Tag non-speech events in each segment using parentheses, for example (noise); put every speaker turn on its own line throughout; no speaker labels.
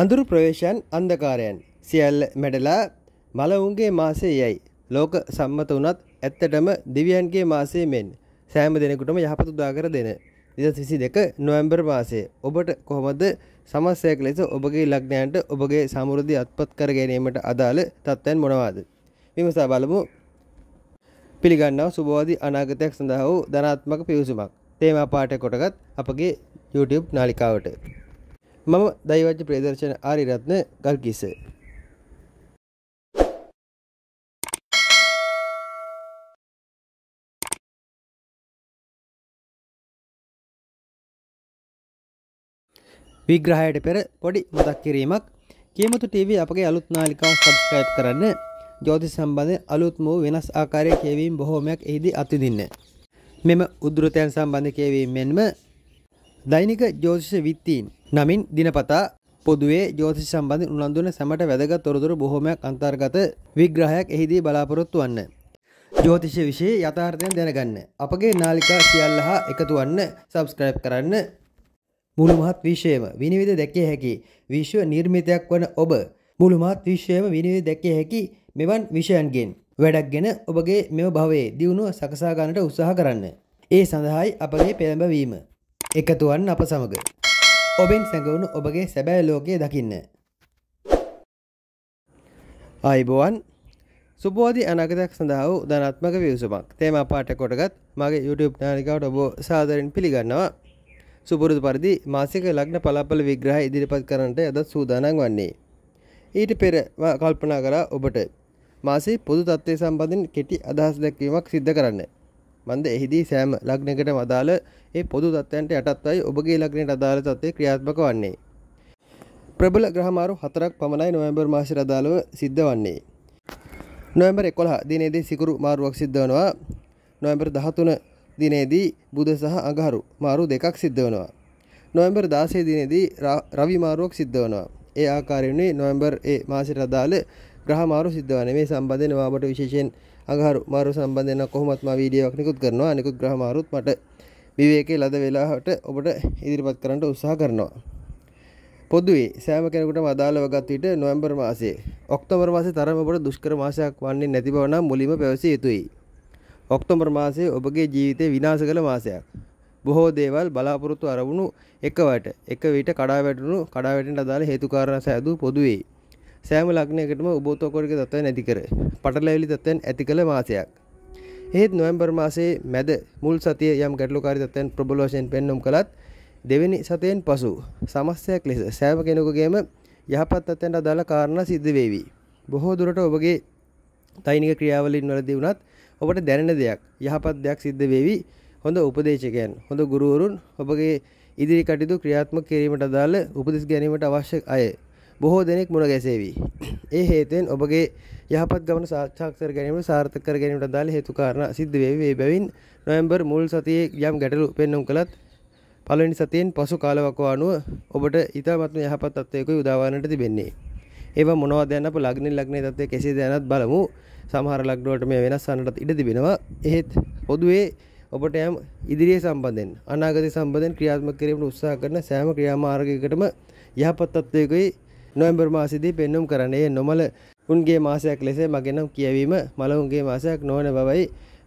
අඳුරු ප්‍රවේශයන් අන්දකාරයන් සියල්ල මැඩලා මලවුන්ගේ මාසේ යයි ලෝක සම්මත වනත් ඇත්තටම දිවියන්ගේ මාසේ මෙන් සෑම දෙනෙකුටම යහපතුදා කර දෙන දෙදස් විසි දෙක නොවැම්බර් මාසේ ඔබට කොහොමද සමස්සයක් ලෙස ඔබගේ ලක්නයන්ට ඔබගේ සමුෘදධි අත්පත් කර ගැනීමට අදාළ තත්ත්වයන් මොනවාද විමසා බලමු පිළිගන්නව සුබෝධි අනාගතයක් සඳහා වූ ධනාත්මක පිවිසුමක් තේමා පාට කොටගත් අපගේ YouTube නාලිකාවට මම දෛවජ්‍ය ප්‍රේදර්ශන ආරිරත්න ගල්කිස විග්‍රහයට පෙර පොඩි මතක් කිරීමක් කියමුතු TV අපගේ අලුත් නාලිකාව සබස්ක්‍රයිප් කරන්න ජෝති සම්බන්ධය අලුත් වූ වෙනස් ආකාරය කියවීම් බොහෝමයක් එහිදී අතිදින්න. මෙම උදුරතයන් සම්බන්ධ කියවීම් මෙන්ම දෛනික ජෝතිෂ විත්තීන් නමින් දිනපතා පොදුවේ ජෝතිෂ සම්බන්ධ උනන්දුවන සැමට වැදගත් තොරතුරු බොහොමයක් අන්තර්ගත විග්‍රහයක් එහිදී බලාපොරොත්තු වන්න. ජෝතිෂ විෂය යථාර්ථයෙන් දැනගන්න. අපගේ නාලිකා සියල්ල හා එකතු වන්න සබස්ක්‍රයිබ් කරන්න. මුළුමහත් විශ්වයම විනිවිධ දැකිය හැකි විශ්ව නිර්මිතයක් වන ඔබ මුළුමහත් විශ්වයම විනිවිධ දැකිය හැකි මෙවන් විෂයන්ගෙන් වැඩක් ගෙන ඔබගේ මෙම භවයේ දියුණුව සකසා ගන්නට උත්සාහ කරන්න. ඒ සඳහායි අපගේ පෙළඹවීම. එකතුවන් අප සමග ඔබෙන් සැඟවුණු ඔබගේ සැබෑ ලෝකයේ දකින්න. අයිබෝවන් සුබෝධි අනගතක් සඳහා වූ ධනත්මක විවසුමක් තේම පාට කොටගත් මගේ YouTube නාලිකවට ඔබෝ සාදරෙන් පිළිගන්නවා සුපුරුදු පරිදි මාසික ලග්න පලාපල විග්‍රහ ඉදිරිපත් කරන්නට ඇද සූදානන් වන්නේ. ඊට පෙර කල්පනා කරා ඔබට මාසේ පොදු තත්ත්වය සම්බඳධින් කෙටි අදහස් දැක්වීමක් සිද්ධ කරන්න මන්ද එහිදී සෑම ලග්නකට වදාළ ඒ පොදු තත්ත්වයන්ට යටත්වයි ඔබගේ ලග්නයට අදාළ තත්ත්වය ක්‍රියාත්මක වන්නේ. ප්‍රබල ග්‍රහමාරු හතරක් පමණයි නොවැම්බර් මාසයට අදාළව සිද්ධ වන්නේ. නොවැම්බර් 11 දිනේදී සිකුරු මාරුවක් සිද්ධ වෙනවා. නොවැම්බර් 13 දිනේදී බුධ සහ අඟහරු මාරු දෙකක් සිද්ධ වෙනවා. නොවැම්බර් 16 දිනේදී රවි මාරුවක් සිද්ධ වෙනවා. ඒ ආකාරයෙන් නොවැම්බර් ඒ මාසයට අදාළ ග්‍රහ මාරු සිද්ධ වන්නේ. මේ සම්බන්ධයෙන් ඔබට විශේෂයෙන් අගහරු මාරු සම්බන්ධ වෙන කොහොමත්ම වීඩියෝවක් නිකුත් කරනවා අනිකුත් ග්‍රහ මාරුත් මට විවේකයේ ලද වෙලාවට ඔබට ඉදිරිපත් කරන්න උත්සාහ කරනවා පොදුවේ සෑම කෙනෙකුටම අදාළව ගත් විට නොවැම්බර් මාසයේ ඔක්තෝබර් මාසයේ තරම ඔබට දුෂ්කර මාසයක් වන්නේ නැති බව නම් මුලින්ම පැවසිය යුතුයි ඔක්තෝබර් මාසය ඔබගේ ජීවිතය විනාශ කළ මාසයක් බොහෝ දේවල් බලාපොරොත්තු අරවුණු එකවට එක විට කඩා වැටුණු කඩා වැටෙන්ට අදාළ හේතුකාරණ සෑදූ පොදුවේ සෑම ලග්නයකටම උබෝතෝකොරක තත්ත්වය නැතිකර පටලැවිලි තත්ත්වයන් ඇති කළ මාසයක්. එහෙත් නොවැම්බර් මාසේ මැද මුල් සතිය යම් ගැටලුකාරි තත්ත්වයන් ප්‍රබල වශයෙන් පෙන්වම් කළත් දෙවෙනි සතයෙන් පසු සමස්තයක් ලෙස සෑම කෙනෙකුගේම යහපත් තත්ත්වයන්ට අදාළ කාරණා සිද්ධ වේවි. බොහෝ දුරට ඔබගේ දෛනික ක්‍රියාවලින් වලදී වුණත් ඔබට දැනෙන දෙයක් යහපත් දෙයක් සිද්ධ වේවි. හොඳ උපදේශකයන්, හොඳ ගුරුවරුන් ඔබගේ ඉදිරි කටයුතු ක්‍රියාත්මක කිරීමට අදාළ උපදෙස් ගැනීමට අවශ්‍ය අය බොහෝ දෙනෙක් මුණ ගැසේවී. ඒ හේතෙන් ඔබගේ යහපත් ගමන සාක්ෂාත් කර ගැනීමට සාර්ථක කර ගැනීමට අදාළ හේතු කාරණා සිද්ධ වේවි. මේ බැවින් නොවැම්බර් මුල් සතියේ යම් ගැටලු පෙන්වුම් කළත් පළවෙනි සතියෙන් පසු කාලවකවානුව අනුව ඔබට ඉතාමත්ම යහපත් තත්ත්වයකුයි උදාවන්නට තිබෙන්නේ. ඒවා මොනවද යන්න අප ලග්න ලග්නේ තත්ත්වය කෙසේද යනත් බලමු. සමහර ලග්න වලට මේ වෙනස් වන්නට ඉඩ තිබෙනවා. එහෙත් පොදුවේ ඔබට යම් ඉදිරියේ සම්බන්ධයෙන් අනාගතය සම්බන්ධයෙන් ක්‍රියාත්මක කිරීමට උත්සාහ කරන සෑම ක්‍රියාමාර්ගයකටම යහපත් තත්ත්වයකුයි නොවැම්බර් මාසිදී පෙන්නුම් කරන්නේ නොමල උන්ගේ මාසයක් ලෙස මගෙනම් කියවීම මලවුන්ගේ මාසයක් නොවන බවයි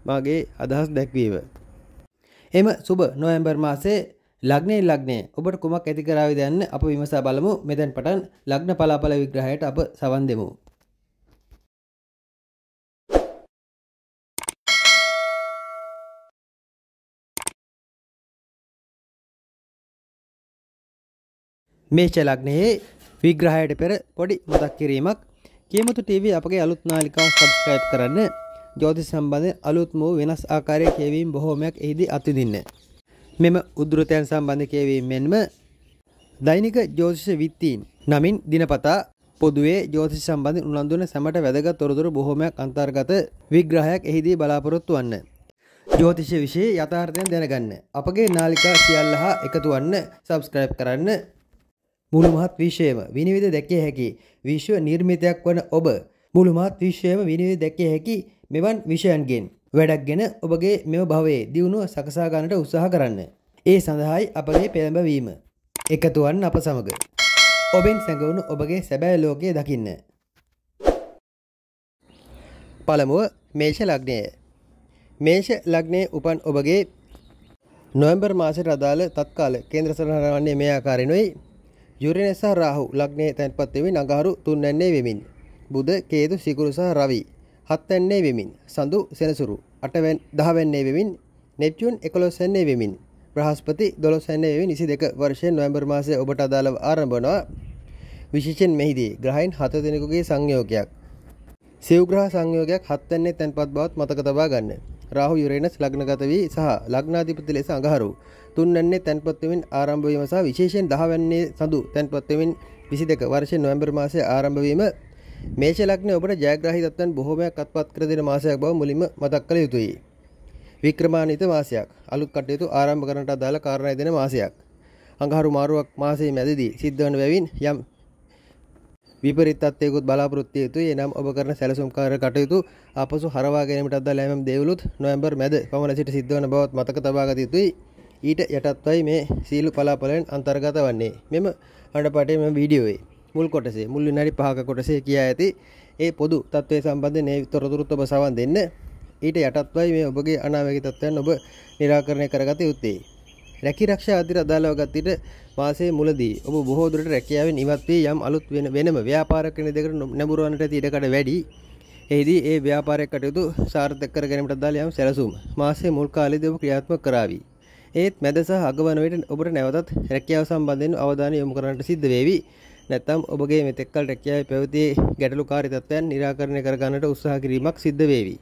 මගේ අදහස් දැක්වීම. එම සුබ නොවැම්බර් මාසේ ලග්නේ ලග්නේ ඔබට කුමක් ඇති කරාවිද යන්න අප විමසා බලමු මෙතෙන් පටන් ලග්න පලාපල විග්‍රහයට අප සවන් දෙමු. මේෂ ලග්නයේ විග්‍රහයට පෙර පොඩි මතක් කිරීමක් කියමුතු TV අපගේ අලුත් නාලිකාව සබස්ක්‍රයිප් කරන්න ජෝති සම්බන්ධය අලුත් වූ වෙනස් ආකාරය කියවීම් බොහෝමයක් එහිදී අතිදින්න. මෙම උද්ෘතයන් සම්බන්ධ කියවීම මෙන්ම දෛනික ජෝතිෂ විත්තීන් නමින් දිනපතා පොදුවේ ජෝතිෂ සම්බන්ධ උනන්දුන සැමට වැදගත් තොරතුරු බොහොමයක් අන්තර්ගත විග්‍රහයක් එහිදී බලාපොරොත්තු වන්න. ජෝතිෂ විෂය යථාර්ථයෙන් දැනගන්න. අපගේ නාලිකා සියල්ල හා එකතුවන්න සබස්ක්‍රයිප් කරන්න මුළුමහත් විශ්වයම විනිවිධ දැකිය හැකි විශ්ව නිර්මිතයක් වන ඔබ මුළුමහත් විශ්වයම විනිවිධ දැකිය හැකි මෙවන් විෂයන්ගෙන් වැඩක්ගෙන ඔබගේ මෙම භවයේ දියුණුව සකසාගන්නට උත්සාහ කරන්න. ඒ සඳහායි අපගේ පෙළඹවීම. එකතුවන් අප සමග. ඔබෙන් සැඟවුණු ඔබගේ සැබෑ ලෝකයේ දකින්න. පළමුුව මේෂ ලග්නය. මේෂ ලග්නය උපන් ඔබගේ නොම්බර් මාසට අදාළ තත්කාල කේන්ද්‍ර සරහර වන්නේ මේ ආකාරෙනුයි යුරේනස් සහ රාහු ලග්නයේ තැන්පත් වෙමින් අඟහරු තුන්වැන්නේ වෙමින් බුධ කේතු සිකුරු සහ රවි හත්වැන්නේ වෙමින් සඳු සෙනසුරු 8 10වැන්නේ වෙමින් නෙප්ටියුන් 11 වෙන්නේ වෙමින් බ්‍රහස්පති 12 වෙන්නේ වෙමින් 22 වර්ෂයේ නොවැම්බර් මාසයේ ඔබට අදාළව ආරම්භ වනවා විශේෂයෙන් මෙහිදී ග්‍රහයන් 7 දිනකගේ සංයෝගයක් සිව් ග්‍රහ සංයෝගයක් හත්වැන්නේ තැන්පත් බවත් මතක තබා ගන්න. රාහු යුරේනස් ලග්නගත වී සහ ලග්නාධිපති ලෙස අඟහරු තුන්න්නේ තැන්පොත්තුමින් ආරම්භවීම සහ විශේෂයෙන් දහවැන්නේ සඳු තැන්පොත්තුමින් විසි දෙක වර්ෂය නොවැම්බර් මාසය ආරම්භවීම මේශලක්නය ඔබට ජයග්‍රහි තත්වන් බොහොමයක් අත්පත් කරදින මාසයක් බව මුලින්ම මතක් කළ යුතුයි. වික්‍රමාණීත මාසයක් අලුත් කටයුතු ආරම්භ කරනට අදාළ කාරණය දෙන මාසයක්. අඟහරු මාරුවක් මාසේ මැදදී සිද්ධවන වැවින් යම් විපරිත්තයකුත් බලාපෘත්තිය යුතු එනම් ඔබ කරන සැලසුම්කාර කටයුතු අපසු හරවාගේීමට අදා ලෑම දේවලුත් නොවම්බර් මැද පමණ සිට සිද්ධවන බවත් මතක තබාගත යුතුයි ඊට යටත්වයි මේ සීලු පලාපලෙන් අන්තර්ගත වන්නේ මෙම අඩපටේ මෙම වීඩියෝවේ මුල් කොටසේ මුල් විනාඩි 5ක කොටසේ කියා ඇති ඒ පොදු තත්ත්වයේ සම්බන්ධයෙන් මේ තොරතුරුත් ඔබ සවන් දෙන්න ඊට යටත්වයි මේ ඔබගේ අනාවැකි තත්ත්වයන් ඔබ निराකරණය කරගත යුත්තේ රැකී ආරක්ෂා අධිර අදාළව ගතිට මාසයේ මුලදී ඔබ බොහෝ දුරට රැකියාවෙන් ඉවත් වී යම් අලුත් වෙන වෙනම ව්‍යාපාරක නිදකට නැඹුරවන්නට ඇති ඉඩකඩ වැඩි එහිදී ඒ ව්‍යාපාරයක් කටයුතු සාර්ථක කර ගැනීමට අදාළ යම් සැලසුම් මාසයේ මුල් කාලයේදී ඔබ ක්‍රියාත්මක කරાવી ඒත් මැද සහ අග වන විට ඔබට නැවතත් රැකියාව සම්බන්ධයෙන් අවධානය යොමු කරන්නට සිද්ධ වේවි. නැත්නම් ඔබගේ මෙතෙක්කල් රැකියාවේ පැවති ගැටලුකාරී තත්ත්වයන් निराකරණය කරගන්නට උත්සාහ කිරීමක් සිද්ධ වේවි.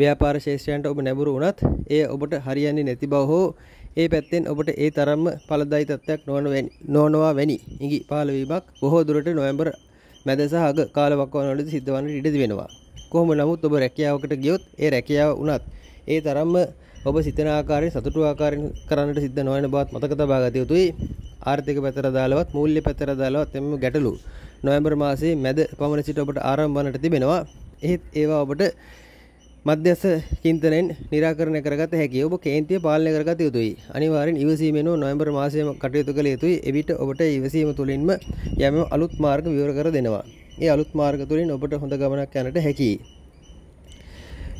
ව්‍යාපාර ශේෂ්ත්‍රයන්ට ඔබ නැඹුරු වුණත් ඒ ඔබට හරියන්නේ නැති බව හෝ ඒ පැත්තෙන් ඔබට ඒ තරම්ම ඵලදායී තත්ත්වයක් නොවනවා වැනි ඉඟි පහළ වීමක් බොහෝ දුරට නොවැම්බර් මැද සහ අග කාලවකවානුවලදී සිද්ධ වන්නට ඉඩ දෙනවා. කොහොම නමුත් ඔබ රැකියාවකට ගියොත් ඒ රැකියාව වුණත් ඒ තරම්ම ඔබ සිතන ආකාරයෙන් සතුටු ආකාරයෙන් කරන්නට සිද්ධ නොවන බවත් මතක තබා ගත යුතුයි. ආර්ථික පැතර දාලවත් මූල්‍ය පැතර දාලවත් එම ගැටලු නොවැම්බර් මාසයේ මැද පමණ සිට ඔබට ආරම්භ වන්නට තිබෙනවා. එහෙත් ඒවා ඔබට මධ්‍යස්ථ චින්තනයෙන් निराකරණය කරගත හැකි ඔබ කේන්තිය පාලනය කරගත යුතුයි. අනිවාර්යෙන් ඉවසීමෙන් නොවැම්බර් මාසයේම කටයුතු කළ යුතුයි. එවිට ඔබට ඉවසීම තුළින්ම යම් අලුත් මාර්ග විවර කර දෙනවා. ඒ අලුත් මාර්ග තුළින් ඔබට හොඳ ගමනක් යන්නට හැකියි.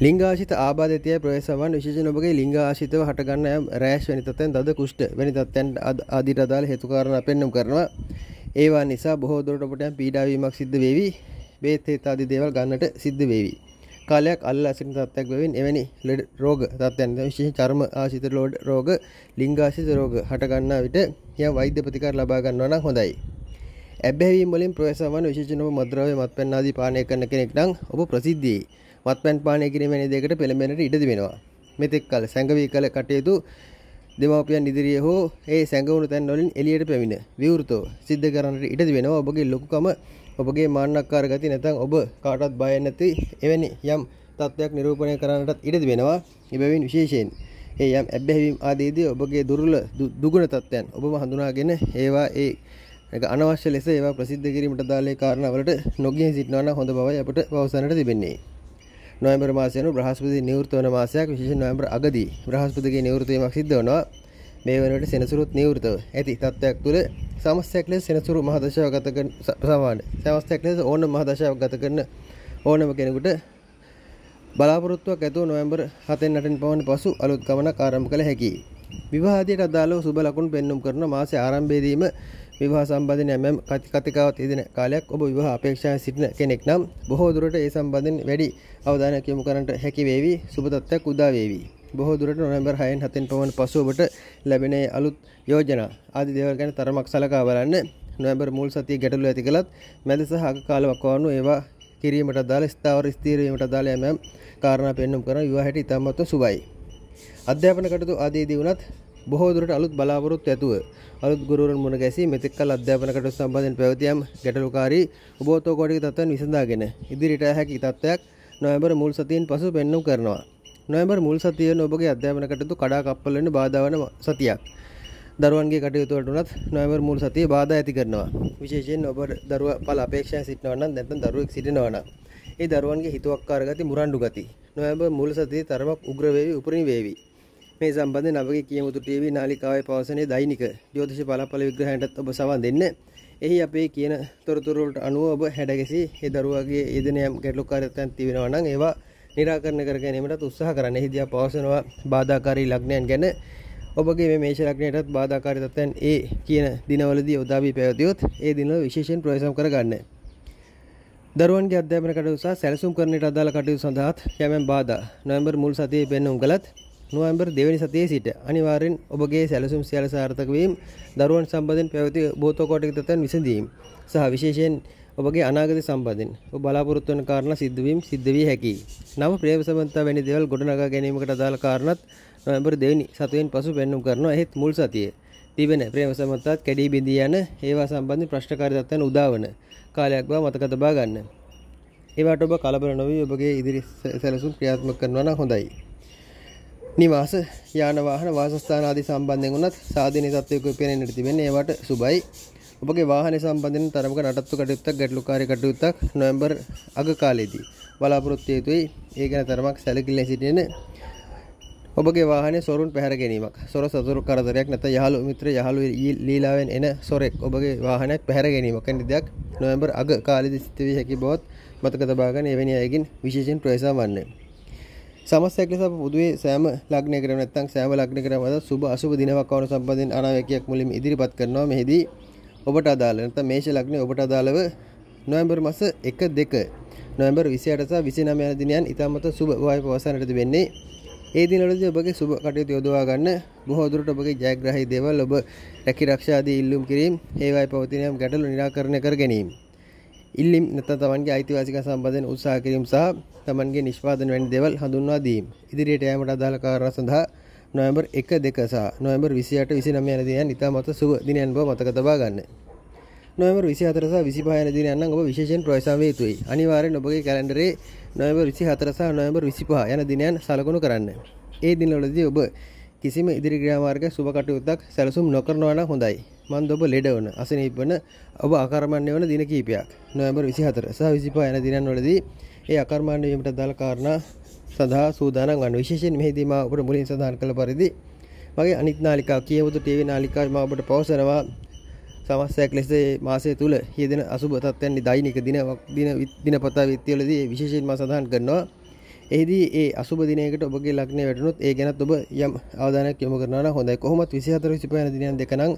ලිංගාශිත ආබාධතය ප්‍රයසවන් විශෂ නොබගේ ලිංගාශිතව හටගන්න රෑශ් වැනිතතැන් දද කුෂ්ට වැනිතත්තැන් අධිට අදාළ හේතුකාරණ පෙන්නම් කරනවා ඒවා නිසා බොහෝදොරටපට පීඩාවීමක් සිද්ධ වේවි බේත් හේතාදි දේවල් ගන්නට සිද්ධ වේවි කාලයක් අල්ල අසින තත්යක් බවින් එවැනි ලෙඩ රෝග තත්යන්ද විශේෂ චර්ම ආශිත ලෝඩ් රෝග ලිංගාශිත රෝග හටගන්නා විට ය වෛද්‍ය ප්‍රතිකාර ලබා ගන්නවන හොඳයි ඇබැවි මුලින් ප්‍රවේශවන් විශේෂනම මද්‍රවය මත් පෙන්නාදී පානය කරන කෙනෙක් නම් ඔබ ප්‍රසිද්ධියේ වත්පැන් පානය කිරීම වැනි දෙයකට පෙළඹෙන්නට ඉඩ දෙනවා. මෙතෙක් කල සැඟවී කල කටයුතු දෙමාපියන් ඉදිරියේ හෝ ඒ සැඟවුණු තැන් වලින් එළියට පැමිණ විවෘතව සිද්ධ කරන්නට ඉඩ දෙනවා. ඔබගේ ලොකුකම ඔබගේ මාන්නක්කාර ගති නැත්නම් ඔබ කාටවත් බය නැති එවැනි යම් තත්ත්වයක් නිරූපණය කරන්නටත් ඉඩ දෙනවා. ඉබැවින් විශේෂයෙන් ඒ යම් ඇබ්බැහිවීම් ආදීදී ඔබගේ දුර්වල දුගුණ තත්ත්වයන් ඔබම හඳුනාගෙන ඒවා ඒ අනවශ්‍ය ලෙස ඒවා ප්‍රසිද්ධ කිරීමට දාලේ කාරණාවලට නොගිය සිටනවා නම් හොඳ බවයි අපට පවසන්නට තිබෙන්නේ. නොවැම්බර් මාසය යනු බ්‍රහස්පති නිවෘත්ත වන මාසයක් විශේෂයෙන් නොවැම්බර් අගදී බ්‍රහස්පතිගේ නිවෘත් වීමක් සිද්ධ වෙනවා මේ වෙනකොට සෙනසුරුත් නිවෘතව ඇති තත්ත්වයක් තුළ සමස්තයක් ලෙස සෙනසුරු මහදශාව ගත කරන සමාන සමස්තයක් ලෙස ඕනම මහදශාවක් ගත කරන ඕනම කෙනෙකුට බලාපොරොත්තුවක් ඇතුව නොවැම්බර් 7 8 පවන පසු අලුත් ගමනක් ආරම්භ කළ හැකියි විවාහයට අදාළව සුබ ලකුණු පෙන්눔 කරන මාසේ ආරම්භයේදීම විවාහ සම්බන්ධයෙන් යම් යම් කතිකාවත් යෙදෙන කාලයක් ඔබ විවාහ අපේක්ෂාවෙන් සිටින කෙනෙක් නම් බොහෝ දුරට ඒ සම්බන්ධයෙන් වැඩි අවධානයක් යොමු කරන්නට හැකි වේවි සුබ තත්ත්වයක් උදා වේවි බොහෝ දුරට නොවැම්බර් 6න් 7න් පමණ පසු ඔබට ලැබෙන අලුත් යෝජනා ආදී දේවල් ගැන තරමක් සලකා බලන්න නොවැම්බර් මුල් සතියේ ගැටලු ඇති කළත් මැද සහ අග කාලයක් වanu ඒවා කිරීමට අදාළ ස්ථාවර ස්ථීර වීමට අදාළ යම් යම් කාරණා පෙන්වුම් කරන විවාහයට ඉතාමත්ම සුබයි අධ්‍යාපන කටයුතු ආදීදී වුණත් බොහෝ දුරට අලුත් බලාපොරොත්තු ඇතුව අලුත් ගුරුවරුන් මුණ ගැසී මෙතෙක් කල අධ්‍යාපන කටයුතු සම්බන්ධයෙන් පැවතියම් ගැටලුකාරී උපෝතෝකෝටික තත්ත්වයන් විසඳාගෙන ඉදිරියට හැකි තත්ත්වයක් නොවැම්බර් මුල් සතියෙන් පසු පෙන්වු කරනවා. නොවැම්බර් මුල් සතිය ඔබගේ අධ්‍යාපන කටයුතු කඩා කප්පල් වෙන්න බාධා වන සතියක්. දරුවන්ගේ කටයුතු වලට උනත් නොවැම්බර් මුල් සතියේ බාධා ඇති කරනවා. විශේෂයෙන් ඔබ දරුවා පළ අපේක්ෂාවෙන් සිටිනවා නම් නැත්නම් දරුවෙක් සිටිනවා නම් ඒ දරුවන්ගේ හිතුවක්කාර ගති මුරණ්ඩු ගති නොවැම්බර් මුල් සතියේ තරමක් උග්‍ර වේවි උපරිම වේවි. මේ සම්බන්ධ නවගේ කියමුතු ටීවී නාලිකාවේ පවසනේ දෛනික ජ්‍යෝතිෂ පලාපල විග්‍රහයටත් ඔබ සවන් දෙන්න. එහි අපේ කියන තොරතුරු වලට අනුව ඔබ හැඩගැසී ඒ දරුවාගේ යෙදෙන යම් ගැටලුකාරීත්වයන් තිබෙනවා නම් ඒවා निराකරණය කර ගැනීමට උත්සාහ කරන්න. එහිදී පවසනවා බාධාකාරී ලග්නයන් ගැන ඔබගේ මේ මේෂ ලග්නයටත් බාධාකාරී තත්ත්වයන් ඒ කියන දිනවලදී යොදා වී පැවතියොත් ඒ දිනවල විශේෂයෙන් ප්‍රවේශම් කරගන්න. දරුවන්ගේ අධ්‍යාපන කටයුතු සහ සැලසුම් කරන්නට අදාළ කටයුතු සඳහාත් යමෙන් බාධා නොවැම්බර් මුල් සතියේ පෙන්වුම් කළත් නොවැම්බර් දෙවැනි සතියේ සිට අනිවාර්යෙන් ඔබගේ සැලසුම් සියල්ල සාර්ථක වීම දරුවන් සම්බන්ධයෙන් පැවති බෝතෝකෝටික තත්ත්වයන් විසඳීම සහ විශේෂයෙන් ඔබගේ අනාගත සම්බන්ධයෙන් ඔබ බලාපොරොත්තු වන කාරණා සිද්ධ වීම සිද්ධ විය හැකියි. නව ප්‍රේම සම්බන්ධතා වැනි දේවල් ගොඩනගා ගැනීමකට අදාළ කාරණාත් නොවැම්බර් දෙවැනි සතියෙන් පසු පෙන්වුම් කරනවා. එහෙත් මුල් සතියේ තිබෙන ප්‍රේම සම්බන්ධතාත් කැඩී බිඳී යන ඒවා සම්බන්ධ ප්‍රශ්නකාරී තත්ත්වයන් උදාවන කාලයක් බව මතක තබා ගන්න. ඒවට ඔබ කලබල නොවී ඔබගේ ඉදිරි සැලසුම් ක්‍රියාත්මක කරනවා නම් හොඳයි. නිවාස යාන වාහන වාසස්ථාන ආදී සම්බන්ධයෙන් උනත් සාධිනී තත්ත්වයක උපයනෙන්නට තිබෙන්නේ ඒවට සුබයි. ඔබගේ වාහන සම්බන්ධයෙන් තරමක නඩත්තු කටයුත්තක් ගැටලුකාරී කටයුත්තක් නොවැම්බර් අග කාලයේදී බලාපොරොත්තු යුතුයි. ඒ ගැන තරමක් සැලකිල්ලෙන් සිටින ඔබගේ වාහනේ සොරුන් පැහැර ගැනීමක්. සොර සතුරු කරදරයක් නැත යහළු මිත්‍ර යහළු ලීලාවෙන් එන සොරෙක් ඔබගේ වාහනයක් පැහැර ගැනීමක් වැනි දෙයක් නොවැම්බර් අග කාලයේදී සිදුවිය හැකි බවත් මතක තබා ගන්න එවැනි අයගෙන් විශේෂයෙන් ප්‍රයසා වන්නේ. සමස්යක් ලෙස අප පුදුවේ සෑම ලග්නයකට නැත්නම් සෑම ලග්නයකටම අද සුබ අසුබ දිනවක් වන සම්බන්ධයෙන් අනාවැකියක් මුලින් ඉදිරිපත් කරනවා මෙහිදී ඔබට අදාළ නැත්නම් මේෂ ලග්නය ඔබට අදාළව නොවැම්බර් මාස 1 2 නොවැම්බර් 28 සහ 29 යන දිනයන් ඉතාමත් සුබ වායි පවසන්නට වෙන්නේ ඒ දිනවලදී ඔබගේ සුබ කටයුතු යොදවා ගන්න බොහෝ දුරට ඔබගේ ජයග්‍රාහී දේවල් ඔබ රැකී ආරක්ෂා ආදී ඉල්ලුම් කිරීම ඒවායි පවතින ගැටලු निराකරණය කර ගැනීම ඉල්ලීම් නැත්නම් තමන්ගේ අයිතිවාසිකම් සම්බන්ධයෙන් උත්සාහ කිරීම සහ තමන්ගේ නිෂ්පාදන වැනි දේවල් හඳුන්වා දීම. ඉදිරියට යාමට අදාළ කාරණා සඳහා නොවැම්බර් 1 2 සහ නොවැම්බර් 28 29 යන දිනයන් ඉතාමත් සුබ දිනයන් බව මතක තබා ගන්න. නොවැම්බර් 24 සහ 25 යන දිනයන් නම් ඔබ විශේෂයෙන් ප්‍රවේශම් වේ යුතුයි. අනිවාර්යෙන් ඔබගේ කැලෙන්ඩරේ නොවැම්බර් 24 සහ නොවැම්බර් 25 යන දිනයන් සලකනු කරන්න. ඒ දිනවලදී ඔබ කිසිම ඉදිරි ක්‍රියාමාර්ග සුබ කටයුත්තක් සැලසුම් නොකරනවා නම් හොඳයි. මන් ඔබ ලෙඩ වන, අසනීප වන, ඔබ අකර්මණ්‍ය වන දින කිහිපයක් නොවැම්බර් 24 සහ 25 යන දිනවලදී ඒ අකර්මණ්‍ය වීමට අදාළ කාරණා සඳහා සූදානම් වන්න. විශේෂයෙන් මෙහිදී මා ඔබට මුලින් සඳහන් කළ පරිදි මගේ අනිත් නාලිකා කියවුතු ටීවී නාලිකාව මා ඔබට පවසනවා සමස්තයක් ලෙස මාසය තුළ යෙදෙන අසුබ තත්ත්වයන් දෛනික දින දින දිනපතා විත්තිවලදී විශේෂයෙන් මා සඳහන් කරනවා. එහිදී ඒ අසුබ දිනයකට ඔබගේ ලග්නේ වැටුනොත් ඒ ගැනත් ඔබ යම් අවධානයක් යොමු කරනවා නම් හොඳයි. කොහොමත් 24 25 යන දිනයන් දෙක නම්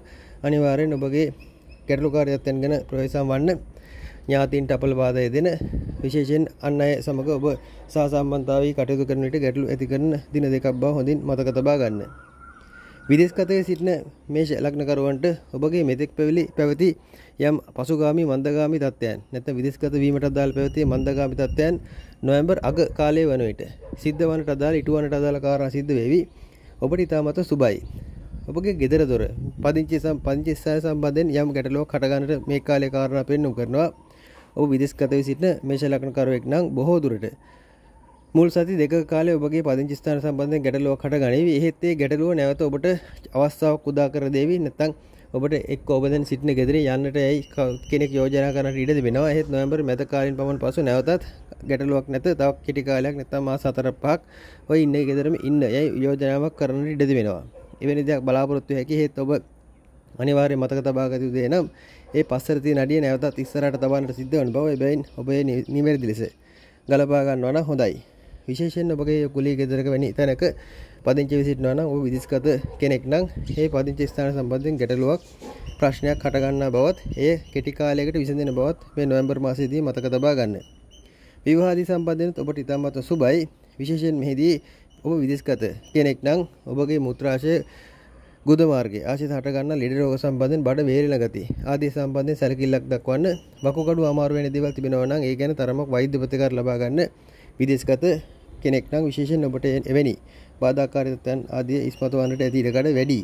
අනිවාර්යෙන් ඔබගේ ගැටලුකාරීත්වයන් ගැන ප්‍රවේශම් වන්න ඥාතීන්ට අපල බාධය දෙන විශේෂයෙන් අන් අය සමඟ ඔබ සාසම්බන්ධාවී කටයුතු කරන විට ගැටලු ඇති කරන දින දෙකක් බව හොඳින් මතක තබා ගන්න. විදේශගතව සිටින මේෂ ලග්නකරුවන්ට ඔබගේ මෙතෙක් පැවිලි පැවති යම් පසුගාමි මන්දගාමි තත්ත්වයන් නැත්නම් විදේශගත වීමට අදාළ පැවතිය මන්දගාමි තත්ත්වයන් නොවැම්බර් අග කාලයේ වන විට සිද්ධ වනට අදාළ ඉටුවනට අදාළ කාරණා සිද්ධ වෙවි. ඔබට ඉතාමත් සුබයි. ඔබගේ ගෙදර දොර පදිංචි සම් පංචස්ථාය සම්බන්ධයෙන් යම් ගැටලුවක් හටගන්නට මේ කාලේ කාරණා පෙන්වු කරනවා. ඔබ විදේශගත වී සිටින මේෂ ලග්නකරුවෙක් නම් බොහෝ දුරට මුල් සති දෙක කාලේ ඔබගේ පදිංචි ස්ථාන සම්බන්ධයෙන් ගැටලුවක් හටගනීවි. එහෙත් ඒ ගැටලුව නැවත ඔබට අවස්ථාවක් උදා කර දෙවි. නැත්නම් ඔබට එක් ඔබදැන් සිටින ගෙදර යන්නට ඇයි කෙනෙක් යෝජනා කරන ඉඩද වෙනවා එහෙත් නොවැම්බර් මැද කාලින් පමණ පසු නැවතත් ගැටලුවක් නැත තව කෙටි කාලයක් නැත්නම් මාස හතර පහක් ඔය ඉන්න ගෙදරම ඉන්න යයි යෝජනාවක් කරන්න ඉඩද වෙනවා එවැනි දෙයක් බලාපොරොත්තු හැකි හේත් ඔබ අනිවාර්ය මතක තබා ගත යුතු නම් ඒ පස්සර තියෙන අඩිය නැවතත් ඉස්සරහට තබන්නට සිද්ධ වන බව එබැවින් ඔබේ නිවැරදි ලෙස ගලපා ගන්නවා නම් හොඳයි විශේෂයෙන් ඔබගේ කුලී ගෙදරක වැනි තැනක පදිංචි විසිටනවා නම් ඔහු විදිස්ගත කෙනෙක් නම් ඒ පදිංචි ස්ථාන සම්බන්ධයෙන් ගැටලුවක් ප්‍රශ්නයක් හටගන්නා බවත් ඒ කෙටි කාලයකට විසඳෙන බවත් මේ නොවැම්බර් මාසයේදී මතක තබා ගන්න. විවාහදී සම්බන්ධයෙන් ඔබට ඉතාමත් සුබයි. විශේෂයෙන් මෙහිදී ඔබ විදිස්ගත කෙනෙක් නම් ඔබගේ මුත්‍රාශය ගුද මාර්ගයේ ආශිත හටගන්න ලෙඩ රෝග සම්බන්ධයෙන් බඩ වේලෙන ගති ආදී සම්බන්ධයෙන් සැලකිල්ලක් දක්වන්න වකුගඩු අමාරු වෙන දේවල් තිබෙනවා නම් ඒ ගැන තරමක් වෛද්‍ය ප්‍රතිකාර ලබා ගන්න විදේශගත කෙනෙක් නම් විශේෂයෙන් ඔබට එවැනි උපාදාකාරීත්වයන් ආදී ඉස්මතු වන්නට ඇති ඉඩකඩ වැඩි.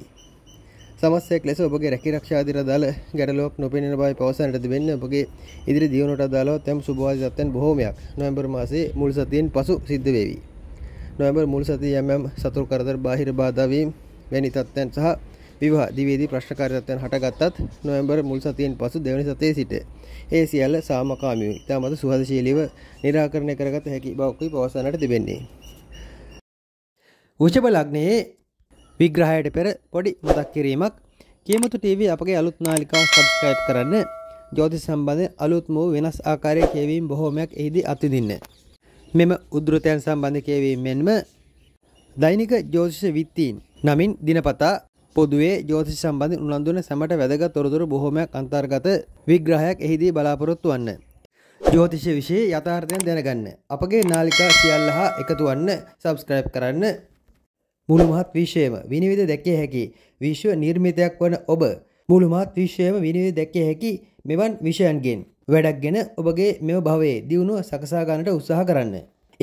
සමස්තයක් ලෙස ඔබගේ රැකිරක්ෂා ආදී අදාළ ගැටලුවක් නොපෙනෙන බව පවසන්නට තිබෙන්නේ ඔබගේ ඉදිරි දියුණුවට අදාළව තම සුභවාදී තත්ත්වයන් බොහෝමයක් නොවැම්බර් මාසයේ මුල් සතියෙන් පසු සිද්ධ වේවි. නොවැම්බර් මුල් සතියේ යම් යම් සතුරු කරදර බාහිර බාධා වීම වැනි තත්ත්වයන් සහ විවාහ දිවේදී ප්‍රශ්නකාරී තත්ත්වයන් හටගත්තත් නොවැම්බර් මුල් සතියෙන් පසු දෙවැනි සතියේ සිට ඒ සියල්ල සාමකාමීව ඉතාමත් සුහදශීලීව निराකරණය කරගත හැකි බවකුයි පවසන්නට තිබෙන්නේ. වෘෂභ ලග්නයේ විග්‍රහයට පෙර පොඩි මතක් කිරීමක් කේමතු TV අපගේ අලුත් නාලිකාව subscribe කරන්න ජ්‍යොතිෂ සම්බන්ධ අලුත්ම වූ වෙනස් ආකාරයේ කියවීම් බොහෝමයක් එහිදී අත්විඳින්න. මෙම උද්ෘතයන් සම්බන්ධ කියවීම් මෙන්ම දෛනික ජ්‍යොතිෂ විත්තීන් නමින් දිනපතා පොදුවේ ජ්‍යොතිෂ සම්බන්ධ උනන්දුන සැමට වැදගත් තොරතුරු බොහෝමයක් අන්තර්ගත විග්‍රහයක් එහිදී බලාපොරොත්තු වන්න. ජ්‍යෝතිෂ විශේ යථාර්ථයන් දැනගන්න. අපගේ නාලිකා සියල්ල හා එකතු වන්න සබස්ක්‍රයිබ් කරන්න මුළුමහත් විශ්වයම විනිවිධ දැකිය හැකි විශ්ව නිර්මිතයක් වන ඔබ මුළුමහත් විශ්වයම විනිවිධ දැකිය හැකි මෙවන් විෂයන්ගෙන් වැඩක් ගෙන ඔබගේ මෙම භවයේ දියුණුව සකසාගන්නට උත්සාහ කරන්න.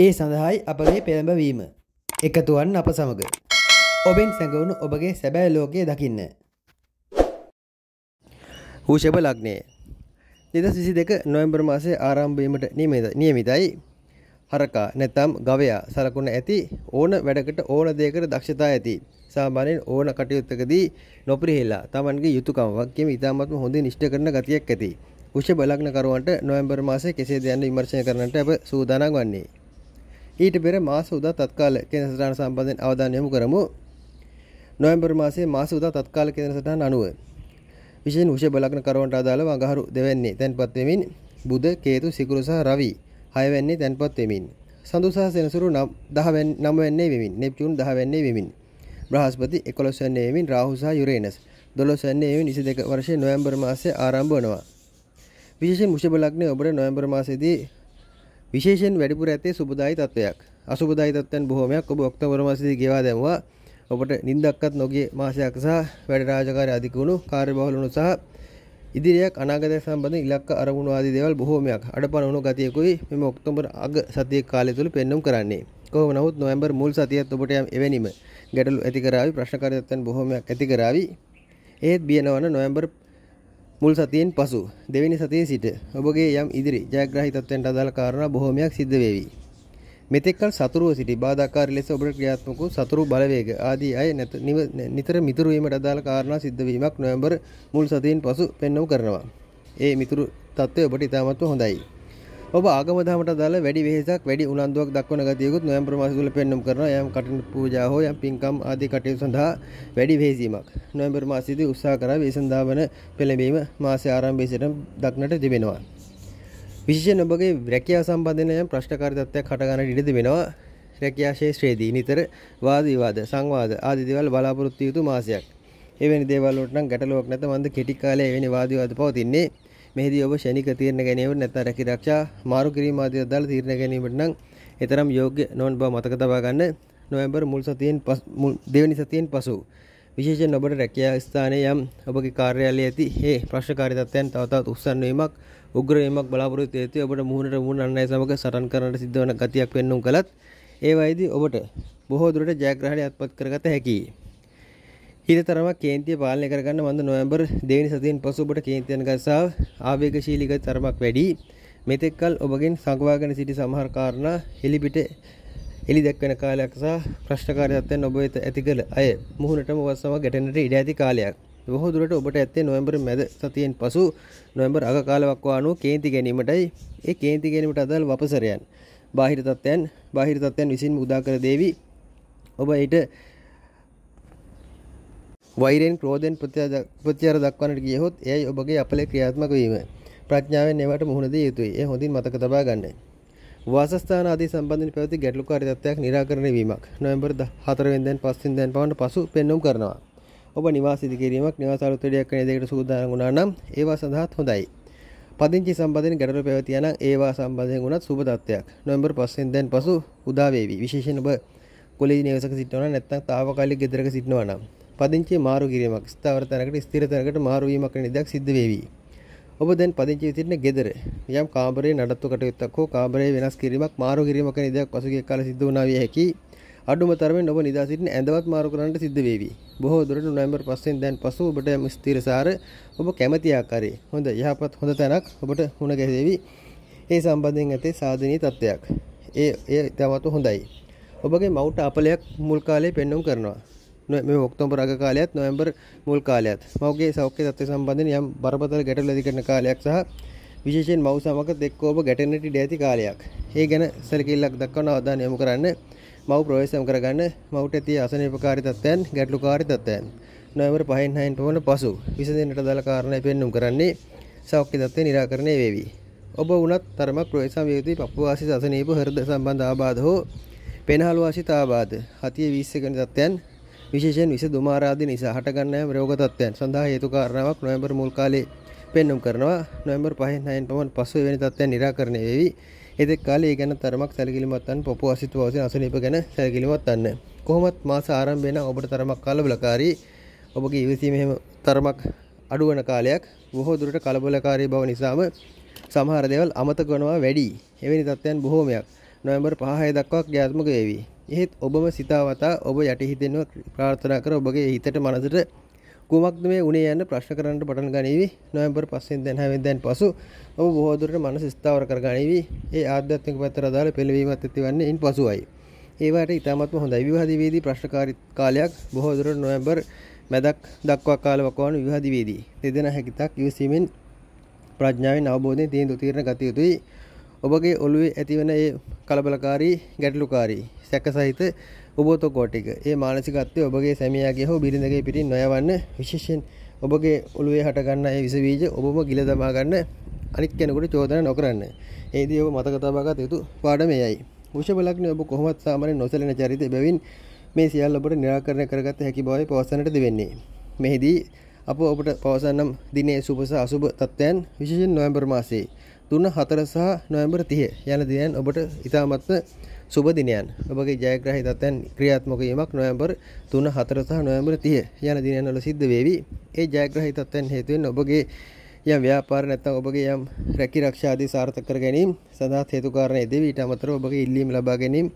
ඒ සඳහායි අපගේ පෙළඹවීම. එකතුවන් අප සමග. ඔබෙන් සැඟවුණු ඔබගේ සැබෑ ලෝකයේ දකින්න. ඌෂභ ලග්නය දෙදස් විසි දෙක නොයම්බර් මාසේ ආරම්භීමට නියමිතයි හරකා නැතම් ගවයා සලකුණ ඇති ඕන වැඩකට ඕන දෙයකට දක්ෂතා ඇති. සාමාන්‍යයෙන් ඕන කටයුත්තකදී නොපිරිහෙලා Tamanගේ යුතුයකමක් කියම ඉතාමත්ම හොඳින් ඉෂ්ට කරන ගතියක් ඇති. වෘෂභ ලග්නකරුවන්ට නොවැම්බර් මාසයේ කෙසේද යන්න විමර්ශනය කරන්නට අප සූදානම් වන්නේ. ඊට පෙර මාස උදා තත්කාල කේන්ද්‍ර සටහන සම්බන්ධයෙන් අවධානය යොමු කරමු. නොවැම්බර් මාසයේ මාස උදා තත්කාල කේන්ද්‍ර සටහන අනුව විශේෂයෙන් වෘෂභ ලග්නකරුවන්ට අදාළව අඟහරු දෙවැන්නේ තැන්පත් වෙමින් බුධ, කේතු, සිකුරු සහ රවි හයවැන්නේ තැන්පත් වෙමින් සඳු සහ සෙනසුරු 10 9 වෙමින් නෙප්ටියුන් 10 වෙන්නේ වෙමින් බ්‍රහස්පති 11 වෙන්නේ වෙමින් රාහු සහ යුරේනස් 12 වෙන්නේ වෙමින් 22 වර්ෂයේ නොවැම්බර් මාසයේ ආරම්භ වෙනවා විශේෂයෙන් මුෂභ ලග්නයේ ඔබට නොවැම්බර් මාසයේදී විශේෂයෙන් වැඩිපුර ඇත්තේ සුබදායි තත්වයක් අසුබදායි තත්ත්වයන් බොහෝමයක් ඔබ ඔක්තෝබර් මාසයේදී ගෙවා දැමුවා ඔබට නිින්දක්වත් නොගිය මාසයක් සහ වැඩ රාජකාරී අධික වුණු කාර්යබහුල වුණු සහ ඉදිරියක් අනාගත සම්බඳ ඉලක්ක අරමුණු ආදී දේවල් බොහෝමයක් අඩපණවුණු ගතියකුයි මෙම ඔක්තෝබර් අග සතිය කාලය තුළ පෙන්වුම් කරන්නේ. කොහොම නමුත් නොවැම්බර් මුල් සතියත් ඔබට යම් එවැනිම ගැටලු ඇති කරાવી ප්‍රශ්නකාරීත්වයන් බොහෝමයක් ඇති කරાવી. ඒත් බියනවන නොවැම්බර් මුල් සතියෙන් පසු දෙවෙනි සතියේ සිට ඔබගේ යම් ඉදිරි ජයග්‍රාහී තත්ත්වයන්ට අදාළ කාරණා බොහෝමයක් සිද්ධ වේවි. මෙතෙක්කල් සතුරුව සිටි බාධාකාරී ලෙස ඔබට ක්‍රියාත්මක වූ සතුරු බලවේග ආදී අය නිතර මිතුරු වීමට අදාළ කාරණා සිද්ධ වීමක් නොවැම්බර් මුල් සතියෙන් පසු පෙන්වු කරනවා. ඒ මිතුරු තත්ත්වය ඔබට ඉතාමත්ම හොඳයි. ඔබ ආගම දහමට අදාළ වැඩි වෙහෙසක් වැඩි උනන්දුවක් දක්වන ගතියකුත් නොවැම්බර් මාස තුල පෙන්වුම් කරනවා. යම් කටින් පූජා හෝ යම් පින්කම් ආදී කටයුතු සඳහා වැඩි වෙහෙසීමක් නොවැම්බර් මාසයේදී උත්සාහ කරා ඒ සඳහා වන පෙළඹීම මාසයේ ආරම්භයේ සිට දක්නට තිබෙනවා. විශෂෙන් ඔබගේ රැකයා සම්බධනය ප්‍රශ්කාරතත්වයක් කටගන්න ඉඩද වෙනවා රැකයාශේෂ්‍රයේදී නිතර වාදීවාද සංවාද ආදිදිවල් බලාපොරොත්තු යුතු මාසයක් එවැනි දේවල්ලටන ගැටලුවක් නැත මන්ද කෙටි කාලය එවැනි වාදීවාද පවතින්නේ මෙහිදී ඔබ ෂණික තීරණ ගැනීම නැත්නම් රැකිරක්ෂා මාරු කිරීම ආදී අදාළ තීරණ ගැනීමට නම් එතරම් යෝග්‍ය නොවන බව මතක තබා ගන්න නොවැම්බර් මුල් සතියෙන් දෙවැනි සතියෙන් පසු විශේෂයෙන් ඔබට රැකියා ස්ථානයේ යම් ඔබගේ කාර්යාලයේ ඇති හේ ප්‍රශ්නකාරී තත්ත්වයන් තව තවත් උස්සන් වීමක් උග්‍ර වීමක් බලාපොරොත්තු ඇති ඔබට මුහුණට මුහුණ අන් අය සමග සටන් කරන්නට සිද්ධ වන ගතියක් පෙන්වුම් කළත් ඒ වයිදී ඔබට බොහෝ දුරට ජයග්‍රහණය අත්පත් කරගත හැකියි. හිතතරමක් කේන්තිය පාලනය කරගන්න මන්ද නොවැම්බර් දෙවැනි සතියෙන් පසු ඔබට කේන්තියන ගසාව ආවේගශීලී ගති තරමක් වැඩි. මෙතෙක්කල් ඔබගෙන් සංවාගෙන සිටි සමහර කාරණා හෙලිපිට එලි දැක්වෙන කාලයක් සහ ප්‍රශ්නකාරීත්වයෙන් ඔබ වෙත ඇති කළ අය මුහුණටම වස්සම ගැටෙන්නට ඉඩ ඇති කාලයක්. බොහෝදුරට ඔබට ඇත්තේ නොවැම්බර් මැද සතියෙන් පසු නොවැම්බර් අග කාලවක්වා අනුව කේන්ති ගැනීමටයි ඒ කේන්ති ගැනීමට අදාළ වපසරයන් බාහිර තත්ත්වයන් බාහිර තත්ත්වයන් විසින් උදා කර දේවි ඔබ ඊට වෛරෙන් ක්‍රෝධෙන් ප්‍රතිචාර දක්වන්නට ගියහොත් එයයි ඔබගේ අපලේ ක්‍රියාත්මක වීම ප්‍රඥාවෙන් ඒවට මුහුණ දිය යුතුයි. ඒ හොඳින් මතක තබා ගන්න. වාසස්ථාන ආදී සම්බන්ධයෙන් පැවති ගැටලුකාරී තත්ත්වයක් निराකරණය වීමක්. නොවැම්බර් 4 වෙනිදාන් 5 වෙනිදාන් පවන්න පසු පෙන්වුම් කරනවා. ඔබ නිවාසිදි කිරීමක් නිවාසාරුත්තඩයක් කන දෙකට සූදානගුණනම් ඒවා සඳහත් හොඳයි පදිංචි සම්බධෙන් ගැටලු පැවතියන ඒවා සම්බධය ගුණත් සුබදත්වයක් නොම්බර් පස්සෙන් දැන් පසු උදාවේවි විශේෂණ ඔබ කොලි නිවසක සිටවන නැත්තක් තාවකාලි ගෙදරක සිටනවන පදිංචි මාරු කිරීමක් ස්ථාවරතනකට ස්තිරතනකට මාරුවීමක් නිදක් සිද්ධ වේවී ඔබ දැන් පදිංචි සිටින ගෙදර යම් කාමරේ නඩත්තු කටයුත්තක් හෝ කාමරේ වෙනස් කිරීමක් මාරු කිරීමක නිදයක් පසුගිය කාලේ සිද්ධ වුණා විය හැකියි අඩුම තරමින් ඔබ නිදා සිටින ඇඳවත් මාරු කරන්නට සිද්ධ වේවි. බොහෝ දුරට නොවැම්බර් 5න් දැන් පසු ඔබට යම් ස්ථිරසාර ඔබ කැමැති ආකාරයේ හොඳ යහපත් හොඳ තැනක් ඔබට මුණ ගැසෙවි. ඒ සම්බන්ධයෙන් ඇතේ සාධනීය තත්ත්වයක්. ඒ ඒ ඉතාමත් හොඳයි. ඔබගේ මවුට අපලයක් මුල් කාලේ පෙන්වුම් කරනවා. මේ ඔක්තෝබර් අග කාලයත් නොවැම්බර් මුල් කාලයත් මවගේ සෞඛ්‍ය තත්ත්වය සම්බන්ධයෙන් යම් බරපතල ගැටලු ඇති කරන කාලයක් සහ විශේෂයෙන් මව් සමග දෙක්ක ඔබ ගැටෙන්නට ඉඩ ඇති කාලයක්. ඒ ගැන සැලකිල්ලක් දක්වන අවධානය යොමු කරන්න. මව් ප්‍රවේශම් කරගන්න මවුට ඇති අසනීපකාරී තත්ත්වයන් ගැටලුකාරී තත්ත්වයන් නොවැම්බර් 5න් 6න් වන පසු විසඳෙන්නට දාල කාරණා පෙන්눔 කරන්නේ සෞඛ්‍ය තත්ත්වය निराකරණය වේවි. ඔබ වුණත් තරමක් ප්‍රවේශම් විය යුතුයි පප්පු වාසී අසනීප හෘද සම්බන්ධ ආබාධ හෝ පෙනහළු වාසිත ආබාධ හතිය 20 වෙනි තත්ත්වයන් විශේෂයෙන් විස දුම ආරාධින නිසා හටගන්නා රෝග තත්ත්වයන් සඳහා හේතු කාරණාවක් නොවැම්බර් මුල් කාලයේ පෙන්눔 කරනවා. නොවැම්බර් 5න් 6න් පමණ පසු වෙනි තත්ත්වයන් निराකරණය වේවි. එදෙක් කාලේ ඒ ගැන තරමක් සැලකිලිමත් වන්න පොපු අසිත වාසින අසනීප ගැන සැලකිලිමත් වන්න. කොහොමත් මාස ආරම්භ වෙන ඔබට තරමක් කලබලකාරී ඔබගේ ඉවසීම එහෙම තරමක් අඩු වෙන කාලයක් බොහෝ දුරට කලබලකාරී බව නිසාම සමහර දේවල් අමතක වෙනවා වැඩි. එවැනි තත්ත්වයන් බොහෝමයක් නොවැම්බර් 5 දක්වා ක්‍රියාත්මක වේවි. එහෙත් ඔබම සිතාවතා ඔබ යටිහිතෙන්ව ප්‍රාර්ථනා කර ඔබගේ හිතට මනසට කුමක්ද මේ උනේ යන්න ප්‍රශ්න කරන්නට පටන් ගනීවි නොවැම්බර් පස්සේ දැන් හැවෙන්දෙන් පසු ඔබ බොහෝ දුරට මනස ස්ථාවර කර ගනීවි ඒ ආධ්‍යාත්මික පැත්තට අදාළ පෙළවීමක් ඇතිවන්නේ ඉන් පසුයි ඒවට ඉතාමත්ම හොඳයි විවාහදිවේදී ප්‍රශ්නකාරී කාලයක් බොහෝ දුරට නොවැම්බර් මැදක් දක්වා කාලයක් වන විවාහදිවේදී දෙදෙනා හැකිතක් ඉවසීමෙන් ප්‍රඥාවෙන් අවබෝධයෙන් තීන්දුව తీරන ගත යුතුයි ඔබගේ ඔළුවේ ඇතිවන ඒ කලබලකාරී ගැටලුකාරී සැක සහිත ඔබෝතකෝටික ඒ මානසිකත්වය ඔබගේ සැමියාගේ හෝ බිරිඳගේ පිටින් නොයවන්න විශේෂයෙන් ඔබගේ ඔළුවේ හටගන්න ඒ විසබීජ ඔබම ගිල දමා ගන්න අනිත් කෙනෙකුට චෝදනා නොකරන්න. ඒ දී ඔබ මතක තබා ගත යුතු පාඩම එයයි. වෘෂභ ලග්නය ඔබ කොහොමත් සාමාන්‍යයෙන් නොසැලෙන චරිතය බැවින් මේ සියල්ල ඔබට निराකරණය කරගත හැකි බවයි පවසන්නට දෙවෙන්නේ. මෙහිදී අප ඔබට පවසන්නම් දිනේ සුබ සහ අසුබ තත්ත්වයන් විශේෂයෙන් නොවැම්බර් මාසයේ 3 4 සහ නොවැම්බර් 30 යන දිනයන් ඔබට ඉතාමත්ම සුබ දිනයන්. ඔබගේ ජයග්‍රහී තත්ත්වයන් ක්‍රියාත්මක වීමක් නොවැම්බර් 3, 4 සහ නොවැම්බර් 30 යන දිනයන්වල සිද්ධ වේවි. ඒ ජයග්‍රහී තත්ත්වයන් හේතුවෙන් ඔබගේ යම් ව්‍යාපාර නැත්නම් ඔබගේ යම් රැකී ආරක්ෂා ආදී සාර්ථක කර ගැනීම සඳහා හේතු කාරණා ඉදෙවි ඊට අමතරව ඔබගේ ඉල්ලීම් ලබා ගැනීම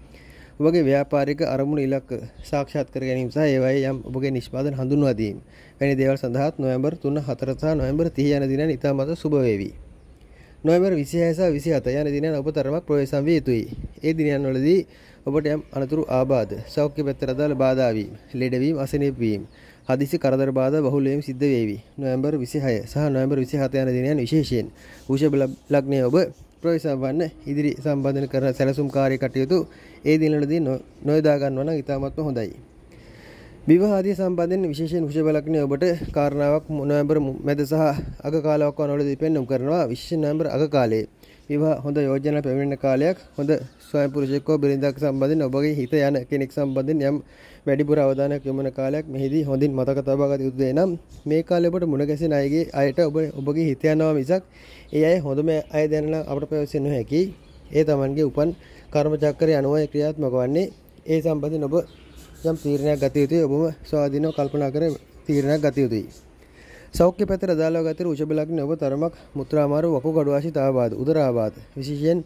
ඔබගේ ව්‍යාපාරික අරමුණු ඉලක්ක සාක්ෂාත් කර ගැනීම සහ ඒවායේ යම් ඔබගේ නිෂ්පාදන හඳුන්වා දීම වැනි දේවල් සඳහාත් නොවැම්බර් 3 4 සහ නොවැම්බර් 30 යන දිනයන් ඉතාමත් සුබ වේවි නොවැම්බර් 26 27 යන දිනයන් ඔබ තරමක් ප්‍රවේශම් විය යුතුයි. ඒ දිනයන්වලදී ඔබට යම් අනතුරු ආබාධ, සෞඛ්‍ය පැත්තට අදාළ බාධා වීම, ලෙඩවීම, අසනීප වීම, හදිසි කරදර බාධා බහුල වීම සිද්ධ වේවි. නොවැම්බර් 26 සහ නොවැම්බර් 27 යන දිනයන් විශේෂයෙන් වෘෂභ ලග්නයේ ඔබ ප්‍රවේශම් වන්න ඉදිරි සම්බන්ධන කරන සැලසුම් කාර්ය කටයුතු ඒ දිනවලදී නොයදා ගන්නවා නම් ඉතාමත්ම හොඳයි. විවාහාදී සම්බන්ධයෙන් විශේෂයෙන් විෂය බලකනේ ඔබට කාරණාවක් නොවැම්බර් මැද සහ අග කාලයක් වනවලදී පෙන්වුම් කරනවා විශේෂ නොවැම්බර් අග කාලයේ විවාහ හොඳ යෝජනා පැමිණෙන කාලයක් හොඳ ස්වයං පුරුෂයෙක් හෝ බිරිඳක් සම්බන්ධයෙන් ඔබගේ හිත යන කෙනෙක් සම්බන්ධයෙන් යම් වැඩිපුර අවධානයක් යොමුන කාලයක් මෙහිදී හොඳින් මතක තබා ගත යුතු නම් මේ කාලේ ඔබට මුණ ගැසෙන අයගේ අයට ඔබ ඔබගේ හිත යනවා මිසක් ඒ අය හොඳම අය දැනන අපට පැවසෙන්නේ නැහැ ඒ තමන්ගේ උපන් කර්ම චක්‍රය අනුව ක්‍රියාත්මක වන්නේ ඒ සම්බන්ධයෙන් ඔබ යම් තීරණයක් ගත යුතුයි ඔබම ස්වාධීනව කල්පනා කර තීරණයක් ගත යුතුයි. සෞඛ්‍ය පැත්තට අදාළව ගත යුතු උෂබ ලග්න ඔබ තරමක් මුත්‍රාමාරු වකු කඩුවාසිතාවාද උදරාවාද විශේෂයෙන්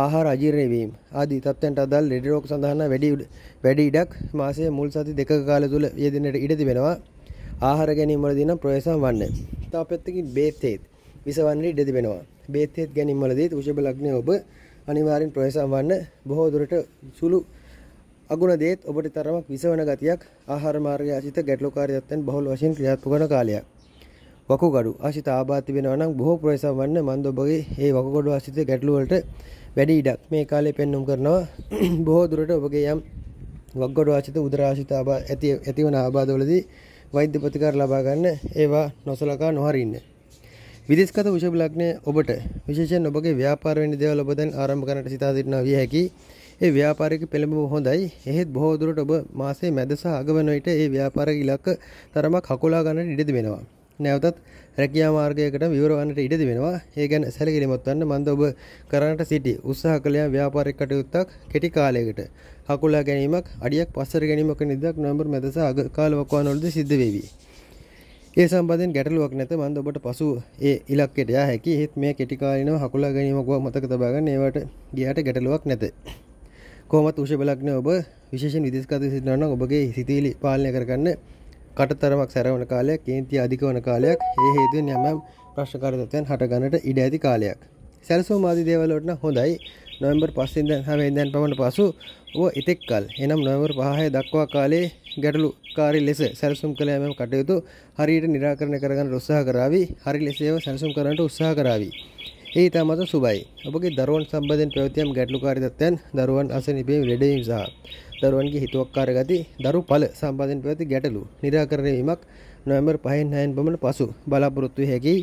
ආහාර අජීර්ණ වීම ආදී තත්ත්වයන්ට අදාළ ලෙඩ රෝග සඳහා වැඩි වැඩි ඉඩක් මාසයේ මුල් සති දෙකක කාලය තුල යෙදෙන්නට ඉඩ තිබෙනවා. ආහාර ගැනීම වලදී නම් ප්‍රවේශම් වන්නේ. තව පැත්තකින් බේත් හේත් විසවන්නේ ඉඩ තිබෙනවා. බේත් හේත් ගැනීම වලදී උෂබ ලග්නයේ ඔබ අනිවාර්යෙන් ප්‍රවේශම් වන්න බොහෝ දුරට සුළු අගුණ දේත් ඔබට තරමක් විසවන ගතියක් ආහාර මාර්ගය ආශිත ගැටලුකාරීත්වයෙන් බහුල වශයෙන් ක්‍රියාත්මක වන කාලයක්. වකුගඩු ආශිත ආබාධ වෙනවා නම් බොහෝ ප්‍රවේශම් වන්න මන්ද ඔබගේ මේ වකුගඩු ආශිත ගැටලු වලට වැඩි ඉඩක් මේ කාලේ පෙන්වුම් කරනවා (clears throat) බොහෝ දුරට ඔබගේ යම් වකුගඩු ආශිත උදර ආශිත ආබාධ ඇති ඇතිවන ආබාධවලදී වෛද්‍ය ප්‍රතිකාර ලබා ගන්න ඒවා නොසලකා නොහරින්න. විදේශගත වෘෂභ ලග්නය ඔබට විශේෂයෙන් ඔබගේ ව්‍යාපාර වෙන දේවල් ඔබ දැන් ආරම්භ කරන්නට සිතා සිටිනවා විය හැකියි. ඒ ව්‍යාපාරික පෙළඹීම හොඳයි. එහෙත් බොහෝ දුරට ඔබ මාසයේ මැද සහ අග වන විට ඒ ව්‍යාපාරික ඉලක්ක තරමක් හකුලා ගන්නට ඉඩ දෙනවා. නැවතත් රැකියා මාර්ගයකට විවර වන්නට ඉඩ දෙනවා. ඒ ගැන සැලකිලිමත් වන්න මන්ද ඔබ කරන්නට සිටි උත්සාහ කළ ව්‍යාපාරික කටයුත්තක් කෙටි කාලයකට හකුලා ගැනීමක් අඩියක් පස්සර ගැනීමක නිදක් නොවැම්බර් මැද සහ අග කාල වකවානුවලදී සිද්ධ වේවි. ඒ සම්බන්ධයෙන් ගැටලුවක් නැත මන්ද ඔබට පසු ඒ ඉලක්කයට යා හැකි. එහෙත් මේ කෙටි කාලිනව හකුලා ගැනීමක් මතක තබා ගන්න. ඒවට ගියාට ගැටලුවක් නැත. කොමත් උෂ බලක්න ඔබ විශේෂෙන් විදිස්කත සිටනන ඔබගේ සිතීලි පාලනය කරගන්න කටතරමක් සැරවන කාලයක් කේන්ති අධික වන කාලයක් ඒ හේතුවෙන් යමම් ප්‍රශ්කාරතත්වයන් හටගන්නට ඉඩ ඇති කාලයක් සැල්සෝ මාධි දේවලටන හොඳයි නොම්බර් පස්සිද හැමේදැන් පමණ පසු ඔ එතෙක් කල් එනම් නොවර් පහය දක්වා කාලේ ගැටලු කාරි ලෙස සැල්සුම් කළ යමම් කටයුතු හරියට නිරාකරණ කරගන්න උත්සාහ කරාවි හරි ලෙසේව සැල්සුම් කරන්නට උත්සාහ කරාවි ඒ ඉතාමත සුබයි. ඔබගේ දරුවන් සම්බන්ධයෙන් පැවතියම් ගැටලුකාරී තත්ත්වයන්, දරුවන් අසනීපයෙන් ලෙඩවීම සහ දරුවන්ගේ හිතුවක්කාර ගති, දරු ඵල සම්බන්ධයෙන් පැවති ගැටලු निराකරණය වීමක් නොවැම්බර් 5න් 6න් පමණ පසු බලාපොරොත්තු විය හැකි.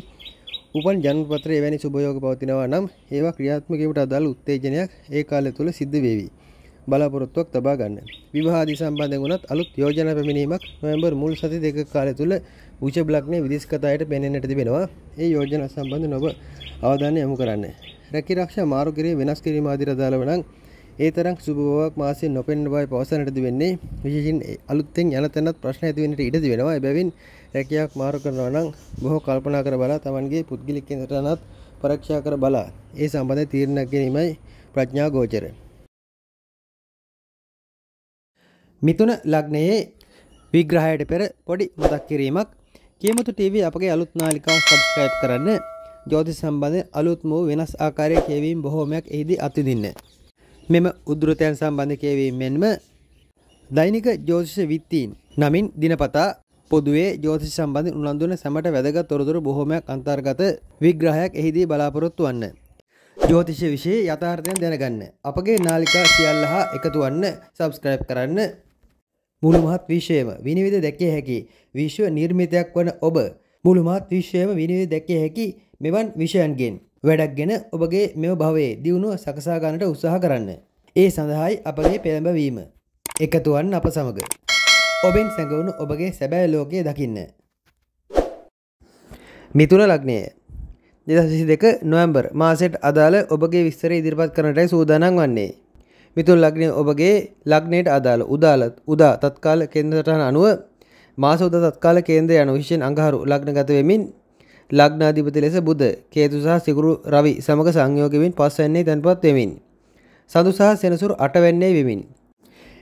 උපන් ජන්මපත්‍රයේ එවැනි සුභයෝග පවතිනවා නම් ඒවා ක්‍රියාත්මක වීමට අදාළ උත්තේජනයක් ඒ කාලය තුල සිද්ධ වේවි. බලාපොරොත්තුවක් තබා ගන්න. විවාහාදී සම්බන්ධයෙන් වුණත් අලුත් යෝජනා පැමිණීමක් නොවැම්බර් මුල් සති දෙක කාලය තුල උච බ්ලොග්නේ විදේශ කතායට පෙනෙන්නට තිබෙනවා. ඒ යෝජනා සම්බන්ධ නොබ අවධානය යොමු කරන්න. රැකිරක්ෂා මාරු කිරීම වෙනස් කිරීම ආදී රදාලව නම් ඒ තරම් සුබ බවක් මාසයෙන් නොපෙනෙන බවයි පවසන්නට වෙන්නේ විශේෂයෙන් අලුත්ෙන් යන තැනත් ප්‍රශ්න ඇති වෙන්නට ඉඩ තිබෙනවා එබැවින් රැකියාවක් මාරු කරනවා නම් බොහෝ කල්පනා කර බලා Tamanගේ පුද්ගලික කේන්දරණත් පරීක්ෂා කර බලා ඒ සම්බන්ධ තීරණ ගැනීමයි ප්‍රඥා ගෝචර මිතුන ලග්නයේ විග්‍රහයට පෙර පොඩි මතක් කිරීමක් කියමුතු TV අපගේ අලුත් නාලිකාව subscribe කරන්න ජෝති සම්බන්ධ අලුත්ම වූ වෙනස් ආකාරය කියවීම් බොහෝමයක් එහිදී අතිදින්න. මෙම උදුරතයන් සම්බන්ධ කියවීම මෙන්ම දෛනික ජෝතිෂ විත්තීන් නමින් දිනපතා පොදුවේ ජෝතිෂ සම්බන්ධ උනන්දුන සැමට වැදගත් තොරතුරු බොහොමයක් අන්තර්ගත විග්‍රහයක් එහිදී බලාපොරොත්තු වන්න. ජෝතිෂ විෂය යථාර්ථයෙන් දැනගන්න. අපගේ නාලිකා සියල්ල හා එකතු වන්න සබස්ක්‍රයිබ් කරන්න. මුළුමහත් විශ්යම විනිවිධ දැකිය හැකි විශ්ව නිර්මිතයක් වන ඔබ මුළුමහත් විශ්යම විනිවිධ දැකිය හැකි මෙවන් විෂයන්ගෙන් වැඩක්ගෙන ඔබගේ මෙම භවේ දියුණුව සකසාගන්නට උත්සාහ කරන්න. ඒ සඳහායි අපගේ පෙළඹවීම. එකතුවන් අප සමඟ. ඔබෙන් සැඟවුණු ඔබගේ සැබෑ ලෝකය දකින්න. මිතුන ලක්නය දෙදසි දෙක නොවම්බර් මාසෙට් අදාළ ඔබගේ විස්තර ඉදිරිපත් කරනටයි සූදානන් වන්නේ. මිතුන් ලග්නය ඔබගේ ලක්නයට අදාළ උදාලත් උදා තත්කාල කෙන්දටහන අනුව මාස උද තත්කාල කේන්ද යන විශෂෙන් අඟහරු ලග්නගතවෙමින් ලග්නාධිපති ලෙස බුද කේතු සහ සිකුරු රවි සමග සංයෝගවෙන් පස්වන්නේ තැන්පත් වෙමින්. සඳු සහ සෙනසුර අටවැන්නේ වෙමින්.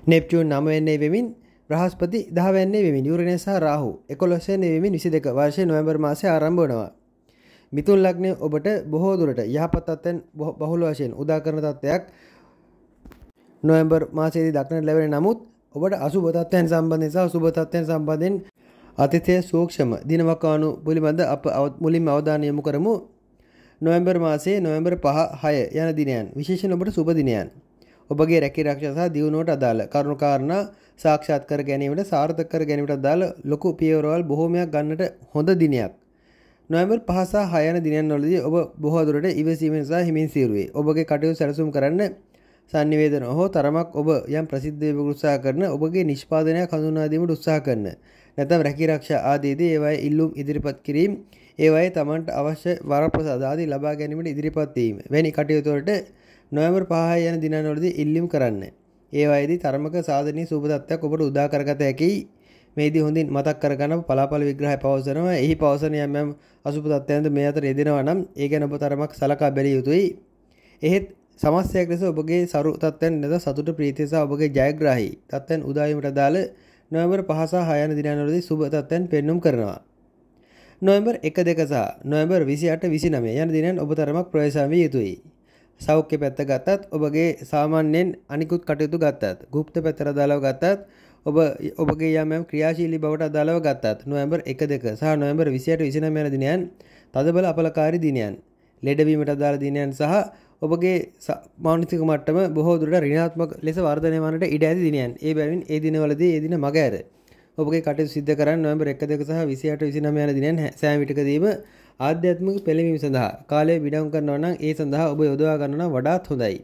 නෙප්ටියුන් නමවෙන්නේ වෙමින් ප්‍රහස්පති දහවැන්නේ වෙමින් යුරණය සහ රාහු එකොලොස්සන්නේ වෙමින් විසි දෙක වර්ෂය නොවැම්බර් මාසය ආරම්භනවා. මිතුන් ලග්නය ඔබට බොහෝ දුරට යහපත්තත්තැන් බහුල වශයෙන් උදාකරන තත්ත්වයක් නොවැම්බර් මාසේදී දක්නට ලැබෙන නමුත් ඔබට අසුභතත්වයන් සම්බන්ධය සහ සුභතත්වයන් සම්බන්ධෙන් අතිතය සූක්ෂම දිනවකානු පිළිබඳ අප මුලින් අවධානය යොමු කරමු නොවැම්බර් මාසේ නොවැම්බර් පහ හය යන දිනයන් විශේෂෙන් ඔබට සුපදිනයන් ඔබගේ රැකි රක්ෂ සහ දියුණුවට අදාළ කරුණු කාරණා සාක්ෂාත් කර ගැනීමට සාර්ථක කර ගැනීමට අදාළ ලොකු පියවරවල් බොහෝමයක් ගන්නට හොඳ දිනයක් නොවැම්බර් පහ සහ හය යන දිනයන්වලදී ඔබ බොහෝ දුරට ඉවසීමෙන් සහ හිමින් සීරුවේ ඔබගේ කටයුතු සැලසුම් කරන්න sannivedana හෝ තරමක් ඔබ යම් ප්‍රසිද්ධ වේවක උත්සාහ කරන ඔබගේ නිෂ්පාදනයක් හඳුනා දීමට උත්සාහ කරන නැතම් රැකිරක්ෂ ආදීදී ඒවයි ඉල්ලුම් ඉදිරිපත් කිරීම ඒවයි තමන්ට අවශ්‍ය වරප්‍රසාදාදී ලබා ගැනීමට ඉදිරිපත්වීම වැනි කටයුතුවලට නොවැම්බර් පහය යන දිනවලදී ඉල්ලීම් කරන්න. ඒවයිදී තර්මක සාධනීය සුබතත්වයක් ඔබට උදා කරගත හැකියි. මේදී හොඳින් මතක් කරගන්න පලාපල විග්‍රහය පවසනවා. එහි පවසන යම් යම් අසුබ තත්ත්වයන්ද මේ අතර යෙදෙනවා නම් ඒ ගැන ඔබ තරමක් සලකා බැලිය යුතුයි. එහෙත් සමස්යයක් ලෙස ඔබගේ සරු තත්ත්වයන් නැත සතුට ප්‍රීතිය සහ ඔබගේ ජයග්‍රාහී තත්ත්වයන් උදාවීමට දාලා නොවැම්බර් 5 සහ 6 යන දිනවලදී සුබ තත්ත්වයන් පෙන්눔 කරනවා. නොවැම්බර් 1 2 සහ නොවැම්බර් 28 29 යන දිනයන් ඔබ තරමක් ප්‍රවේශම් විය යුතුයි. සෞඛ්‍ය පැත්ත ගත්තත් ඔබගේ සාමාන්‍යයෙන් අනිකුත් කටයුතු ගත්තත් গুপ্ত පැත්තට දාලව ගත්තත් ඔබ ඔබගේ යමම් ක්‍රියාශීලි බවට අදාළව ගත්තත් නොවැම්බර් 1 2 සහ නොවැම්බර 28 29 යන දිනයන් තදබල අපලකාරී දිනයන් ලෙඩවීමට අදාළ දිනයන් සහ ඔබගේ මානතික මටම බොහෝදුරට රිනාත්මක ලෙස වර්ධනයවනට ඉඩ ඇති දිනයන් ඒ බැවින් ඒ දිනවලද ඒදින මග ඇර ඔබගේ කට සිද්ධ කරන්න නොම්බර එක් දෙක සහ විසිට විසිනම යන දිනයන් සෑමිටකදීම ආධ්‍යාත්මක පෙළමීම සඳහා කාලය විඩම් කරනවනම් ඒ සඳහා ඔබ යොදවා ගන්නන වඩාත් හොඳයි.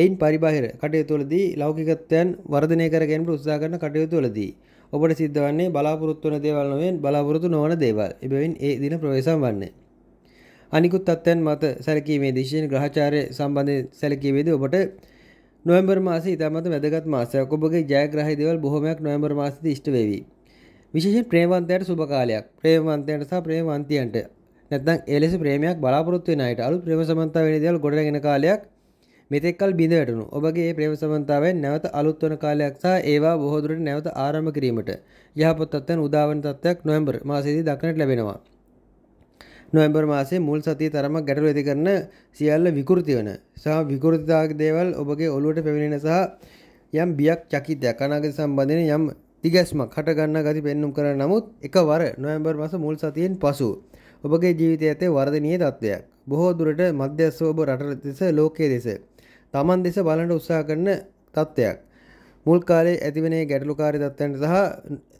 එයින් පරිබාහිර කටයුතුවලදී ලෞකිකත්වයන් වර්ධනය කරගෙන උත්සාහ කරන කටයුතුවලදී ඔබට සිද්ධ වන්නේ බලාපොරොත්තු වන දේවල් නොවෙන් බලාපොරොත්තු නොවන දේවල්. එබැවින් ඒ දින ප්‍රවේශම් වන්නේ. අනිකුත් තත්ත්වයන් මත සැලකීමේ දිශයෙන් ග්‍රහචාරය සම්බන්ධයෙන් සැලකීමේදී ඔබට නොවැම්බර් මාසයේ ඉතාමත් වැදගත් මාසයක්. ඔබගේ ජයග්‍රාහී දේවල් බොහොමයක් නොවැම්බර් මාසයේදී ඉෂ්ට වේවි. විශේෂයෙන් ප්‍රේමවන්තයාට සුබ කාලයක්. ප්‍රේමවන්තයන්ට සහ ප්‍රේමවන්තියන්ට නැත්නම් ඒ ලෙස ප්‍රේමයක් බලාපොරොත්තු වෙන අයට අලුත් ප්‍රේම සම්බන්ධතාව වෙන දේවල් ගොඩනගෙන කාලයක් මෙතෙක්කල් බිඳ වැටුණු. ඔබගේ ඒ ප්‍රේම සම්බන්ධතාවෙන් නැවත අලුත් වන කාලයක් සහ ඒවා බොහෝ දුරට නැවත ආරම්භ කිරීමට යහපත් තත්ත්වයන් උදාවන තත්ත්වයක් නොවැම්බර් මාසයේදී දක්නට ලැබෙනවා. නොවැම්බර් මාසේ මුල් සතිය තරමක් ගැටලු ඇති කරන සියල්ල විකෘති වන සහ විකෘතිතාවක දේවල් ඔබගේ ඔලුවට පැමිණෙන සහ යම් බියක් චකිතයක් අනාගත සම්බන්ධයෙන් යම් තිගැස්මක් හටගන්න ගති පෙන්නුම් කරන නමුත් එකවර නොවැම්බර් මාස මුල් සතියෙන් පසු ඔබගේ ජීවිතය ඇතේ වර්ධනීය තත්ත්වයක් බොහෝ දුරට මධ්‍යස්ව ඔබ රට දෙස ලෝකයේ දෙස තමන් දෙස බලන්න උත්සාහ කරන තත්ත්වයක් මුල් කාලේ ඇතිවනේ ගැටලුකාරී තත්ත්වයන්ට සහ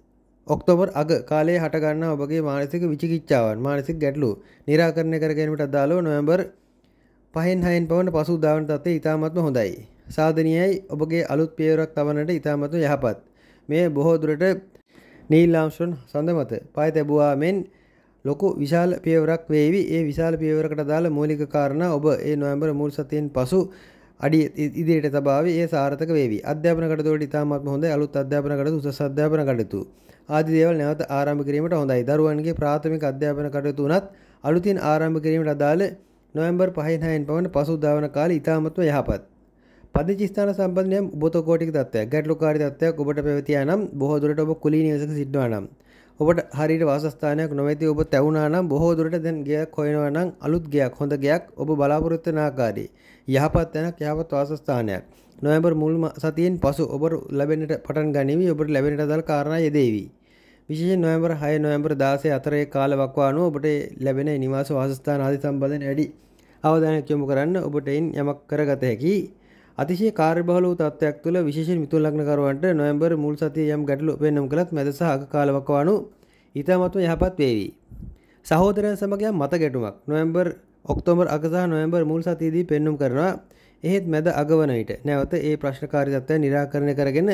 ඔක්තෝබර් අග කාලේ හටගන්න ඔබගේ මානසික විචිකිච්චාවන් මානසික ගැටලු නිරාකරණය කර ගැනීමට අදාළව නොවැම්බර් පහෙන් හයෙන් පවන පසු දාවන තත්ත්වය ඉතාමත්ම හොඳයි. සාධනීයයි ඔබගේ අලුත් පියවරක් තවන්නට ඉතාමත්ම යහපත්. මේ බොහෝ දුරට නීල් ආම්ස්ට්‍රෝන් සඳ මත පය තැබුවා මෙන් ලොකු විශාල පියවරක් වේවි. ඒ විශාල පියවරකට දාලා මූලික කාරණා ඔබ ඒ නොවැම්බර් මුල් සතියෙන් පසු අඩි ඉදිරියට තබාවේ ඒ සාර්ථක වේවි. අධ්‍යාපන කටයුතු වලට ඉතාමත්ම හොඳයි. අලුත් අධ්‍යාපන කටයුතු උසස් අධ්‍යාපන කටයුතු ආදේවල් නැවත ආරම්භ කිරීමට හොඳයි දරුවන්ගේ ප්‍රාථමික අධ්‍යාපන කටයුතු වනත් අලුතින් ආරම්භ කිරීමට අදාළ නොවම්බර් පහහිනයෙන් පවන පසුදාවන කාල ඉතාමත්ම යහපත්. පදිචිස්ථාන සම්බන්ධය බොතකෝටික තත්වයක් ගැටලුකාරි තත්වයක් ඔබට පැවතියා නම් බොහෝ දුරට ඔබ කුලී නිවසක සිටනවා නම් ඔබට හරියට වාසස්ථානයක් නොමැති ඔබ තැවුණා නම් බොහෝ දුරට දැන් ගෙයක් හොයනවා නම් අලුත් ගෙයක් හොඳ ගෙයක් ඔබ බලාපොරොත්තු වෙන ආකාරයේ යහපත් තැනක් යහපත් වාසස්ථානයක් නොවැම්බර් මුල්ම සතියෙන් පසු ඔබ ලැබෙනට පටන් ගනිවි ඔබට ලැබෙනට දල් කාරණා යෙදේවී. විශේෂ නොවැම්බර් 6 නොවැම්බර් 16 අතරේ කාලවකවා අනුව ඔබට ලැබෙන නිවාස වාසස්ථාන ආදී සම්බන්ධයෙන් වැඩි අවධානයක් යොමු කරන්න ඔබට එයින් යමක් කරගත හැකි. අතිශය කාර්යබහුල වූ තත්ත්වයක් තුළ විශේෂයෙන් මිතුන් ලග්නකරුවන්ට නොවැම්බර් මුල් සතියේ යම් ගැටලු පෙන්වම් කළත් මැද සහ අග කාලවකවා අනුව ඊටමත් යහපත් වේවි. සහෝදරයන් සමග යම් මත ගැටුමක් නොවැම්බර් ඔක්තෝබර් අග සහ නොවැම්බර් මුල් සතියේදී පෙන්වම් කරනවා එහෙත් මැද අගවන විට නැවත ඒ ප්‍රශ්නකාරීත්වය निराකරණය කරගෙන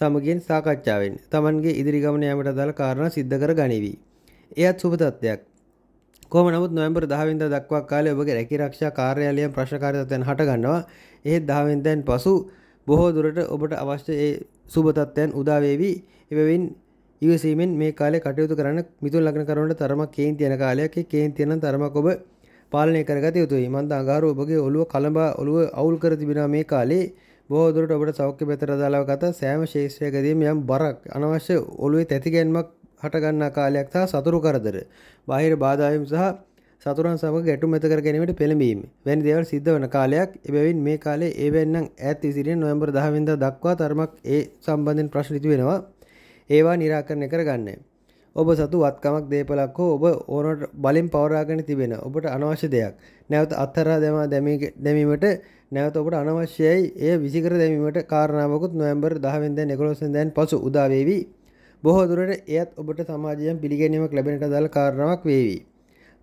සමගියෙන් සාකච්ඡාවෙන් Tamanගේ ඉදිරි ගමන යාමට අදාළ කාරණා සිද්ධ කර ගනිවි. එයත් සුබ තත්ත්වයක්. කොහොම නමුත් නොවැම්බර් 10 වෙනිදා දක්වා කාලය ඔබගේ රැකී ආරක්ෂා කාර්යාලයෙන් ප්‍රශ්නකාරීත්වයන් හට ගන්නවා. එහෙත් 10 වෙනිදාන් පසු බොහෝ දුරට ඔබට අවශ්‍ය ඒ සුබ තත්ත්වයන් උදා වේවි. එබැවින් ඉවසීමෙන් මේ කාලේ කටයුතු කරන්න මිතුන් ලග්න කරනට තරමක් කේන්ති යන කාලයක් ඒ කේන්ති යන තරමක් ඔබ පාලනය කරගත යුතුයි මන්ද අගාරෝපගේ ඔළුව කළඹ ඔළුව අවුල් කර තිබෙන මේ කාලේ බොහෝ දුරට ඔබට සෞඛ්‍ය පැතර දාලාව ගත සෑම ශේෂයකදීම යම් බරක් අනවශ්‍ය ඔළුවේ තැතිගැන්මක් හටගන්නා කාලයක් සහ සතුරු කරදර බාහිර බාධාවීම් සහ සතුරන් සමග ගැටුම් ඇති කර ගැනීමට පෙළඹීම වැනි දේවල් සිද්ධ වන කාලයක් එබැවින් මේ කාලේ ඒවැන්නම් ඈත් ඉසිරියෙන් නොවැම්බර් 10 වෙනිදා දක්වා තරමක් ඒ සම්බන්ධයෙන් ප්‍රශ්න ඉදිවෙනවා ඒවා निराකරණය කරගන්න ඔබ සතු වත්කමක් දේපලක් හෝ ඔබ ඕනට බලින් පවරාගෙන තිබෙන ඔබට අනවශ්‍ය දෙයක් නැවත අත්හරා දැමා දැමීමට නැවත ඔබට අනවශ්‍යයි එය විසිකර දැමීමට කාරණාවකුත් නොවැම්බර් දහවෙන්ද නිකොලොසෙන් දැන් පසු උදාවේවි බොහෝ දුරට එයත් ඔබට සමාජයෙන් පිළිගැනීමක් ලැබෙනට දල් කාරණාවක් වේවි.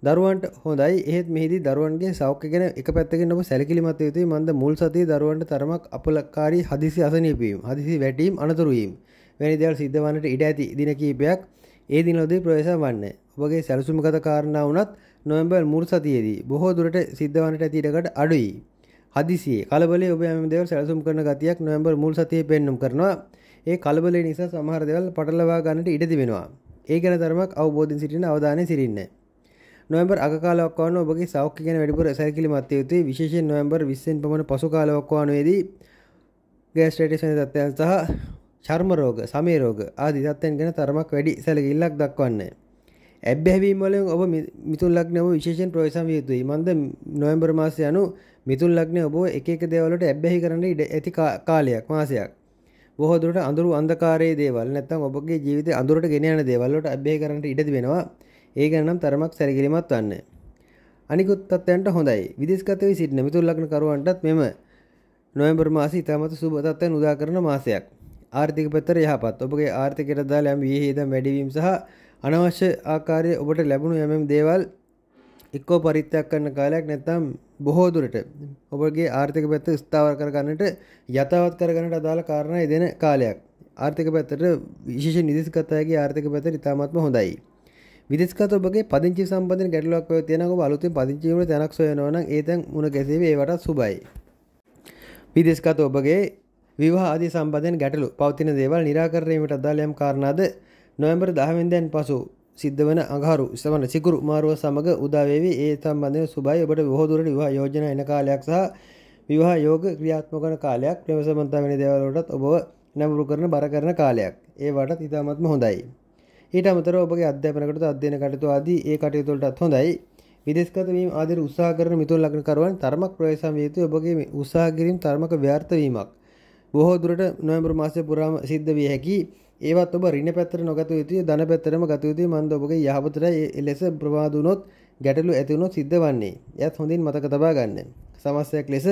දරුවන්ට හොඳයි ඒත් මෙහිදී දරුවන්ගේ සෞඛ්‍ය ගැන එක පැත්තකින් ඔබ සැලකිලිමත් වෙ යුතුයි මන්ද මුල් සතියේ දරුවන්ට තරමක් අපලකාරී හදිසි අසනීප වීම හදිසි වැටීම් අනතුරු වීම වැනි දේවල් සිද්ධ වන්නට ඉඩ ඇති දින කිහිපයක් ඒ දිනලොදී ප්‍රවේශ වන්න ඔබගේ සැලසුමගත කාරණා වනත් නොම්බර් මුර් සතියේදී බොහෝ දුරට සිද්ධවනට ඇතිටකට අඩුයි. හදිසිේ කලබල ඔබ මෙදව සැලසුම් කරන ගතියක් නොම්බර් මුල් සතිය පෙන්නුම් කරනවා ඒ කලබල නිසා සමහරදවල් පටලවා ගන්නට ඉඩති වෙනවා. ඒ ගැන තරමක් අවබෝධින් සිටින අවධානය සිරින්න. නොම්බර් අකාලක්වාන ඔබගේ සෞඛ්‍යගෙන වැඩිපුර සැකිලි මත්තයුතුේ විශේෂ නොම්බර් විස්සෙන් පමණ පසු කාලවක්වානයේදී ගෑස්ටේටේෂන තත්වයන් සහ චර්ම රෝග, සමේ රෝග ආදී තත්ත්වයන් ගැන තරමක් වැඩි සැලකිල්ලක් දක්වන්නේ. ඇබ්බැහිවීම වලින් ඔබ මිතුන් ලග්නය ඔබ විශේෂයෙන් ප්‍රවේශම් විය යුතුයි. මන්ද නොවැම්බර් මාසයේ අනු මිතුන් ලග්නය ඔබ එක එක දේවල් වලට ඇබ්බැහි කරන්න ඉඩ ඇති කාලයක් මාසයක්. බොහෝ දුරට අඳුරු අන්ධකාරයේ දේවල් නැත්නම් ඔබගේ ජීවිතයේ අඳුරට ගෙන යන දේවල් වලට ඇබ්බැහි කරන්න ඉඩ වෙනවා. ඒ ගැන නම් තරමක් සැලකිලිමත් වන්න. අනිකුත් තත්ත්වයන්ට හොඳයි. විදේශගතව සිටින මිතුන් ලග්න කරුවන්ටත් මෙම නොවැම්බර් මාසය ඉතාමත් සුබ තත්ත්වයන් උදා කරන මාසයක්. ආර්ථික පෙත්තර යහපත් ඔබගේ ආර්ථිකයට දාල යම් වියහිද වැඩිවීම් සහ අනවශ්‍ය ආකාරය ඔබට ලැබුණු යමම් දේවල් එක්කෝ පරිත්‍යක් කරන කාලයක් නැත්තම් බොහෝ දුරට ඔබගේ ආර්ථික පැත්ත ස්ථාවර කරගන්නට යථාවත් කරගන්නට අදාළ කාරණා දෙන කාලයක් ආර්ථික පැත්තට විශේෂ නිදිස්කතාගේ ආර්ථික පැත්ත ඉතාමත්ම හොඳයි විදිස්කත ඔබගේ පදිංචි සම්බන්ධයෙන් ගැටලුවක් වෙව තියෙනවා ඔබ අලුතෙන් පදිංචි වීමට තැනක් සොයනවා නම් ඒ දැන් මුණ ගැසීවි ඒවටත් සුබයි විදිස්කත ඔබගේ විවාආදී සම්බධයෙන් ගැටලු පවතින දේවල් නිරාකරීමට අදාළයම් කාරණාද නොවැම්බර් දහමෙන්දැන් පසු සිද්ධ වන අගහරු සමන සිකුරු මාරුව සමඟ උදාවේවි ඒ සම්බන්ධය සුබයි ඔබට බොහෝදුරට විවා යෝජන එන කාලයක් සහ විවාහ යෝග ක්‍රියාත්මකන කාලයක් ප්‍රවසමන්තා වෙන දේවලටත් ඔබව නැඹුරු කරන බර කරන කාලයක් ඒවටත් ඉතාමත්ම හොඳයි ඊට අමතර ඔබගේ අධ්‍යපනකට අධ්‍යන කටතු ආදී ඒ කටයුතුලටත් හොඳයි විදෙස්ගත වීම ආදිර උත්සාහ කරන මිතුල් ලග්නකරුවන් තරමක් ප්‍රවේශම් යුතුයි ඔබගේ උත්සාහ කිරීම තරමක ව්‍යර්ථ වීමක් බොහෝදුරට නොවම්බර් මාසය පුරාම සිද්ධ විය හැකි ඒවත් ඔබ රිණ පැත්තර නොගත යුතුය දන පැත්තරම ගත යුතුය මන්ද ඔබගේ යහපතට එලෙස ප්‍රවාද වුණොත් ගැටලු ඇති වුණොත් සිද්ධ වන්නේ එයත් හොඳින් මතක තබා ගන්න සමස්යක් ලෙස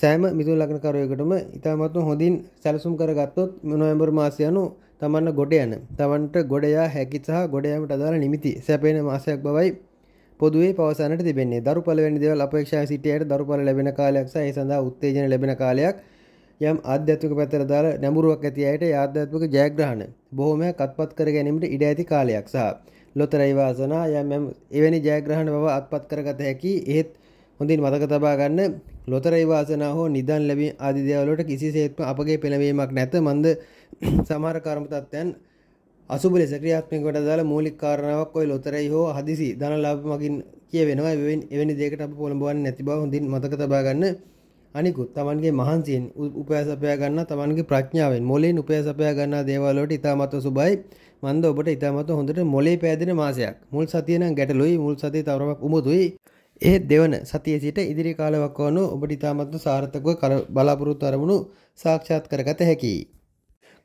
සෑම මිතුන් ලගනකරයකටම ඉතාමත්ම හොඳින් සැලසුම් කරගත්තොත් නොවැම්බර් මාසයනු තමන්න ගොඩ යන තමන්ට ගොඩයා හැකි සහ ගොඩයමට අදාළ නිමිති සැපෙන මාසයක් බවයි පොදුවේ පවසනට තිබෙන්නේ දරු පලවැනි දෙවල් අපේක්ෂා සිටියට දරු පල ලැබෙන කාලයක් සහ ඒ සඳහා උත්තේජන ලැබෙන කාලයක් යම් ආධ්‍යාත්මික පැත්තට දාලා නැඹුරුවක් ඇති අයට ආධ්‍යාත්මික ජයග්‍රහණ බොහෝමයක් අත්පත් කර ගැනීමට ඉඩ ඇති කාලයක් සහ ලොතරැයි වාසනා යම් යම් එවැනි ජයග්‍රහණ බව අත්පත් කරගත හැකි එහෙත් හොඳින් මතක තබා ගන්න ලොතරැයි වාසනා හෝ නිදන් ලැබීම ආදී දේවල් වලට කිසිසේත්ම අපගේ පෙළඹීමක් නැත මන්ද සමහර කර්ම තත්ත්වයන් අසුබ ලෙස ක්‍රියාත්මක කොට දාලා මූලික කාරණාවක් ඔය ලොතරැයි හෝ හදිසි ධනලාභ මගින් කියවෙනවා එවැනි දෙයකට අප පොළඹවන්නේ නැති බව හොඳින් මතක තබා ගන්න අනිකුත් තමන්ගේ මහන්සියෙන් උපය සපයා ගන්න තමන්ගේ ප්‍රඥාවෙන් මොලෙන් උපය සපයා ගන්නා දේවල් වලට ඉතාමත්ව සුබයි මන්ද ඔබට ඉතාමත්ව හොඳට මොලේ පෑදෙන මාසයක් මුල් සතිය නම් ගැටලුයි මුල් සතිය තවරමක් උමතුයි ඒ දෙවන සතිය සිට ඉදිරි කාලවක් වන ඔබට ඉතාමත්ව සාර්ථකව බලාපොරොත්තු අරමුණු සාක්ෂාත් කරගත හැකියි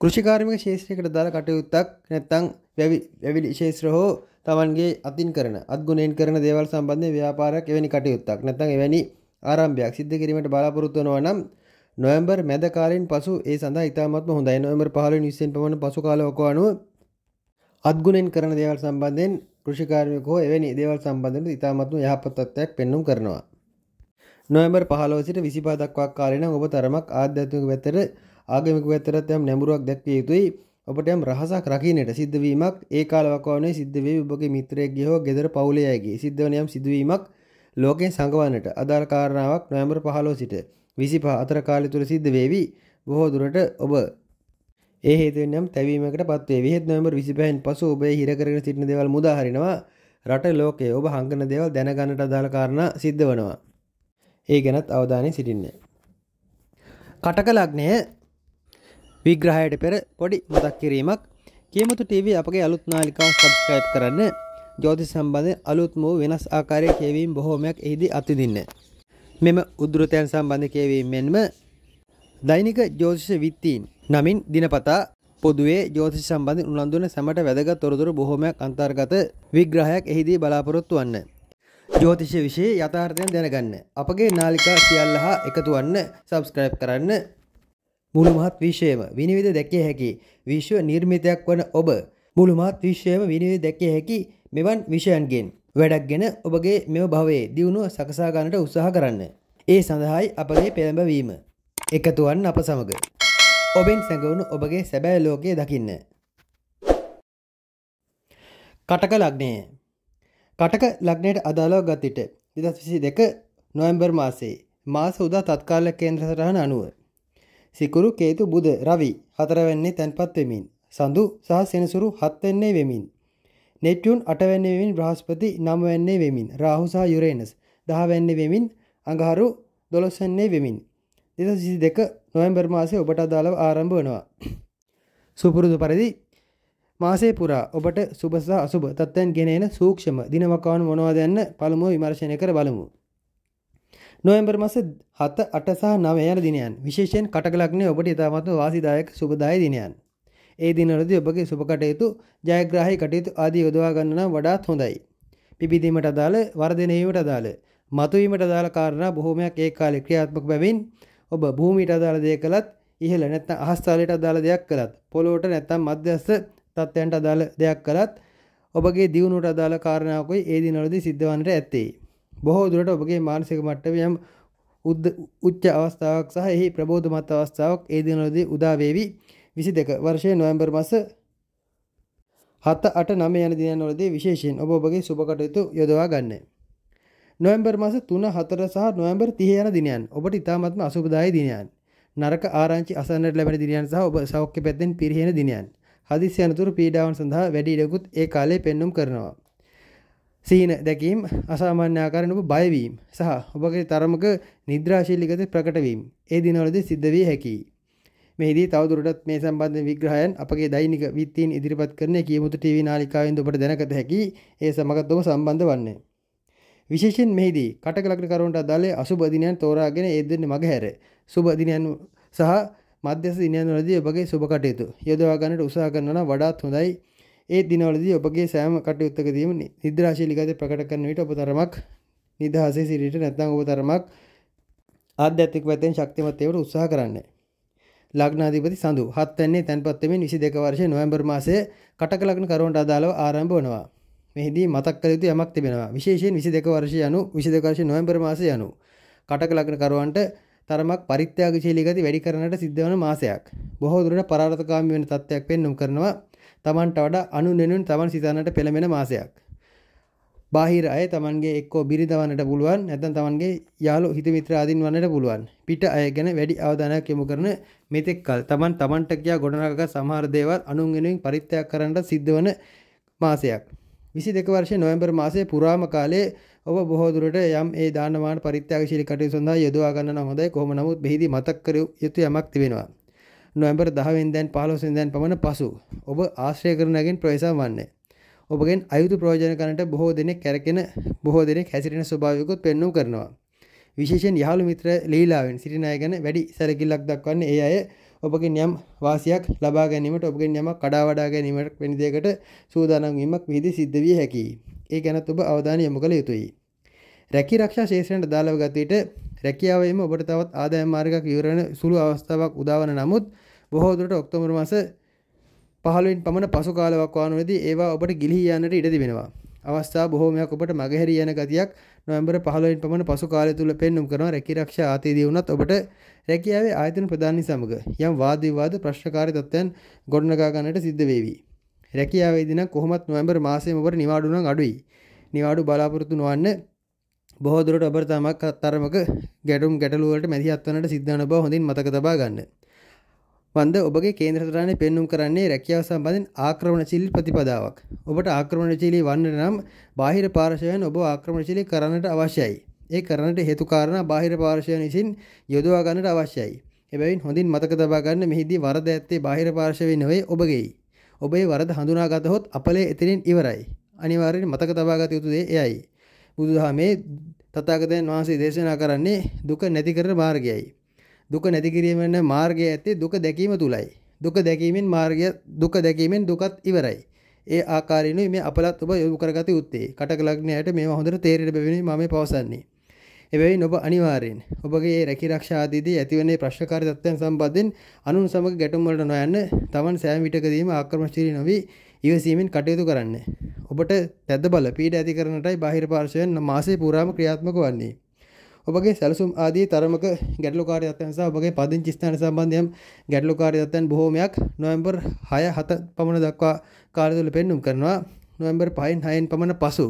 කෘෂිකාර්මික ශේෂත්‍රයකට දාල කටයුත්තක් නැත්තං වැවිලි ශේෂත්‍ර හෝ තමන්ගේ අතින් කරන අත්ගුණයෙන් කරන දේවල් සම්බන්ධය ව්‍යාපාරයක් එවැනි කටයුත්තක් නැතං එවැනි ආරම්භයක් සිද්ධ කිරීමට බලාපොරොත්තු වෙනවා නම් නොවැම්බර් මැද කාලෙන් පසු ඒ සඳහා ඉතාමත්ම හොඳයි. නොවැම්බර් 15 20 පමණ පසු කාල ඔකවණුව අත්ගුණෙන් කරන දේවල් සම්බන්ධයෙන් කෘෂිකාර්මිකෝ එවැනි දේවල් සම්බන්ධව ඉතාමත්ම යහපත් තත්ත්වයක් පෙන්වුම් කරනවා. නොවැම්බර් 15 සිට 25 දක්වා කාලේ නම් ඔබ තරමක් ආධ්‍යාත්මික පැත්තට ආගමික පැත්තට යම් නැඹුරුවක් දැක්විය යුතුයි. ඔබට යම් රහසක් රකින්නට සිද්ධවීමක් ඒ කාලවකවානුවේ සිද්ධ වේ ඔබගේ මිත්‍රයෙක්ගේ හෝ ගෙදර පවුලේ අයගේ සිද්ධ වන යම් සිදුවීමක් ලෝකයෙන් සංගවන්නට අදාළ කාරණාවක් නොවැම්බර් 15 සිට 25 අතර කාලය තුල සිද්ධ වේවි. බොහෝ දුරට ඔබ ඒ හේතුවෙන් යම් තැවීමකට පත්වේ. විහෙත් නොවැම්බර් 25න් පසු ඔබේ හිර කරගෙන සිටින දේවල් මුදා හරිනවා. රට ලෝකයේ ඔබ හංගන දේවල් දැනගන්නට අදාළ කාරණා සිද්ධ වෙනවා. ඒ ගැනත් අවධානයෙන් සිටින්න. කටක ලග්නය විග්‍රහයට පෙර පොඩි මතක් කිරීමක් කියමුතු TV අපගේ අලුත් නාලිකාව සබස්ක්‍රයිබ් කරන්න ජෝති සම්බන්ධය අලුත්ම වූ වෙනස් ආකාරය කියවීම් බොහෝමයක් එහිදී අතිදින්න. මෙම උද්ෘතයන් සම්බන්ධ කියවීම මෙන්ම දෛනික ජෝතිෂ විත්තීන් නමින් දිනපතා පොදුවේ ජෝතිෂ සම්බන්ධ උනන්දුන සැමට වැදගත් තොරතුරු බොහොමයක් අන්තර්ගත විග්‍රහයක් එහිදී බලාපොරොත්තු වන්න. ජෝතිෂ විෂය යථාර්ථයෙන් දැනගන්න. අපගේ නාලිකා සියල්ල හා එකතු වන්න සබස්ක්‍රයිබ් කරන්න. මුළු මහත් විශ්වයම විනිවිද දැකිය හැකි විශ්ව නිර්මිතයක් වන ඔබ මුළු මහත් විශ්වයම විනිවිද දැකිය හැකි මෙවන් විෂයන්ගෙන් වැඩක් ගෙන ඔබගේ මෙම භවේ දියුණුව සකසාගන්නට උත්සාහ කරන්න. ඒ සඳහායි අපගේ පෙළඹවීම. එකතුවන් අප සමග. ඔබෙන් සැඟවුණු ඔබගේ සැබෑ ලෝකයේ දකින්න. කටක ලග්නය කටක ලග්නයට අදාළව ගතිට දෙදස් විසි දෙක නොවම්බර් මාසේ මාස උදා තත්කාල කේන්ද්‍ර සටහන අනුව. සිකුරු කේතු බුද රවි හතරවැන්නේ තැන්පත් වෙමින් සඳු සහ සෙනසුරු හත්වෙන්නේ වෙමින්. නෙට්ටියුන් අටවැන්නේ වෙමින් බ්‍රහස්පති නමවැන්නේ වෙමින් රාහු සහ යුරේනස් දහවැන්නේ වෙමින් අඟහරු දොළොස්සන්නේ වෙමින්. දෙස සිසි දෙක නොවැම්බර් මාසේ ඔබට අදාළව ආරම්භ වනවා. සුපුරුදු පරිදි මාසේ පුරා ඔබට සුබසහ අසුභ තත්ත්වයන් ගෙන එන සූක්ෂම දිනවකවාන මොනවද යන්න පළමුව විමර්ශනය කර බලමු. නොවැම්බර් මාස 7 8 සහ 9 යන දිනයන් විශේෂයෙන් කටක ලග්නයේ ඔබට ඉතාමත් වාසිදායක සුබදායී දිනයන්. ඒ දිනවලදී ඔබගේ සුබකටයුතු ජයග්‍රාහී කටයුතු ආදී යොදවා ගන්න නම් වඩාත් හොඳයි. පිබිදීමට අදාළ වර්ධනයීමට අදාළ මතුවීමට අදාළ කාරණා බොහෝමයක් ඒ කාලේ ක්‍රියාත්මක බැවින් ඔබ භූමියට අදාළ දේ කළත් ඉහළ නැත්නම් අහස්තලයට අදාළ දෙයක් කළත් පොළොවට නැත්නම් මධ්‍යස්ථ තත්ත්වයන්ට අදාළ දෙයක් කළත් ඔබගේ දියුණුවට අදාළ කාරණාවකුයි ඒ දිනවලදී සිද්ධ වන්නට ඇත්තේ. බොහෝ දුරට ඔබගේ මානසික මට්ටමේ යම් උච්ච අවස්ථාවක් සහ එහි ප්‍රබෝධමත් අවස්ථාවක් ඒ දිනවලදී උදා වේවි. විසි දෙක වර්ෂය නොවම්බර් මස හත අට නම යන දිනවලදී විශේෂයෙන් ඔබ ඔබගේ සුපකටයුතු යොදවා ගන්න. නොවම්බර් මස තුන හතර සහ නොවම්බර් තිහ යන දිනයන් ඔබට ඉතාමත්ම අසුපදායි දිනයන්. නරක ආරංචි අසන්නට ලැබෙන දිනයන් සහ ඔබ සෞඛ්‍ය පැත්තෙන් පිරිහෙන දිනයන්. හදිසි අනතුරු පීඩාවන් සඳහා වැඩි ඉඩකුත් ඒ කාලේ පෙන්නුම් කරනවා. සීන දැකීම් අසාමාන්‍ය ආකාරයෙන් ඔබ බයවීම සහ ඔබගේ තරමක නිද්‍රාශීලීගත ප්‍රකටවීම ඒ දිනවලදී සිද්ධ විය හැකියි. මෙහිදී තවදුරටත් මේ සම්බන්ධ විග්‍රහයන් අපගේ දෛනික විත්තීන් ඉදිරිපත් කරන්නේ කියමුතු ටීවී නාලිකාවෙන් ඔබට දැනගත හැකි ඒ සමගත් ඔබ සම්බන්ධ වන්නේ. විශේෂයෙන් මෙහිදී කටක ලග්න කරුවන්ට අදාළේ අසුබ දිනයන් තෝරාගෙන ඒ දෙන්නේ මගහැර සුබ දිනයන් සහ මධ්‍යස්ථ දිනයන් වලදී ඔබගේ සුබ කටයුතු යොදවා ගන්නට උත්සාහ කරනවා නම් වඩාත් හොඳයි. ඒ දිනවලදී ඔබගේ සෑම කටයුත්තකදීම නිද්‍රාශීලී ගති ප්‍රකට කරන විට ඔබ තරමක් නිදහසේ සිටිට නැත්නම් ඔබ තරමක් ආධ්‍යාත්මික පැත්තෙන් ශක්තිමත් වේවට උත්සාහ කරන්නේ. ලග්නාධිපති සඳු හත් වෙන්නේ තැන්පත් වෙමින් 22 වර්ෂයේ නොවැම්බර් මාසයේ කටක ලග්න කරුවන්ට අදාළව ආරම්භ වෙනවා. මෙහිදී මතක් කළ යුතු යමක් තිබෙනවා. විශේෂයෙන් 22 වර්ෂය යනු 22 වර්ෂයේ නොවැම්බර් මාසය යනු කටක ලග්න කරුවන්ට තරමක් පරිත්‍යාගශීලී ගති වැඩි කරන්නට සිද්ධ වන මාසයක්. බොහෝ දුරට පරාර්ථකාමී වෙන තත්ත්වයක් පෙන්වම් කරනවා. තමන්ට වඩා අනුනෙනුන් තමන් සිතන්නට පෙළඹෙන මාසයක්. බාහිර අය තමන්ගේ එක්කෝ බිරිඳවන්නට පුළුවන් නැත්නම් තමන්ගේ යාළු හිතමිත්‍ර ආදීන් වන්නට පුළුවන් පිට අය ගැන වැඩි අවධානයක් යොමු කරන මෙතෙක් කල තමන් තමන්ට කියා ගොඩනගා සමහර දේවල් අනුන් වෙනුවෙන් පරිත්‍යාග කරන්නට සිද්ධ වන මාසයක් 22 වර්ෂයේ නොවැම්බර් මාසයේ පුරාම කාලයේ ඔබ බොහෝ දුරට යම් ඒ දානමාන පරිත්‍යාගශීලී කටයුතු සඳහා යොදවා ගන්න නම් හොඳයි කොහොම නමුත් මෙහිදී මතක් කර යුතු යමක් තිබෙනවා නොවැම්බර් 10 වෙනිදාන් 15 වෙනිදාන් පමණ පසු ඔබ ආශ්‍රය කරන නැගින් ප්‍රවේශම් වන්නේ ඔබගෙන් අයුතු ප්‍රයෝජන කරන්නට බොහෝ දෙනෙක් කැරකෙන බොහෝ දෙනෙක් හැසිරෙන ස්වභාවයකුත් පෙන්වූ කරනවා. විශේෂයෙන් යහළු මිත්‍ර ලීලාවෙන් සිටින අය ගැන වැඩි සැලකිල්ලක් දක්වන්නේ ඒ අය ඔබගෙන් යම් වාසියක් ලබා ගැනීමට ඔබගෙන් යමක් කඩා වඩා ගැනීමට වැනි දෙයකට සූදානම් වීමක් විහිදී සිද්ධ විය හැකියි. ඒ ගැනත් ඔබ අවධානය යොමු කළ යුතුයි. රැකී රක්ෂා ශේෂ්ත්‍රයට අදාළව ගත විට රැකියාවෙම ඔබට තවත් ආදායම් මාර්ගයක් විවරණ සුළු අවස්ථාවක් උදාවන නමුත් බොහෝ දුරට ඔක්තෝබර් මාස පහළුවෙන් පමණ පසු කාලවක් වානුවේදී ඒවා ඔබට ගිලිහී යන්නට ඉඩ තිබෙනවා. අවස්ථා බොහෝමයක් ඔබට මගහැරී යන ගතියක් නොවැම්බර් 15න් පමණ පසු කාලය තුල පෙන්눔 කරන රැකිරක්ෂා ආතීදී වුණත් ඔබට රැකියාවේ ආයතන ප්‍රධානී සමග යම් වාද විවාද ප්‍රශ්නකාරී තත්ත්වයන් ගොඩනගා ගන්නට සිද්ධ වේවි. රැකියාවේදී නම් කොහොමත් නොවැම්බර් මාසයේම ඔබට නිවාඩු නම් අඩුයි. නිවාඩු බලාපොරොත්තු නොවන්න බොහෝ දුරට ඔබට තමක් තරමක ගැටුම් ගැටලු වලට මැදිහත් වන්නට සිද්ධ වෙන බව හොඳින් මතක තබා ගන්න. වන්ද ඔබගේ කේන්ද්‍ර සටහනේ පෙන්눔 කරන්නේ රැකියාව සම්බන්ධයෙන් ආක්‍රමණශීලී ප්‍රතිපදාවක්. ඔබට ආක්‍රමණශීලී වන්නට නම් බාහිර පාර්ශවයන් ඔබ ආක්‍රමණශීලී කරන්නට අවශ්‍යයි. ඒ කරන්නට හේතු කාරණා බාහිර පාර්ශවයන් විසින් යොදවා ගන්නට අවශ්‍යයි. එබැවින් හොඳින් මතක තබා ගන්න මෙහිදී වරද ඇත්තේ බාහිර පාර්ශවයේ නෙවෙයි ඔබගේයි. ඔබේ වරද හඳුනාගතහොත් අපලේ එතනින් ඉවරයි. අනිවාර්යෙන් මතක තබා ගත යුතු දේ එයයි. බුදුදහමේ තථාගතයන් වහන්සේ දේශනා කරන්නේ දුක නැති කරන මාර්ගයයි. දුක නැති කිරීමන මාර්ගය ඇත්තේ දුක දැකීම තුලයි. දුක දැකීමෙන් මාර්ගය දුක දැකීමෙන් දුකත් ඉවරයි. ඒ ආකාරයෙන්ුයි මේ අපලත් ඔබ යොමු කරගත යුත්තේ. කටක ලග්නයට මේවා හොඳට තේරෙන්න බැවිනුයි මම පවසන්නේ. එබැවින් ඔබ අනිවාර්යෙන් ඔබගේ ඒ රැකී ආරක්ෂා ආදීදී ඇතිවන්නේ ප්‍රශ්නකාරී තත්ත්වයන් සම්බන්ධයෙන් අනුන් සමග ගැටුම් වලට නොයන්න තමන් සෑම විටකදීම ආක්‍රමණශීලී නොවි ඉවසීමෙන් කටයුතු කරන්න. ඔබට තද බල පීඩ ඇති කරනටයි බාහිර පාර්ශවයෙන් මාසේ පුරාම ක්‍රියාත්මක වන්නේ. ඔබගේ සැලසුම් ආදී තරමක ගැටලුකාරී තත්ත්වයන් සහ ඔබගේ පදිංචි ස්ථාන සම්බන්ධයෙන් ගැටලුකාරී තත්ත්වයන් බොහෝමයක් නොවැම්බර් 6 7 පමණ දක්වා කාලය තුළ පෙන්눔 කරනවා නොවැම්බර් 5න් 6න් පමණ පසු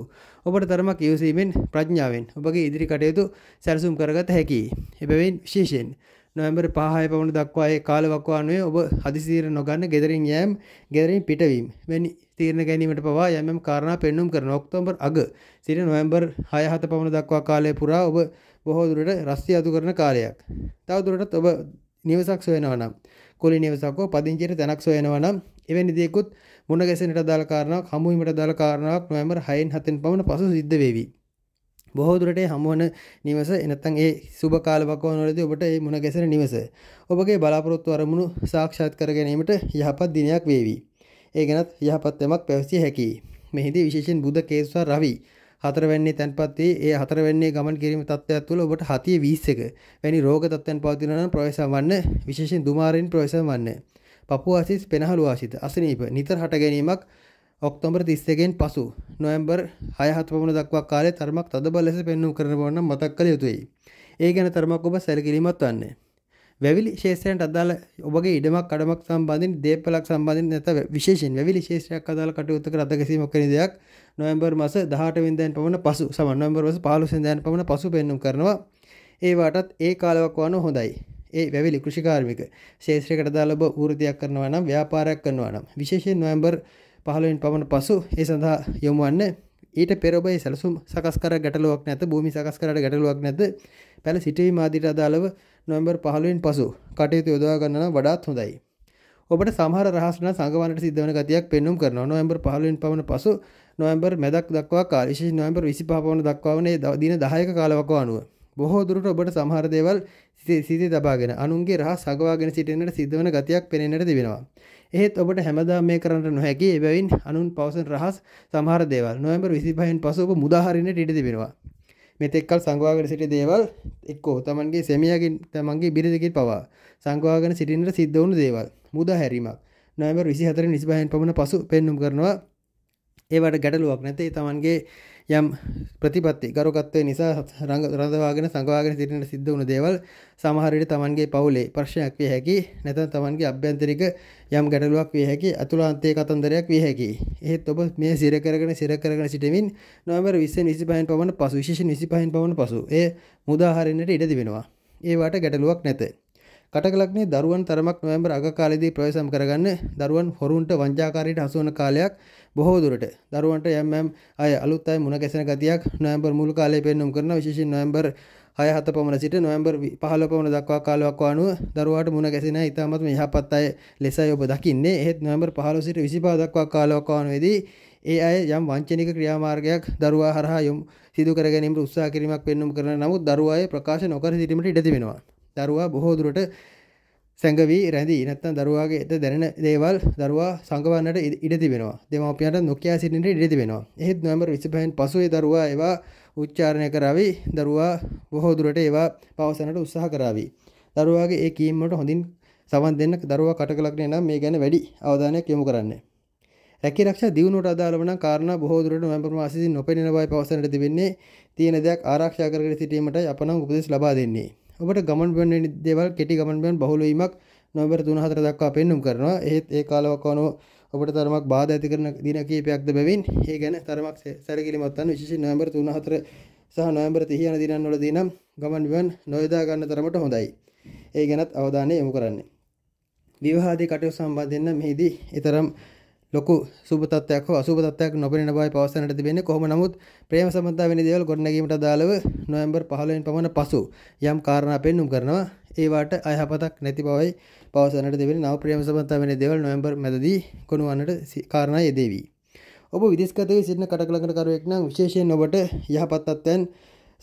ඔබට තරමක් යොසීමෙන් ප්‍රඥාවෙන් ඔබගේ ඉදිරි කටයුතු සැලසුම් කරගත හැකියි. එබැවින් විශේෂයෙන් නොවැම්බර් 5 පමණ දක්වා ඒ කාලවකවානුවේ ඔබ හදිසියෙ නොගන්න ගෙදරින් යෑම, ගෙදරින් පිටවීම වැනි තීරණ ගැනීමට පවා යම් යම් කාරණා පෙන්눔 කරන ඔක්තෝබර් අග සිට නොවැම්බර් 6 7 පමණ දක්වා කාලය පුරා ඔබ බොහෝ දුරට රස්සය අතු කරන කාලයක්. තවදුරටත් ඔබ නිවසක් සොයනවා නම් කුලි නිවසක් හෝ පදිංචියට තැනක් සොයනවා නම් එවැනි දේකුත් මුණ ගැසෙන්නට අදාළ කාරණාවක් හමු වීමට අදාළ කාරණාවක් නොවැම්බර් 6න් 7න් පමණ පසු සිද්ධ වෙවි. බොහෝ දුරට හමුවන නිවස එනත්තම් ඒ සුබ කාලවකවානුවලදී ඔබට මේ මුණ ගැසෙන නිවස ඔබගේ බලාපොරොත්තු අරමුණු සාක්ෂාත් කර ගැනීමට යහපත් දිනයක් වේවි. ඒ ගැනත් යහපත් යමක් පැවසිය හැකියි. මෙහිදී විශේෂයෙන් බුද කේස්වා රවි හතරවැන්නේ තැන්පත් වී ඒ හතරවැන්නේ ගමන් කිරීම තත්ත්වයක් තුළ ඔබට හතිය 20ක වැනි රෝග තත්ත්වයන් පවතිනවා නම් ප්‍රවේශම් වන්න විශේෂයෙන් දුමාරින් ප්‍රවේශම් වන්න. පපුවාසිස් පෙනහළු ආසිත අසනීප නිතර හට ගැනීමක් ඔක්තෝබර් 31ගෙන් පසු නොවැම්බර් 6 7 පමණ දක්වා කාලයේ තරමක් තදබල ලෙස පෙන්වූ කරන බව නම් මතක් කළ යුතුයි. ඒ ගැන තරමක් ඔබ සැලකිලිමත් වන්නේ. වැවිලි ශේෂත්‍රයන්ට අදාළ ඔබගේ ඉඩමක් කඩමක් සම්බන්ධින් දේපලක් සම්බන්ධින් නැත විශේෂයෙන් වැවිලි ශේෂත්‍රයක් අදාළ කටයුතු කර අද කිසිමක් කෙන දෙයක් නොවැම්බර් මාස 18 වෙනිදාන් පමණ පසු සමන් නොවැම්බර් මාස 15 වෙනිදාන් පමණ පසු පෙන්වුම් කරනවා ඒ වාටත් ඒ කාලයක් වano හොඳයි ඒ වැවිලි කෘෂිකාර්මික ශේෂත්‍රයකට අදාළ ඔබ වෘත්තියක් කරනවා නම් ව්‍යාපාරයක් කරනවා නම් විශේෂයෙන් නොවැම්බර් 15 වෙනි පමණ පසු ඒ සඳහා යොමු වන්නේ ඊට පෙරබයි සැලසුම් සකස් කර ගැටලුවක් නැත භූමි සකස් කරට ගැටලුවක් නැත පැළ සිටවීම ආදිට අදාළව නොවැම්බර් 15න් පසු කටයුතු යොදවා ගන්න නම් වඩාත් හොඳයි. ඔබට සමහර රහස්න සංගමනට සිද්ධ වන ගතියක් පෙන්වුම් කරනවා. නොවැම්බර් 15න් පමණ පසු නොවැම්බර් මැදක් දක්වා කාල විශේෂ නොවැම්බර් 25 පමණ දක්වා වන දින 10ක කාලවකවානුව අනුව බොහෝ දුරට ඔබට සමහර දේවල් සිතේ තබාගෙන අනුන්ගේ රහස් අගවාගෙන සිටින්නට සිද්ධ වන ගතියක් පෙනෙන්නට තිබෙනවා. එහෙත් ඔබට හැමදාම මේ කරන්නට නොහැකි. එබැවින් අනුන් පවසන රහස් සමහර දේවල් නොවැම්බර් 25න් පසු ඔබ මුදාහරින්නට ඉඩ තිබෙනවා. මෙතෙක්කල් සංවාගෙන සිටි දේවල් එක්කෝ තමන්ගේ සැමියගෙන් තමන්ගේ බිරිදකින් පවා සංවාගෙන සිටින්නට සිද්ධවුණු දේවල් මුදා හැරීමක් නොවැම්බර් 24 නිස්බයෙන් පමණ පසු පෙන්නුම් කරනවා ඒවට ගැටලුවක් නැතේ තමන්ගේ යම් ප්‍රතිපත්ති ගරුකත්වය නිසා රඳවාගෙන සංගවාගෙන සිටින සිද්ධ වුණු දේවල් සමහරට තමන්ගේ පවුලේ ප්‍රශ්නයක් විය හැකි නැතන් තමන්ගේ අභ්‍යන්තරික යම් ගැටලුවක් විය හැකි අතුලාන්තයේ කතන්දරයක් විය හැකි එහෙත් ඔබ මේ සිරකරගෙන සිරකරගෙන සිටමින් නොවැම්බර් විස්සෙන් විසි පහන් පමණ පසු විශේෂ විසි පහන් පමණ පසු ඒ මුදාහරන්නට ඉඩ තිබෙනවා ඒවාට ගැටලුවක් නැත කටකලක්නේ දරුවන් තරමක් නොවැම්බර් අග කාලෙදී ප්‍රවේශම් කරගන්න දරුවන් හොරුන්ට වංචාකාරයට හසුවන කාලයක් බොහෝදුරට දරුවන්ට යම්යම් අය අලුත් අය මුණ ගැසෙන ගතියක් නොවැම්බර් මුල් කාලයේ පෙන්නුම් කරන විශේෂයෙන් නොවැම්බර් 6 7 පමණ සිට නොවැම්බර් 15 පමණ දක්වා කාලයක් වනුව දරුවාට මුණ ගැසෙන ඉතාමත් යහපත් අය ලෙසයි ඔබ දකින්නේ. එහෙත් නොවැම්බර් 15 සිට 25 දක්වා කාලයක් වනුවේදී ඒ අය යම් වංචනික ක්‍රියාමාර්ගයක් දරුවා හරහා යොමු සිදු කර ගැනීමට උත්සාහ කිරීමක් පෙන්වුම් කරන නමුත් දරුවායේ ප්‍රකාශ නොකර සිටීමට ඉඩ තිබෙනවා. දරුවා බොහෝ දුරට සැඟවී රැඳී නැත්තම් දරුවාගේට දැනෙන දේවල් දරුවා සංගවන්නට ඉඩ තිබෙනවා. දෙමාපියන්ට නොකිය සිටින්නට ඉඩ තිබෙනවා. එහෙත් නොවැම්බර් 25න් පසු ඒ දරුවා ඒවා උච්චාරණය කරાવી දරුවා බොහෝ දුරට ඒවා පවසන්නට උත්සාහ කරાવી. දරුවාගේ ඒ කීම් වලට හොඳින් සවන් දෙන්න දරුවා කටකලක් නම් මේ ගැන වැඩි අවධානයක් යොමු කරන්න. රැකිරක්ෂ දියුණුවට අදාළව නම් කාරණා බොහෝ දුරට නොවැම්බර් මාසයේදී නොපෙනෙන බවයි පවසන්නට තිබෙන්නේ. තියෙන දෙයක් ආරක්ෂා කරගෙන සිටීමටයි අපනම් උපදෙස් ලබා දෙන්නේ. ඔබට ගමන් බන් දෙවල් කෙටි ගමන් බන් බහුලවීමක් නොවැම්බර් 3 4 දක්වා පෙන්눔 කරනවා ඒත් ඒ කාලවකවානුව ඔබට තරමක් බාධා ඇති කරන දින කිහිපයක්ද බැවින් ඒ ගැන තරමක් සැලකිලිමත් වන්න විශේෂයෙන් නොවැම්බර් 3 4 සහ නොවැම්බර් 30 යන දිනන් වලදී නම් ගමන් බිමන් නොයදා ගන්න තරමට හොඳයි ඒ ගැනත් අවධානය යොමු කරන්න විවාහාදී කටයුතු සම්බන්ධයෙන් නම් මෙහිදී ඊතරම් ලොකු සුබතත්වයක් හෝ අසුබ තත්ත්වයක් නොපෙනෙන බවයි පවසන්නට තිබෙන්නේ. කොහොම නමුත් ප්‍රේම සම්බන්ධතා වැනි දේවල් ගොඩනැගීමට අදාළව නොවැම්බර් 15 වෙනි පමණ පසු යම් කාරණා පෙන්눔 කරනවා. ඒවාට අයහපතක් නැති බවයි පවසන්නට තිබෙන්නේ. නව ප්‍රේම සම්බන්ධතා වැනි දේවල් නොවැම්බර් මැදදී කොනවන්නට කාරණා යෙදේවි. ඔබ විදේශගතව සිටින කටකලකරුවෙක් නම් විශේෂයෙන් ඔබට යහපත් තත්ත්වයන්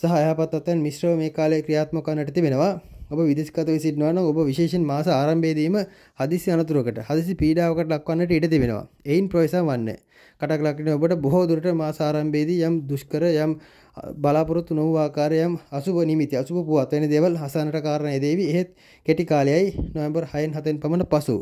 සහ අයහපත් තත්ත්වයන් මිශ්‍රව මේ කාලයේ ක්‍රියාත්මක කරන්නට තිබෙනවා. ඔබ විදෙස්ගතව සිටිනවන ඔබ විශේෂෙන් මාස ආරම්භයේදීම හදිසි අනතුරකට හදිසි පීඩාවකට ලක්වන්නට ඉඩ තිබෙනවා. එයින් ප්‍රවේශම් වන්නේ. කටක් ලක්ින ඔබට බොහෝ දුරට මාස ආරම්භයේදී යම් දුෂ්කර යම් බලාපොරොත්තු නොවූ ආකාරය යම් අසුබ නිමිති අසුබ පුවත් වෙන දේවල් හසනට කාරණේ දේවි. එහෙත් කෙටි කාලයයි නොවැම්බර් 6න් 7න් පමණ පසු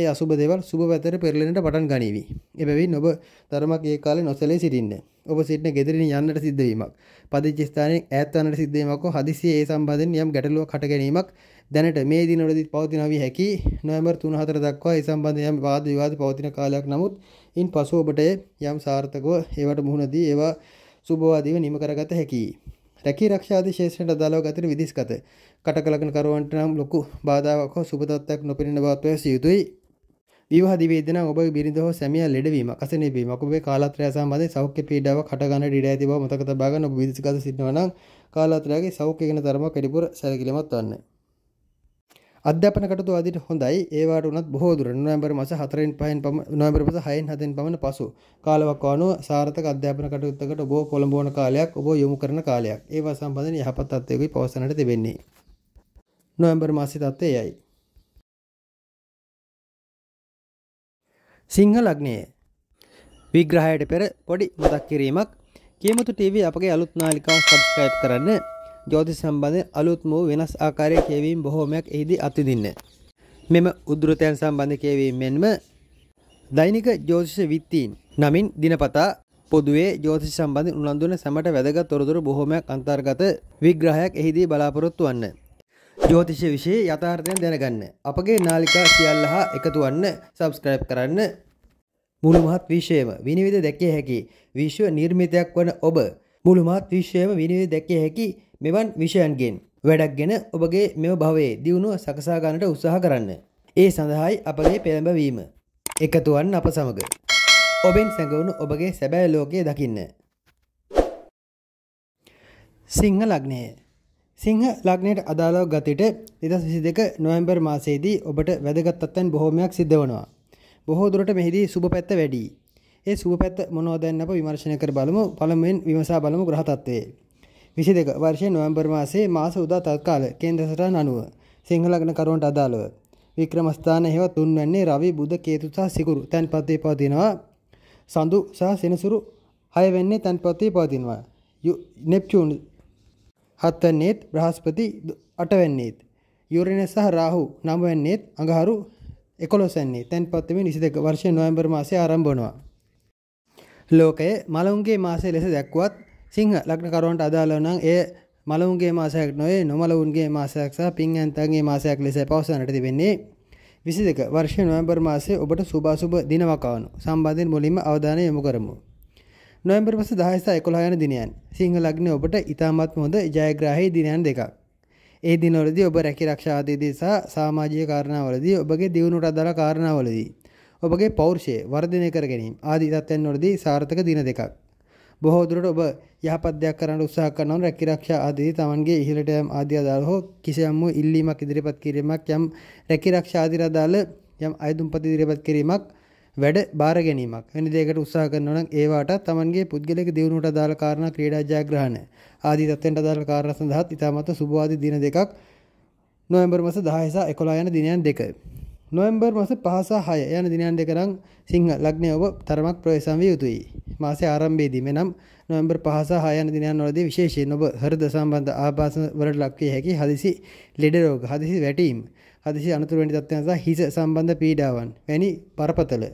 ඒ අසුබ දේවල් සුබ පැතර පෙරලෙන්නට පටන් ගනිවි. එබැවින් ඔබ ධර්මක ඒ කාලේ නොසැලී සිටින්න. ඔබ සිටින gederin යන්නට සිද්ධ වීමක්. පදිච්ච ස්ථානයෙන් ඈත් වන්නට සිද්ධ වීමක් හෝ හදිසියේ ඒ සම්බන්ධයෙන් යම් ගැටලුවක් හට ගැනීමක් දැනට මේ දිනවලදී පවතින විය හැකි නොවැම්බර් 3 4 දක්වා ඒ සම්බන්ධයෙන් යම් වාද විවාද පවතින කාලයක් නමුත් ඉන් පසු ඔබට යම් සාර්ථකව ඒවට මුහුණ දී ඒවා සුබවාදීව නිම කරගත හැකියි රැකී රක්ෂාදී ශේෂයට අදාළව ගතට විදිස්ගත කටකලකන කරුවන්ට නම් ලොකු බාධාවක් හෝ සුබ තත්ත්වයක් නොපෙනෙන බවත් පැවසිය යුතුයි විවාහ දිවේදනා ඔබගේ බිරිඳ හෝ සැමියා ලෙඩවීම අකසනීපීමක් ඔබේ කාලාත්‍රය සම්බන්ධයෙන් සෞඛ්‍ය පීඩාවක් හටගන්න ඉඩ ඇති බව මතක තබා ගන්න ඔබ විදසිගත සිටිනවා නම් කාලාත්‍රයගේ සෞඛ්‍ය ගැන තරමක් වැඩිපුර සැලකිලිමත් වන්න. අධ්‍යාපන කටයුතු අදිට හොඳයි ඒවාට උනත් බොහෝ දුර නොවැම්බර් මාස 4න් 5න් පම නොවැම්බර් මාස 6න් 7න් පමණ පසු කාලවක් අනුව සාර්ථක අධ්‍යාපන කටයුත්තකට ඔබ පොළඹවන කාලයක් ඔබ යොමු කරන කාලයක් ඒවා සම්බන්ධයෙන් යහපත් තත්ත්වයකයි පවසන්නට තිබෙන්නේ නොවැම්බර් මාසයේ තත්ත්වය එයයි සිංහ ලග්නයේ විග්‍රහයට පෙර පොඩි මතක් කිරීමක් කියමුතු TV අපගේ අලුත් නාලිකාව සබස්ක්‍රයිබ් කරන්න ජෝතිෂ සම්බන්ධ අලුත්ම වූ වෙනස් ආකාරයේ කියවීම් බොහෝමයක් එහිදී අත්විඳින්න. මෙම උද්ෘතයන් සම්බන්ධ කියවීම මෙන්ම දෛනික ජෝතිෂ විත්තීන් නමින් දිනපතා පොදුවේ ජෝතිෂ සම්බන්ධ උනන්දුන සැමට වැදගත් තොරතුරු බොහෝමයක් අන්තර්ගත විග්‍රහයක් එහිදී බලාපොරොත්තු වන්න. ජෝතිෂය විශෂයේ යථාර්ථයන් දැනගන්න. අපගේ නාලිකා සියල්ල හා එකතුවන්න සබස්ක්‍රයිප් කරන්න මුළුමහත් විශෂයම විනිවිධ දැකිය හැකි විශ්ව නිර්මිතයක් වන ඔබ මුළුමහත් විශ්වයම විනිවිධ දැකිය හැකි මෙවන් විෂයන්ගෙන් වැඩක් ගෙන ඔබගේ මෙම භවේ දියුණුව සකසාගන්නට උත්සාහ කරන්න. ඒ සඳහායි අපගේ පෙළඹවීම. එකතුවන් අප සමඟ. ඔබෙන් සැඟවුණු ඔබගේ සැබෑ ලෝකය දකින්න. සිංහ ලග්නය සිංහ ලග්නයට අදාළව ගතට දෙදස් විසි දෙක නොවම්බර් මාසේදී ඔබට වැදගත්තත්තැන් බොහෝමයක් සිද්ධ වනවා. බොහෝ දුරට මෙහිදී සුබ පැත්ත වැඩී. ඒ සුව පැත් මොනෝදැන් අප විමර්ශනය කර බලමු පළමෙන් විමසා බලමු ග්‍රහතත්වය. විසි දෙක වර්ෂය නොවම්බර් මාසේ මාස උදා තත්කාල කේන්දසටන් අනුව සිංහලගන කරුවන්ට අදාළව. වික්‍රමස්ථාන හෙව තුන්වන්නේ රවි බුද කේතුසා සිකුරු තැන්පත්තේ පවතිනවා සඳු සහ සෙනසුරු හයවෙන්නේ තැන්පත්තේ පවතිනවා. නෙප්චූන් හත්වන්නේත් බ්‍රහස්පති අටවැන්නේත්. යුරණ සහ රාහු නමවන්නේත් අඟහරු එකොලොසන්නේ තැන් පත්තිම නිසි දෙක වර්ෂය නොයම්බර් මාසය ආරම්භනවා. ලෝකයේ මලවුන්ගේ මාසය ලෙස දැක්වත් සිංහ ලක්නකරුවන්ට අදාලවනං එය මලවුන්ගේ මාසයක් නොේ නොමලවුන්ගේ මාසයක් සහ පින් ඇන්තන්ගේ මාසයක් ලෙස පවසනට තිබෙන්නේ. විසි දෙක වර්ෂය නොයම්බර් මාසේ ඔබට සුභාසුභ දිනවකාවනු සම්බන්ධෙන් මුලින්ම අවධානය යොමු කරමු. නොම්බර් පස දහස්සා එකොලා යන දිනයන් සිංහල ලග්නය ඔබට ඉතාමත් හොඳ ජයග්‍රහහි දිනයන් දෙකක්. ඒ දිනවලදී ඔබ රැකි රක්ෂාදේදී සහ සාමාජය කාරණාවලදී ඔබගේ දියුණුට අදාළ කාරණාවලදී. ඔබගේ පෞර්ෂය වර්ධනය කර ගැනීම ආදී තත්ත්වයන් වලදී සාර්ථක දින දෙකක්. බොහෝ දුරට ඔබ යහපත් දෙයක් කරන්න උත්සාහ කරනවා රැකි රක්ෂා ආදී තමන්ගේ ඉහළට යම් ආදී අදාළ හෝ කිසියම් වූ ඉල්ලීමක් ඉදිරිපත් කිරීමක් යම් රැකි රක්ෂා ආදී අදාළ යම් අයදුම්පත් ඉදිරිපත් කිරීමක් වැඩ බාර ගැනීමක් වැනි දෙයකට උත්සාහ කරනවා නම් ඒවාට තමන්ගේ පුද්ගලික දියුණුවට අදාළ කාරණා ක්‍රීඩා ජයග්‍රහණ ආදී තත්ත්වයන්ට අදාළ කාරණා සඳහාත් ඉතාමත් සුබවාදී දින දෙකක් නොවැම්බර් මස 10 සහ 11 යන දිනයන් දෙක නොවම්බර් මස පහස හය යන දිනයන් දෙකරම් සිංහ ලග්නය ඔබ තරමක් ප්‍රවේශම් විය යුතුයි මාසේ ආරම්භයේදී මෙනම් නොවම්බර් පහස හය යන දිනයන් වලදී විශේෂයෙන් ඔබ හෘද සම්බන්ධ ආබාධ වලට ලක්විය හැකි හදිසි ලෙඩ රෝග හදිසි වැටීම් හදිසි අනතුරුවැනි තත්ත්වයන් සහ හිස සම්බන්ධ පීඩාවන් වැනි පරපතල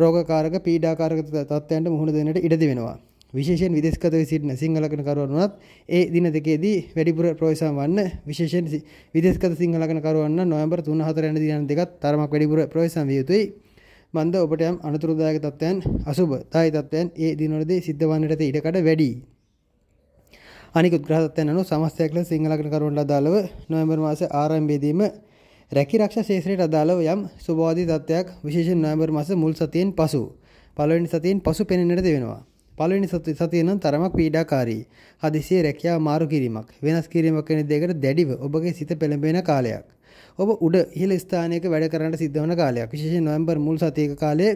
රෝගකාරක පීඩාකාරක තත්ත්වයන්ට මුහුණ දෙන්නට ඉඩ දෙනවා. විශේෂයෙන් විදේශගත වී සිටින සිංහලකන කරුවනුවත් ඒ දින දෙකේදී වැඩිපුර ප්‍රවේශම් වන්න විශේෂයෙන් විදේශගත සිංහලකන කරුවන් නොවැම්බර් 3 4 යන දින දෙකත් තරමක් වැඩිපුර ප්‍රවේශම් විය යුතුයි. මන්ද ඔබට යම් අනතුරුදායක තත්ත්වයන් අසුභදායි තත්ත්වයන් ඒ දිනවලදී සිද්ධ වන්නට ඇති ඉඩකඩ වැඩි. අනිකුත් ග්‍රහ තත්ත්වයන් අනුව සමස්තයක් ලෙස සිංහලකන කරුවන් ලදාලව නොවැම්බර් මාස ආරම්භයේදීම රැකිරක්ෂ ශේෂ්‍රයට අදාළව යම් සුබෝධි තත්ත්වයක් විශේෂයෙන් නොවැම්බර් මාස මුල් සතියෙන් පසු පළවෙනි සතියෙන් පසු පෙනෙන්නට දෙවෙනවා. පළවෙනි සතිය නම් තරමක් පීඩාකාරී. හදිසියේ රැකියාව මාරු කිරීමක්, වෙනස් කිරීමක් වෙන දෙයකට දැඩිව ඔබගේ සිත පෙළඹෙන කාලයක්. ඔබ උඩ ඉහළ ස්ථානයක වැඩ කරන්නට සිද්ධ වන කාලයක්. විශේෂයෙන් නොවැම්බර් මුල් සතියක කාලයේ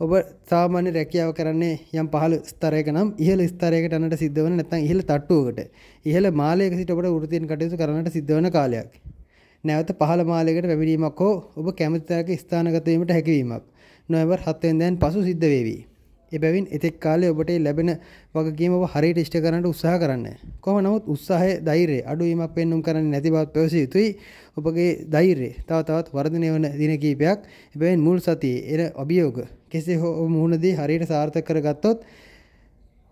ඔබ සාමාන්‍ය රැකියාව කරන්නේ යම් පහළ ස්තරයක නම් ඉහළ ස්තරයකට යන්නට සිද්ධ වන නැත්නම් ඉහළ තට්ටුවකට. ඉහළ මාලයක සිට ඔබට වෘත්තීන් කටයුතු කරන්නට සිද්ධ වන කාලයක්. නැවත පහළ මාලයකට පැමිණීමක් හෝ ඔබ කැමතිතරක ස්ථානගතවීමට හැකිවීමක් නොවැම්බර් හත්වෙන්දෑන් පසු සිද්ධ වේවි. එබැවින් එතෙක් කාලේ ඔබට ලැබෙන වගකීම ඔබ හරියට ඉෂ්ට කරන්නට උත්සාහ කරන්න. කොහොම නමුත් උත්සාහය ධෛර්යය අඩුවීමක් පෙන්눔 කරන්නේ නැති බවත් පැවසිය යුතුයි. ඔබගේ ධෛර්යය තව තවත් වර්ධනය වන දින කිහිපයක් එබැවින් මුල් සතියේ එන අභියෝග කෙසේ හෝ මුහුණ දී හරියට සාර්ථක කරගත්තොත්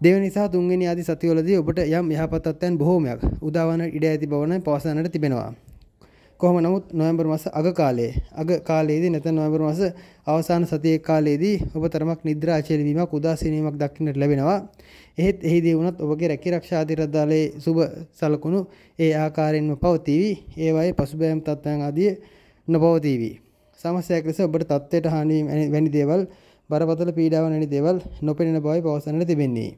දෙවනි සහ තුන්වෙනි ආදී සතිවලදී ඔබට යම් යහපත් අත්යන් බොහෝමයක් උදාවන ඉඩ ඇති බවන පවසන්නට තිබෙනවා. කොහොම නමුත් නොවැම්බර් මස අග කාලයේ අග කාලයේදී නැත්නම් නොවැම්බර් මස අවසාන සතියේ කාලයේදී ඔබ තරමක් නිද්‍රා ආචාරවීමක් උදාසීනීමක් දක්ින්නට ලැබෙනවා. එහෙත් එහිදී වුණත් ඔබගේ රැකී ආරක්ෂා අධිරදාලයේ සුබ සලකුණු ඒ ආකාරයෙන්ම පවතිවි. ඒවායේ පසුබෑම් තත්ත්වයන් ආදී නොපවතිවි. සමස්තයක් ලෙස ඔබට තත්ත්වයට හානි වැනි දේවල් බරපතල පීඩාවන් වැනි දේවල් නොපෙනෙන බවයි පවසන්නට තිබෙන්නේ.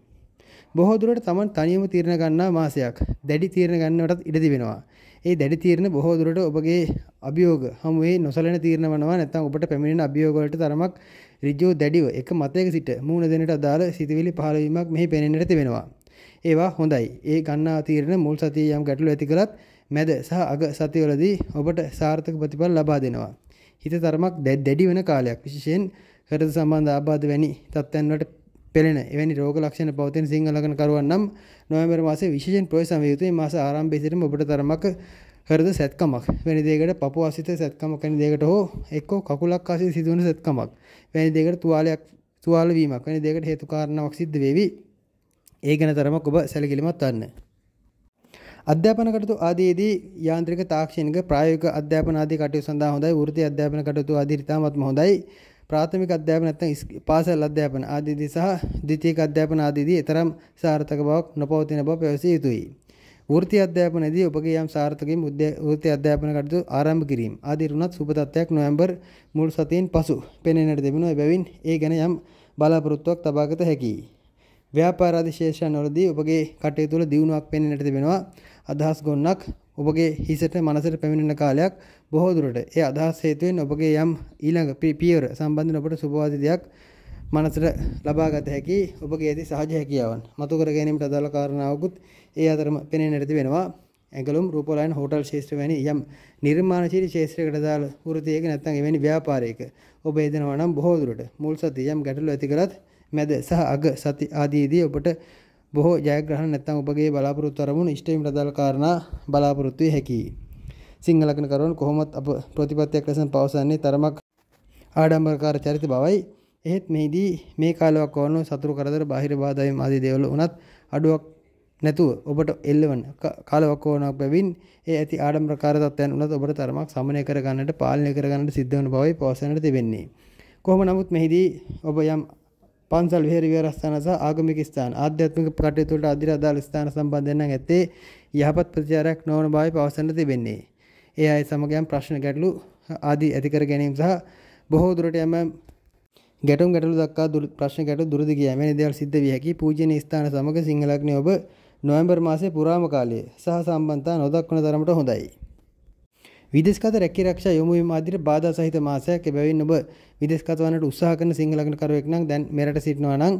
බොහෝ දුරට Taman තනියම තීරණ ගන්නා මාසයක්. දැඩි තීරණ ගන්නවටත් ඉඩ තිබෙනවා. ඒ දැඩි තීරණ බොහෝ දුරට ඔබගේ අභියෝග හමුවේ නොසලන තීරණ වනවා නැත්නම් ඔබට පැමිණෙන අභියෝග වලට තරමක් ඍජුව දැඩිව එක මතයක සිට මූණ දෙනට අදාළ සිතුවිලි පහළ වීමක් මෙහි පෙනෙන්නට තිබෙනවා. ඒවා හොඳයි. ඒ ගන්නා තීරණ මුල් සතියේ යම් ගැටලු ඇති කළත් මැද සහ අග සතිවලදී ඔබට සාර්ථක ප්‍රතිඵල ලබා දෙනවා. හිත තරමක් දැඩි වෙන කාලයක් විශේෂයෙන් හෘද සම්බන්ධ ආබාධ වැනි තත්ත්වයන් වලට පෙළෙන එවැනි රෝග ලක්ෂණ පවතින සිංහලකන කරුවන් නම් නොවැම්බර් මාසේ විශේෂයෙන් ප්‍රවේශම් විය යුතුයි මාස ආරම්භයේ සිටම ඔබට තරමක හෘද සැත්කමක් වැනි දෙයකට පපුව අසිත සැත්කමක් වැනි දෙයකට හෝ එක්කෝ කකුලක් අසිත සිදුවන සැත්කමක් වැනි දෙයකට තුවාලයක් තුවාල වීමක් වැනි දෙයකට හේතු කාරණාවක් සිද්ධ වේවි ඒ ගැන තරමක් ඔබ සැලකිලිමත් වන්න අධ්‍යාපන කටයුතු ආදීදී යාන්ත්‍රික තාක්ෂණික ප්‍රායෝගික අධ්‍යාපන ආදී කටයුතු සඳහා හොඳයි වෘත්ති අධ්‍යාපන කටයුතු ආදී ඉතාමත්ම හොඳයි ප්‍රාථමික අධ්‍යාපන නැත්නම් පාසල් අධ්‍යාපන ආදීදී සහ ද්විතීයික අධ්‍යාපන ආදීදී එතරම් සාර්ථක බවක් නොපවතින බව පැවසිය යුතුයි. වෘත්ති අධ්‍යාපනයේදී ඔබගේ යම් සාර්ථකීම් වෘත්ති අධ්‍යාපන කටයුතු ආරම්භ කිරීම ආදී රුණත් සුබ තත්ත්වයක් නොවැම්බර් මුල් සතියෙන් පසු පෙනෙන්නට තිබෙනවා. එබැවින් ඒ ගැන යම් බලාපොරොත්තුවක් තබාගත හැකියි. ව්‍යාපාර අධිශේෂයන්වලදී ඔබගේ කටයුතු වල දියුණුවක් පෙනෙන්නට තිබෙනවා. අදහස් ගොන්නක් ඔබගේ හිසට මනසට පැමිණෙන කාලයක් බොහෝ දුරට ඒ අදහස් හේතුවෙන් ඔබගේ යම් ඊළඟ පියවර සම්බන්ධයෙන් ඔබට සුබවාදීදයක් මනසට ලබාගත හැකි ඔබගේ ඇති සහජ හැකියාවන් මතු කර ගැනීමට අදාළ කාරණාවකුත් ඒ අතරම පෙනෙන්නට ඇති වෙනවා ඇඟලුම් රූපලයන් හෝටල් ශේෂ්ත්‍ර වැනි යම් නිර්මාණශීලී ශේෂ්ත්‍රයකට අදාළ වෘත්තියක නැත්නම් එවැනි ව්‍යාපාරයක ඔබ යෙදෙනවා නම් බොහෝ දුරට මුල් සතිය යම් ගැටලු ඇති කරත් මැද සහ අග සති ආදීදී ඔබට බොහෝ ජයග්‍රහණ නැත්තම් ඔබගේ බලාපොරොත්තු අරමුණු ඉෂ්ටීම් රදාළ කාරණා බලාපොරොත්තු විය හැකියි. සිංහල ඉගෙනකරුවන් කොහොමත් අප ප්‍රතිපත්තියක් ලෙස පවසන්නේ තරමක් ආඩම්බරකාර චරිත බවයි. එහෙත් මෙහිදී මේ කාලයක් වවන සතුරු කරදර බාහිර බාධායම් ආදී දේවල් උනත් අඩුවක් නැතුව ඔබට එල්ලවන කාලයක් වවනක් බැවින් ඒ ඇති ආඩම්බරකාර තත්ත්වයන් උනත් ඔබට තරමක් සමනය කර ගන්නට පාලනය කර ගන්නට සිද්ධ වන බවයි පවසන්නට තිබෙන්නේ. කොහොම නමුත් මෙහිදී ඔබ යම් පන්සල් විහාර විහාරස්ථාන සහ ආගමික ස්ථාන ආධ්‍යාත්මික කටයුතු වලට අධිර අදාළ ස්ථාන සම්බන්ධයෙන් නම් ඇත්තේ යහපත් ප්‍රතිචාරයක් නොවන බවයි පවසන්න තිබෙන්නේ. ඒ අය සමග යම් ප්‍රශ්න ගැටලු ආදී ඇති කර ගැනීම සහ බොහෝ දුරට යම් ගැටුම් ගැටලු දක්වා ප්‍රශ්න ගැටලු දුරදි ගියාම මේ දේවල් සිද්ධ විය හැකි පූජනීය ස්ථාන සමග සිංහලග්නේ ඔබ නොවැම්බර් මාසයේ පුරාම කාලයේ සහ සම්බන්ධතා නොදක්වන තරමට හොඳයි. විදෙස්ගත රැකිරක්ෂා යොමු වීම ආදියට බාධා සහිත මාසයක් එබැවින් ඔබ විදෙස්ගත වන්නට උත්සාහ කරන සිංහල අගනකරුවෙක් නම් දැන් මෙරට සිටිනවා නම්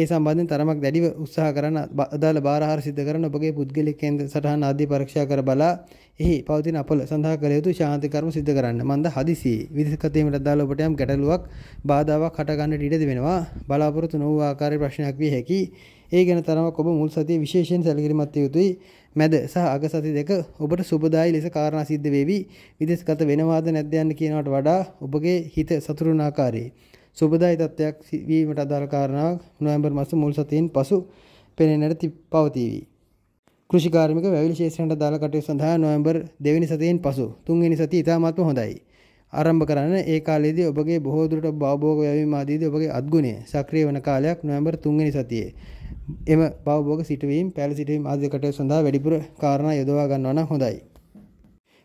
ඒ සම්බන්ධයෙන් තරමක් දැඩිව උත්සාහ කරන අදාළ බාරහාර සිද්ධ කරන ඔබගේ පුද්ගලික කේන්ද්‍ර සටහන් ආදී පරීක්ෂා කර බලා එහි පවතින අපල සඳහා කළ යුතු ශාන්ති කර්ම සිද්ධ කරන්න. මන්ද හදිසියේ විදෙස්ගතීමට අදාළ ඔබට යම් ගැටලුවක් බාධාවක් හටගන්නට ඉඩ වෙනවා. බලාපොරොත්තු නොවූ ආකාරයේ ප්‍රශ්නයක් විය හැකියි. ඒ ගැන තරමක් ඔබ මුල් සතියේ විශේෂයෙන් සැලකිලිමත් විය යුතුයි. මැද සහ අග සති දෙක ඔබට සුබදායි ලෙස කාරණා සිද්ධ වේවි. විදේශගත වෙනවාද නැද්ද යන්න කියනවට වඩා ඔබගේ හිත සතුටුන ආකාරයේ සුබදායි තත්ත්වයක් වීමට අදාළ කාරණා නොවැම්බර් මාස මුල් සතියෙන් පසු පෙනෙන්නට පවතීවි. කෘෂිකාර්මික වැවිලි ශේෂ්ත්‍රයට අදාළ කටයුතු සඳහා නොවැම්බර් 2 වෙනි සතියෙන් පසු 3 වෙනි සතිය ඉතාමත්ම හොඳයි. ආරම්භ කරන්න ඒ කාලයේදී ඔබගේ බොහෝ දුරට භවභෝග වැවීම ආදීදී ඔබගේ අත්ගුණය සක්‍රිය වන කාලයක් නොවැම්බර් 3 වෙනි සතියේ එම බවබෝග සිටවීම් පැල සිටවීම් ආධකට සඳහා වැඩිපුර කාරණ යොදවා ගන්නවන හොඳයි.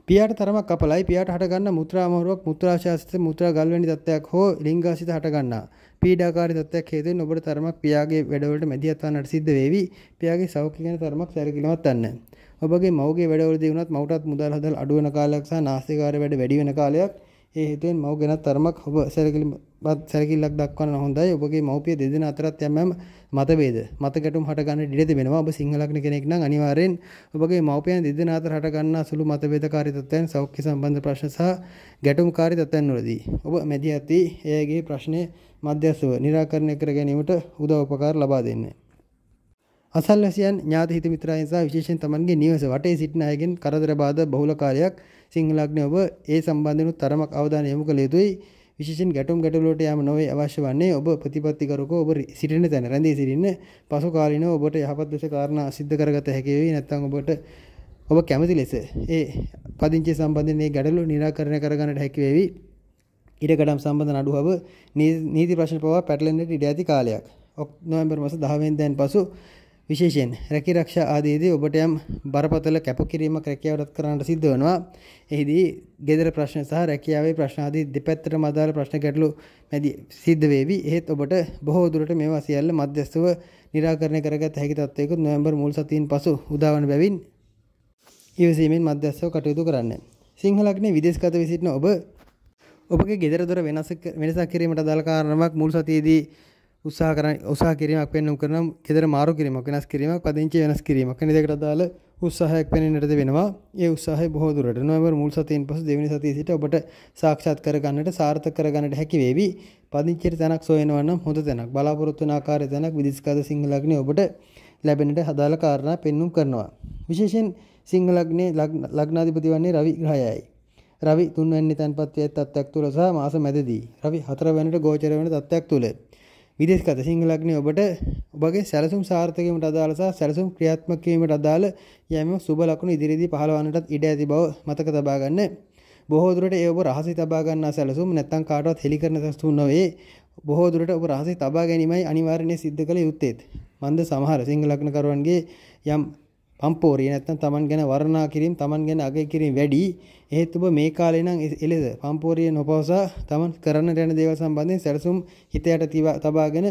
පියට තරමක් කපලයි පියට හටගන්න මුත්‍රාමරුවක් මුත්‍රාශාසිත මුත්‍රා ගල්වැනි තත්වයක් හෝ ලිංගාසිත හටගන්න පීඩාකාරි තත්වයක් හේතුවෙන් ඔබට තරමක් පියාගේ වැඩවලට මැදිහත්වන්නට සිද්ධ වේවි පියාගේ සෞඛ්‍ය ගැන තරමක් සැලකිලිමත් වන්න. ඔබගේ මවගේ වැඩවලදී වුණත් මවටත් මුදල් හදල් අඩු වෙන කාලයක් සහ නාස්තිකාර වැඩ වැඩි වෙන කාලයක් ඒ හිතෙන් මව ගැන තරමක් ඔබ සැලකිලිමත් සැලකිල්ලක් දක්වන්න හොඳයි. ඔබගේ මව්පිය දෙදෙනා අතරත් යම්ම මතභේද මත ගැටුම් හටගන්න ඉඩ තිබෙනවා. ඔබ සිංහලක්න කෙනෙක් නම් අනිවාර්යෙන් ඔබගේ මව්පියන් දෙදෙනා අතර හටගන්නා සුළු මතභේදකාරී තත්ත්වයන් සෞඛ්‍ය සම්බන්ධ ප්‍රශ්න සහ ගැටුම්කාරී තත්ත්වයන් වලදී ඔබ මැදිහත් වී එයගේ ප්‍රශ්නේ මධ්‍යස්ව निराකරණය කර ගැනීමට උදව් උපකාර ලබා දෙන්නේ අසල්වැසියන් ඥාති හිත මිත්‍රයන් සහ විශේෂයෙන් Tamanගේ නිවස වටේ සිටින අයගෙන් කරදර බාධා බහුල කාලයක් සිංහලඥ ඔබ ඒ සම්බන්ධනු තරමක් අවධානය යොමු කළ යුතුයි විශෂෙන් ගැටුම් ගැටලුවට යාම නොවේ අවශ්‍ය වන්නේ ඔබ ප්‍රතිපත්තිකරක ඔබ සිටින තැන රැඳී සිටින්න පසු කාලින ඔබට යහපත් ලෙස කාරණා සිද්ධ කරගත හැකිවේ නැත්නම් ඔබට ඔබ කැමති ලෙස ඒ පදිංචි සම්බන්ධයෙන් මේ ගැටලු निराකරණය කරගන්නට හැකි වේවි ඉඩකඩම් සම්බන්ධ නඩුවව නීති ප්‍රශ්න පවා පැටලෙන්නට ඉඩ ඇති කාලයක් නොවැම්බර් මාස 10 වෙනිදාන් පසු විශේෂයෙන් රැකිරක්ෂා ආදීදී ඔබට යම් බරපතල කැපකිරීමක් රැකියාවට කරන්නට සිද්ධ වෙනවා. එෙහිදී gedara ප්‍රශ්න සහ රැකියාවේ ප්‍රශ්න ආදී දෙපැත්තටම අදාළ ප්‍රශ්න ගැටලු මැදි සිද්ධ වේවි. එහෙත් ඔබට බොහෝ දුරට මේවා සියල්ල මධ්‍යස්ථව निराකරණය කරගත හැකි තත්ත්වයකට නොවැම්බර් මුල් සතියින් පසු උදාවන බැවින් ඉවසීමෙන් මධ්‍යස්ථව කටයුතු කරන්න. සිංහලග්නේ විදේශගත වී සිටින ඔබ ඔබගේ ගෙදර දොර වෙනස් වෙනසක් කිරීමට අදාළ කාරණාවක් මුල් සතියේදී උත්සා කර උසා කිරීමක් පෙන්නුම් කරන ෙදර මාරු කිරීමක් වෙනස් කිරීමක් පදිංචි වෙනස් කිරීමක් නිදකට දාල උත්සාහයක් පැනෙනට වෙනවා ඒ උත්සාහ බොහෝදුරට නොවර මුල් සතයෙන් පසු දෙවනි සතිය සිට ඔබට සාක්ෂාත් කරගන්නට සාර්ථක කරගන්නට හැකිවේවි පදිංචිට තැනක් සොයනවන්න හොඳ තැනක් බලාපොරොත්තු ආකාරය තැනක් විදිස්කාද සිංහලග්නය ඔබට ලැබෙනට හදාළ කාරණා පෙන්නුම් කරනවා. විශේෂෙන් සිංහලග්නේ ලග්නාධිපති වන්නේ රවි ග්‍රහයයි. රවි තුන්වැනි තැන්පත්වය තත්ත්වයක් තුළ සහ මාස මැදදී. රවි හතර වෙනට ගෝචර වෙන තත්ත්වයක් තුළ. විදෙස්ගත සිංහලක්නේ ඔබට ඔබගේ සැලසුම් සාර්ථකීමට අදාළසා සැලසුම් ක්‍රියාත්මකීමට අදාළ යෑම සුබ ලකුණු ඉදිරිදී පහළවන්නටත් ඉඩ ඇති බව මතක තබා ගන්න. බොහෝ දුරට ඒ ඔබ රහසි තබා ගන්නා සැලසුම් නැත්නම් කාටවත් හෙළි කරන සැලසුම් නොවේ. බොහෝ දුරට ඔබ රහසි තබා ගැනීමයි අනිවාර්යයෙන් සිද්ධ කළ යුත්තේ. මන්ද සමහර සිංහලක්නකරුවන්ගේ යම් පම්පෝරිය නැත්තම් Taman ගැන වර්ණනා කිරීම Taman ගැන අගය කිරීම වැඩි. එහෙත් ඔබ මේ කාලේ නම් එලෙස පම්පෝරිය නොපවසා Taman කරන්න යන දේවල් සම්බන්ධයෙන් සැලසුම් හිතයට තබාගෙන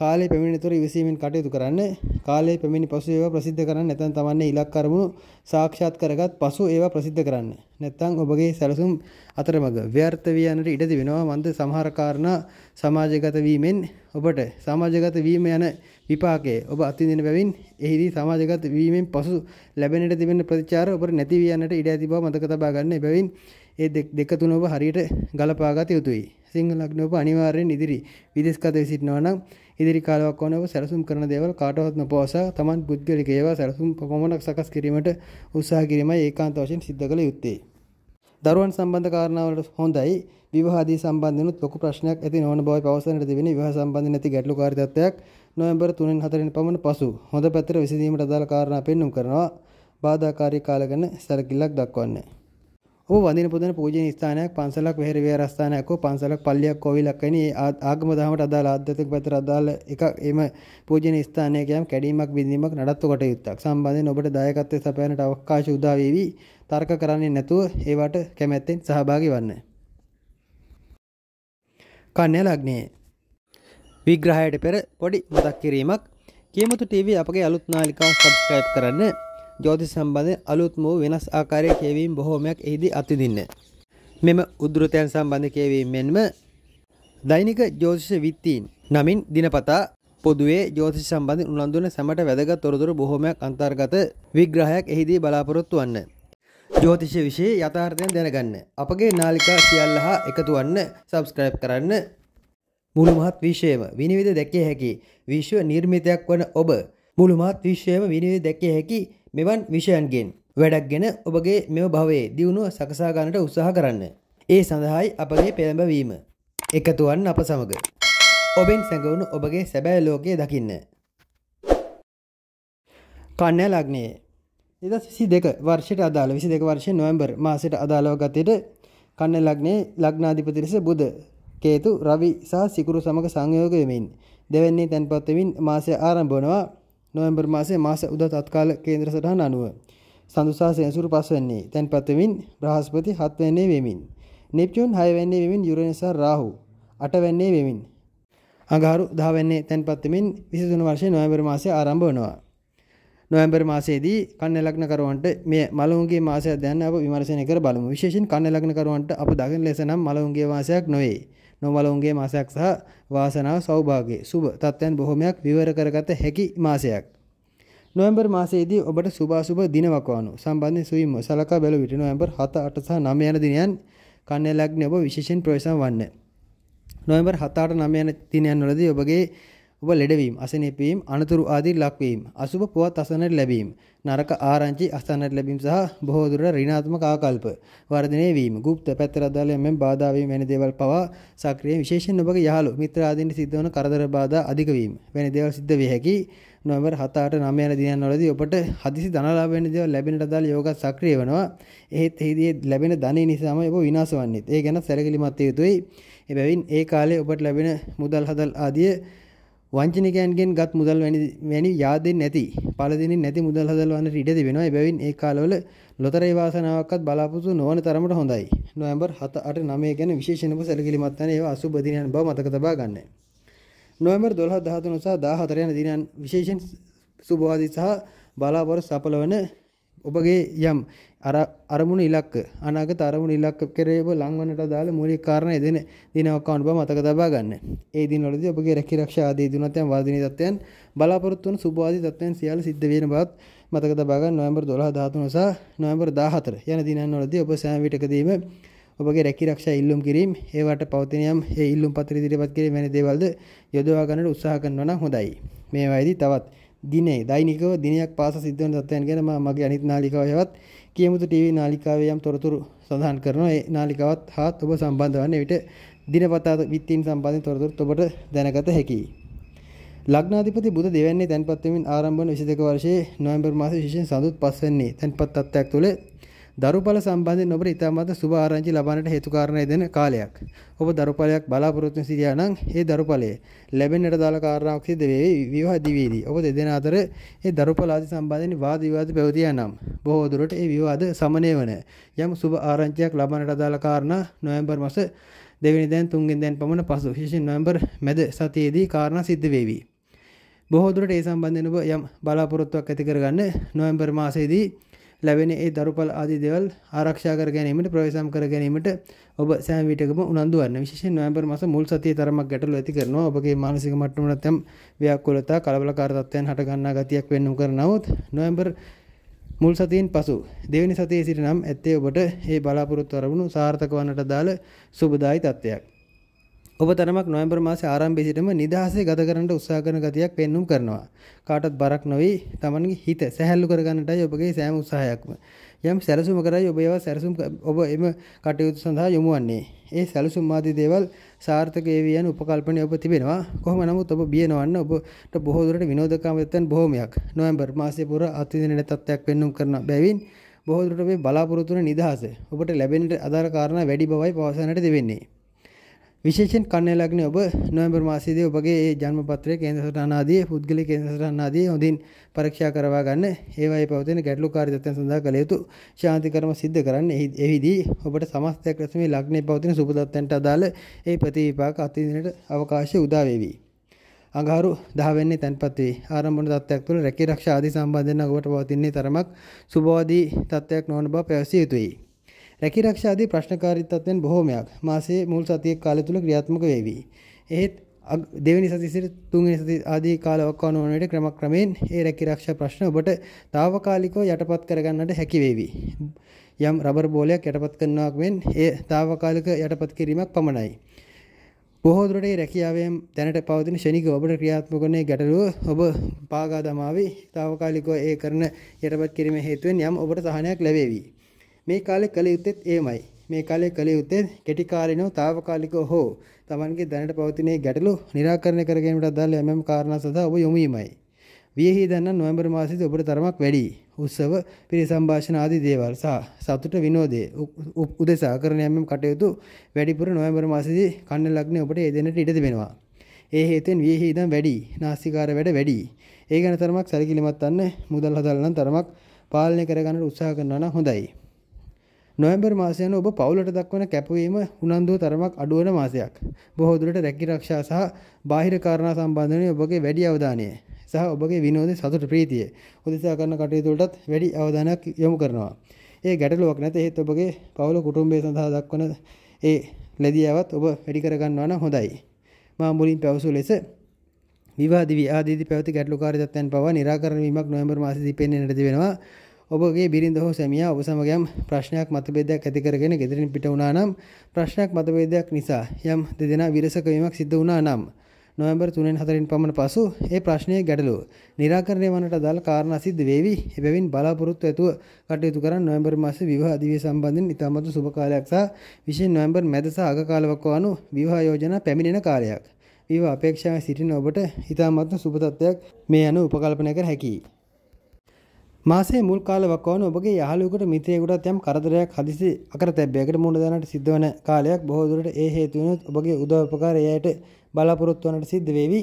කාලේ පැමිණෙන තුරු ඉවසීමෙන් කටයුතු කරන්න. කාලේ පැමිණි පසු ඒවා ප්‍රසිද්ධ කරන්න නැත්නම් Tamanne ඉලක්ක අරමුණු සාක්ෂාත් කරගත් පසු ඒවා ප්‍රසිද්ධ කරන්න. නැත්නම් ඔබගේ සැලසුම් අතරමඟ ව්‍යර්ථ වී යන්නට ඉඩ දෙනවා. මන්ද සමහර කාරණා සමාජගත වීමෙන් ඔබට සමාජගත වීම යන විපාකය ඔබ අතිදින බැවින් එහිදී සමාජගත වීමෙන් පසු ලැබෙනට තිබෙන ප්‍රතිචාර ඔබට නැති වියන්නට ඉඩ ඇති බව මතක තබා ගන්න. එබැවින් ඒ දෙක තුන ඔබ හරියට ගලපා ගත යුතුයි. සිංහල ලග්න ඔබ අනිවාර්යෙන් ඉදිරි විදේශගතව සිටිනවා නම් ඉදිරි කාලයක් ඕන ඔබ සැලසුම් කරන දේවල් කාටවත් නොපවසා තමන් පුද්ගලික ඒවා සැලසුම් පමණක් සකස් කිරීමට උත්සාහ කිරීමයි ඒකාන්ත වශයෙන් සිද්ධ කළ යුත්තේ. දරුවන් සම්බන්ධ කාරණාවලට හොඳයි විවාහදී සම්බන්ධනුත් ලොකු ප්‍රශ්නයක් ඇති නොවන බවයි පවසන්නට තිබෙන විවාහ සම්බන්ධ නැති ගැටලුකාරී තත්ත්වයක් නොවැම්බර් 3න් 4න් පමණ පසු හොඳ පැත්තට විසඳීමට අදාළ කාරණා පෙන්වුම් කරනවා බාධාකාරී කාල ගැන සැලකිල්ලක් දක්වන්නේ. ඔහු වඳින පුදන පූජනීය ස්ථානයක් පන්සලක් වෙහෙර විහාරස්ථානයක් හෝ පන්සලක් පල්ලියක් කෝවිලක් වැනි ආගම දහමට අදාළ ආධ්‍යාත්මික පැත්තට අදාළ එකක් එම පූජනීය ස්ථානයක යම් කැඩීමක් බිඳීමක් නඩත්තු කටයුත්තක් සම්බන්ධයෙන් ඔබට දායකත්වයේ සපයනට අවකාශ උදා වේවි තර්ක කරන්නේ නැතුව ඒවට කැමැත්තෙන් සහභාගී වන්න. කන්‍යා ලග්නයේ විග්‍රහයට පෙර පොඩි මතක් කිරීමක් කියමතු TV අපගේ අලුත් නාලිකාව සබස්ක්‍රයිබ් කරන්න ජෝති සම්බන්ධය අලුත්ම වූ වෙනස් ආකාරය කියවීම් බොහෝමයක් එහිදී අතිදින්න. මෙම උදුරතයන් සම්බන්ධ කියවීම මෙන්ම දෛනික ජෝතිෂ විත්තීන් නමින් දිනපතා පොදුවේ ජෝති සම්බන්ධ උනන්දුන සැමට වැදග තොරතුර බොහොමයක් අන්තර්ගත විග්‍රහයක් එහිදී බලාපොරොත්තු වන්න. ජෝතිෂ විෂය යථාර්ථය දැනගන්න. අපගේ නාලිකා සියල්ල හා එකතුවන්න සබස්ක්‍රයිබ් කරන්න මුළුමහත් විශ්වයම විනිවිධ දැකිය හැකි විශ්ව නිර්මිතයක් වන ඔබ මුළුමහත් විශ්වයම විනිවිධ දැකිය හැකි මෙවන් විෂයන්ගෙන් වැඩක් ගෙන ඔබගේ මෙම භවයේ දියුණුව සකසාගන්නට උත්සාහ කරන්න. ඒ සඳහායි අපගේ පෙළඹවීම. එකතුවන් අප සමග. ඔබෙන් සැඟවුණු ඔබගේ සැබෑ ලෝකයේ දකින්න. කන්‍යා ලග්නයේ දෙදස් විසි දෙක වර්ෂයට අදාළ විසි දෙක වර්ෂය නොවම්බර් මාසට අදාළව ගතයට කන්න ලග්නේ ලග්නාධිපතිරිස බුද කේතු රවි සහ සිකුරු සමග සංයෝග වෙමින් දෙවැන්නේ තැන්පත් වෙමින් මාසය ආරම්භ වෙනවා නොවැම්බර් මාසයේ මාස උදා තත්කාල කේන්ද්‍ර සටහන අනුව සඳු සහ සෙනසුරු පස්වැන්නේ තැන්පත් වෙමින් බ්‍රහස්පති හත්වැන්නේ වෙමින් නෙප්ටියුන් හයවැන්නේ වෙමින් යුරේනස් සහ රාහු අටවැන්නේ වෙමින් අඟහරු දහවැන්නේ තැන්පත් වෙමින් 23 වර්ෂයේ නොවැම්බර් මාසයේ ආරම්භ වෙනවා නොවැම්බර් මාසයේදී කන්න ලග්න කරුවන්ට මේ මලවුන්ගේ මාසයක් දැන් අප විමර්ශනය කර බලමු. විශේෂයෙන් කන්න ලග්න කරුවන්ට අප දකින ලෙස නම් මලවුන්ගේ මාසයක් නොවේ. නොමලවුන්ගේ මාසයක් සහ වාසනාව සෞභාගේ සුබ තත්ත්වයන් බොහොමයක් විවර කරගත හැකි මාසයක්. නොවැම්බර් මාසයේදී ඔබට සුභාසුභ දිනවකවානු සම්බන්ධ සුවිම සලකා බැලු විට නොවැම්බර් 7 8 සහ 9 යන දිනයන් කන්නේ ලග්නය ඔබ විශේෂයෙන් ප්‍රවේශම් වන්නේ. නොවැම්බර් 7 8 9 යන දිනයන් වලදී ඔබගේ ඔබ ලෙඩවීම, අසනීපවීම, අනතුරු ආදී ලක්වීම, අසුභ පුවත් අසනට ලැබීම, නරක ආරංචි අසන්නට ලැබීම සහ බොහෝ දුරට ඍණාත්මක ආකල්ප වර්ධනය වීම. গুপ্ত පැත්තට අදාළ මෙන් බාධා වීම වැනි දේවල් පවා සක්‍රිය විශේෂයෙන් ඔබගේ යාළු මිත්‍ර ආදීන් සිද්ධ වන කරදර බාධා අධික වීම වැනි දේවල් සිද්ධ විය හැකි. නොවැම්බර් 7 8 9 යන දිනවලදී ඔබට හදිසි ධනලාභ වෙන දේවල් ලැබෙනට අදාළ යෝගත් සක්‍රිය වෙනවා. එහෙත් එෙහිදී ලැබෙන ධනෙ නිසාම ඔබ විනාශ වන්නේ. ඒ ගැන සැලකිලිමත් යුතුයි. එබැවින් ඒ කාලේ ඔබට ලැබෙන මුදල් හදල් ආදී වංචනිකයන්ගෙන් ගත් මුදල් වැනි යාදෙන් නැති පලදින නැති මුදල් හදල්වන්න ඉඩ තිබෙනවා එබැවින් ඒ කාලවල ලොතරේ වාසනාවක්ත් බලාපොරොත්තු නොවන තරමට හොඳයි. නොවැම්බර් 7 8 9 ගැන විශේෂණම සැලකිලිමත් වන ඒවා අසුබ දිනයන් බව මතක තබා ගන්න. නොවැම්බර් 12 13 සහ 14 යන දිනයන් විශේෂයෙන් සුභවාදී සහ බලාපොරොත්තු සඵල වන ඔබගේ යම් අරමුණ ඉලක්ක අනාගත අරමුණ ඉලක්ක කෙරේව ලංවන්නට දාලා මූලික කාරණා දෙන දිනවකවන බව මතක තබා ගන්න. ඒ දිනවලදී ඔබගේ රැකිරක්ෂා ආදී දිනුනත්යන් වාදිනී තත්ත්වයන් බලාපොරොත්තු වන සුභවාදී තත්ත්වයන් සියල්ල සිද්ධ වෙන බවත් මතක තබා ගන්න නොවැම්බර් 12 13 සහ නොවැම්බර් 14 යන දිනවලදී ඔබ සෑම විටකදීම ඔබගේ රැකිරක්ෂා ඉල්ලුම් කිරීම ඒවට පවතින යම් ඒ ඉල්ලුම් පත්‍ර ඉදිරිපත් කිරීම වැනි දේවල්ද යොදවා ගන්නට උත්සාහ කරනවා නම් හොඳයි. මේ වයිදී තවත් දිනේ දෛනිකව දිනයක් පාස සිද්ධ වෙන තත්ත්වයන් ගැන මම මගේ අනිත් නාලිකාවේවත් කියමුතු ටීවී නාලිකාවේ යම් තොරතුරු සඳහන් කරනවා ඒ නාලිකාවත් හාත් ඔබ සම්බන්ධ වන්නේ විට දිනපතා විත්තීන් සම්බන්ධයෙන් තොරතුරුත් ඔබට දැනගත හැකියි. ලග්නාධිපති බුද දෙවැන්නේ තැන්පත් වෙමින් ආරම්භ වන 22 වර්ෂයේ නොවැම්බර් මාසයේ විශේෂ සඳුත් පස්වැන්නේ තැන්පත් තත්ත්වයක් තුළ දරුඵල සම්බන්ධයෙන් ඔබට ඉතාමත් සුබ ආරංචි ලබන්නට හේතු කාරණා දෙන කාලයක්. ඔබ දරුඵලයක් බලාපොරොත්තු සිටියා නම් ඒ දරුඵලය ලැබෙන්නට දාලා කාරණාවක් සිද්ධ වේ විවාහ දිවිදී. ඔබ දෙදෙනා අතර ඒ දරුඵල ආදී සම්බන්ධයෙන් වාද විවාද පැවතියා නම් බොහෝ දුරට ඒ විවාද සමනය වන යම් සුබ ආරංචියක් ලබන්නට දාලා කාරණා නොවැම්බර් මාස දෙවෙනි දැන් තුන්වෙනි දැන් පමණ පසු විශේෂයෙන් නොවැම්බර් මැද සතියේදී කාරණා සිද්ධ වේවි. බොහෝ දුරට ඒ සම්බන්ධයෙන් ඔබ යම් බලාපොරොත්තුවක් ඇති කරගන්න නොවැම්බර් මාසයේදී ලැබෙන ඒ දරුපල් ආදී දෙවල් ආරක්ෂා කර ගැනීමට ප්‍රවේශම් කර ගැනීමට ඔබ සෑම විටකම උනන්දු වන්න. විශේෂයෙන් නොවැම්බර් මාස මුල් සතියේ තරමක් ගැටලු ඇති කරනවා. ඔබගේ මානසික මට්ටම නැත්නම් ව්‍යාකූලතා, කලබලකාර තත්ත්වයන් හට ගන්නා ගතියක් වෙන්නු කරනවොත් නොවැම්බර් මුල් සතියෙන් පසු දෙවැනි සතියේ සිට නම් ඇත්තේ ඔබට මේ බලාපොරොත්තු අරමුණු සාර්ථක වන්නට දාල සුබදායි තත්ත්වයක්. ඔබ තරමක් නොවැම්බර් මාසේ ආරම්භයේ සිටම නිදහසේ ගත කරන්න උත්සාහ කරන ගතියක් පෙන්눔 කරනවා. කාටත් බරක් නොවේ තමන්ගේ හිත සැහැල්ලු කරගන්නටයි ඔබගේ සෑම උත්සාහයක්ම. යම් සැලසුම කරයි ඔබ ඒවා සැලසුම් ඔබ එම කටයුතු සඳහා යොමු වන්නේ. ඒ සැලසුම් ආදී දේවල් සාර්ථක වේවි යන උපකල්පනය ඔබ තිබෙනවා. කොහොම නමුත් ඔබ බිය නොවන්න ඔබට බොහෝ දුරට විනෝදකාමීත්වයන් බොහෝමයක් නොවැම්බර් මාසයේ පුරා අත්විඳින තත්ත්වයක් පෙන්눔 කරන බැවින් බොහෝ දුරට මේ බලාපොරොත්තු වන නිදහස ඔබට ලැබෙන්නට අදාළ කාරණා වැඩි බවයි පවසන්නට දෙවෙන්නේ. විශේෂෙන් කන්නේ ලග්නේ ඔබ නොවැම්බර් මාසයේදී ඔබගේ ඒ ජන්මපත්‍රය කේන්ද්‍ර සටහන ආදී පුද්ගලික කේන්ද්‍ර සටහන් ආදී හොඳින් පරීක්ෂා කරවා ගන්න. ඒවායේ පවතින ගැටලුකාරී තත්ත්වයන් සඳහා කළ යුතු ශාන්තිකර්ම සිද්ධ කරන්න. එෙහිදී ඔබට සමස්තයක් රැස් මේ ලග්නේ පවතින සුබ තත්ත්වයන්ට අදාළ ඒ ප්‍රතිවිපාක අත්විඳින්නට අවකාශය උදා වේවි. අඟහරු 10 වෙනි තැන්පත් වේ. ආරම්භන තත්ත්වයක් තුළ රැකී ආරක්ෂා ආදී සම්බන්ධයෙන් ඔබට පවතින්නේ තරමක් සුබවාදී තත්ත්වයක් නොවන බව පැවසිය යුතුයි. රැකී රක්ෂාදී ප්‍රශ්නකාරී තත්ත්වයන් බොහෝමයක් මාසයේ මුල් සතියේ කාලය තුල ක්‍රියාත්මක වේවි. එහෙත් දෙවැනි සති සිට තුන්වෙනි සති ආදී කාලවක් වනවන විට ක්‍රමක්‍රමයෙන් ඒ රැකී ආරක්ෂා ප්‍රශ්න ඔබට తాවකාලිකව යටපත් කරගන්නට හැකි වේවි. යම් රබර් බෝලයක් යටපත් කරනවාක් මෙන් ඒ తాවකාලික යටපත් කිරීමක් පමණයි. බොහෝ දුරට මේ රැකියාවෙන් දැනට පවතින ශනික ඔබට ක්‍රියාත්මක වන ගැටලුව ඔබ පාගා දමාවි. తాවකාලිකව ඒ කරන යටපත් කිරීම හේතුවෙන් යම් ඔබට සහනයක් ලැබෙවි. මේ කාලේ කළ යුත්තේත් ඒමයි. මේ කාලේ කළ යුත්තේ කෙටි කාලිනව తాවකාලිකව හෝ Tamanගේ දැනට පවතින ගැටලු निराකරණය කර ගැනීමට අදාළ යම් යම් කාරණා සඳහා ඔබ යොමු වීමයි. වියෙහි දන්න නොවැම්බර් මාසයේදී ඔබට තරමක් වැඩි උත්සව පිරිසම්භාෂණ ආදී දේවල් සහ සතුට විනෝදයේ උදෙසා කරන යම් යම් කටයුතු වැඩිපුර නොවැම්බර් මාසයේදී කන්න ලග්නේ ඔබට ඒ දෙන්නට ඉඩ තිබෙනවා. ඒ හේතෙන් වියෙහි ඉඳන් වැඩි නාස්තිකාර වැඩ වැඩි. ඒ ගැන තරමක් සැලකිලිමත් වන්න මුදල් හදලා නම් තරමක් පාලනය කරගන්නට උත්සාහ කරනවා නම් හොඳයි. නොවැම්බර් මාසයන ඔබ පවුලට දක්වන කැපවීම උනන්දුව තරමක් අඩුවන මාසයක්. බොහෝදුරට රැකි රක්ෂා සහ බාහිර කාරණා සම්බන්ධනය ඔබගේ වැඩි අවධානය සහ ඔබගේ විනෝද සතුට ප්‍රීතිය උදෙසා කරන කටයුතුලටත් වැඩි අවධානයක් යොමු කරනවා. ඒ ගැටලුවක් නැත ඒත් ඔබගේ පවුල කුටුම්බය සඳහා දක්වන ඒ ලැබියාවත් ඔබ වැඩි කරගන්නවා නම් හොඳයි. මා මුලින් පැවසු ලෙස විවාද විවාදීදී පැවති ගැටලුකාරී තත්ත්වයන් පවා निराකරණ වීමක් නොවැම්බර් මාසයේදී පෙන්වන්නට වෙනවා. ඔබගේ බිරිඳ හෝ සැමියා ඔබ සමග යම් ප්‍රශ්නයක් මතභේදයක් ඇති කරගෙන ගෙදරින් පිට වුණා නම් ප්‍රශ්නයක් මතභේදයක් නිසා යම් දෙදෙනා විරසක වීමක් සිද්ධ වුණා නම් නොවැම්බර් 3න් 4න් පමණ පසු ඒ ප්‍රශ්නයේ ගැටලුව निराකරණය වනට අදාළ කාරණා සිද්ධ වේවි. එබැවින් බලාපොරොත්තු ඇතුව කටයුතු කරන් නොවැම්බර් මාසයේ විවාහ අධිවේශ සම්බන්ධයෙන් ඉතාමත් සුබ කාලයක් සහ විශේෂයෙන් නොවැම්බර් මැද සහ අග කාලවක වනු විවාහ යෝජනා පැමිණෙන කාලයක්. විවාහ අපේක්ෂාවෙන් සිටින ඔබට ඉතාමත් සුබ තත්ත්වයක් මේ අනුව උපකල්පනය කර හැකියි. මාසේ මුල් කාලවක් වන ඔබගේ යහලුකට මිතයෙකුටත් යම් කරදරයක් හදිසි අකර තැබ්බයකට මුණ දැනට සිද්ධවන කාලයක් බොහෝදුරට ඒ හේතුවනුත් ඔබගේ උදවපකාරයට බලාපොරොත්තු වනට සිද්ධ වේවි.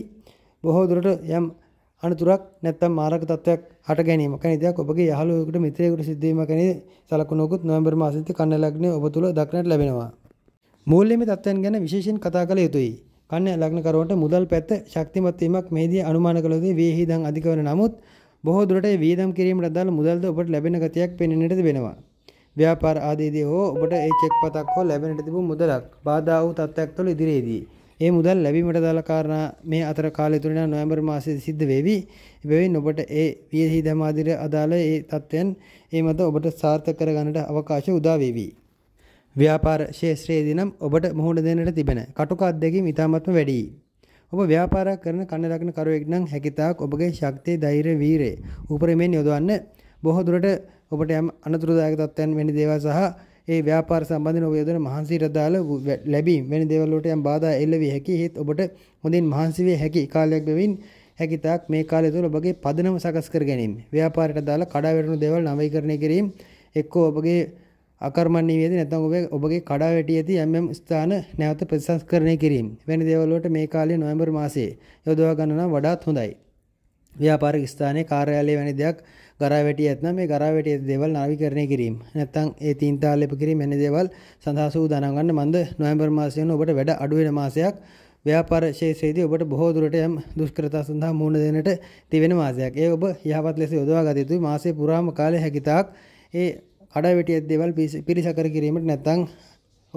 බොහෝදුරට යම් අනතුරක් නැත්තම් මාරක තත්වයක් හට ගැනීම කන දෙයක් ඔබගේ යහලුවකට මිත්‍රයෙකුට සිද්ධීම කන සලකුණුකුත් නොවැම්බර් මාසෙත් කන්න ලග්නය ඔබ තුළ දක්නට ලැබෙනවා. මූල්‍යමය තත්ත්වයන් ගැන විශේෂයෙන් කතා කළ යුතුයි. කන්න ලග්නකරුවන්ට මුදල් පැත්ත ශක්තිමත් වීමක් මේදී අනුමාන කළදී වේහිදන් අධික වන නමුත් බොහෝ දුරට වියදම් කිරීමට අදාළ මුදල්ද ඔබට ලැබෙන ගතියක් පෙනෙන්නට තිබෙනවා. ව්‍යාපාර ආදීදී හෝ ඔබට ඒ චෙක් පතක් හෝ ලැබෙනට තිබූ මුදලක් බාධා වූ තත්ත්වයක් තුළ ඉදිරියේදී ඒ මුදල් ලැබීමට දාල කාරණා මේ අතර කාලය තුළ නොවැම්බර් මාසයේ සිද්ධ වෙවි. එබැවින් ඔබට ඒ වියහිදම ආදිර අදාළ ඒ තත්ත්වයන් ඒ මත ඔබට සාර්ථක කරගන්නට අවකාශ උදා වේවි. ව්‍යාපාර ශේෂත්‍රයේදී නම් ඔබට මුහුණ දෙන්නට තිබෙන කටුක අද්දකින් ඉතාමත්ම වැඩියි. ඔබ ව්‍යාපාරයක් කරන කන්න දක්න කරුවෙක් නම් හැකිතාක් ඔබගේ ශක්තිය ධෛර්ය වීරය උපරිමයෙන් යොදවන්න බොහෝ දුරට ඔබට යම් අනතුරුදායක තත්ත්වයන් වැනි දේවල් සහ ඒ ව්‍යාපාර සම්බන්ධන ඔබ යොදවන මහන්සියට දාලා ලැබීම් වැනි දේවල් වලට යම් බාධා එල්ලවිය හැකි හේත් ඔබට හොඳින් මහන්සි විය හැකි කාලයක් බැවින් හැකිතාක් මේ කාලය තුළ ඔබගේ පදනම සකස් කර ගැනීම ව්‍යාපාරයට දාලා කඩා වැටුණු දේවල් නවීකරණය කිරීම එක්කෝ ඔබගේ අකර්මණ්‍ය වේද නැත්නම් ඔබේ ඔබගේ කඩා වැටි ඇති යම් ස්ථාන නැවත ප්‍රතිසංස්කරණය කිරීම වැනි දේවල් වලට මේ කාලේ නොවැම්බර් මාසයේ යොදවා ගන්න නම් වඩාත් හොඳයි. ව්‍යාපාරික ස්ථානයේ කාර්යාලය වැනි දෙයක් ගරා වැටි ඇත්නම් මේ ගරා වැටි දේවල් නවීකරණය කිරීම නැත්නම් ඒ තීන්තාවලප කිරීම වැනි දේවල් සඳහා සූදානම් ගන්න මන්ද නොවැම්බර් මාසය වෙන ඔබට වැඩ අඩු වෙන මාසයක් ව්‍යාපාර ශේෂයේදී ඔබට බොහෝ දුරට යම් දුෂ්කරතා සඳහා මුහුණ දෙන්නට තිබෙන මාසයක්. ඒ ඔබ යහපත් ලෙස යොදවා ගත යුතුයි. මාසයේ පුරාම කාලය හැකිතාක් ඒ අඩවැටිය දේවල් පිරිසකර කිරීමට නැත්තං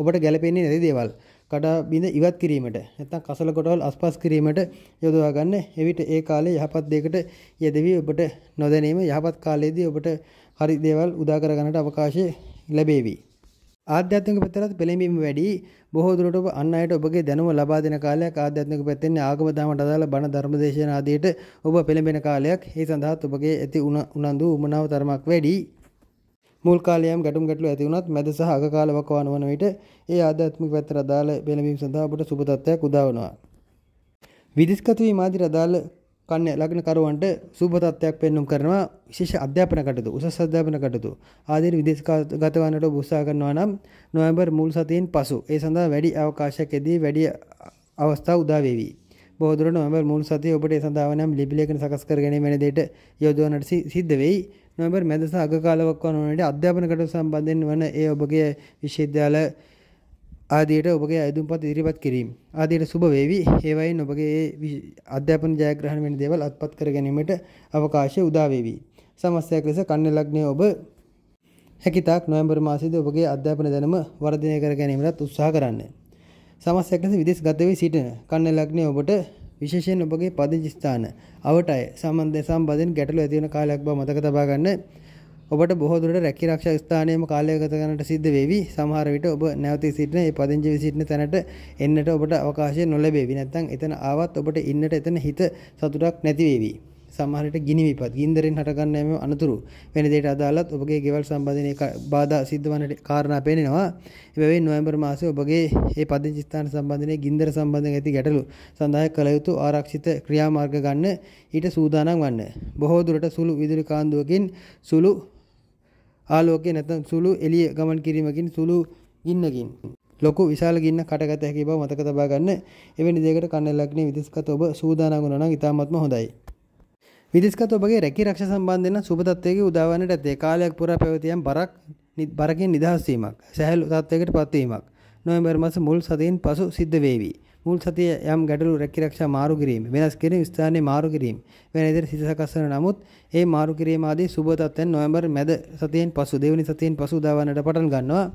ඔබට ගැලපෙන්නේ නැති දේවල් කඩා බිඳ ඉවත් කිරීමට නැත්තම් කසල කොටවල් අස්පස් කිරීමට යොදවා ගන්න. එවිට ඒ කාලේ යහපත් දෙයකට යෙදවි ඔබට නොදැනීම යහපත් කාලයේදී ඔබට හරි දේවල් උදා කර ගන්නට අවකාශය ලැබේවි. ආධ්‍යාත්මික පැත්තට පෙළඹීම වැඩි බොහෝ දුරට ඔබ අන් අයට ඔබගේ දැනුම ලබා දෙන කාලයක් ආධ්‍යාත්මික පැත්තෙන් ආගම දාමට අදාළ බණ ධර්ම දේශනා ආදියට ඔබ පෙළඹෙන කාලයක්. ඒ සඳහාත් ඔබගේ ඇති උනන්දු උමනාව තරමක් වැඩි. මුල් කාලයම් ගැටුම් ගැටලු ඇති වුණත් මැද සහ අග කාලවක වනවන විට ඒ ආධ්‍යාත්මික පැත්තට අදාළ පෙළඹීම් සඳහා ඔබට සුබ තත්ත්වයක් උදා වෙනවා. විදිස්කතු වීම ආදී අදාළ කන්නේ ලග්න කරුවන්ට සුබ තත්ත්වයක් පෙන්වුම් කරනවා විශේෂ අධ්‍යාපන කටයුතු උසස් අධ්‍යාපන කටයුතු ආදී විදේශගත වන්නට ඔබ උත්සාහ කරනවා නම් නොවැම්බර් මුල් සතියෙන් පසු ඒ සඳහා වැඩි අවකාශයක් ඇදී වැඩි අවස්ථා උදා වේවි. බෝදුරන නොවැම්බර් මුල් සතියේ ඔබට ඒ සඳහා නම් ලිපි ලේඛන සකස් කර ගැනීම වෙන දෙයට යොදවන්නට සිද්ධ වෙයි. නොවැම්බර් මැද සහ අග කාලයක් වනට අධ්‍යාපන කටයුතු සම්බන්ධයෙන් වන ඒ ඔබගේ විශ්වවිද්‍යාල ආදියට ඔබගේ අයදුම්පත් ඉදිරිපත් කිරීම ආදියට සුබ වේවි. ඒවයින් ඔබගේ අධ්‍යාපන ජයග්‍රහණ වෙන දේවල් අත්පත් කර ගැනීමට අවකාශය උදා වේවි. සමස්තයක් ලෙස කන්න ලග්නය ඔබ හැකිතාක් නොවැම්බර් මාසයේදී ඔබගේ අධ්‍යාපන දැනුම වර්ධනය කර ගැනීමට උත්සාහ කරන්න. සමස්තයක් ලෙස විදේශගත වී සිටින කන්න ලග්නය ඔබට විශේෂයෙන් ඔබගේ පදිංචි ස්ථාන අවටය සම්බන්ධ සම්බන්ධයෙන් ගැටලු ඇති වෙන කාලයක් බව මතක තබා ගන්න. ඔබට බොහෝ දුරට රැකී ආරක්ෂා ස්ථානයේම කාලය ගත කරන්නට සිද්ධ වේවි. සමහර විට ඔබ නැවතී සිටින ඒ පදිංචි සිටින තැනට එන්නට ඔබට අවකාශය නොලැබේවි. නැත්නම් එතන ආවත් ඔබට ඉන්නට එතන හිත සතුටක් නැති වේවි. සමහරට ගිනි විපත් ගින්දරෙන් හටගන්න යම අනතුරු වෙන දෙයට අදාළත් ඔබගේ ගෙවල් සම්බන්ධනය බාධා සිද්ධ වන කාරණා පෙනෙනවා එබැවින් නොවැම්බර් මාසයේ ඔබගේ ඒ පදිංචි ස්ථාන සම්බන්ධනයේ ගින්දර සම්බන්ධයෙන් ඇති ගැටලු සඳහා කළ යුතු ආරක්ෂිත ක්‍රියාමාර්ග ගන්න ඊට සූදානම් වන්න බොහෝ දුරට සුළු විදුලි කාන්දුවකින් සුළු ආලෝකයේ නැත්නම් සුළු එළිය ගමන් කිරීමකින් සුළු ගින්නකින් ලොකු විශාල ගින්න කටගත හැකි බව මතක තබා ගන්න. එවැනි දෙයකට කන්න ලග්නේ විදේශගත ඔබ සූදානම් වුණා නම් ඉතාමත්ම හොඳයි. විදෙස්ගත ඔබගේ රැකී රක්ෂ සම්බන්ධයෙන් සුබ තත්ත්වයක උදාවන්නට ඇතේ කාලයක් පුරා පැවතියම් බරක් බරකින් නිදහස් වීමක් සැහැල්ලු තත්ත්වයකට පත්වීමක් නොවැම්බර් මාස මුල් සතියෙන් පසු සිද්ධ වේවි මුල් සතිය යම් ගැටලු රැකී රක්ෂා මාරු කිරීම වෙනස් කිරීම ස්ථානයේ මාරු කිරීම වෙන ඉදිරි සිත සකස් වන නමුත් ඒ මාරු කිරීම ආදී සුබ තත්ත්වයන් නොවැම්බර් මැද සතියෙන් පසු දෙවනි සතියෙන් පසු උදාවන්නට පටන් ගන්නවා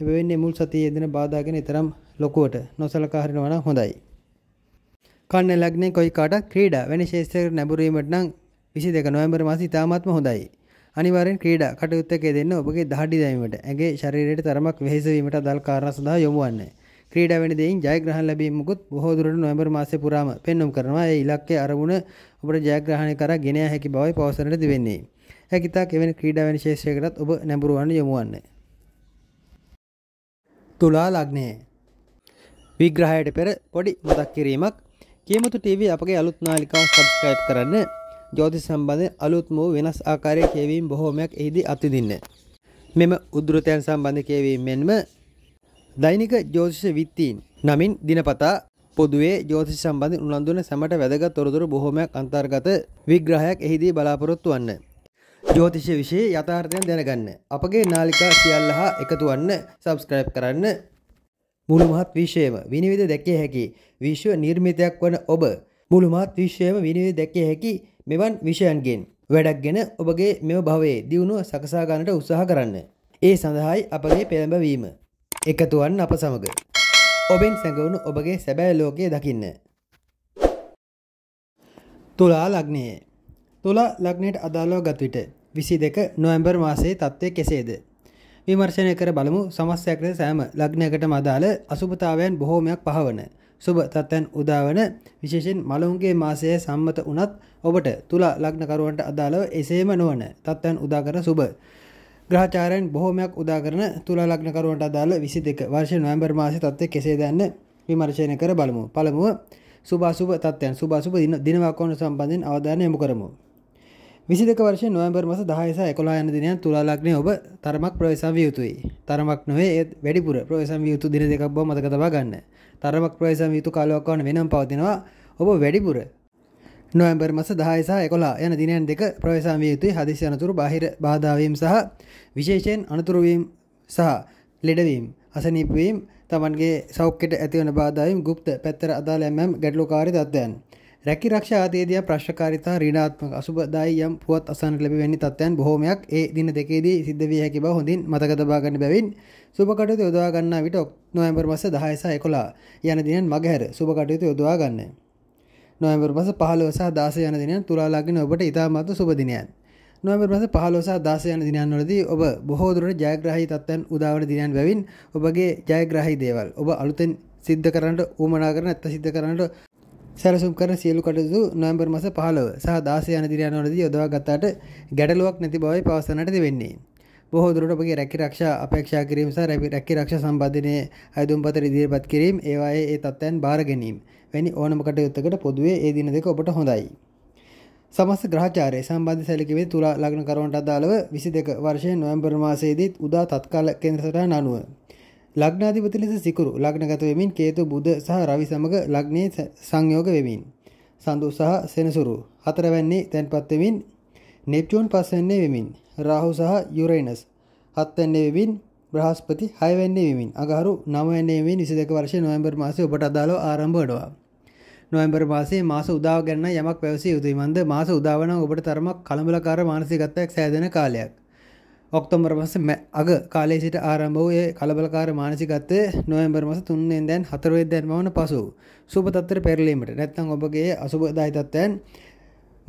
එබැවින් මුල් සතියේ දෙන බාධාගෙන ඊතරම් ලොකුවට නොසලකා හරිනවා නම් හොඳයි කන්න ලක්නේ කොයි කාටත් ක්‍රීඩා වැනි ශේෂ්ත්‍රයකට නැඹුරීමට නම් 22 නොවැම්බර් මාසයේ ඉතාමත්ම හොඳයි. අනිවාර්යෙන් ක්‍රීඩා කටයුත්තකයේ දෙන්න ඔබගේ දහඩි දැමීමට ඇගේ ශරීරයට තරමක් වෙහෙස වීමට අදාළ කාරණා සඳහා යොමු වන්න. ක්‍රීඩා වැනි දෙයින් ජයග්‍රහණ ලැබීම මුකුත් බොහෝ දුරට නොවැම්බර් මාසයේ පුරාම පෙන්වම් කරනවා. ඒ ඉලක්කයේ අරමුණ ඔබට ජයග්‍රහණය කරා ගෙන යා හැකි බවයි පවසන්නට දෙවෙන්නේ. හැකිතා කෙවෙන ක්‍රීඩා වැනි ශේෂ්ත්‍රයකටත් ඔබ නැඹුරු වන්න යොමු වන්න. තුලා ලග්නය විග්‍රහයට පෙර පොඩි මතක් කිරීමක් කියමුතු TV අපගේ අලුත් නාලිකාව සබස්ක්‍රයිබ් කරන්න ජෝති සම්බන්ධ අලුත්ම වූ වෙනස් ආකාරය කියවීම් බොහෝමයක් එහිදී අතිදින්න. මෙම උදුරතයන් සම්බන්ධ කියවීම මෙන්ම දෛනික ජෝතිෂ විත්තීන් නමින් දිනපතා පොදුවේ ජෝතිෂ සම්බන්ධ උනන්දුන සැමට වැදගත් තොරතුරු බොහෝමයක් අන්තර්ගත විග්‍රහයක් එහිදී බලාපොරොත්තු වන්න. ජෝතිෂ විෂය යථාර්ථයන් දැනගන්න. අපගේ නාලිකා සියල්ල හා එකතු වන්න සබස්ක්‍රයිබ් කරන්න මුළුමහත් විශ්වයම විනිවිධ දැකිය හැකි විශ්ව නිර්මිතයක් වන ඔබ මුළුමහත් විශ්වයම විනිවිධ දැකිය හැකි මෙවන් විෂයන්ගෙන් වැඩක් ගෙන ඔබගේ මෙම භවයේ දියුණුව සකසාගන්නට උත්සාහ කරන්න. ඒ සඳහායි අපගේ පෙළඹවීම. එකතුවන් අප සමග. ඔබෙන් සැඟවුණු ඔබගේ සැබෑ ලෝකය දකින්න. තුලා ලග්නයේ. තුලා ලග්නයට අදාළව ගත්විට විසි දෙක නොවැම්බර් මාසේ තත්ත්වය කෙසේද. විමර්ශනය කර බලමු සමස්යක් ලෙස සෑම ලග්නයකටම අදාළ අසුභතාවයන් බොහෝමයක් පහවන සුබ තත්ත්වයන් උදාවන විශේෂයෙන් මලවුන්ගේ මාසය සම්මත වුණත් ඔබට තුලා ලග්නකරුවන්ට අදාළව එසේම නොවන තත්ත්වයන් උදාකර සුබ ග්‍රහචාරයන් බොහෝමයක් උදාකරන තුලා ලග්නකරුවන්ට අදාළ 22 වර්ෂ නොවැම්බර් මාසයේ තත්ත්වය කෙසේ දැන්න විමර්ශනය කර බලමු පළමුව සුභ අසුභ තත්ත්වයන් සුභ අසුභ දින දිනවාකෝණ සම්බන්ධයෙන් අවධානය යොමු කරමු විසිදක වර්ෂ නොවම්බර් මස දහයස එකොලා යන දිනයන් තුලාලක්නය ඔබ තරමක් ප්‍රවේශම් යුතුයි තරමක් නොවේ වැඩිපුර ප්‍රවේශම් යුතු දින දෙකක් බව මතක තබා ගන්න තරමක් ප්‍රවේශම් යුතු කාලවක්වන වෙනම් පවතිනවා ඔබ වැඩිපුර නොවම්බර් මස දහයස එකොලා යන දිනයන් දෙක ප්‍රවේශම් යුතුයි හදිසි අනතුරු බාහිර බාධාවීම් සහ විශේෂයෙන් අනතුරුවීම් සහ ලෙඩවීම් අසනීපවීම් තමන්ගේ සෞඛ්‍යට ඇතිවන බාධාවීම් ගුප්ත පැත්තර අදාළ ඇම්ම් ගැටලුකාරි තත්ත්වයන් රැකි රක්ෂ ආතේදයක් ප්‍රශ්කාරිතා රීඩාත්මක අසුබදායි යම් පුවත් අසන් ලැබිවැනි තත්වයන් බොහෝමයක් ඒ දින දෙකේදී සිද්ධ විය හැකි බව හොඳින් මතකතබාගන්න බැවින් සුභකටයුතු යොදවා ගන්නා විට නොවැම්බර් මස 10 සහ 11 යන දිනෙන් මගහැර සුභකටයුතු යොදවා ගන්න. නොවැම්බර් මස 15 සහ 16 යන දිනෙන් තුලා ලග්න ඔබට ඉතාමත් සුබ දිනයක්. නොවැම්බර් මස 15 දාසය යන දිනයන්වලදී ඔබ බොහෝ දුරට ජයග්‍රාහී තත්ත්වයන් උදාවන දිනයන් බැවින් ඔබගේ ජයග්‍රාහී දේවල් ඔබ අලුතෙන් සිද්ධ කරන්නට ඌමනා කරන ඇත්ත සිද්ධ කරන්නට සැලසුම් කරන සියලු කටයුතු නොවැම්බර් මස 15 සහ 16 යන දිනවලදී යොදවා ගතට ගැටලුවක් නැති බවයි පවසන්නට වෙන්නේ. බොහෝ දුරට ඔබගේ රැකී රක්ෂා අපේක්ෂා කිරීම සහ රැකී රක්ෂා සම්බන්ධනේ අයදුම්පත ඉදිරිපත් කිරීම ඒවායේ ඒ තත්ත්වයන් බාර ගැනීම වැනි ඕනම කටයුත්තකට පොදුවේ ඒ දින දෙක ඔබට හොඳයි. සමස්ත ග්‍රහචාරය සම්බන්ධ සැලකිවේ තුලා ලග්න කරවන්ට අදාළව 22 වර්ෂයේ නොවැම්බර් මාසයේදී උදා තත්කාල කේන්ද්‍රසටහන අනුව ලග්නාධිපති ලෙස සිකුරු ලග්නගත වෙමින් කේතු බුද සහ රවි සමග ලග්නයේ සංයෝග වෙමින් සඳු සහ සෙනසුරු හතරවැන්නේ තැන්පත් වෙමින් නෙප්චූන් පස්වැන්නේ වෙමින් රාහු සහ යුරේනස් හත්වැන්නේ වෙමින් බ්‍රහස්පති හයවැන්නේ වෙමින් අගහරු නවවැන්නේ වෙමින් 22 වර්ෂයේ නොවැම්බර් මාසයේ ඔබට අදාළව ආරම්භ වෙනවා නොවැම්බර් මාසයේ මාස උදාව ගන්න යමක් පැවසිය යුතුයි මන්ද මාස උදාව නම් ඔබට තරමක් කලබලකාර මානසිකත්වයක් සෑදෙන කාලයක් ඔක්තොම්බර් මස අග කාලේ සිට ආරම්භවය කලබලකාර මානසිකත්තය නොයම්බර් මස තුන්නෙන් දැන් හතරවේ දැන්මවන පසු සුපතත්තර පෙරලීමට නැත්තං ඔබගේ අසුභදායිතත්වයන්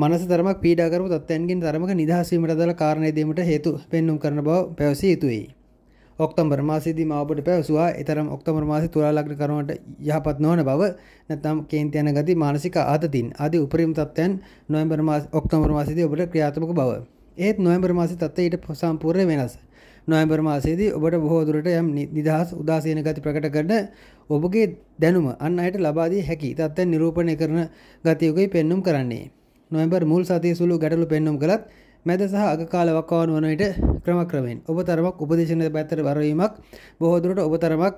මනස තරමක් පීඩාකරු තත්වයන්ගින් තරමක නිදහසීමට දල කාරණයදීමට හේතු පෙන්නුම් කරන බව පැවසී යුතුයි. ඔක්තම්බර් මාසිදී මවබට පැවසවා එතරම් ඔක්තමර් මාසි තුරාලග්‍ර කරනට යහපත් නොවන බව නැතම් කේන්තියන ගති මානසික ආතතින් අධි උපරිම් තත්වයන් නොයම්බර් ඔක්තමර් මාසිදී ඔබට ක්‍රියාත්මක බව. ඒත් නොයම්බර් මාසි තත්වයට සම්පූර්ණ වෙනස්. නොයම්බර් මාසේදී ඔබට බොහෝදුරට යම් නිදහස් උදාසීන ගති ප්‍රකට කරන ඔබගේ දැනුම අන්න අයට ලබාදී හැකි තත්ත්වය නිරූපණය කරන ගතියකුයි පෙන්නුම් කරන්නේ. නොයම්බර් මුල් සතිය සුළු ගැටලු පෙන්නුම් කළත් මැද සහ අග කාලවක්කාවන් වනට ක්‍රමක්‍රමෙන් ඔබ තරමක් උපදේශන පැත්තර බරවීමක් බොහෝදුරට ඔබ තරමක්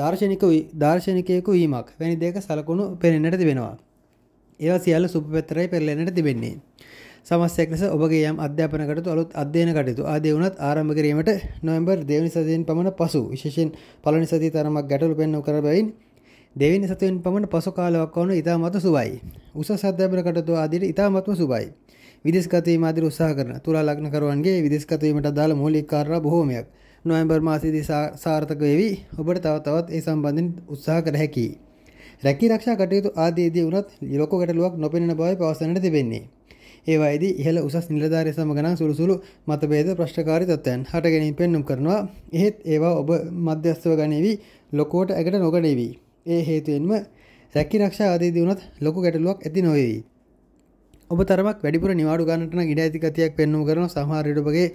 දර්ශනික දර්ශනිකයකු වීමක් වැනි දෙක සලකුණු පෙනෙන්නට තිබෙනවා. ඒවා සියල්ල සුප පැත්තරයි පෙරලෙනට තිබෙන්නේ. සමස්යක් ලෙස ඔබගේ යම් අධ්‍යාපනකටතු අලුත් අධ්‍යයන කටයුතු ආදේ වුණත් ආරම්භ කිරීමට නොවැම්බර් දෙවනි සතියෙන් පමණ පසු විශේෂයෙන් පළවෙනි සතිය තරමක් ගැටලු පෙන්වු කර බැවින් දෙවෙනි සතියෙන් පමණ පසු කාලයක් වන ඉතාමත් සුබයි. උසස් අධ්‍යාපන කටයුතු ආදීට ඉතාමත්ම සුබයි. විදේශගත වීම ආදී උත්සාහ කරන තුලා ලග්නකරුවන්ගේ විදේශගත වීමට අදාළ මූලික කාරණා බොහෝමයක් නොවැම්බර් මාසයේදී සාර්ථක වේවි. ඔබට තව තවත් ඒ සම්බන්ධයෙන් උත්සාහ කර හැකියි. රැකී රක්ෂා කටයුතු ආදීදී වුණත් ලොකු ගැටලුවක් නොපෙනෙන බවයි පවසන්නට තිබෙන්නේ. ඒවායිද ඉහළ උසස් නිලධාරය සමගන සුළුසුළු මතබේද ප්‍රශ්කාරි තත්වයන් හට ගැනින් පෙන්නුම් කරනවා එහෙත් ඒවා ඔබ මධ්‍යස්ව ගනීවී ලොකෝට ඇකට නොගනීවී. ඒ හේතුවෙන්ම රැකි රක්ෂා අදේදී වුණත් ලොකු ගැටලුවක් ඇති නොවේවි. ඔබ තරමක් වැඩිපුර නිවාඩු ගන්නටන ඉඩ ඇති ගතියක් පෙන්වු කරන සමහරයටගේ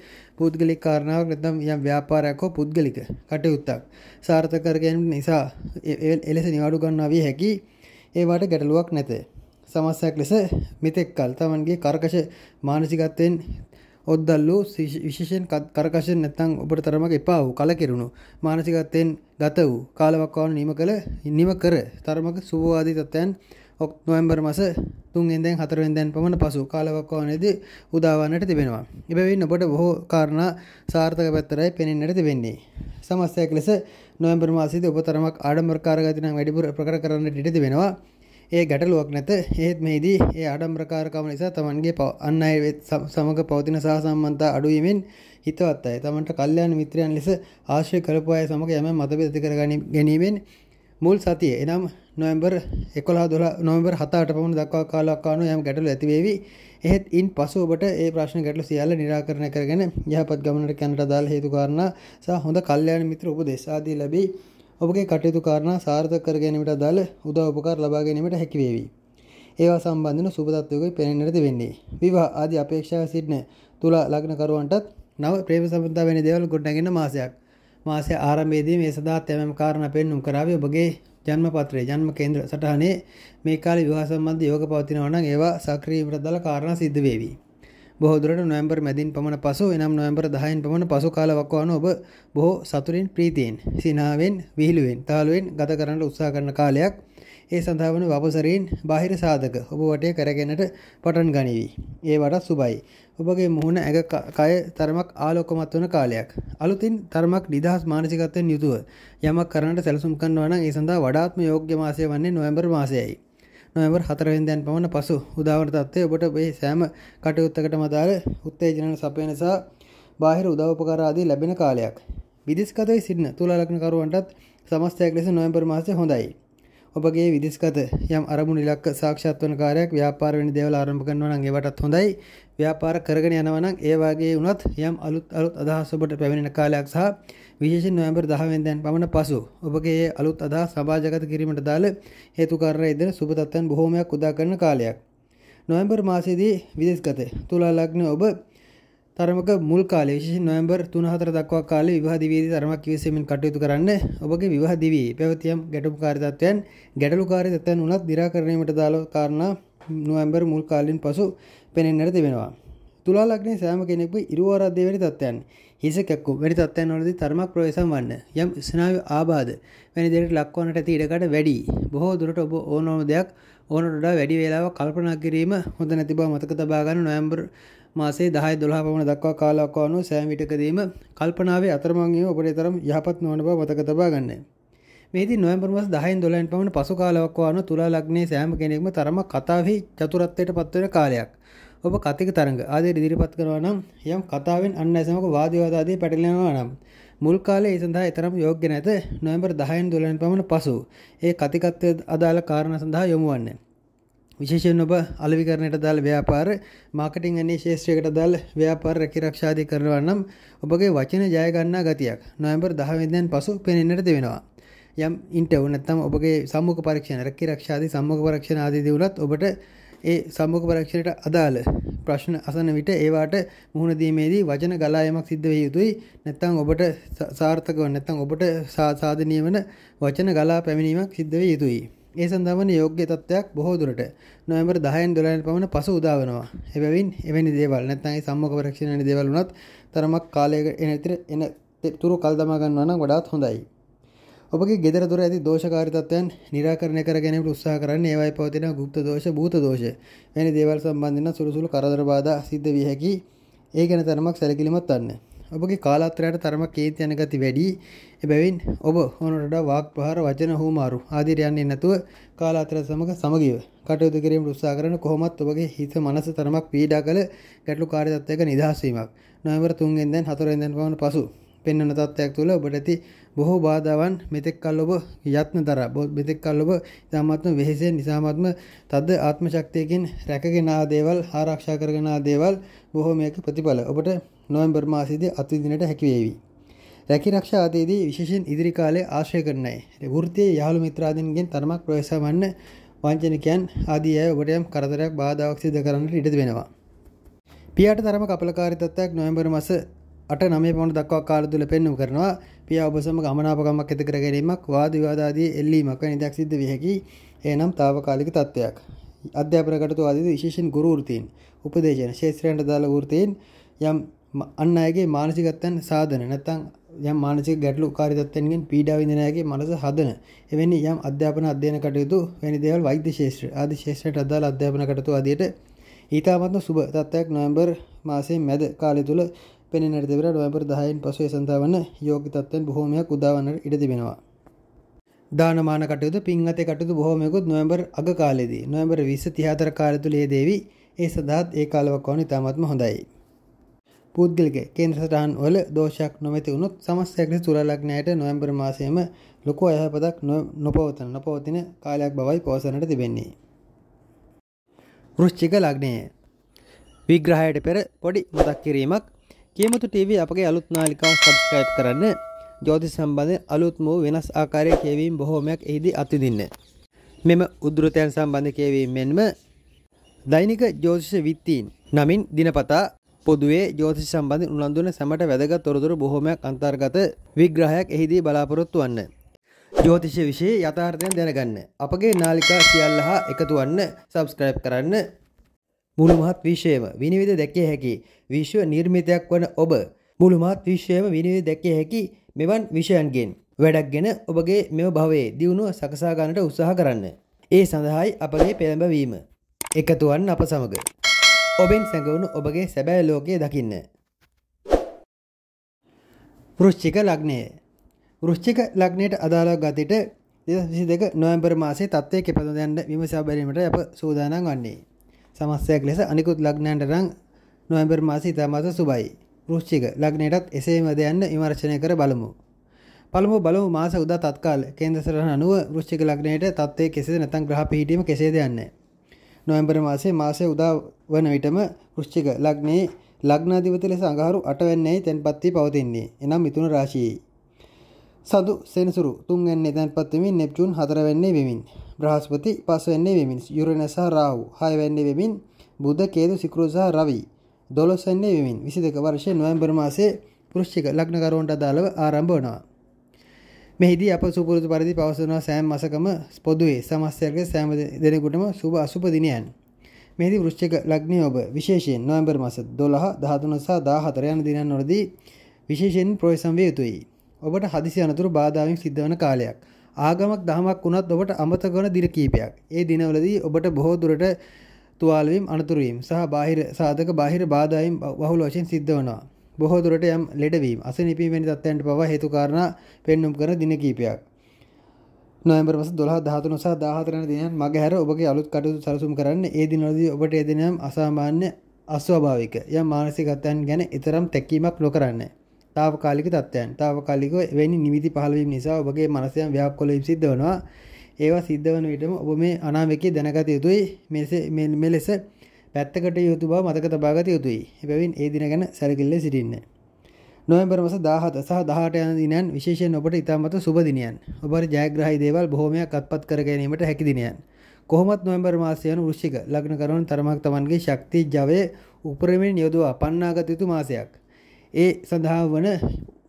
පුද්ගලික කාරණාවක් නැත්නම් යම් ව්‍යාපාරයක් හෝ පුද්ගලික කටයුත්තක් සාර්ථක කර ගැනීම නිසා එලෙස නිවාඩු ගන්නා විය හැකි ඒවට ගැටලුවක් නැත. සමස්යක් ලෙස මෙතෙක් කල් තමන්ගේ කර්කශ මානසිකත්වයෙන් ඔද්දල්ලු විශේෂෙන් කරකශයෙන් නැත්තං ඔබට තරමක් එපා වූ කලකිරුණු මානසිකත්වයෙන් ගත වූ කාලවක්වාන නිම කළ නිම කර තරමක සුවවාදී තත්ත්වයන් ඔක් නොවම්බර් මස තුන්ෙන්දැන් හතරෙන්දැන් පමණ පසු කාලවක්වානේද උදාවන්නට තිබෙනවා. එබැවින් ඔබට බොහෝ කාරණ සාර්ථක පැත්තරයි පෙනෙන්නට තිබෙන්නේ. සමස්යක් ලෙස නොවම්බර් මාසිද ඔබ තරමක් ආඩම්බරකාරගතිනම් වැඩිපුර ප්‍රකට කරන්න ඉඩ තිබෙනවා. ඒ ගැටලුවක් නැත ඒත් මෙහිදී ඒ අඩම්්‍රකාරකම නිසා තමන්ගේ අන්න අය සමඟ පවතින සහ සම්බන්තා අඩුවීමෙන් හිතවත් අය තමන්ට කල්්‍යයාන මිත්‍රයන් ලෙස ආශ්‍රය කරපු අය සමඟ යම මතබෙති කර ගැනීමෙන් මුල් සතිය එනම් නොම්බර් එකොලා දොල නොම්බර් හතාට පමණ දක්වා කාලක්කානු යම් ගැටලු ඇතිවේවි එහෙත් ඉන් පසු ඔබට ඒ ප්‍රශ්න ගැටලු සියල්ල නිරාකරණය කරගෙන යහපත් ගමනට කැනට දාල් හේතුකාරණ සහ හොඳ කල්්‍යයාන මිත්‍ර උපදේශාදී ලැබී ඔබගේ කටයුතු කාරණා සාර්ථක කර ගැනීමට අදාළ උදව් උපකාර ලබා ගැනීමට හැකි වේවි. ඒවා සම්බන්ධන සුබ තත්ත්වයකයි පෙනෙන්නට තිබෙන්නේ. විවාහ ආදී අපේක්ෂාව සිටින තුලා ලග්නකරුවන්ටත් නව ප්‍රේම සම්බන්ධතා වැනි දේවල් ගොඩනැගෙන මාසයක්. මාසය ආරම්භයේදී මේ සඳහා තැවම් කාරණා පෙන්නුම් කරાવી ඔබගේ ජන්ම පත්‍රයේ ජන්ම කේන්ද්‍ර සටහනේ මේ කාලේ විවාහ සම්බන්ධ යෝග පවතිනවා නම් ඒවා සක්‍රීයවට දාලා කාරණා සිද්ධ වේවි. බොහදුරට නොම්බර් මැදින් පමණ පසු එනම් නොම්බර් දහයෙන් පමණ පසු කාලවක්වාන ඔබ බොහෝ සතුරින් ප්‍රීතියෙන් සිනාවෙන් විහිළුවෙන් තාලුවෙන් ගත කරන්න උත්සා කරන කාලයක් ඒ සඳහාවන වපසරයෙන් බාහිර සාධක ඔබ වටේ කරගෙනට පටන් ගනිවී. ඒ වඩත් සුබයි. ඔබගේ මුහුණ ඇග කය තරමක් ආලෝකමත් වන කාලයක්. අලුතින් තරමක් නිදහස් මානසිකත්වයෙන් යුතුව යමක් කරන්නට සැලසුම් කන්නවන ඒ සඳහා වඩාත්ම යෝග්‍ය මාසය වන්නේ නොවැම්බර් මාසයයි. නොවැම්බර් 4 වෙනිදාන් පමණ පසු උදාවන තත්ත්වය ඔබට මේ සෑම කටයුත්තකටම අදාළ උත්තේජන සපයන සහ බාහිර උදව්පකාර ආදී ලැබෙන කාලයක්. විදිස්කතයි සිටින තුලා ලග්නකරුවන්ටත් සමස්තයක් ලෙස නොවැම්බර් මාසය හොඳයි. ඔබගේ විදිස්කත යම් අරමුණු ඉලක්ක සාක්ෂාත් වන කාර්යයක් ව්‍යාපාර වෙන දේවල් ආරම්භ කරනවා නම් ඒවටත් හොඳයි. ව්‍යාපාර කරගෙන යනවා නම් ඒ වාගේ වුණත් යම් අලුත් අලුත් අදහස් ඔබට පැමිණෙන කාලයක් සහ විශේෂෙන් නොවැම්බර් 10 වෙනිදාන් පමණ පසු ඔබගේ අලුත් අදහස් සභාගත කිරීමට දාල හේතුකාරය ඉදිරි සුබ තත්ත්වයන් බොහෝමයක් උදා කරන කාලයක්. නොවැම්බර් මාසයේදී විදේශගත තුලා ලග්න ඔබ තරමක මුල් කාලේ විශේෂයෙන් නොවැම්බර් 3-4 දක්වා කාලේ විවාහ දිවියේදී තරමක් කිවිසෙමින් කටයුතු කරන්න ඔබගේ විවාහ දිවියේ පැවතියම් ගැටුම්කාරී තත්ත්වයන් ගැටලුකාරී තත්ත්වයන් උනත් දිරාකරණයට දාල කාරණා නොවැම්බර් මුල් කාලෙන් පසු පෙනෙන්නට තිබෙනවා. තුලා ලග්නයේ සෑම කෙනෙකුගේ ඉරුවාරා දෙවැනි තත්ත්වයන් හිස කැක්කු වැනි තත්ත්වයන්වලදී තරමක් ප්‍රවේශම් වන්න යම් ස්නායු ආබාධ වැනි දෙයට ලක්වන්නට ඇති ඉඩකට වැඩි. බොහෝ දුරට ඔබ ඕනම දෙයක් ඕනට වඩා වැඩි වේලාවක් කල්පනා කිරීම හොඳ නැති බව මතක තබා ගන්න නොවැම්බර් මාසේ 10 12 පමණ දක්වා කාලයක් වනුව සෑම විටකදීම කල්පනාවේ අතරමං වීම ඔබට තරම් යහපත් නොවන බව මතක තබා ගන්න. මේදී නොවැම්බර් මාස 10න් 12න් පමණ පසු කාලයක් වන තුලා ලග්නයේ සෑම කෙනෙක්ම තරම කතාවෙහි චතුරත්වයට පත්වන කාලයක්. ඔබ කතික තරඟ ආදී ඉදිරිපත් කරනවා නම් යම් කතාවෙන් අන් අය සමග වාද විවාද ආදී පැටලෙනවා නම් මුල් කාලේ ඒ සඳහා තරම් යෝග්‍ය නැත නොවැම්බර් 10න් 12න් පමණ පසු ඒ කතිකත්වයේ අදාළ කාරණා සඳහා යොමු වන්නේ විශේෂයෙන් ඔබ අලවිකරණයට දාල ව්‍යාපාර මාකටිං අනේ ශේෂත්‍රයකට දාල ව්‍යාපාර රැකිරක්ෂාදී කරනවා නම් ඔබගේ වචන ජය ගන්නා ගතියක් නොවැම්බර් 10 වෙනිදාන් පසු පෙනෙන්නට දෙවෙනවා. යම් ඉන්ටර්වයුව නැත්නම් ඔබගේ සම්මුඛ පරීක්ෂණ රැකිරක්ෂාදී සම්මුඛ පරීක්ෂණ ආදී දී උනත් ඔබට ඒ සම්මුඛ පරීක්ෂණයට අදාළ ප්‍රශ්න අසන විට ඒවාට මුහුණ දීමේදී වචන ගලායමක් සිද්ධ විය යුතුයි නැත්නම් ඔබට සාර්ථකව නැත්නම් ඔබට සාධනීය වන වචන ගලා පැමිණීමක් සිද්ධ විය යුතුයි. ඒ සඳහාවන යෝග්‍ය තත්ත්වයක් බොහෝ දුරට නොවැම්බර් 10න් 12න් පමණ පසු උදා වෙනවා. එබැවින් එවැනි දේවල් නැත්නම් ඒ සම්මුඛ පරීක්ෂණ වෙන දේවල් වුණත් තරමක් කාලයක එන විතර එන තුරු කල් දමා ගන්නවා නම් වඩාත් හොඳයි. ඔබගේ ගෙදර දුර ඇති දෝෂකාරිතත්වයන් නිරාකරණය කර ගැනීමට උත්සාහ කරන්න ඒවයි පවතින ගුප්ත දෝෂ භූත දෝෂ වැනි දේවල් සම්බන්ධන සුළුසුළු කරදර බාධා සිද්ධ විය හැකි ඒ ගැන තරමක් සැලකිලිමත් වන්න. ඔබගේ කාලාත්‍රයට තරමක් කේන්ති යන ගති වැඩි. එබැවින් ඔබ හොනට වාක් ප්‍රහාර වචන හුමාරු ආදියට යන්නේ නැතුව කාලාත්‍රය සමග සමගිව කටයුතු කිරීමට උත්සාහ කරන කොහොමත් ඔබගේ හිත මනස තරමක් පීඩා කළ ගැටලු කාර්යතත්වයක නිදහස් වීමක්. නොවැම්බර් 3 වෙනිදාන් 4 වෙනිදාන් පමණ පසු පෙන්වන තත්ත්වයක් තුළ ඔබට ඇති බොහෝ බාධාවන් මෙතෙක් කල් ඔබ යත්න දරා මෙතෙක් කල් ඔබ ඉතාමත්ම වෙහෙසෙන් නිසාමත්ම තද ආත්ම ශක්තියකින් රැකගෙන ආ දේවල් ආරක්ෂා කරගෙන ආ දේවල් බොහෝමයක ප්‍රතිඵල ඔබට නොවැම්බර් මාසයේදී අත්විඳිනට හැකි වේවි. රැකිරක්ෂා ආදීදී විශේෂයෙන් ඉදිරි කාලයේ ආශ්‍රය කරන්නයි. වෘත්තියේ යහළු මිත්‍රාදීන්ගෙන් තරමක් ප්‍රවේශවන්න වංචනිකයන් ආදී අය ඔබට යම් කරදරයක් බාධාවක් සිදු කරන්නට ඉඩ වෙනවා. පියාට තරම කපලකාරී තත්ත්වයක් නොවැම්බර් මාස අට නමේ පොට දක්වා කාලතුල පෙන්නු කරනවා පිය ඔබසම ගමනාපකමක් ඇතිකර ගැනීමක් වාද විවාදාදී එල්ලීමක් වැනි දෙයක් සිද්ධ වියකි එනම් తాවකාලික තත්ත්වයක් අධ්‍යාපනකටතු ආදී විශේෂයෙන් ගුරු වෘතීන් උපදේශන ශාස්ත්‍රයන්ට දාල වෘතීන් යම් අන් අයගේ මානසිකත්වයන් සාධන නැත්නම් යම් මානසික ගැටලුකාරී තත්ත්වයන්ගෙන් පීඩා විඳින අයගේ මනස හදන එවැනි යම් අධ්‍යාපන අධ්‍යයන කටයුතු වැනි දේවල් වෛද්‍ය ශාස්ත්‍ර ආදී ශාස්ත්‍රයට අදාළ අධ්‍යාපන කටයුතු ආදියට ඊටාත්ම සුබ තත්ත්වයක් නොවැම්බර් මාසයේ මැද කාලය තුල පෙනෙනට තිබෙන නොවැම්බර් 10න් පසු ඒ සඳහා වන යෝග්‍ය තත්ත්වයන් බොහෝමයක් උදා වන්නට ඉඩ තිබෙනවා. දානමාන කටයුතු පින් අතේ කටයුතු බොහෝමයකුත් නොවැම්බර් අග කාලයේදී නොවැම්බර් 20 34 කාලය තුල ඒ දේවි ඒ සඳහාත් ඒ කාලවක් වන ඉතාමත්ම හොඳයි. පුද්ගලික කේන්ද්‍ර සටහන් වල දෝෂයක් නොමැති වුණොත් සමස්තයක් ලෙස තුලලග්නයට නොවැම්බර් මාසයේම ලොකු අයහපතක් නොපවතන නොපවතින කාලයක් බවයි පවසන්නට තිබෙන්නේ. වෘශ්චික ලග්නය විග්‍රහයට පෙර පොඩි මතක් කිරීමක් කියමුතු TV අපගේ අලුත් නාලිකාව සබස්ක්‍රයිබ් කරන්න ජෝති සම්බන්ධය අලුත්ම වූ වෙනස් ආකාරය කියවීම් බොහෝමයක් එහිදී අතිදින්න. මෙම උදුරතයන් සම්බන්ධ කියවීම මෙන්ම දෛනික ජෝතිෂ විත්තිීන් නමින් දිනපතා පොදුවේ ජෝතිෂ සම්බන්ධ උනන්දුන සැමට වැදගත් තොරතුර බොහොමයක් අන්තර්ගත විග්‍රහයක් එහිදී බලාපොරොත්තු වන්න. ජෝතිෂ විෂයේ යථාර්ථයන් දැනගන්න. අපගේ නාලිකා සියල්ල හා එකතු වන්න සබස්ක්‍රයිබ් කරන්න මුළුමහත් විශ්වයම විනිවිධ දැකිය හැකි විශ්ව නිර්මිතයක් වන ඔබ මුළුමහත් විශ්වයම විනිවිධ දැකිය හැකි මෙවන් විෂයන්ගෙන් වැඩක් ගෙන ඔබගේ මෙම භවයේ දියුණුව සකසාගන්නට උත්සාහ කරන්න. ඒ සඳහායි අපගේ පෙළඹවීම. එකතුවන් අප සමග. ඔබෙන් සැඟවුණු ඔබගේ සැබෑ ලෝකය දකින්න. වෘෂ්චික ලග්නය වෘෂ්චික ලග්නයට අදාළව ගතට දෙසි දෙක නොවම්බර් මාසේ තත්වය කෙපඳ දැන්ට විමසා බැරීමට අප සූදානන් වන්නේ. සමස්යක් ලෙස අනිකුත් ලග්නයන්ට නම් නොවැම්බර් මාසය ඉතාමත් සුබයි. වෘශ්චික ලග්නයටත් එසේමද යන්න විමර්ශනය කර බලමු. පළමු බලමු මාස උදා තත්කාල කේන්ද්‍ර සටහන අනුව වෘශ්චික ලග්නයට තත්ත්වය කෙසේද නැත්නම් ග්‍රහ පිහිටීම කෙසේද යන්නේ. නොවැම්බර් මාසයේ මාසයේ උදා වන විටම වෘශ්චික ලග්නයේ ලග්නාධිපති ලෙස අඟහරු 8 වෙන්නේයි තැන්පත් වී පවතින්නේ. එනම් මිථුන රාශියේ. සඳු සෙනසුරු 3 වෙන්නේ තැන්පත් වෙමින් නෙප්චූන් 4 වෙන්නේ වෙමින් බ්‍රහස්පති පස්වන්නේ වෙමින් යුරනස රාහු හයවැන්නේ වෙමින් බුධ කේතු සිකුරු සහ රවි දොළොස්වන්නේ වෙමින් විසි දෙක වර්ෂය නොවැම්බර් මාසේ පෘෂ්චික ලග්නකරුවන්ට අදාළව ආරම්භ වනවා මෙහිදී අප සුපුරුදු පරිදි පවසනවා සෑම් මසකම පොදුවේ සමස්තයගේ සෑම දෙනෙකුටම සුභ අසුප දිනයන් මෙහිදී වෘෂ්චික ලග්නය ඔබ විශේෂයෙන් නොවැම්බර් මාස 12 13 සහ 14 යන දිනවලදී විශේෂයෙන් ප්‍රවේශම් විය යුතුයි ඔබට හදිසි අනතුරු බාධාවෙන් සිද්ධ වන කාලයක් ආගමක් දහමක් වුණත් ඔබට අමතක වන දින කීපයක්. ඒ දිනවලදී ඔබට බොහෝ දුරට තුවාලවීම් අනතුරු වීම සහ බාහිර සාධක බාහිර බාධායින් බහුල වශයෙන් සිද්ධ වෙනවා. බොහෝ දුරට යම් ලෙඩවීම අසනීපීම් වැනි තත්ත්වයන්ට පවා හේතු කාරණා පෙන්눔 කරන දින කිහිපයක්. නොවැම්බර් මාස 12, 13 සහ 14 වෙනි දිනයන් මගහැර ඔබගේ අලුත් කටයුතු සැලසුම් කරන්න. ඒ දිනවලදී ඔබට ඒ දිනයන් අසාමාන්‍ය අස්වාභාවික යම් මානසික අත්යන් ගැන ඊතරම් තැකීමක් නොකරන්නේ. తాවකාලික තත්ත්වයන් තාවකාලික වැනි නිමිති පහළවීම නිසා ඔබගේ මනසයන් ව්‍යාප්කොල සිද්ධ වෙනවා ඒවා සිද්ධ වන විටම ඔබ මේ අනාවකේ දැනගත යුතුයි මෙසේ මෙලෙස පැත්තකට යුතු බව මතක තබාගත යුතුයි එබැවින් ඒ දින ගැන සැලකිල්ල සිටින්න නොවැම්බර් මස 17 සහ 18 යන දිනයන් විශේෂයෙන් ඔබට ඉතාමත් සුබ දිනයන් ඔබට ජයග්‍රාහී දේවල් බොහෝමයක් අත්පත් කර ගැනීමට හැකි දිනයන් කොහොමත් නොවැම්බර් මාසය යන වෘශ්චික ලග්න කරන තරමක් Tamanගේ ශක්තිය ජවය උපරිමයෙන් යොදවා පන්නාගත යුතු මාසයක් ඒ සඳහා වන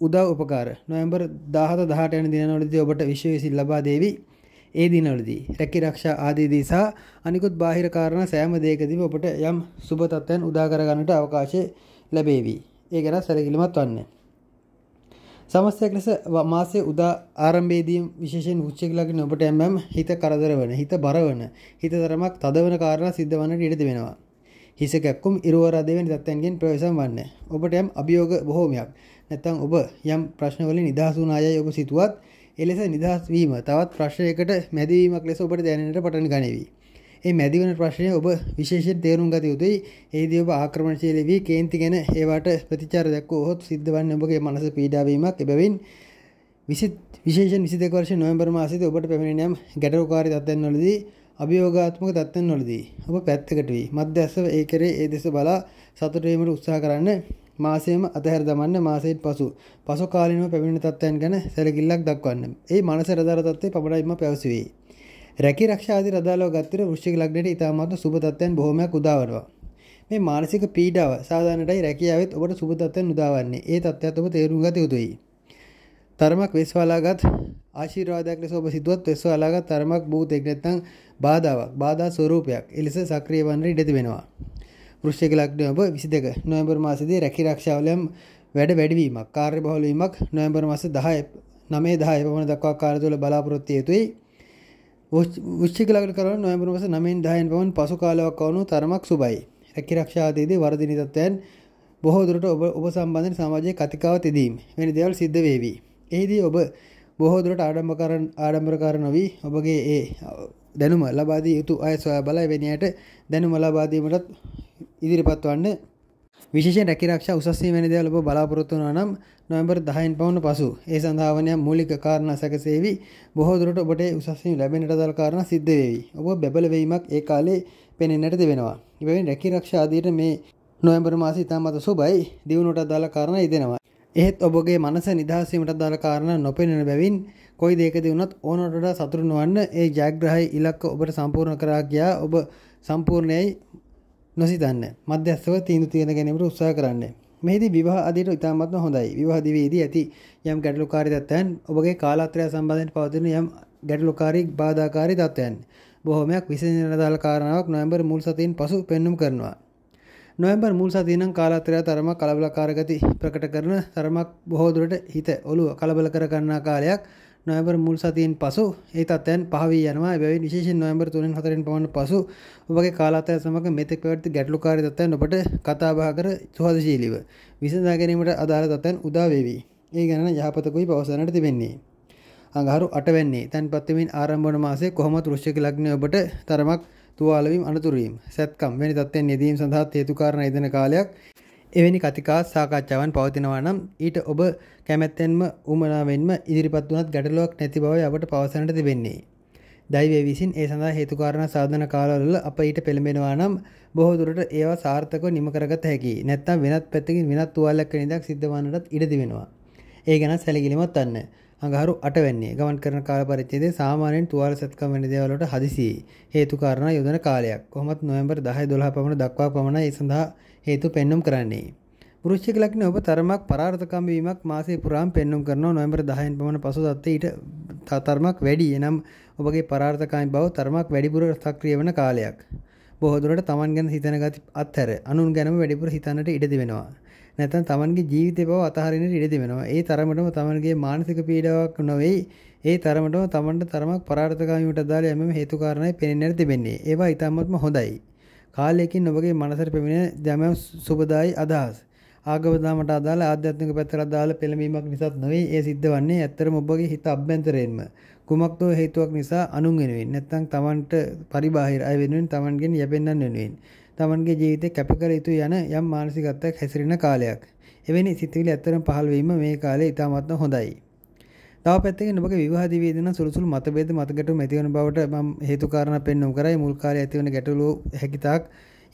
උදව් උපකාර නොයම්බර් දාහත දහට යන දිනවලදී ඔබට විශ්වවිසිල් ලබා දේවී ඒ දිනවලදී රැකි රක්ෂා ආදීදී සහ අනිකුත් බාහිර කාරණ සෑම දෙයකදීම ඔබට යම් සුබ තත්ත්වයන් උදා කරගන්නට අවකාශය ලැබේවි. ඒ ගැන සැලකිලිමත් වන්න. සමස්තයක් ලෙස මාසයේ උදා ආරම්භයේදී විශේෂයෙන් උච්චකලකින් ඔබට එම්ම් හිත කරදර වන, හිත බර වන, හිත තරමක් තදවන කාරණා සිද්ධ වන්නට ඉඩ දෙනවා. හිසකැක්කුම් ඉරුවරා දෙවැනි තත්ත්වයන්ගෙන් ප්‍රවේශම් වන්නේ. ඔබට යම් අභියෝග බොහෝමයක් නැත්නම් ඔබ යම් ප්‍රශ්නවලින් නිදහස් වුණ අයයි ඔබ සිතුවත් එලෙස නිදහස් වීම තවත් ප්‍රශ්නයකට මැදිවීමක් ලෙස ඔබට දැනෙන්නට පටන් ගනිවි. ඒ මැදිවන ප්‍රශ්නය ඔබ විශේෂයෙන් තේරුම් ගත යුතුයි. ඒදී ඔබ ආක්‍රමණශීලී වී කේන්තිගෙන ඒවට ප්‍රතිචාර දක්වුවොත් සිද්ධ වන්නේ ඔබගේ මනස පීඩා වීමක්. එබැවින් විශේෂයෙන් 22 වර්ෂ නොවැම්බර් මාසයේදී ඔබට පැමිණෙන යම් ගැටලුකාරී තත්ත්වයන්වලදී අභියෝගාත්මක තත්ත්වයන් වලදී ඔබ පැත්තකට වී මධ්‍යස්ව ඒ කෙරේ ඒ දෙස බලා සතුට වීමට උත්සාහ කරන්න මාසයේම අතහැර දමන්න මාසයෙන් පසු පසු කාලිනව පැමිණෙන තත්ත්වයන් ගැන සැලකිල්ලක් දක්වන්න. ඒ මනස රදාර තත්ත්වේ පමණයිම පැවසුවේ. රැකී රක්ෂා ආදී රදාලව ගත්තර වෘශ්චික ලග්නයේ ඉතාමත් සුබ තත්ත්වයන් බොහොමයක් උදාවනවා. මේ මානසික පීඩාව සාධාරණයි රැකියාවෙත් ඔබට සුබ තත්ත්වයන් උදාවන්නේ. ඒ තත්ත්වයත් ඔබ තේරුම් ගත යුතුයි. තරමක් වෙස්වාලාගත් ආශිර්වාදයක් ලෙස ඔබ සිදුවත් වෙස්වාලාගත් තරමක් භූතෙක් නැත්නම් බාධාවක් බාධා ස්වරූපයක් එලෙස සක්‍රිය වන්නට ඉඩ තිබෙනවා. වෘශ්චික ලග්නය ඔබ 22 නොවැම්බර් මාසයේදී රැකී ආරක්ෂාවලම් වැඩ වැඩිවීමක් කාර්යබහුල වීමක් නොවැම්බර් මාස 10 9 10 පමණ දක්වා කාලය තුළ බලාපොරොත්තු යුතුයි. වෘශ්චික ලග්න කරන නොවැම්බර් මාස 9 10 පමණ පසු කාලයක් වුණු තරමක් සුබයි. රැකී ආරක්ෂාදීදී වර්ධිනී තත්ත්වයන් බොහෝ දුරට ඔබ ඔබ සම්බන්ධයෙන් සමාජයේ කතිකාව තෙදීම වැනි දේවල් සිද්ධ වේවි. එෙහිදී ඔබ බොහෝ දුරට ආඩම්බර ආඩම්බරකාර නොවි ඔබගේ ඒ දැනුම ලබාදී යුතු අය සොයා බලයි වෙනයට දැනුම ලබාදීමටත් ඉදිරිපත් වන්න විශෂ රැකිරක්ෂ උසස්සේ වැනිද ලබ බලාපොරොත්තුවන නම් නොවම්බර් දහයින් පවන පසු ඒ සඳහාවනයක් මූලික කාරණ සැකසේවි බොහෝදුරට ඔබට උසස්සේ ලැබෙනට දල් කාරණ සිද්ධවේවි ඔබ බැබලවීමක් ඒ කාලේ පෙනෙන්නට තිබෙනවා ඉබවින් රැකිරක්ෂාදීට මේ නොවම්බර් මාස ඉතාමත සුබයි දියුණුට දාල කාරණ ඉදෙනවා එහෙත් ඔබගේ මනස නිදහසීමට දාල කාරණ නොපෙනෙන බැවින් කොයි දෙකද වුණත් ඕනටට සතුරු නොවන්න ඒ ජයග්‍රහයි ඉලක්ක ඔබට සම්පූර්ණ කරා ගියා ඔබ සම්පූර්ණයයි නොසිතන්න මධ්‍යස්ව තීන්දු තියෙන ගැනීමට උත්සාහ කරන්න මෙහිදී විවාහ අදිට ඉතාමත්ම හොඳයි විවාහදිවේදී ඇති යම් ගැටලුකාරී තත්ත්වයන් ඔබගේ කාලාත්‍රය සම්බන්ධයෙන් පවතින යම් ගැටලුකාරී බාධාකාරී තත්ත්වයන් බොහොමයක් විසිනිරදාල කාරණාවක් නොවැම්බර් මුල් සතියෙන් පසු පෙන්නුම් කරනවා නොවැම්බර් මුල් සතියනම් කාලාත්‍රය තරම කලබලකාරගති ප්‍රකට කරන තරමක් බොහෝ දුරට හිත ඔලුව කලබල කර ගන්නා කාලයක් නොයම්බර් මුල් සතියෙන් පසු ඒ තත්යන් පහවී යනවා එබැවින් විශේෂයෙන් නොයම්බර් 3න් 4න් පමණ පසු ඔබගේ කාලාතය සමග මෙතෙක් පැවති ගැටලුකාරී තත්යන් ඔබට කතා බහ කර සුහදශීලීව විසඳා ගැනීමට අදාළ තත්යන් උදා වේවි. ඒ ගැන යහපතකුයි පවසන්නට තිබෙන්නේ. අඟහරු 8 වෙන්නේ තන්පත් වෙමින් ආරම්භ වන මාසයේ කොහොමද වෘශ්චික ලග්නය ඔබට තරමක් තුවාලවීම් අනතුරුවීම් සැත්කම් වැනි තත්ත්වයෙන් යෙදීම සඳහා හේතුකාරණ ඉදෙන කාලයක් එවැනි කතිකා සාකච්ඡාවන් පවතිනවා නම් ඊට ඔබ කැමැත්තෙන්ම උමනාවෙන්ම ඉදිරිපත් වනත් ගැටලුවක් නැති බව අපට පවසනට තිබෙන්නේ. දෛවය විසින් ඒ සඳහා හේතුකාරණ සාධන කාලවල අප ඊට පෙළඹෙනවා නම් බොහෝ දුරට ඒවා සාර්ථකව නිම කරගත හැකි. නැත්නම් වෙනත් පැත්තකින් වෙනත් තුවාලයක් වෙන ඉඳක් සිද්ධ වන්නටත් ඉඩ තිබෙනවා. ඒ ගැන සැලකිලිමත් වන්න. අඟහරු අටවැන්නේ ගමන් කරන කාල පරිච්ඡේදයේ සාමාන්‍යයෙන් තුවාල සත්කම් වෙන දේවල් වලට හදිසි හේතු කාරණා යොදන කාලයක්. කොහොමත් නොවැම්බර් 10 12 පමණ දක්වා පමණ ඒ සඳහා හේතු පෙන්වුම් කරන්නේ. ෘෂ්‍යක ලග්නේ ඔබ තරමක් පරාර්ථකම් වීමක් මාසේ පුරාම පෙන්눔 කරනවා නොවැම්බර් 10න් පමණ පසු තත්ත්වයේ ඊට තරමක් වැඩි එනම් ඔබගේ පරාර්ථකාමී බව තරමක් වැඩිපුර සක්‍රිය වන කාලයක්. බොහෝ දුරට Taman ගැන හිතන ගති අත්හැර අනුන් ගැනම වැඩිපුර හිතන්නට ඉඩ දෙවෙනවා. නැත්නම් Tamanගේ ජීවිතය බව අතහරින්නට ඉඩ දෙවෙනවා. ඒ තරමටම Tamanගේ මානසික පීඩාවක් නොවේ. ඒ තරමටම Tamanට තරමක් පරාර්ථකාමීවට අදාළ යම් හේතු කාරණායි පෙනෙන්නට තිබෙන්නේ. ඒවා ඊටමත්ම හොඳයි. කාලයකින් ඔබගේ මනසට පෙමින යම් සුබදායි අදහස්. ආගවදාමට අදාළ ආධ්‍යාත්මික පැත්තට අදාළ පෙළඹීමක් නිසාත් නොවේ ඒ සිද්ධ වන්නේ ඇත්තටම ඔබගේ හිත අභ්‍යන්තරයෙන්ම කුමක්දෝ හේතුවක් නිසා අනුන් වෙනුවෙන් නැත්නම් Tamanට පරිබාහිර අය වෙනුවෙන් Tamanගෙන් යැපෙන්නන් වෙනුවෙන් Tamanගේ ජීවිතේ කැපකර යුතු යන යම් මානසිකත්වයක් හැසිරෙන කාලයක් එවැනි සිතුවිලි ඇත්තටම පහළ වීම මේ කාලේ ඉතාමත්ම හොඳයි තව පැත්තකින් ඔබගේ විවාහ දිවේදන සුළුසුළු මතභේද මතගැටුම් ඇතිවන බවට මම හේතු කාරණා පෙන්වමු කරයි මුල් කාලයේ ඇතිවන ගැටලු හැකිතාක්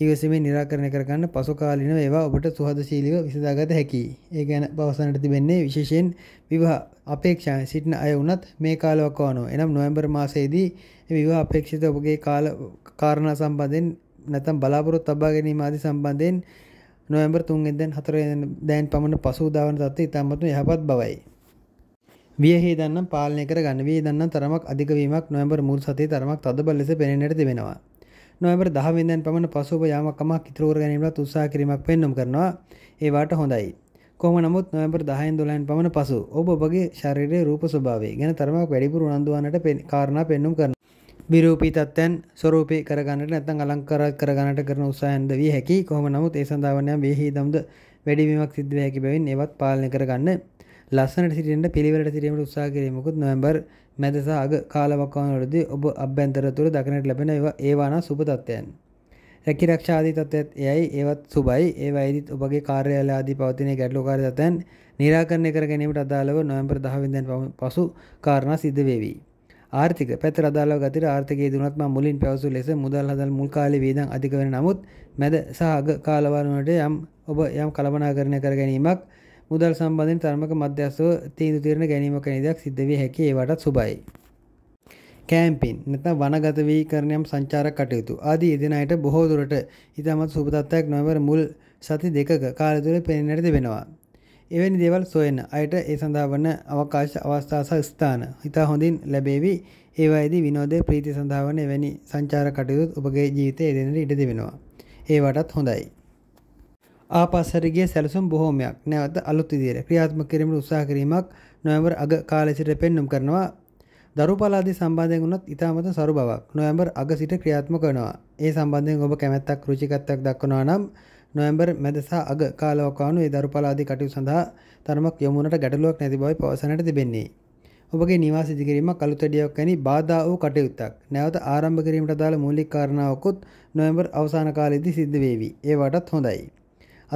ඉවසමේ නිරාකරණය කරගන්න පසුකාලීන ඒවා ඔබට සුහදශීලිව විසදාගත හැකි ඒ ගැන පවසනට තිබෙන්නේ විශේෂයෙන් විවාහ අපේක්ෂාව සිටින අය වුණත් මේ කාලවක් වනෝ එනම් නොවැම්බර් මාසයේදී විවාහ අපේක්ෂිත ඔබගේ කාල කාරණා සම්බන්ධයෙන් නැතම් බලාපොරොත් තබා ගැනීම ආදී සම්බන්ධයෙන් නොවැම්බර් තුන්ෙන් දැන් හතර දැන් පමණ පසුදාවන තත්ත්වය ඉතාමත්ම යහපත් බවයි වියහේ දන්නම් පාලනය කර ගන්න වී දන්න තරමක් අධිකවීමක් නොවැම්බර් මුල් සතේ තරමක් තදබල ලෙස පෙනෙන්නට තිබෙනවා. නොවැම්බර් 10 වෙනිදාන් පමණ පසුව යාමක් කමක් ඉතුරු කර ගැනීමට උත්සාහ කිරීමක් පෙන්වම් කරනවා. ඒ වාට හොඳයි. කොහොම නමුත් නොවැම්බර් 10න් 12න් පමණ පසු ඔබ ඔබගේ ශරීරයේ රූප ස්වභාවය ගැන තරමක් වැඩිපුර උනන්දු වන්නට කාරණා පෙන්වම් කරනවා. විරූපී තත්ත්වයන් ස්වරූපී කරගන්නට නැත්නම් අලංකාර කරගන්නට කරන උත්සාහයන්ද විය හැකි. කොහොම නමුත් ඒ සඳහා වන වේහිදම්ද වැඩිවීමක් සිද්ධ වෙ හැකි බැවින් ඒවත් පාලනය කරගන්න ලස්සනට සිටින්න පිළිවෙලට සිටීමට උත්සාහ කිරීමකුත් නොවැම්බර් මැද සහ අග කාලවකවානුවලදී ඔබ අභ්‍යන්තර තුර දකිනට ලැබෙන ඒවාන සුපතත්වයන්. රැකිරක්ෂාදී තත්ත්වයත් එයයි ඒවත් සුබයි ඒ වයිදිත් ඔබගේ කාර්යාලයාදී පවතින ගැටලුකාර තැන් නිරාකරණය කර ගැනීමට අදාළව නොවම්පර දහවිදැන් පසු කාරණ සිද්ධවේවී. ආර්ථික පැත රදාලා ගතිර ආර්ථක දුනත්ම මුලින් පැවසු ලෙස මුදල් හදල් මුල්කාල වේදන් අධිකවෙන නමුත් මැද සහග කාලවරුණට යම් ඔබ යම් කළබනා කරණය කර ගැනීමක් මුදල් සම්බන්ධින් තරමක මධ්‍යස්ව තීන්දු තිරණ ගැනීමක නිදයක් සිද්ධවිය හැකි ඒවටත් සුබයි. කෑම්පින් නැත වනගත වී කරණයම් සංචාරක් කටයුතු ආදී එදිනයට බොහෝ දුරට ඉතාමත් සුපතත්වයක් නොවර මුල් සති දෙක කාලතුර පෙනෙනට වෙනවා. එවැනි දෙවල් සොයන අයට ඒ සඳහා වන අවකාශ අවස්ථාස ස්ථාන හිතා හොඳින් ලැබේවි ඒවායිදි විනෝදය ප්‍රීති සඳහාවන එවැනි සංචාර කටයුත් ඔබගේ ජීවිතය එදෙනට ඉඩ දෙවෙනවා. ඒවටත් හොඳයි. ආපස්සරගේ සැලසුම් බොහෝමයක් නැවත අලුත් විදියට ක්‍රියාත්ම කිරීමට උත්සාහ කිරීමක් නොවැම්බර් අග කාලය සිට පෙන්නුම් කරනවා දරුපලාදී සම්බන්ධයෙන් වුණත් ඉතාමත සරු බවක් නොවැම්බර් අග සිට ක්‍රියාත්ම කරනවා ඒ සම්බන්ධයෙන් ඔබ කැමැත්තක් රුචිකත්වයක් දක්වනවා නම් නොවැම්බර් මැදසා අග කාලවකවානු ඒ දරුපලාදී කටයු සඳහා තරමක් යොමුණට ගැටලුවක් නැති බවයි පවසනට තිබෙන්නේ ඔබගේ නිවාස ඉදිකිරීමක් අලුතඩියක් වැනි බාධා වූ කටයුත්තක් නැවත ආරම්භ කිරීමට දාළ මූලික කාරණාවකුත් නොවැම්බර් අවසාන කාලෙදී සිද්ධ වේවි ඒ වටත් හොඳයි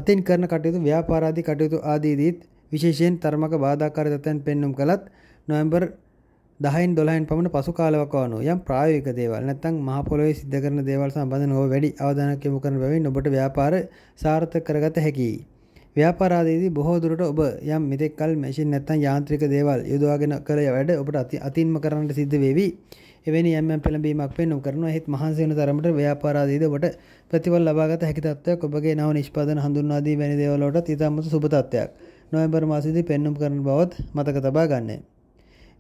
අතින් කරන කටයුතු ව්‍යාපාරාදී කටයුතු ආදීදීත් විශේෂයෙන් තරමක බාධාකාර තත්ත්වයන් පෙන්눔 කළත් නොවැම්බර් 10න් 12න් පමණ පසු කාලවක වනු යම් ප්‍රායෝගික දේවල් නැත්නම් මහ පොළොවේ සිද්ධ කරන දේවල් සම්බන්ධව ඔබ වැඩි අවධානයක් යොමු කරන බැවින් ඔබට ව්‍යාපාර සාර්ථක කරගත හැකියි. ව්‍යාපාර ආදීදී බොහෝ දුරට ඔබ යම් මෙතෙක් කල මැෂින් නැත්නම් යාන්ත්‍රික දේවල් යොදවාගෙන කළ වැඩ ඔබට අතින්ම කරන්නට සිද්ධ වේවි. එවැනි යම් යම් පෙළඹීමක් පෙන්වු කරනවා එහෙත් මහන්සි වෙන තරමට ව්‍යාපාරාදීද ඔබට ප්‍රතිඵල ලබාගත හැකි තත්ත්වයක් ඔබගේ නව නිෂ්පාදන හඳුන්වා දී වැනි දේවල් වලටත් ඉතාමත් සුබ තත්ත්වයක් නොවැම්බර් මාසයේදී පෙන්වුම් කරන බවත් මතක තබා ගන්නේ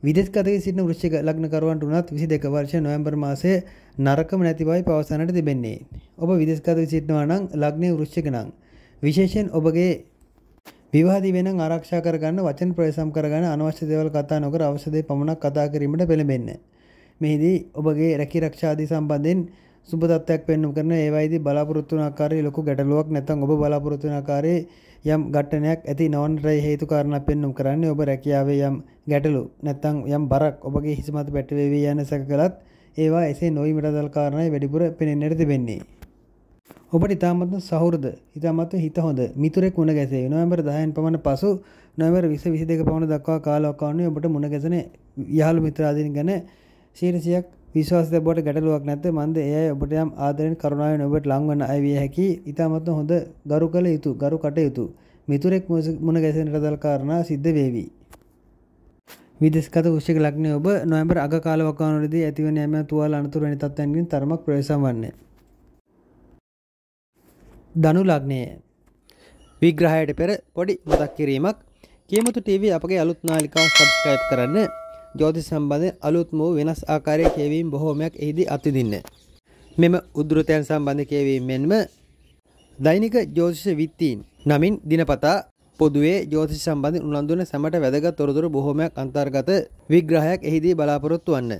විදෙස්ගතයේ සිටින වෘශ්චික ලග්නකරුවන්ට උනත් 22 වර්ෂ නොවැම්බර් මාසයේ නරකම නැති බවයි පවසන්නට තිබෙන්නේ. ඔබ විදෙස්ගතව සිටිනවා නම් ලග්නයේ වෘශ්චික නම් විශේෂයෙන් ඔබගේ විවාදී වෙනන් ආරක්ෂා කරගන්න වචන ප්‍රවේශම් කරගන්න අනවශ්‍ය දේවල් කතා නොකර අවශ්‍ය දේ පමණක් කතා කිරීමට පෙළඹෙන්නේ. මෙහිදී ඔබගේ රැකි රක්ෂාදී සම්බන්ධෙන් සුබතත්වයක් පෙන්නුම් කරන ඒවයිද බලාපොරොත්තුනාකාරය ලොකු ගැටලුවක් නැතන් ඔබ බලාපොරොත්තුනාකාරය යම් ගටනයක් ඇති නොවන්රයි හේතු කාරණ පෙන්නුම් කරන්න ඔබ රැකියාවේ යම් ගැටලු නැත්තං යම් බරක් ඔබගේ හිසිමත පැටවේවී යන සැක කළත් ඒවා එසේ නොයි මටදල් කාරණය වැඩිපුර පෙනෙන්නට තිබෙන්නේ. ඔබට ඉතාමත්ම සහුරද ඉතාමත් හිත හොඳ මිතුරෙක් මුණ ගැසේ නොවැම්බර් දහයන් පමණ පසු නොවැර විස විසි දෙක පවන දක්වා කාලවක්කාන්නේ ඔබට මුණ ගැසන යාලු මිත්‍රාදීන් ගැන සීරසියක් විශවාස බොට ගැටලුවක් නැත මන්ද ඒ ඔබට යම් ආදරෙන් කරුණාව නොබට ලංවන්න අයවිය හැකි ඉතාමත්ම හොඳ ගරු කළ යුතු ගරු කටයුතු මිතුරෙක් මුණ ගැසෙන් රදල් කාරණ සිද්ධ වේවී විදෙස්කත ෘෂික ලක්නය ඔබ නොවැම්බර් අග කාලවකානලද ඇතිවන යම තුවාල අනතුර වැනි තත්වන්ගින් තරමක් ප්‍රවේශම් වන්නේ. දනු ලග්නය විග්‍රහයට පෙර පොඩි මතක් කිරීමක් කියමුතු ටීවී අපගේ අලුත් නාලිකාව සබස්ක්‍රයිබ් කරන්න ජෝති සම්බන්ධය අලුත්ම වූ වෙනස් ආකාරය කියවීම් බොහෝමයක් එහිදී අතිදින්න. මෙම උදුරතයන් සම්බන්ධ කියවීම මෙන්ම දෛනික ජෝතිෂ විත්තීන් නමින් දිනපතා පොදුවේ ජෝතිෂ සම්බන්ධ උනන්දුන සැමට වැදගත් තොරතුරු බොහොමයක් අන්තර්ගත විග්‍රහයක් එහිදී බලාපොරොත්තු වන්න.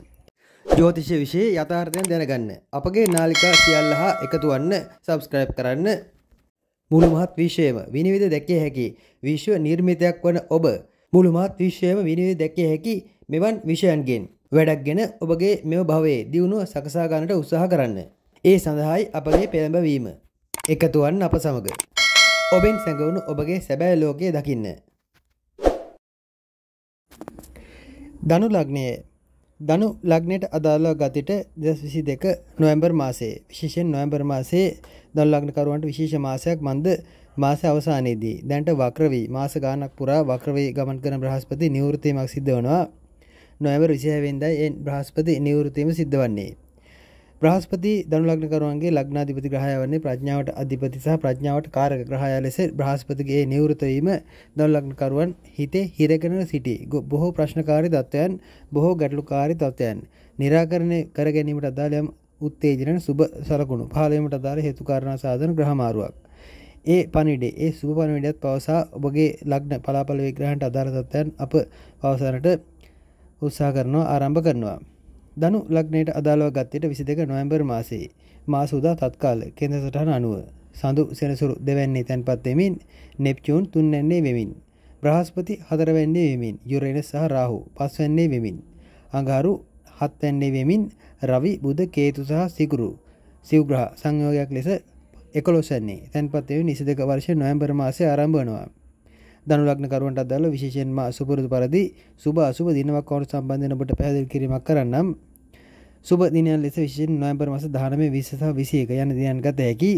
ජෝතිෂ විෂය යථාර්ථයන් දැනගන්න. අපගේ නාලිකා සියල්ල හා එකතු වන්න සබස්ක්‍රයිබ් කරන්න මුළුමහත් විශයම විනිවිධ දැකිය හැකි විශ්ව නිර්මිතයක් වන ඔබ මුළුමහත් විශ්වයම විනිවිධ දැකිය හැකි මෙවන් විෂයන්ගෙන් වැඩක් ගෙන ඔබගේ මෙම භවේ දියුණුව සකසාගන්නට උත්සාහ කරන්න. ඒ සඳහායි අපගේ පෙළඹවීම. එකතුවන් අප සමග. ඔබෙන් සැඟවුණු ඔබගේ සැබෑ ලෝකය දකින්න. ධනු ලග්නය ධනු ලග්නයට අදාළව ගතිට දෙස් විසි දෙක නොවැම්බර් මාසේ විශේෂෙන් නොවැම්බර් මාසේ දල් ලග්නකරුවන්ට විශේෂ මාසයක් මන්ද මාස අවසානයේදී දැන්ට වක්‍රවී මාස ගානක් පුරා වක්‍රවේ ගමන් කරන බ්‍රහස්පති නිවෘතීමක් සිද්ධ වනවා නොවැම්බර් 26 ඒ බ්‍රහස්පති නිවෘතියම සිද්ධ වන්නේ. බ්‍රහස්පති දනුලග්නකරුවන්ගේ ලග්නාධිපති ග්‍රහය වන්නේ ප්‍රඥාවට අධිපති සහ ප්‍රඥාවට කාරක ග්‍රහය ලෙස බ්‍රහස්පතිගේ නිවෘත වීම දනුලග්නකරුවන් හිතේ හිරගෙන සිටි. බොහෝ ප්‍රශ්නකාරී தත්වයන්, බොහෝ ගැටලුකාරී තත්වයන් निराකරණය කර ගැනීමට අදාළ යම් උත්තේජන සුබ සලකුණු පාලීමට අදාර හේතුකාරණ සාධන ග්‍රහමාරුවක්. ඒ පනිඩේ ඒ සුභ පණවිඩත් පවසා ඔබගේ ලග්න පලාපල විග්‍රහට අධාරතත්වයන් අප පවසනට උත්සා කරනවා ආරම්භ කරනවා. දනු ලක්නයට අදාළව ගත්තයට විසි දෙක නොවම්බර් මාසේ මා සුදා තත්කාල කෙන්ද සටහන අනුව සඳු සෙනසුරු දෙවැන්නේ තැන්පත්වෙමින් නෙප්චූන් තුන්වැන්නේ වෙමින් බ්‍රහස්පති හතරවැන්නේ වෙමින් යුරෙන සහ රාහු පස්වැන්නේ වෙමින් අඟාරු හත්වැන්නේ වෙමින් රවි බුද කේතු සහ සිකුරු සිවග්‍රහ සංයෝගයක් ලෙස එකොලොසන්නේ තැන්පත්වෙ නිසි දෙක වර්ෂ නොයම්බර් මාසය ආරම්භනවා දනුලක්නකරුවන්ට අදාළ විශේෂයෙන්ම සුපුරුදු පරදි සුබ අසුබ දිනවක් කවරු සම්බන්ධයන ඔබට පැහැදිල් කිරීමක් කරන්නම් සුබ දිනයන් ලෙස විශෂෙන් නොයම්බර් මස දහනම විසහ විසියක යන දිනයන් ගත හැකි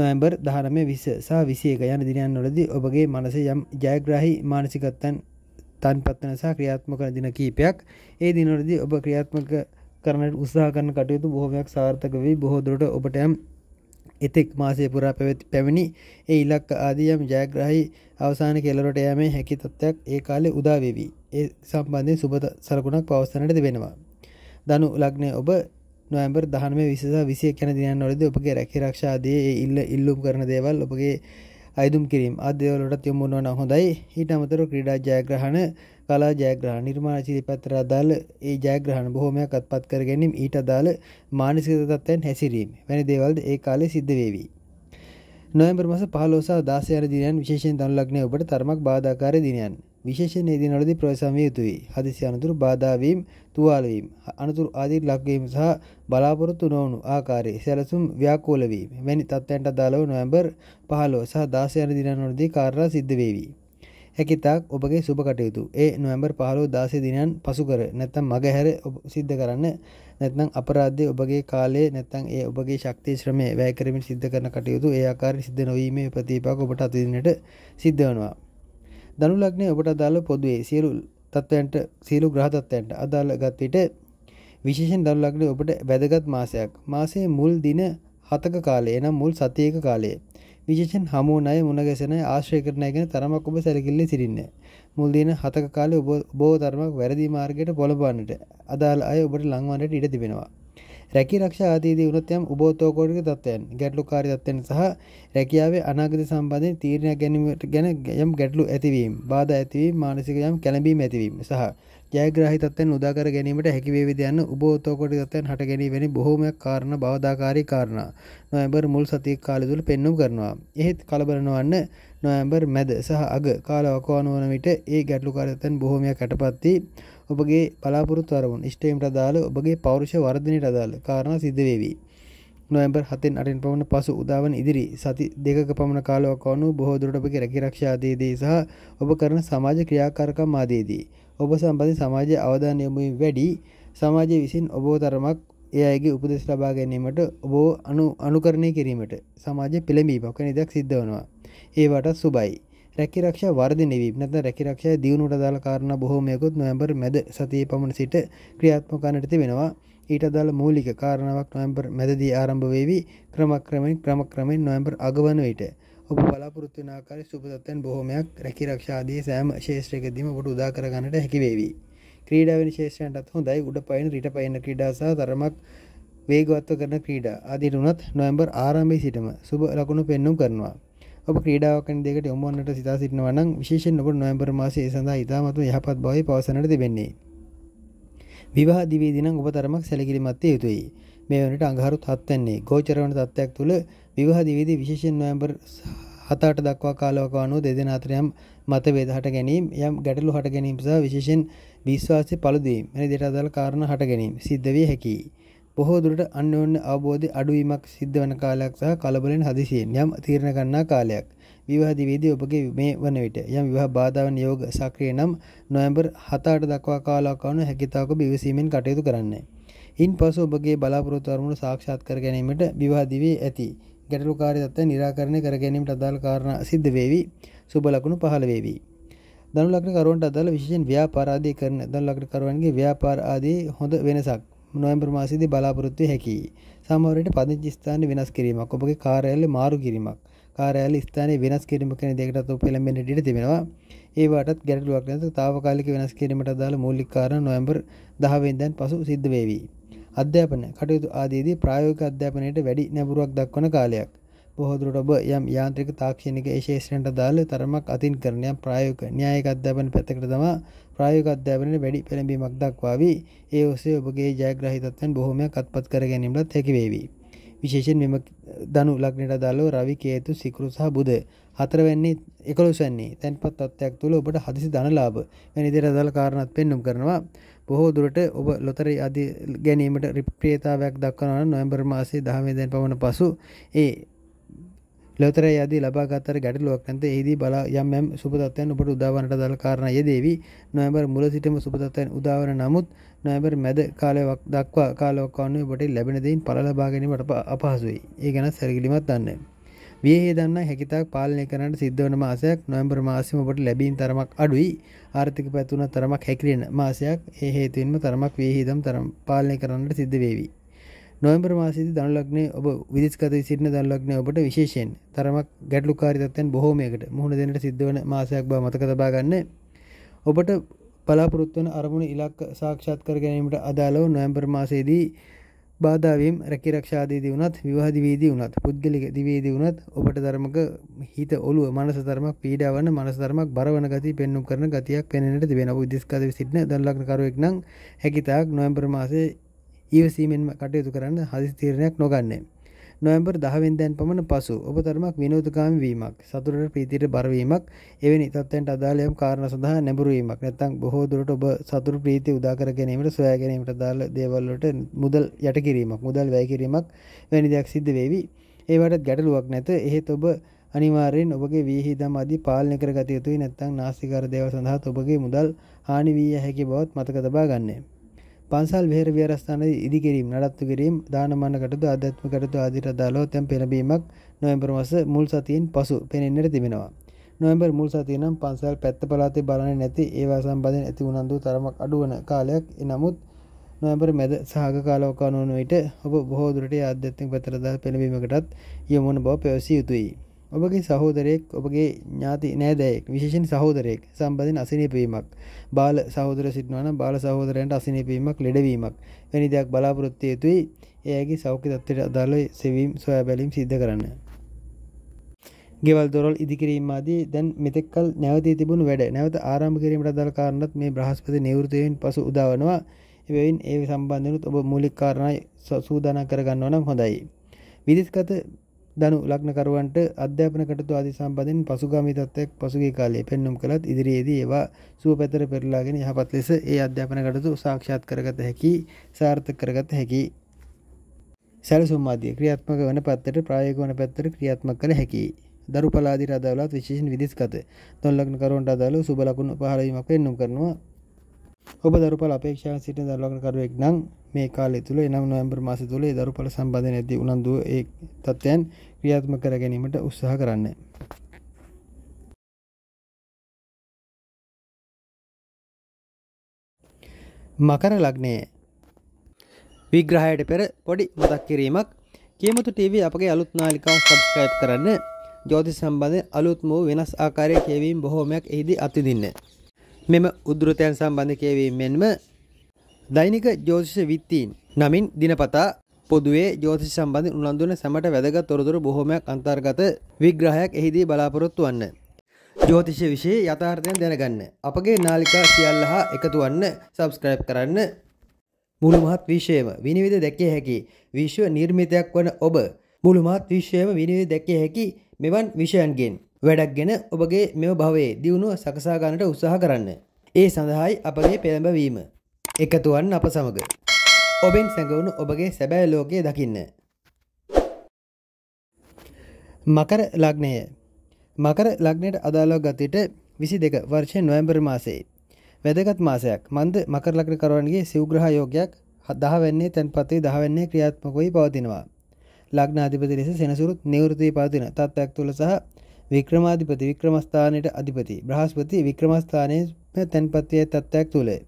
නොයම්බර් දහනම විසසා විසියක යන දිනයන් නොලද ඔබගේ මනස යම් ජයග්‍රහි මානසිකත්තන් තන් පත්වනසා ක්‍රියාත්මක දින කීපයක් ඒ දිනොරදි ඔබ ක්‍රියාත්මක කරනට උත්සාහ කරන කටයුතු බොහොමයක් සාර්ථක වී බොහෝදුරට ඔබට යම් එතෙක් මාසය පුරා පැවැති පැමිණි ඒ ඉලක්ක ආදියම් ජයග්‍රහහි අවසාන කෙලරට යෑමේ හැකි තත්ත්වයක් ඒ කාලෙ උදාවවී ඒ සම්බන්ධය සුබ සරකුණක් පවස්සනට වෙනවා. දනු ලක්නය ඔබ නොම්බර් දහනම විස විසිය කැන දින නොලද ඔපගේ රැකි රක්ෂාදයේ ඉල්ල ඉල්ලුම් කරන දේවල් ඔබගේ අයිදුම් කිරීම අදවලට යොමුණවන හොඳයි හිට අමතර ක්‍රඩා ජයග්‍රහණ කලා ජයග්‍රහ නිර්මාණශීලී පැත්තට අදාළ ඒ ජයග්‍රහණ බොහොමයක් අත්පත් කර ගැනීම ඊට අදාළ මානසික තත්ත්වයන් හැසිරීම වැනි දේවල්ද ඒ කාලේ සිද්ධ වේවි. නොවැම්බර් මාස 15 සහ 16 යන දිනයන් විශේෂයෙන් දනු ලග්නයේ ඔබට තරමක් බාධාකාරී දිනයන්. විශේෂයෙන් ඒ දිනවලදී ප්‍රවේශම් විය යුතුයි. හදිසි අනතුරු බාධා වීම, තුවාල වීම, අනතුරු ආදී ලක්වීම සහ බලාපොරොත්තු නොවුණු ආකාරයේ සැලසුම් ව්‍යාකූල වීම. වැනි තත්ත්වයන්ට අදාළව නොවැම්බර් 15 සහ 16 යන දිනවලදී කාර්යලා සිද්ධ වේවි. හැකිතාක් ඔබගේ සුබ කටයුතු ඒ නොවැම්බර් පහලෝ දාසේ දිනයන් පසුකර නැත්තම් මගහැර සිද්ධ කරන්න නැත්නම් අපරාධ්‍ය ඔබගේ කාලේ නැත්තං ඒ ඔබගේ ශක්ති ශ්‍රමය වැෑකරමින් සිද්ධ කරන කටයුතු ඒ ආකාර සිද්ධ නොවීමේ ප්‍රතිපාක ඔබට අතිදිනට සිද්ධ වනවා දනුලක්නේ ඔබට අදාළ පොදුවේ සියලු තත්ත්වයන්ට සියලු ග්‍රහතත්වයන්ට අදාළ ගත්විට විශේෂෙන් දරුලක්නේ ඔබට වැදගත් මාසයක් මාසේ මුල් දින හතක කාලේ එනම් මුල් සතියක කාලයේ විශෂෙන් හමුවන අය මුණගැසෙන ආශ්‍රය කරනය ගැන තරමක් ඔබ සැලකිල්ලි සිරින්න. මුල්දින හතක කාලය ඔබ බෝ තරමක් වැරදි මාර්ගයට පොළබන්නට අදාළ අය ඔබට ලංවන්නට ඉඩ තිබෙනවා. රැකි රක්ෂ ආතීදී වනොත්යම් උබෝතෝකෝඩික තත්වයන් ගැටලු කාරි තත්වයන් සහ රැකියාවේ අනාගත සම්බන්ධය තීරණයක් ගැනීමට ගැන යම් ගැටලු ඇතිවීම බාධ ඇතිවීම මානසික යම් කැළඹීම ඇතිවීම සහ ජයග්‍රහිතත්වය නොදාකර ගැනීමට හැකිවේවිදයන්න උබෝතෝකොටිගත්තයන් හට ගැනීමෙන බොහෝමයක් කාරණ බවධාකාරී කාරණ නොයබර් මුල් සතිය කාලතුළ පෙන්නුම් කරනවා එහෙත් කලබරනවන්න නොයම්බර් මැද සහ අග කාලවකවානුවන විට ඒ ගැටලුකාරතන් බොහොමයක් කටපත්ති ඔබගේ පලාපොරොත්තු අරමුණ ස්ටේම්ට දාල ඔබගේ පෞරුෂ වර්ධනයට අදාළ කාරණ සිද්ධවේවී නොයම්බර් හතෙන් අටෙන් පමණ පසු උදාවන් ඉදිරි සති දෙක පමණ කාලවකවනු බොහෝදුරට ඔබගේ රැකිරක්ෂාදේදී සහ ඔබ කරන සමාජ ක්‍රියාකාරකම් ආදේදී. ඔබ සම්බඳධ සමාජය අවධාන යොමුයි වැඩි සමාජය විසින් ඔබෝ තරමක් ඒගේ උපදෙස් ලබා ගැනීමට ඔබෝ අනු අනුකරණය කිරීමට සමාජ පෙළඹීමක් නිදක් සිද්ධවනවා. ඒවට සුබයි. රැකිරක්ෂ වර්ධ නිවීම නැත රැකිරක්ෂ දියුණුට දාල කාරණ බොහෝමයකුත් නොවැම්බර් මැද සතිය පමණ සිට ක්‍රියාත්මකානටති වෙනවා ඊට දාල මූලික කාරණාවක් නොවම්බර් මැදදී ආරම්භ වේවි ක්‍රමක්‍රමෙන් ක්‍රමක්‍රමෙන් නොවම්බර් අගවන විට ඔබ බලාපොරොත්තු වෙන ආකාරයේ සුබ තත්ත්වයන් බොහෝමයක් රැකී රක්ෂා ආදී සෑම ශේෂ්ත්‍රයකදීම ඔබට උදා කර ගන්නට හැකි වේවි. ක්‍රීඩා වෙන ශේෂ්ත්‍රයන්ටත් හොඳයි උඩ පයින් රිට පයින් ක්‍රීඩා සහ තරමක් වේගවත්ව කරන ක්‍රීඩා ආදීට උනත් නොවැම්බර් ආරම්භයේ සිටම සුබ ලකුණු පෙන්වුම් කරනවා. ඔබ ක්‍රීඩාවක් වෙන දෙයකට යොමු වන්නට සිතා සිටිනවා නම් විශේෂයෙන් ඔබ නොවැම්බර් මාසයේ ඒ සඳහා ඉතාමත්ම යහපත් බවයි පවසන්නට තිබෙන්නේ. විවාහ දිවේදී නම් ඔබ තරමක් සැලකිලිමත් විය යුතුයි. මේ වනට අඟහරු තත්ත්වන්නේ ගෝචර වන තත්ත්වයක් තුළ විවාහදිවිදි විශේෂෙන් නොයම්බර් හතාට දක්වා කාලවකවානු දෙදෙන අතරයම් මත වේද හට ගැනීම යම් ගැටලු හට ගැනීම සහ විශේෂෙන් විශ්වාසය පළුදීම මෙනි දෙට අදල් කාරණ හට ගැනීම සිද්ධවිය හැකි. බොහෝදුරට අන්‍යෝන්‍ය අවබෝධ අඩුවීමක් සිද්ධ වන කාලයක් සහ කලබලෙන් හදිසියෙන් යම් තීරණ ගන්නා කාලයක්. විවාහදිවේදී ඔබගේ මේ වන විට යම් විවාහ බාධාවන් යෝග සක්‍රිය නම් නොවැම්බර් හතාට දක්වා කාලාකවුණු හැකිතාවක බිවසීමෙන් කටයුතු කරන්න. ඉන් පසු ඔබගේ බලාපොරොත්තු අරමුණු සාක්ෂාත් කර ගැනීමට විවාහදිවී ඇති. ගැටලුකාරතත්ව නිරාකරණය කරගැනීමට අදාළ කාරණ සිද්ධ වේවි සුබලකුණු පහළ වේවී. දනුලක්නකරුවන්ට අදාළ විශෂෙන් ව්‍යාපාරාදී කරන දල්ලක්නකරුවන්ගේ ව්‍යාපාර ආදී හොඳ වෙනසක් නොයම්ප්‍ර මාසිදී බලාපොරොත්තු හැකි. සමවරයට පදිංචි ස්ථාන වෙනස් කිරීමක් ඔබගේ කාර්යාලය මාරු කිරීමක් කාරයාල ස්ථානය වෙනස් කිරීම කෙන දෙකටත් පෙළඹෙන ඩිට තිබෙනවා ඒවාටත් ගැටලුවක් නැත තාවකාලික වෙනස් කිරීමට අදාළ මූලිකාර නොයම්බර් දහවෙන්දැන් පසු සිද්ධ වේවී. අධ්‍යාපන කටයුතු ආදේදී ප්‍රායෝගික අධ්‍යාපනයට වැඩි නැබුරුවක් දක්වන කාලයක් බොහෝදුරට ඔබ යම් යාන්ත්‍රික තාක්ෂණික ශේෂණයට දාල තරමක් අතින් කරනය ප්‍රායෝක න්‍යායක අධ්‍යාපන පැත්තකට තම ප්‍රායෝක අධ්‍යාපනයට වැඩි පෙළඹීමක් දක්වාවී ඒ ඔස්සේ ඔබගේ ජයග්‍රහිතත්වන් බොහොමයක් අත්පත් කර ගැනීමලත් හැකිවේවි. විශේෂෙන් මෙම දනු ලක්නට දාලෝ රවි කේතු සිකරු සහ බුද හතරවැන්නේ එකලොසන්නේ තැන්පත් අත්වයක් තුළ ඔබට හදිසි දනලාබ වැනිදිර දල කාරණත් පෙන්නුම් කරනවා බොහෝ දුරට ඔබ ලොතර අධි ගැනීමට රිප්‍රේතාවයක් දක්වන නොයම්බර් මාසේ දහමේදැන් පවන පසු ඒ ලොතර යද ලබාගතර ගැටලුවක් නැත ඒදී බලා යම්ම් සුපතත්වයන් ඔබට උදාවනට දල්කාරණ යෙදේවී නොයම්බර් මුල සිටම සුපතත්වයන් උදාවන නමුත් නොයම්බර් මැද කාලයක් දක්වා කාලොක්කාන්නේ බොට ලැබෙනදයින් පලබාගැනීමට අපහසුයි ඒ ගැන සැරගිලිමත් දන්නේ වියහේ දන්න හැකිතාක් පාලනය කරන්නට සිද්ධවන මාසයක් නොම්බර් මාසමට ලැබීන් තරමක් අඩුයි ආර්ථික පැත්වන තරමක් හැකිරෙන මාසයක් ඒහේතුවන්ම තරමක් වේහිදම් තරම් පාලනය කරන්නට සිද්ධවේවි. නොම්බර් මාසිද දනුලක්නේ ඔබ විදිස්කත සිටින දල්ලක්න ඔබට විශේෂයෙන් තරමක් ගැටලුකාරිතත්තැන් බොහෝමයකට මුහුණ දෙනට සිද්ධවන මාසයක් බව මතක තබාගන්න ඔබට පලාපොරොත්වන අරමුණ ඉලක් සාක්ෂාත් කර ගැනීමට අදාලව නොයම්බර් මාසේදී බාධාවීම් රැකිරක්ෂාදීදී වුණත් විවාහදිවේදී වුණත් පුද්ගලික දිවේදී වුණත් ඔබට ධර්මක හිත ඔලුව මනස ධර්මක් පීඩාවන්න මනස ධර්මක් බරවන ගති පෙන්නුම් කරන ගතියක් පෙනෙනට තිබෙන උද්දිස්කද සිටින දල්ලක්න කරුවෙක් නම් හැකිතාක් නොවැම්බර් මාසේ ඊවසීමෙන්ම කටයුතු කරන්න හදිස් තීරණයක් නොගන්නේ නොයම්බර් දහවෙන්දැන් පමණ පසු ඔබ තරමක් විනෝදකාම වීමක් සතුරට ප්‍රීතිට බරවීමක් එවැනි තත්වන්ට අදාලයම් කාරණ සඳහා නැබරුවීමක් නැත්තං බොහෝදුරට ඔබ සතුර ප්‍රීති උදාකර ගැනීමට සොයාගැනීමට දාල දේවල්ලට මුදල් යට කිරීමක් මුදල් වැයකිරීමක් වැනි දෙයක් සිද්ධ වේවි ඒවටත් ගැටලුවක් නැත එහෙත් ඔබ අනිවාරයෙන් ඔබගේ වීහිදම් අධි පාලනය කර ගත යුතුයි නැත්තං නාස්තිකර දේව සඳහා ඔබගේ මුදල් හානි වී හැකි බවත් මතක තබා ගන්නේ පන්සල් වේර වියරස්ථාන ඉදිකිරීම නඩත්තු කිරීම දානමන්නකටතු අධත්මකටතු අධිර දාලෝ තැම් පෙළබීමක් නොවම්බර් මස මුල් සතියෙන් පසු පෙනෙන්නට තිබෙනවා. නොම්බර් මුල් සතිනම් පන්සල් පැත්ත පලාතේ බලන නැති ඒවා සම්බඳධ ඇති උනන්දු තරමක් අඩුවන කාලයක් එනමුත් නොවැම්බර් මැද සහග කාලෝකානුවනුවට ඔබ බොහෝදුරට අධ්‍යත්තික පතරදා පෙළවීමකටත් යොමුණ බව පැවසි යුතුයි. ඔබගේ සහෝදරයෙක් ඔබගේ ඥාති නෑදෑයෙක් විශේෂෙන් සහෝදරයෙක් සම්බඳධින් අසිනපීමක් බාල සහෝදර සිටවන බාල සහෝදරයන්ට අසිනපීමක් ලෙඩවීමක් වැනි දෙයක් බලාපොරොත්තය යුතුයි ඒගේ සෞඛ්‍ය තත්වයට අදාළ සෙවීම් සොයා බැලීම් සිද්ධ කරන්න. ගෙවල් දොරල් ඉදිකිරීමමාදී දැන් මෙතෙක්කල් නැවත තිබුණු වැඩ නැවත ආරම්භ කිරීමට අදල් කාරණත් මේ බ්‍රහස්පති නිවෘතයෙන් පසු උදාවනවා එවයින් ඒ සම්බන්ධනුත් ඔබ මුලික්කාරණයි සූදාන කරගන්න නම් හොඳයි. විදිස්කත දනු ලක්නකරුවන්ට අධ්‍යාපනකටතු අධි සම්බඳෙන් පසුගමිතත්වයක් පසුගේ කාලය පෙන්නුම් කළත් ඉදිරියේදී ඒවා සුව පැතර පෙරලාගෙන යහපත් ලෙස ඒ අධ්‍යාපනකටතු සාක්ෂාත් කරගත හැකි සාර්ථ කරගත හැකි සැලසුම්මාධිය ක්‍රියාත්මක වන පත්තට ප්‍රායක වන පැත්තට ක්‍රියාත්මක් කළ හැකි දරු පලාදි රදවලත් විශේෂ විදිස්කත තොල්ලක්නකරුවන්ට අදාළ සුබලකුණු පහරීමක් පෙන්නුම් කරනවා ඔබ දරුපල අපේක්ෂාව සිට දරුවකරුවෙක් නම් මේ කාලය තුළ එනම් නොවැම්බර් මාස තුළ දරුපල සම්බන්ධ නැති උනන්දුව ඒ තත්ත්වයන් ක්‍රියාත්ම කර ගැනීමට උත්සාහ කරන්න. මකර ලග්නය විග්‍රහයට පෙර පොඩි මතක් කිරීමක් කියමුතු TV අපගේ අලුත් නාලිකාව සබස්ක්‍රයිබ් කරන්න ජෝති සම්බන්ධය අලුත්ම වූ වෙනස් ආකාරය කියවීම් බොහෝමයක් එහිදී අතිදින්න මෙම උද්ෘතයන් සම්බන්ධ කියවීම මෙන්ම දෛනික ජෝතිෂ විත්තීන් නමින් දිනපතා පොදුවේ ජෝතිෂ සම්බන්ධ උනන්දුන සැමට වැදගත් තොරතුරු බොහොමයක් අන්තර්ගත විග්‍රහයක් එහිදී බලාපොරොත්තු වන්න. ජෝතිෂ විෂයේ යථාර්ථයන් දැනගන්න. අපගේ නාලිකා සියල්ල හා එකතු වන්න සබස්ක්‍රයිබ් කරන්න. මුළු මහත් විශ්වයම විනිවිද දැකිය හැකි විශ්ව නිර්මිතයක් වන ඔබ මුළු මහත් විශ්වයම විනිවිද දැකිය හැකි මෙවන් විෂයන්ගෙන් වැඩක් ගෙන ඔබගේ මෙම භවේ දියුණුව සකසාගන්නට උත්සාහ කරන්න. ඒ සඳහායි අපගේ පෙළඹවීම. එකතුවන් අප සමඟ. ඔබෙන් සැඟවුණු ඔබගේ සැබෑ ලෝකයේ දකින්න. මකර ලග්නය මකර ලග්නයට අදාළව ගතයට විසි දෙක වර්ෂය නොවැම්බර් මාසේ. වැදගත් මාසයක් මන්ද මකර ලග්නකරවන්ගේ සිවග්‍රහ යෝගයක් දහවැන්නේ තැන්පතේ දහවැන්නේ ක්‍රියාත්මකොයි පවතිනවා. ලග්නාධිපති ලෙස සෙනසුරුත් නිවෘතිය පවතින තත්ත්යක් තුළ සහ වික්‍රමාධිපති වික්‍රමස්ථානයට අධිපති බ්‍රහස්පති වික්‍රමස්ථානයේ තැන්පත්වය තත්ත්වයක් තුළේ.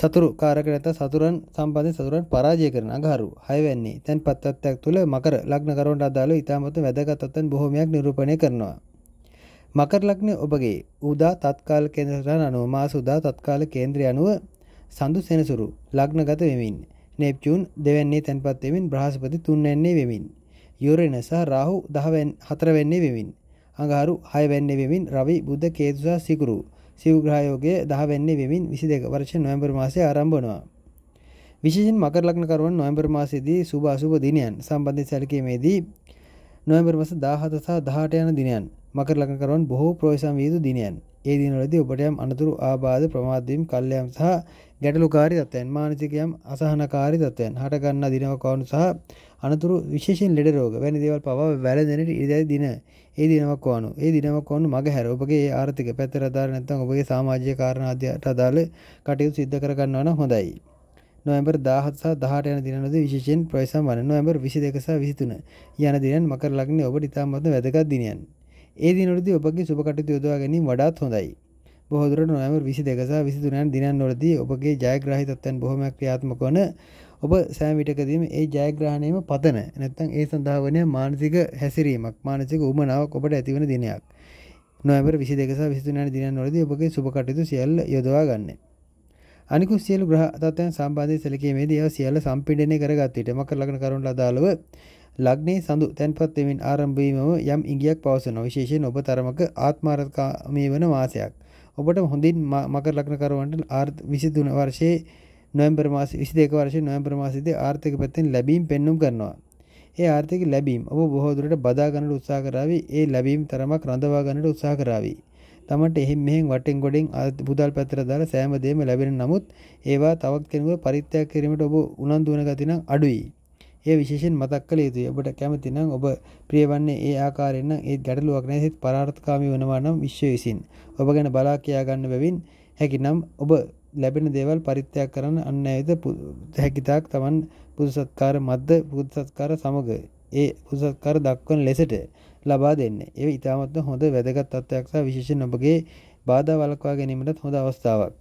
සතුරු කාරක නැත සතුරන් සම්බන්ධ සතුරන් පරාජය කරන අගහරු හයවැන්නේ තැන් පත්තත්වයක් තුළ මකර ලක්න කරවට අදාළ ඉතාමත වැදගතත්තන් බොහොමයක් නිරූපණය කරනවා. මකර ලක්නය ඔබගේ උදා තත්කාල කේන්ද්‍රරන් අනුව මා සුදා තත්කාල කේන්ද්‍රය අනුව සඳු සෙනසුරු ලග්නගත වෙමින්. නෙප්චූන් දෙවැන්නේ තැන්පත් වෙමින් බ්‍රහස්පති තුන්වැන්නේ වෙමින්. යුරෙන සහ රාහු දහවැන් හතරවෙන්නේ වෙමින් අඟහරු හයවැන්නේ වෙමින් රවි බුද්ධ කේතුසා සිකුරු සිවග්‍රහයෝගේ දහවැන්නේ වෙමින් විසි දෙක වර්ෂ නොවැම්බර් මාසය ආරම්භනවා විශෂෙන් මකරලක්නකරුවන් නොවම්බර් මාසේදී සුභ අසුභ දිනයන් සම්බන්ධය සැලකීමේදී නොවම්බර් මස දාහත සහ දහට යන දිනයන් මකරලකරුවන් බොහෝ ප්‍රෝයසම් වීදු දිනයන් ඒ දිනවලදී ඔබට යම් අනතුරු ආබාධ ප්‍රමාදවීම් කල්යම් සහ ගැටලුකාරී තත්ත්වයන් මානසික යම් අසහනකාරී තත්ත්වයන් හටගන්නා දිනක කවුණු සහ අනතුරු විශේෂයෙන් ලෙඩ රෝග වැනි දේවල් පවා වැළඳෙනට ඉරිදැයි දින ඒ දිනමක් වනු ඒ දිනමක් වනු මගහැර ඔබගේ ආර්ථික පැත්තට අදාළ නැත්නම් ඔබගේ සමාජීය කාරණා ආදියට අදාළ කටයුතු සිද්ධ කර ගන්නවා නම් හොඳයි. නොවැම්බර් 17 සහ 18 යන දිනවලදී විශේෂයෙන් ප්‍රවේශම් වන නොවැම්බර් 22 සහ 23 යන දිනයන් මකර ලග්නයේ ඔබට ඉතාමත් වැදගත් දිනයන්. ඒ දිනොරදි ඔබගේ සුපකටතු යොදවා ගැනීම වඩාත් හොඳයි බොහදුරට නොෑම විසි දෙකසා විසිතුනයන් දිනන් නොරදී ඔබගේ ජයග්‍රහිතත්වයන් බොහොම ක්‍රියාත්මකොන ඔබ සෑමිටකදීම ඒ ජයග්‍රහණයම පතන නැත්තන් ඒ සඳහාවනය මානසික හැසිරීමක් මානසික උමනාවක් ඔබට ඇතිවන දිනයක් නොවැබර විසි දෙකසා විසිතුනයන් දිනන් නොරදී ඔබගේ සුපකටයුතු සියල්ල යොදවා ගන්නේ අනිකු සියලු ග්‍රහතත්වයන් සම්බාධය සැලකීමේදී ඒවා සියල්ල සම්පිඩනය කරගත්තට මකර ලගන කරුන් අදාළව ලග්නේ සඳු තැන්පත් වෙමින් ආරම්භ වීමම යම් ඉඟියක් පවසනවා. විශේෂයෙන් ඔබ තරමක ආත්මාර්ථකාමී වන මාසයක්. ඔබට හොඳින් මකර ලග්න කරුවන්ට 23 වර්ෂයේ නොවැම්බර් මාසයේ 22 වර්ෂයේ නොවැම්බර් මාසයේදී ආර්ථික පැත්තෙන් ලැබීම් පෙන්눔 කරනවා. ඒ ආර්ථික ලැබීම් ඔබ බොහෝ දුරට බදා ගන්නට උත්සාහ කරાવી. ඒ ලැබීම් තරමක් රඳවා ගන්නට උත්සාහ කරાવી. තමන්ට එහෙම මෙහෙන් වටෙන් ගොඩෙන් මුදල් පැත්තට දාලා සෑම දෙයක්ම ලැබෙන නමුත් ඒවා තවත් කෙනෙකුට පරිත්‍යාග කිරීමට ඔබ උනන්දු වෙන ගතිය නම් අඩුයි. ඒ විශේෂෙන් මතක් කළ යුතුය ඔබට කැමතිනම් ඔබ ප්‍රියවන්නේ ඒ ආකාරෙන්න්න ඒත් ගැටලුවක් නෑසිත් පරාර්ථකාමි වනවානම් විශ්ව විසින් ඔබ ගැන බලා කියයාගන්න බැවින් හැකි නම් ඔබ ලැබෙන දේවල් පරිත්‍යයක් කරන්න අන්න ඇද හැකිතාක් තමන් පුදුසත්කාර මධ්‍ය පුදසත්කාර සමග ඒ පුසත්කාර දක්වන ලෙසට ලබා දෙන්න ඒ ඉතාමත්ම හොඳ වැදගත් අත්වයක්සා විශේෂ නොබගේ බාධ වලක්වා ගැනීමටත් හොඳ අවස්ථාවක්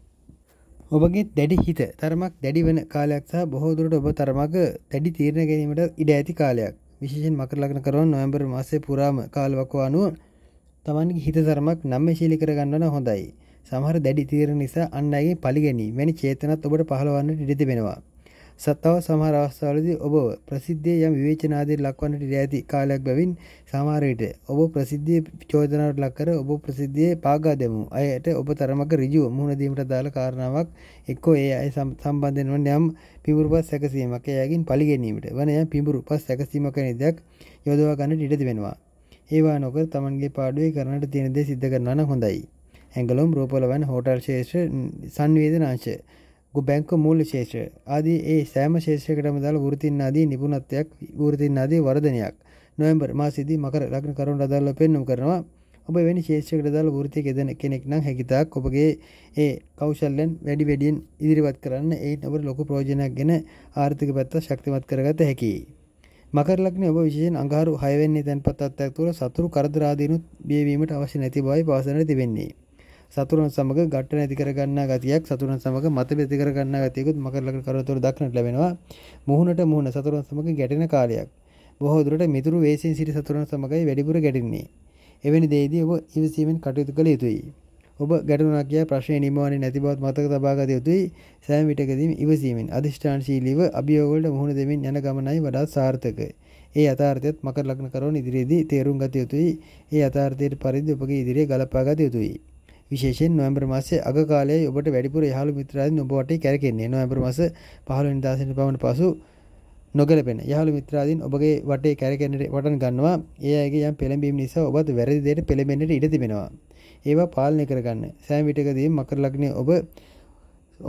ඔබගේ දැඩි හිත තරමක් දැඩි වෙන කාලයක් සහ බොහෝදුරට ඔබ තරමක් දැඩි තීරණ ගැනීමට ඉඩ ඇති කාලයක් විශෂෙන් මකරලගන කරව නොවම්බර් මාසේ පුරාම කාලවකවා අනුව තමන්ගේ හිත තරමක් නම්ම ශීලි කරගන්නන හොඳයි සමහර දැඩි තීර නිසා අන්නගේ පලිගැනී වැනි චේතනත් ඔබට පහළවන්න ඉඩතිබෙනවා සත්තව සමහර අවස්ථාවලදී ඔබ ප්‍රසිද්ධිය යම් විවේචනාදී ලක්වන්නට ඉඩ ඇති කාලයක් බැවින් සමහර විට ඔබ ප්‍රසිද්ධිය චෝදනාවට ලක් කර ඔබ ප්‍රසිද්ධියේ පාගා දෙමු. අයට ඔබ තරමක ඍජුව මුහුණ දීමට දාල කාරණාවක් එක්කෝ ඒ අය සම්බන්ධයෙන් වන යම් පිඹුරුපත් සැකසීමක් එයාගෙන් පලි ගැනීමට වන යම් පිඹුරුපත් සැකසීමක නිදයක් යොදවා ගන්නට ඉඩ වෙනවා. ඒවා නොකර තමන්ගේ පාඩුවේ කරන්නට තියෙන දේ සිද්ධ කරනවා නම් හොඳයි. ඇංගලොම් රූපලවන් හෝටල් ශේෂ්‍ර සංවේදනාංශ බැංක මූල්ල ශේෂ ආදී ඒ සෑම ශේෂයකටම දාල ෘතින් අදී නිපුණත්වයක් ෘතින් අදී වර්ධනයක් නොවම්බර් මා සිදී මකර ලග්න කරුණු අදාල්ල පෙන්නුම් කරනවා ඔබ වැනි ශේෂකට දාල ෘති ෙදන කෙනෙක් නම් හැකිතාක් ඔබගේ ඒ කෞශල්ලෙන් වැඩි වැඩියෙන් ඉදිරිවත් කරන්න ඒ ඔබ ලොකු ප්‍රෝජනයක් ගැන ආර්ථික පැත්ත ශක්තිමත් කරගත හැකි. මකරලක්න ඔබ විශෂෙන් අඟහරු හයවෙන්නේ තැන් පත් අත්තයක් තුළ සතුරු කරදරාදීනුත් බියවීමට අවශ්‍ය නැති බයි පාසන තිබෙන්නේ. සතුරන් සමග ගට නැති කරගන්න ගතියක් සතුරන් සමග මත බෙති කරගන්න ගතියකුත් මකරලක කරතුර දක්නට ලැබෙනවා මුහුණට මුහුණ සතුරන් සමඟ ගැටෙන කාලයක් බොහෝදුරට මිතුරු වේසින් සිටි සතුරන් සමඟයි වැඩිපුර ගැටින්නේ එවැනි දේදී ඔබ ඉවසීමෙන් කටයුතු කළ යුතුයි ඔබ ගැටුණක් කිය ප්‍රශ්නය නිමාන නැතිබවත් මතක තබාගත යුතුයි සෑම විටකදීම ඉවසීමෙන් අධිෂ්ඨාන්ශීලීව අභියෝගලට මුහුණ දෙමින් යන ගමනයි වඩාත් සාර්ථකයි ඒ අතාර්ථයත් මකර ලක්න කරන ඉදිරියේදී තේරුම් ගත යුතුයි ඒ අතාර්ථයට පරිදි ඔබගේ ඉදිරිය ගලපාගත යුතුයි විශේෂෙන් නොම්බර් මාසේ අග කාලය ඔබට වැඩිපුර යහළු මිත්‍රාදීන් ඔබ වටේ කැරකෙන්නේ නොම්බර් මාස 15 වෙනිදා සිට පමණ පසු නොගැලපෙන යහළු මිත්‍රාදීන් ඔබගේ වටේ කැරකෙන්නට වටන් ගන්නවා ඒ අයගේ යම් පෙළඹීම් නිසා ඔබත් වැරදි දෙයට පෙළඹෙන්නට ඉඩ තිබෙනවා ඒවා පාලනය කරගන්න සෑම විටකදී මකර ලග්නයේ ඔබ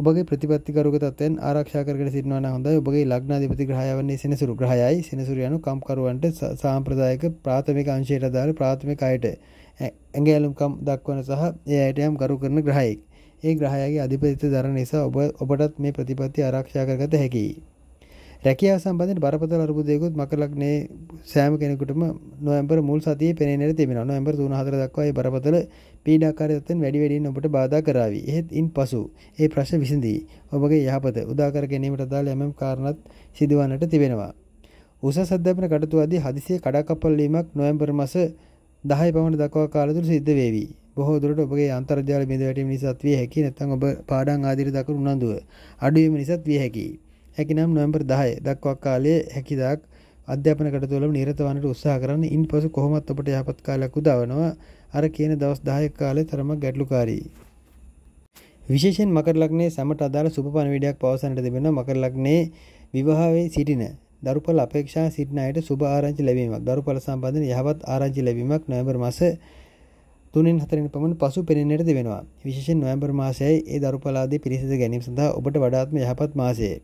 ඔබගේ ප්‍රතිපත්තිකරුක තත්වයෙන් ආරක්ෂා කරගෙන සිටිනවා නම් හොඳයි. ඔබගේ ලග්නාධිපති ග්‍රහය වන්නේ සෙනසුරු ග්‍රහයයි. සෙනසුරු යනු කම්කරුවන්ට සාම්ප්‍රදායික ප්‍රාථමික අංශයට අදාළ ප්‍රාථමික අයට ඇගෑලුම්කම් දක්වන සහ ඒයටයම් කරු කරන ග්‍රහයෙක් ඒ ග්‍රහයාගේ අධිපතිත දර නිසා ඔබ ඔබටත් මේ ප්‍රතිපත්ති ආරක්ෂා කරගත හැකියි. රැකියා සම්බන්ධයෙන් බරපතල අර්බුදයකුත් මකර ලග්නයේ සෑම කෙනෙකුටම නොවැම්බර් මුල් සතියේ පෙනෙන්නට තිබෙනවා. නොවැම්බර් 3 4 දක්වා මේ බරපතල පීඩාකාරී තත්ත්වෙන් වැඩි වැඩියෙන් ඔබට බාධා කරાવી. එහෙත් ඉන්පසු ඒ ප්‍රශ්න විසඳී ඔබගේ යහපත උදාකර ගැනීමට අදාළ යම් යම් කාරණාත් සිදුවන්නට තිබෙනවා. උසස් අධ්‍යාපන කටයුතු ආදී හදිසිය කඩාකප්පල් වීමක් නොවැම්බර් මාස දහය පමණ දක්වා කාලතුර සිද්ධ වේවි. බොහෝ දුරට ඔබගේ අන්තර්ජාල බිඳ වැටීම නිසාත් විය හැකි නැත්නම් ඔබ පාඩම් ආදියට දක්වන උනන්දුව අඩුවීම නිසාත් විය හැකි. හැකිනම් නොවැම්බර් 10 දක්වා කාලයේ හැකිදාක් අධ්‍යාපන කටයුතුවල නිරත වන්නට උත්සාහ කරන්න. ඉන්පසු කොහොමත් ඔබට යහපත් කාලයක් උදා වෙනවා. අර කියන දවස් 10ක කාලේ තරමක් ගැටලුකාරී. විශේෂයෙන් මකර ලග්නයේ සමට අදාළ සුබ පණිවිඩයක් පවසන්නට තිබෙනවා. මකර ලග්නයේ විවාහයේ සිටින දරුපල අපේක්ෂා සිටින අයට සුබ ආරංචි ලැබීමක්. දරුපල සම්බන්ධයෙන් යහපත් ආරංචි ලැබීමක් නොවැම්බර් මාස 3න් 4න් පමණ පසු පෙනෙන්නට තිබෙනවා. විශේෂයෙන් නොවැම්බර් මාසයයි ඒ දරුපලාදී පිරිසිදු ගැනීම සඳහා ඔබට වඩාත්ම යහපත් මාසයයි.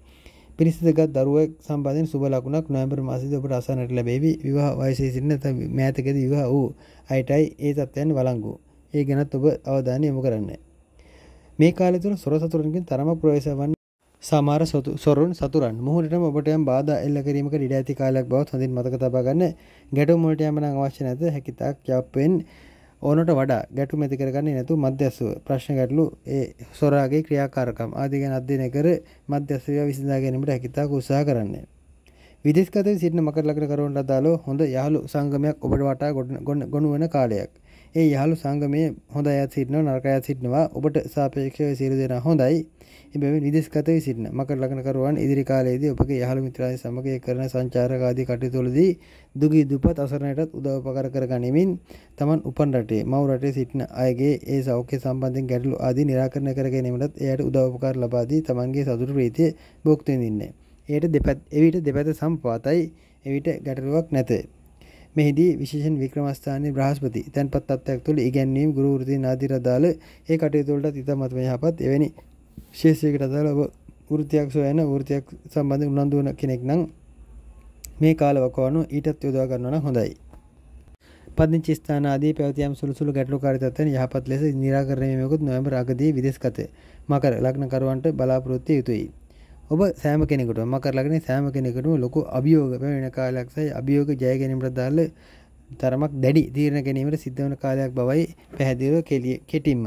පිරිසිදුගත් දරුවෙක් සම්බන්ධයෙන් සුබ ලකුණක් නොවැම්බර් මාසයේදී ඔබට අසන්නට ලැබේවි. විවාහ වයසේ සිටින නැත්නම් මෑතකදී විවාහ වූ අයටයි ඒ තත්ත්වයන් වළංගු. ඒ ගැනත් ඔබ අවධානය යොමු කරන්න. මේ කාලය තුළ සොර සතුරන්ගෙන් තරමක් ප්‍රවේශ වන්න සාමාර සොරුන් සතුරන් මුහුණටම ඔබටයම් බාධ එල්ල කිරීමක ඉඩ ඇති කාලයක් බවත් හොඳින් මතක තබා ගන්න ගැටුම් වලට යමන අවශ්‍ය නැත හැකිතාක් යප්පෙන් ඕනට වඩා ගැටුම් ඇති කරගන්නේ නැතු මධ්‍යස්ව ප්‍රශ්න ගැටලු ඒ සොරාගේ ක්‍රියාකාරකම් ආදී ගැන අධ්‍යයනය කර මධ්‍යස්වය විසඳා ගැනීමට හැකිතාක් උත්සාහ කරන්නේ විදේශගතව සිටින මකර ලග්න කරවන්න අදාළව හොඳ යහළු සංගමයක් ඔබට වටා ගොනු වෙන කාලයක්. ඒ යහළු සංගමයේ හොඳ අයත් සිටිනවා නරක අයත් සිටිනවා ඔබට සාපේක්ෂව සියලු දෙනා හොඳයි. එබැවින් විදෙස්ගතව සිටින මකර ලගනකරුවන් ඉදිරි කාලයේදී ඔබගේ යහළු මිත්‍රාය සමග කරන සංචාරකාදී කටයුතුවලදී දුගී දුපත් අසරණයටත් උදව්පකාර කර ගනිමින් තමන් උපන් රටේ මව් රටේ සිටින අයගේ ඒ සෞඛ්‍ය සම්බන්ධයෙන් ගැටලු ආදී නිරාකරණය කර ගැනීමටත් එයට උදව්පකාර ලබා දී තමන්ගේ සතුටු ප්‍රීතිය භුක්ති විඳින්නේ. එයට දෙපැත් එවිට දෙපැත සම්පාතයි එවිට ගැටලුවක් නැත. මෙහිදී විශේෂන් වික්‍රමස්ථානය බ්‍රහස්පති තැන් පත්තත්වයක් තුළ ඉගැන්වීම් ගුරුෘති නාදිරදාල ඒ කටයුතුවලට ඉතාමත්ම යහපත් එවැනි ශේෂයකට අදාළ ඔබ වෘතියක් සොයන වෘතියක් සම්බන්ධ උනන්දු වන කෙනෙක් නම් මේ කාලවකවානු ඊටත් යොදා ගන්නවන හොඳයි. පදිංචි ස්ථානාදී පැවතියම් සුළුසුළු ගැටලුකාරී තත්ත්වයන් යහපත් ලෙස निराකරණයමකුත් නොවැම්බර් අගදී විදේශගත මකර ලග්නකරුවන්ට බලාපොරොත්තු යුතුයි. ඔබ සෑම කෙනෙකුටම මකර ලග්නේ සෑම කෙනෙකුටම ලොකු අභියෝග පැමිණෙන කාලයක් සහ අභියෝග ජය ගැනීමට දාල තරමක් දැඩි තීරණ ගැනීමට සිද්ධ වන කාලයක් බවයි පැහැදිලිව කෙලිය කෙටින්ම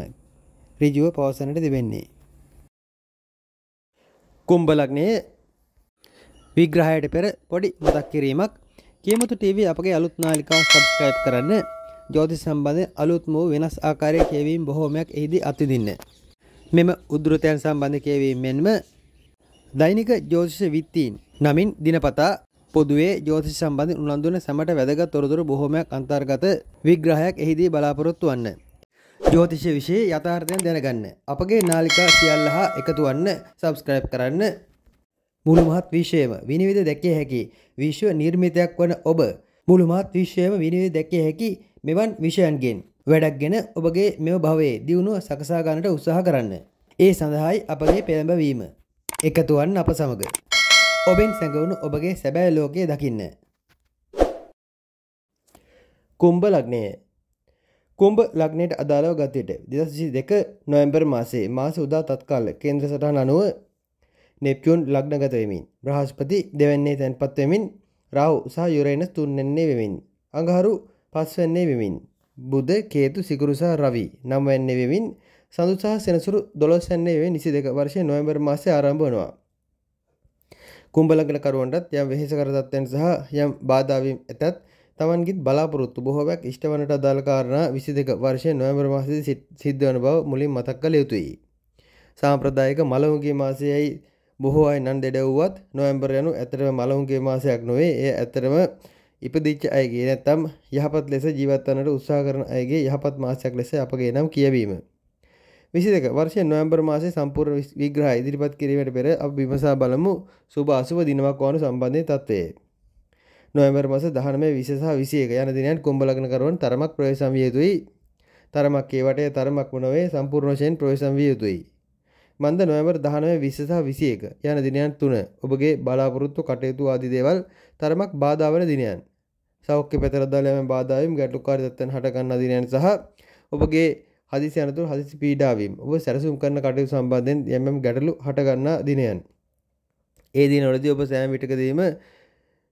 ඍජුව පවසන්නට දෙවෙන්නේ. කුම්බලක්නේ විග්‍රහයට පෙර පොඩි මතක් කිරීමක් කියමුතු TV අපගේ අලුත් නාලිකාව සබස්ක්‍රයිප් කරන්න ජෝති සම්බන්ධය අලුත්ම වූ වෙනස් ආකාරය කියවීම් බොහෝමයක් එහිදී අතිදින්න. මෙම උද්ෘතයන් සම්බන්ධ කියවීම මෙන්ම දෛනික ජෝතිෂ විත්තීන් නමින් දිනපතා පොදුවේ ජෝතිෂ සම්බන්ධ උනන්දුන සැමට වැදගත් තොරතුරු බොහොමයක් අන්තර්ගත විග්‍රහයක් එහිදී බලාපොරොත්තු වන්න. ජෝතිෂය විශේ යථාර්ථයන් දැනගන්න. අපගේ නාලිකා සියල්ල හා එකතු වන්න සබස්ක්‍රයිබ් කරන්න. මුළුමහත් විශ්වයම විනිවිධ දැකිය හැකි විශ්ව නිර්මිතයක් වන ඔබ මුළුමහත් විශ්වයම විනිවිධ දැකිය හැකි මෙවන් විෂයන්ගෙන් වැඩක් ගෙන ඔබගේ මෙම භවයේ දියුණුව සකසාගන්නට උත්සාහ කරන්න. ඒ සඳහායි අපගේ පෙළඹවීම. එකතුවන් අප සමග. ඔබෙන් සැඟවුණු ඔබගේ සැබෑ ලෝකය දකින්න. කුම්බ ලග්නය කුම්ඹ ලක්නයට අදාළව ගතයට දෙදසි දෙක නොයම්බර් මාසේ මාස උදා තත්කාල කේන්ද්‍ර සටහන් අනුව නෙප්චුන් ලක්නගතයමින් බ්‍රහස්පති දෙවන්නේ තැන්පත්වමින් රව් සහ යුරයින තුන්නෙන්නේ වෙමින්. අඟහරු පස්වන්නේ වෙමින්. බුද කේතු සිකුරුසා රවී නම්වැන්නේ වෙමින් සඳු සහ සෙනසුරු දොළොස්සන්නේ වේ නිසි දෙක වර්ෂය නොයම්බර් මාසය ආරම්භනවා. කුම්ඹලගලකරුවන්ටත් යම් වෙහෙසකරතත්වයෙන් සහ යම් බාධාවීම් ඇතත් තමන්ගිත් බලාපොරොත්තු බොහෝවයක් ෂ්ටවනට අදාළකාරණ විසි දෙක වර්ෂය නොවැම්බර මාසද සිද්ධවන බව මුලින් මතක් කළ යුතුයි. සාම්ප්‍රදායක මලවුගේ මාසයයි බොහෝ අයි නන් දෙඩව්වත් නොවැම්බර් යනු ඇතරම මලවුන්ගේ මාසයක් නොවේ ඒ ඇතරම ඉපදිච්ච අයගේ නැත්තම් යහපත් ලෙස ජීවත්වන්නට උත්සා කරන අයගේ යහපත් මාසයක් ලෙස අපගේ නම් කියවීම. විසි දෙක වර්ෂය නොවම්බර් මාසේ සම්පූර් විග්‍රහ ඉදිරිපත් කිරීමට පෙර අප විමසා බලමු සුභ අසුව දිනවක් වනු සම්බන්ධය තත්වයේ. නොවැම්බර් මස 19 20 සහ 21 යන දිනයන් කුඹ ලග්න කරවන තරමක් ප්‍රවේශම් විය යුතුයි. තරමක් ඒ වටේ තරමක් නොවේ සම්පූර්ණ වශයෙන් ප්‍රවේශම් විය යුතුයි. මන්ද නොවැම්බර් 19 20 සහ 21 යන දිනයන් තුන ඔබගේ බලාපොරොත්තු කටයුතු ආදී දේවල් තරමක් බාධා වන දිනයන්. සෞඛ්‍ය පෙතරදාලයම බාධාවීම් ගැටලුකාරී තත්ත්වයන් හට ගන්නා දිනයන් සහ ඔබගේ හදිසි අනතුරු හදිසි පීඩාවීම් ඔබ සැරසුම් කරන කටයුතු සම්බන්ධයෙන් යම් යම් ගැටලු හටගන්නා දිනයන්. ඒ දිනවලදී ඔබ සෑම විටකදීම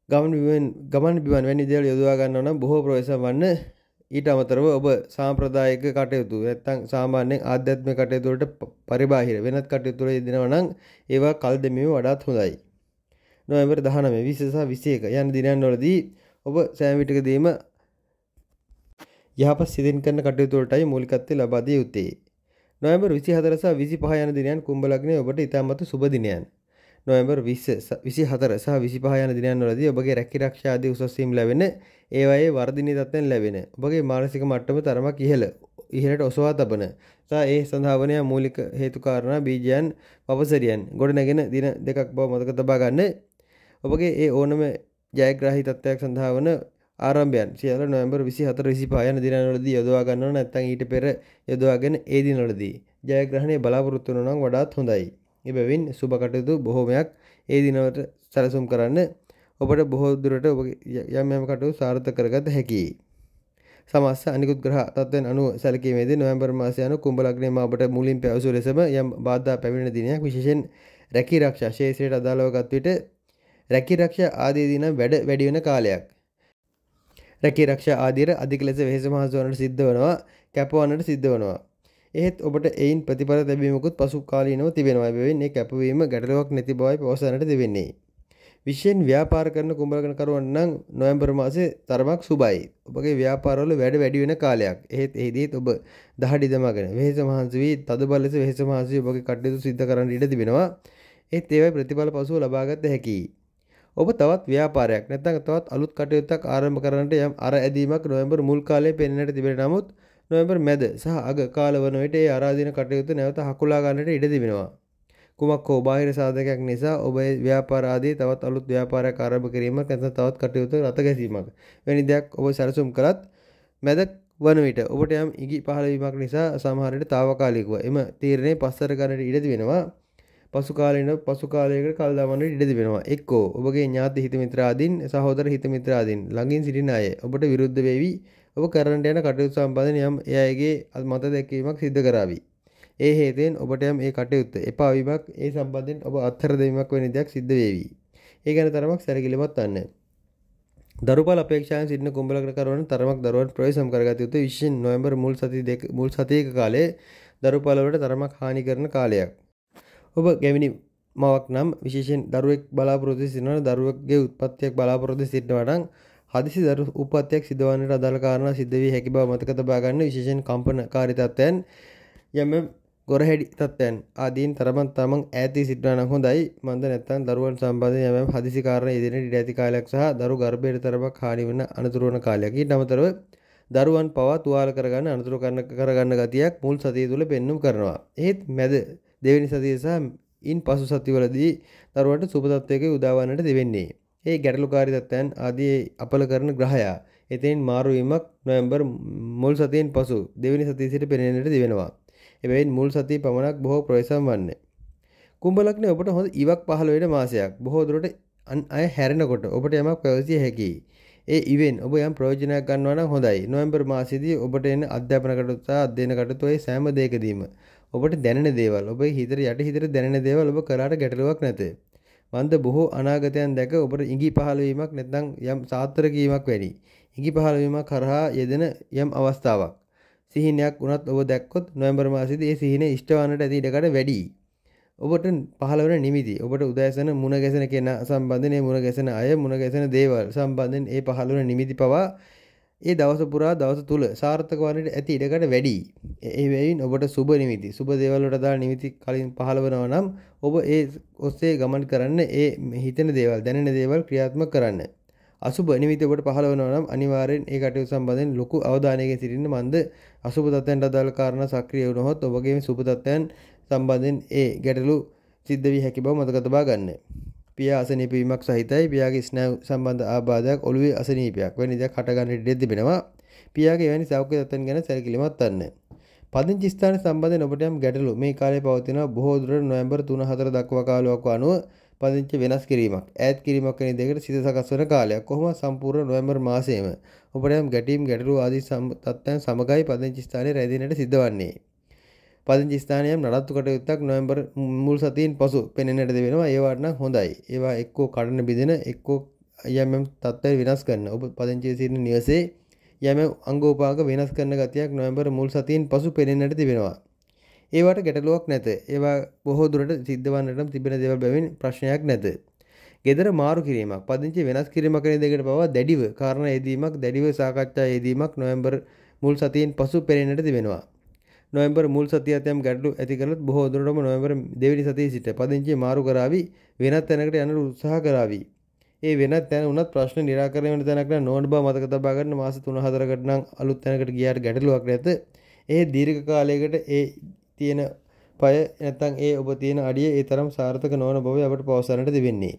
ගමන් ගමන් බිවන් වැනි දේල් යොදවාගන්න නම් බොහෝ ප්‍රවේශ වන්න ඊට අමතරව ඔබ සාම්ප්‍රදායක කටයුතු ඇත්තං සාමාන්‍යෙන් ආධ්‍යත්ම කටයුතුවට පරිබාහිර වෙනත් කටයුතුර දෙනවනම් ඒවා කල් දෙමීම වඩාත් හොඳයි. නොවැම්බර් දහනම විශසා විසේක යන දිනන්වලදී ඔබ සෑමිටිකදීම යහප සිදින් කරන කටයුතුවටයි මුලිකත්තේ ලබාදී යුත්තේ. නොවැම්බර් විසි හදරසා විසි පහයන දිනයන් කුම්ඹලක්නේ ඔබට ඉතාමතු සුබදිනයන්. නොවැම්බර් විසි හතර සහ විසි පහයන දිනන්නලදී ඔබගේ රැකි රක්ෂාද උසස්සීම් ලැබෙන ඒවයේ වර්දිනි තත්වයෙන් ලැබෙන ඔබගේ මානසික මට්ටම තරමක් ඉහළ ඉහලට ඔසවා තබන සා ඒ සඳහාවනය මූලික හේතුකාරණ බීජයන් පපසරියන් ගොඩ නැගෙන දින දෙකක් බව මතක තබා ගන්න ඔබගේ ඒ ඕනම ජයග්‍රහි තත්ත්වයක් සඳහාවන ආරම්භයන් සියල නොවැම්බර් විසි හතර විසි පායන දිනවලදී යොදවා ගන්න නැත්තන් ඊට පෙර යොදවාගෙන ඒ දිනවලදී ජයග්‍රහණය බලාපොරොත්තුන නම් වඩාත් හොඳයි එබැවින් සුබ කටයුතු බොහෝමයක් ඒ දිනවට සැලසුම් කරන්න ඔබට බොහෝ දුරට ඔබ යම් යම් කටයුතු සාර්ථක කරගත හැකියි. සමස්ස අනිකුත් ග්‍රහ තත්ත්වයන් අනුව සැලකීමේදී නොවැම්බර් මාසය යනු කුඹ ලග්නයේ මාබට මුලින් පැවසු ලෙසම යම් බාධා පැමිණෙන දිනයක් විශේෂයෙන් රැකී ආරක්ෂා ශේෂයට අදාළව ගත් විට රැකී ආරක්ෂා ආදී දින වැඩ වැඩි වෙන කාලයක්. රැකී ආරක්ෂා ආදීර අධික ලෙස වෙහෙස මහසු වන්නට සිද්ධ වෙනවා, කැපවන්නට සිද්ධ වෙනවා. එහෙත් ඔබට එයින් ප්‍රතිඵල ලැබීමකුත් පසුකාලීනව තිබෙනවා. එබැවින් මේ කැපවීම ගැටලුවක් නැති බවයි පවසන්නට දෙවෙන්නේ. විශයෙන් ව්‍යාපාර කරන කුඹරකරකරුවන් නම් නොවැම්බර් මාසේ තරමක් සුබයි. ඔබගේ ව්‍යාපාරවල වැඩ වැඩි වෙන කාලයක්. එහෙත් එහිදීත් ඔබ දහඩි දමාගෙන වෙහෙස මහන්සි වී තදබල ලෙස වෙහෙස මහන්සි ඔබගේ කටයුතු සිද්ධ කරන්න ඉඩ තිබෙනවා. ඒත් ඒවයි ප්‍රතිඵල පසුව ලබාගත හැකියි. ඔබ තවත් ව්‍යාපාරයක් නැත්නම් තවත් අලුත් කටයුත්තක් ආරම්භ කරන්නට යම් අර ඇදීමක් නොවැම්බර් මුල් කාලයේ පෙන්වන්නට තිබෙන නමුත් නොවැම්බර් මැද සහ අග කාලවන විට ඒ ආරාධන කටයුතු නැවත හකුලා ගන්නට ඉඩ තිබෙනවා. කුමක් හෝ බාහිර සාධකයක් නිසා ඔබ ව්‍යාපාර ආදී තවත් අලුත් ව්‍යාපාරයක් ආරම්භ කිරීමක් නැත්නම් තවත් කටයුතු රත ගැසීමක් වැනි දෙයක් ඔබ සැලසුම් කළත් මැද වන විට ඔබට යම් ඉඟි පහළ වීමක් නිසා සමහර විට తాවකාලිකව එම තීරණය පස්සට ගන්නට ඉඩ තිබෙනවා. පසු කාලීන පසු කාලයකට කල් දමන්නට ඉඩ වෙනවා. එක්කෝ ඔබගේ ඥාති හිතමිත්‍රාදීන්, සහෝදර හිතමිත්‍රාදීන් ළඟින් සිටින අය ඔබට විරුද්ධ වෙවි ඔබ කරන්නට යන කටයුතු සම්බන්ධයෙන් යම් එයගේ මත දැක්වීමක් සිද්ධ කරાવી. ඒ හේතුවෙන් ඔබට යම් ඒ කටයුත්ත එපා වීමක් ඒ සම්බන්ධයෙන් ඔබ අත්හැර දැමීමක් වෙන දෙයක් සිද්ධ වේවි. ඒ ගැන තරමක් සැලකිලිමත් වන්න. දරුපල අපේක්ෂාවෙන් සිටින කුඹලකට කරවන තරමක් දරුවන් ප්‍රවේශම් කරගත යුතු විශේෂයෙන් නොවැම්බර් මුල් සති දෙක මුල් සතියක කාලයේ දරුපල වලට තරමක් හානි කරන කාලයක්. ඔබ ගැමිනි මවක් නම් විශේෂයෙන් දරුවෙක් බලාපොරොත්තු සිටිනවා දරුවෙක්ගේ උත්පත්තියක් බලාපොරොත්තු සිටිනවා නම් හදිසි දරු උපත්යක් සිදුවන්නට අදාළ කාරණා සිද්ධ වී හැකි බව මතක තබා ගන්න විශේෂයෙන් කම්පනකාරී තත්ත්වයන් යම් ගොරහැඩි තත්ත්වයන් ආදීන් තරමන් තමන් ඈතී සිටිනා නම් හොඳයි මන්ද නැත්නම් දරුවන් සම්බන්ධයෙන් යම් හදිසි කාරණා ඉදිරියට ඉඩ ඇති කාලයක් සහ දරු ගර්භයට තරමක් හානි වන අනතුරු වන කාලයක් ඊට අමතරව දරුවන් පවා තුවාල කරගන්න අනතුරු කරන කරගන්න ගතියක් මුල් සතිය තුළ පෙන්නුම් කරනවා. එහෙත් මැද දෙවෙනි සතිය සහ ඉන් පසු සතිවලදී දරුවන්ට සුබ තත්ත්වයක උදාවන්නට දෙවෙන්නේ. ඒ ගැටලුකාරී තත්ත්වයන් ආදී අපල කරන ග්‍රහයා එතෙන් මාරුවීමක් නොවැම්බර් මුල් සතියෙන් පසු දෙවැනි සතිය සිට පෙනෙන්නට දිවෙනවා. එබැවින් මුල් සතිය පමණක් බොහෝ ප්‍රවේශම් වන්නේ. කුම්භ ලග්නය ඔබට හොඳ ඉවක් පහළ වෙන මාසයක්. බොහෝ දුරට අන් අය හැරෙනකොට ඔබට යමක් පැවසිය හැකියි. ඒ ඉවෙන් ඔබ යම් ප්‍රයෝජනයක් ගන්නවා නම් හොඳයි. නොවැම්බර් මාසයේදී ඔබට එන අධ්‍යාපන කටයුතු සහ අධ්‍යයන කටයුතු ඒ සෑම දෙයකදීම ඔබට දැනෙන දේවල් ඔබේ හිතේ යටි හිතේ දැනෙන දේවල් ඔබ කරාට ගැටලුවක් නැත. මන්ද බොහෝ අනාගතයන් දැක ඔබට ඉඟි පහළවීමක් නැත්නම් යම් සාත්‍තර කීමක් වැඩි. ඉඟි පහළවීමක් කරහා යෙදෙන යම් අවස්ථාවක්. සිහිනයක් වුණත් ඔබ දැක්කොත් නොවැම්බර් මාසයේදී ඒ සිහින ඉෂ්ටවන්නට ඇති ඉඩකඩ වැඩි. ඔබට පහළවන නිමිති ඔබට උදෑසන මුණ ගැසෙන කෙනා සම්බන්ධයෙන් ඒ මුණ ගැසෙන අය මුණ ගැසෙන දේවල් සම්බන්ධයෙන් ඒ පහළවන නිමිති පවා ඒ දවස පුරා දවස තුළ සාර්ථකවන්නට ඇති ඉඩකට වැඩි ඒවයින් ඔබට සුබ නිමිති සුබ දේවල්ලට දා නිමිති කලින් පහළවනව නම් ඔබ ඒ ඔස්සේ ගමන් කරන්න ඒ හිතන දේවල් දැනෙන දේවල් ක්‍රියාත්ම කරන්න අසුබ නිමිති ඔබට පහළවනව නම් අනිවාර්යෙන් ඒ කටයුතු සම්බන්ධයෙන් ලොකු අවධානයකින් සිටින්න මන්ද අසුබ තත්ත්වයන්ට අදාළ කාරණා සක්‍රිය වුණහොත් ඔබගේ සුබ තත්ත්වයන් සම්බන්ධයෙන් ඒ ගැටලු සිද්ධ වී හැකි බව මතක තබා ගන්න. පියා අසනීපීමක් සහිතයි පියාගේ ස්නායු සම්බන්ධ ආබාධයක් ඔළුවේ අසනීපයක් වැනි දෙයක් හටගන්න ඉඩ තිබෙනවා පියාගේ එවැනි සෞඛ්‍ය තත්ත්වයන් ගැන සැලකිලිමත් වන්න පදිංචි ස්ථාන සම්බන්ධයෙන් ඔබට යම් ගැටලු මේ කාලේ පවතින බොහෝ දුරට නොවැම්බර් 3 4 දක්වා කාලයක් අනුව පදිංචි වෙනස් කිරීමක් ඈත් කිරීමක් වැනි දෙයකට සිත සකස් වන කාලයක් කොහොම සම්පූර්ණ නොවැම්බර් මාසයේම ඔබට යම් ගැටීම් ගැටලු ආදී තත්ත්වයන් සමගයි පදිංචි ස්ථානයේ රැඳෙන්නට සිද්ධ වන්නේ පදිංචි ස්ථානයම් නඩත්තු කටයුත්තක් නොවැම්බර් මුල් සතියෙන් පසු පෙනෙනට දෙවෙනවා ඒවාටන හොඳයි ඒවා එක්කෝ කඩන බිදෙන එක්කෝ යමම් තත්ත්වය වෙනස් කරන්න ඔබ පදිංචි සිරණ නිවසේ යම අංගෝපාක වෙනස් කරන ගතියක් නොවැම්බර් මුල් සතියෙන් පසු පෙනෙනට තිබෙනවා ඒවට ගැටලුවක් නැත ඒවා බොහෝ දුරට සිද්ධවන්නට තිබෙන දෙව බැවින් ප්‍රශ්නයක් නැත ගෙදර මාරු කිරීමක් පදිංචි වෙනස් කිරීමකන දෙකට පවා දැඩිව කාරණ යෙදීමක් දැඩිව සාකච්ඡා යෙදීමක් නොවැම්බර් මුල් සතියෙන් පසු පෙරෙනට තිබෙනවා නොවම්බර් මුල් සතිය ඇතම් ගැටලු ඇතිකරත් බොහෝ දුරටම නොවම්බර් දෙවැනි සතිය සිට පදිංචි මාරු කරાવી වෙනත් තැනකට යන්න උත්සාහ කරાવી. ඒ වෙනත් තැන උනත් ප්‍රශ්න निराකරණය වෙන තැනක් නම් නොවන බව මතක තබා ගන්න මාස 3-4කට නම් අලුත් තැනකට ගියාට ගැටලුවක් නැත. ඒ දීර්ඝ කාලයකට ඒ තියෙන පය නැත්නම් ඒ ඔබ තියෙන අඩිය ඒ තරම් සාර්ථක නොවන බව අපට පවසන්නට දෙවෙන්නේ.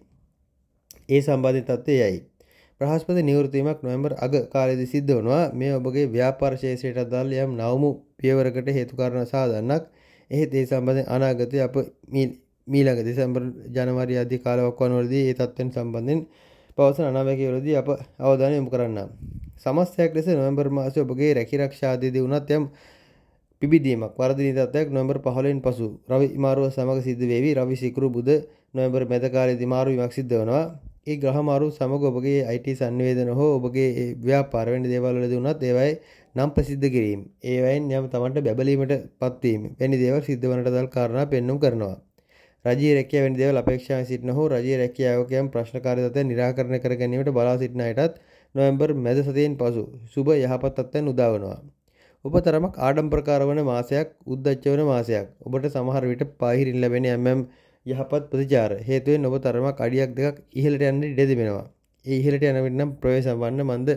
ඒ සම්බන්ධිත තත්ත්වයයි. ප්‍රහස්පති නිවෘතීමක් නොවැම්බර් අග කාලයේදී සිද්ධ වනවා මේ ඔබගේ ව්‍යාපාර ශේෂයට අදාළ යම් නවමු පියවරකට හේතු කාරණා සාදන්නක් එහෙත් ඒ සම්බන්ධයෙන් අනාගතයේ අප මීළඟ දෙසැම්බර් ජනවාරි ආදී කාලවක වනවලදී ඒ තත්ත්වයන් සම්බන්ධයෙන් පවසන අනාවැකිවලදී අප අවධානය යොමු කරන්නම් සමස්තයක් ලෙස නොවැම්බර් මාසයේ ඔබගේ රැකිරක්ෂා ආදීදී උනත් යම් පිබිදීමක් වර්ධනය තත්ත්වයක් නොවැම්බර් 15න් පසු රවි මාරුව සමග සිද්ධ වේවි රවි සිකුරු බුද නොවැම්බර් මැද කාලයේදී මාරුවීමක් සිද්ධ වෙනවා ඒ ග්‍රහමාරු සමග ඔබගේ IT සංවේදන හෝ ඔබගේ ව්‍යාපාර වැනි දේවල් වලදී වුණත් ඒවයි නම් ප්‍රසිද්ධ කිරීම. ඒවයින් යම් තමන්ට බැබලීමට පත්වීම වැනි දේවල් සිද්ධ වනට දල් කාරණා පෙන්වුම් කරනවා. රජයේ රැකියාව වැනි දේවල් අපේක්ෂාවෙන් සිටින හෝ රජයේ රැකියාවකයන් ප්‍රශ්නකාරී තත්ත්වයන් නිරාකරණය කර ගැනීමට බලා සිටින අයටත් නොවැම්බර් මැද සතියෙන් පසු සුබ යහපත් තත්ත්වයන් උදා වෙනවා. ඔබ තරමක් ආඩම්බරකාර වන මාසයක් උද්දච්ච වන මාසයක්. ඔබට සමහර විට පාහිරින් ලැබෙන MM යහපත් ප්‍රතිචාර හේතුවෙන් ඔබ තරමක් අඩියක් දෙකක් ඉහළට යන්න ඉඩ තිබෙනවා. ඒ ඉහළට යන විට නම් ප්‍රවේශ වන්න මන්ද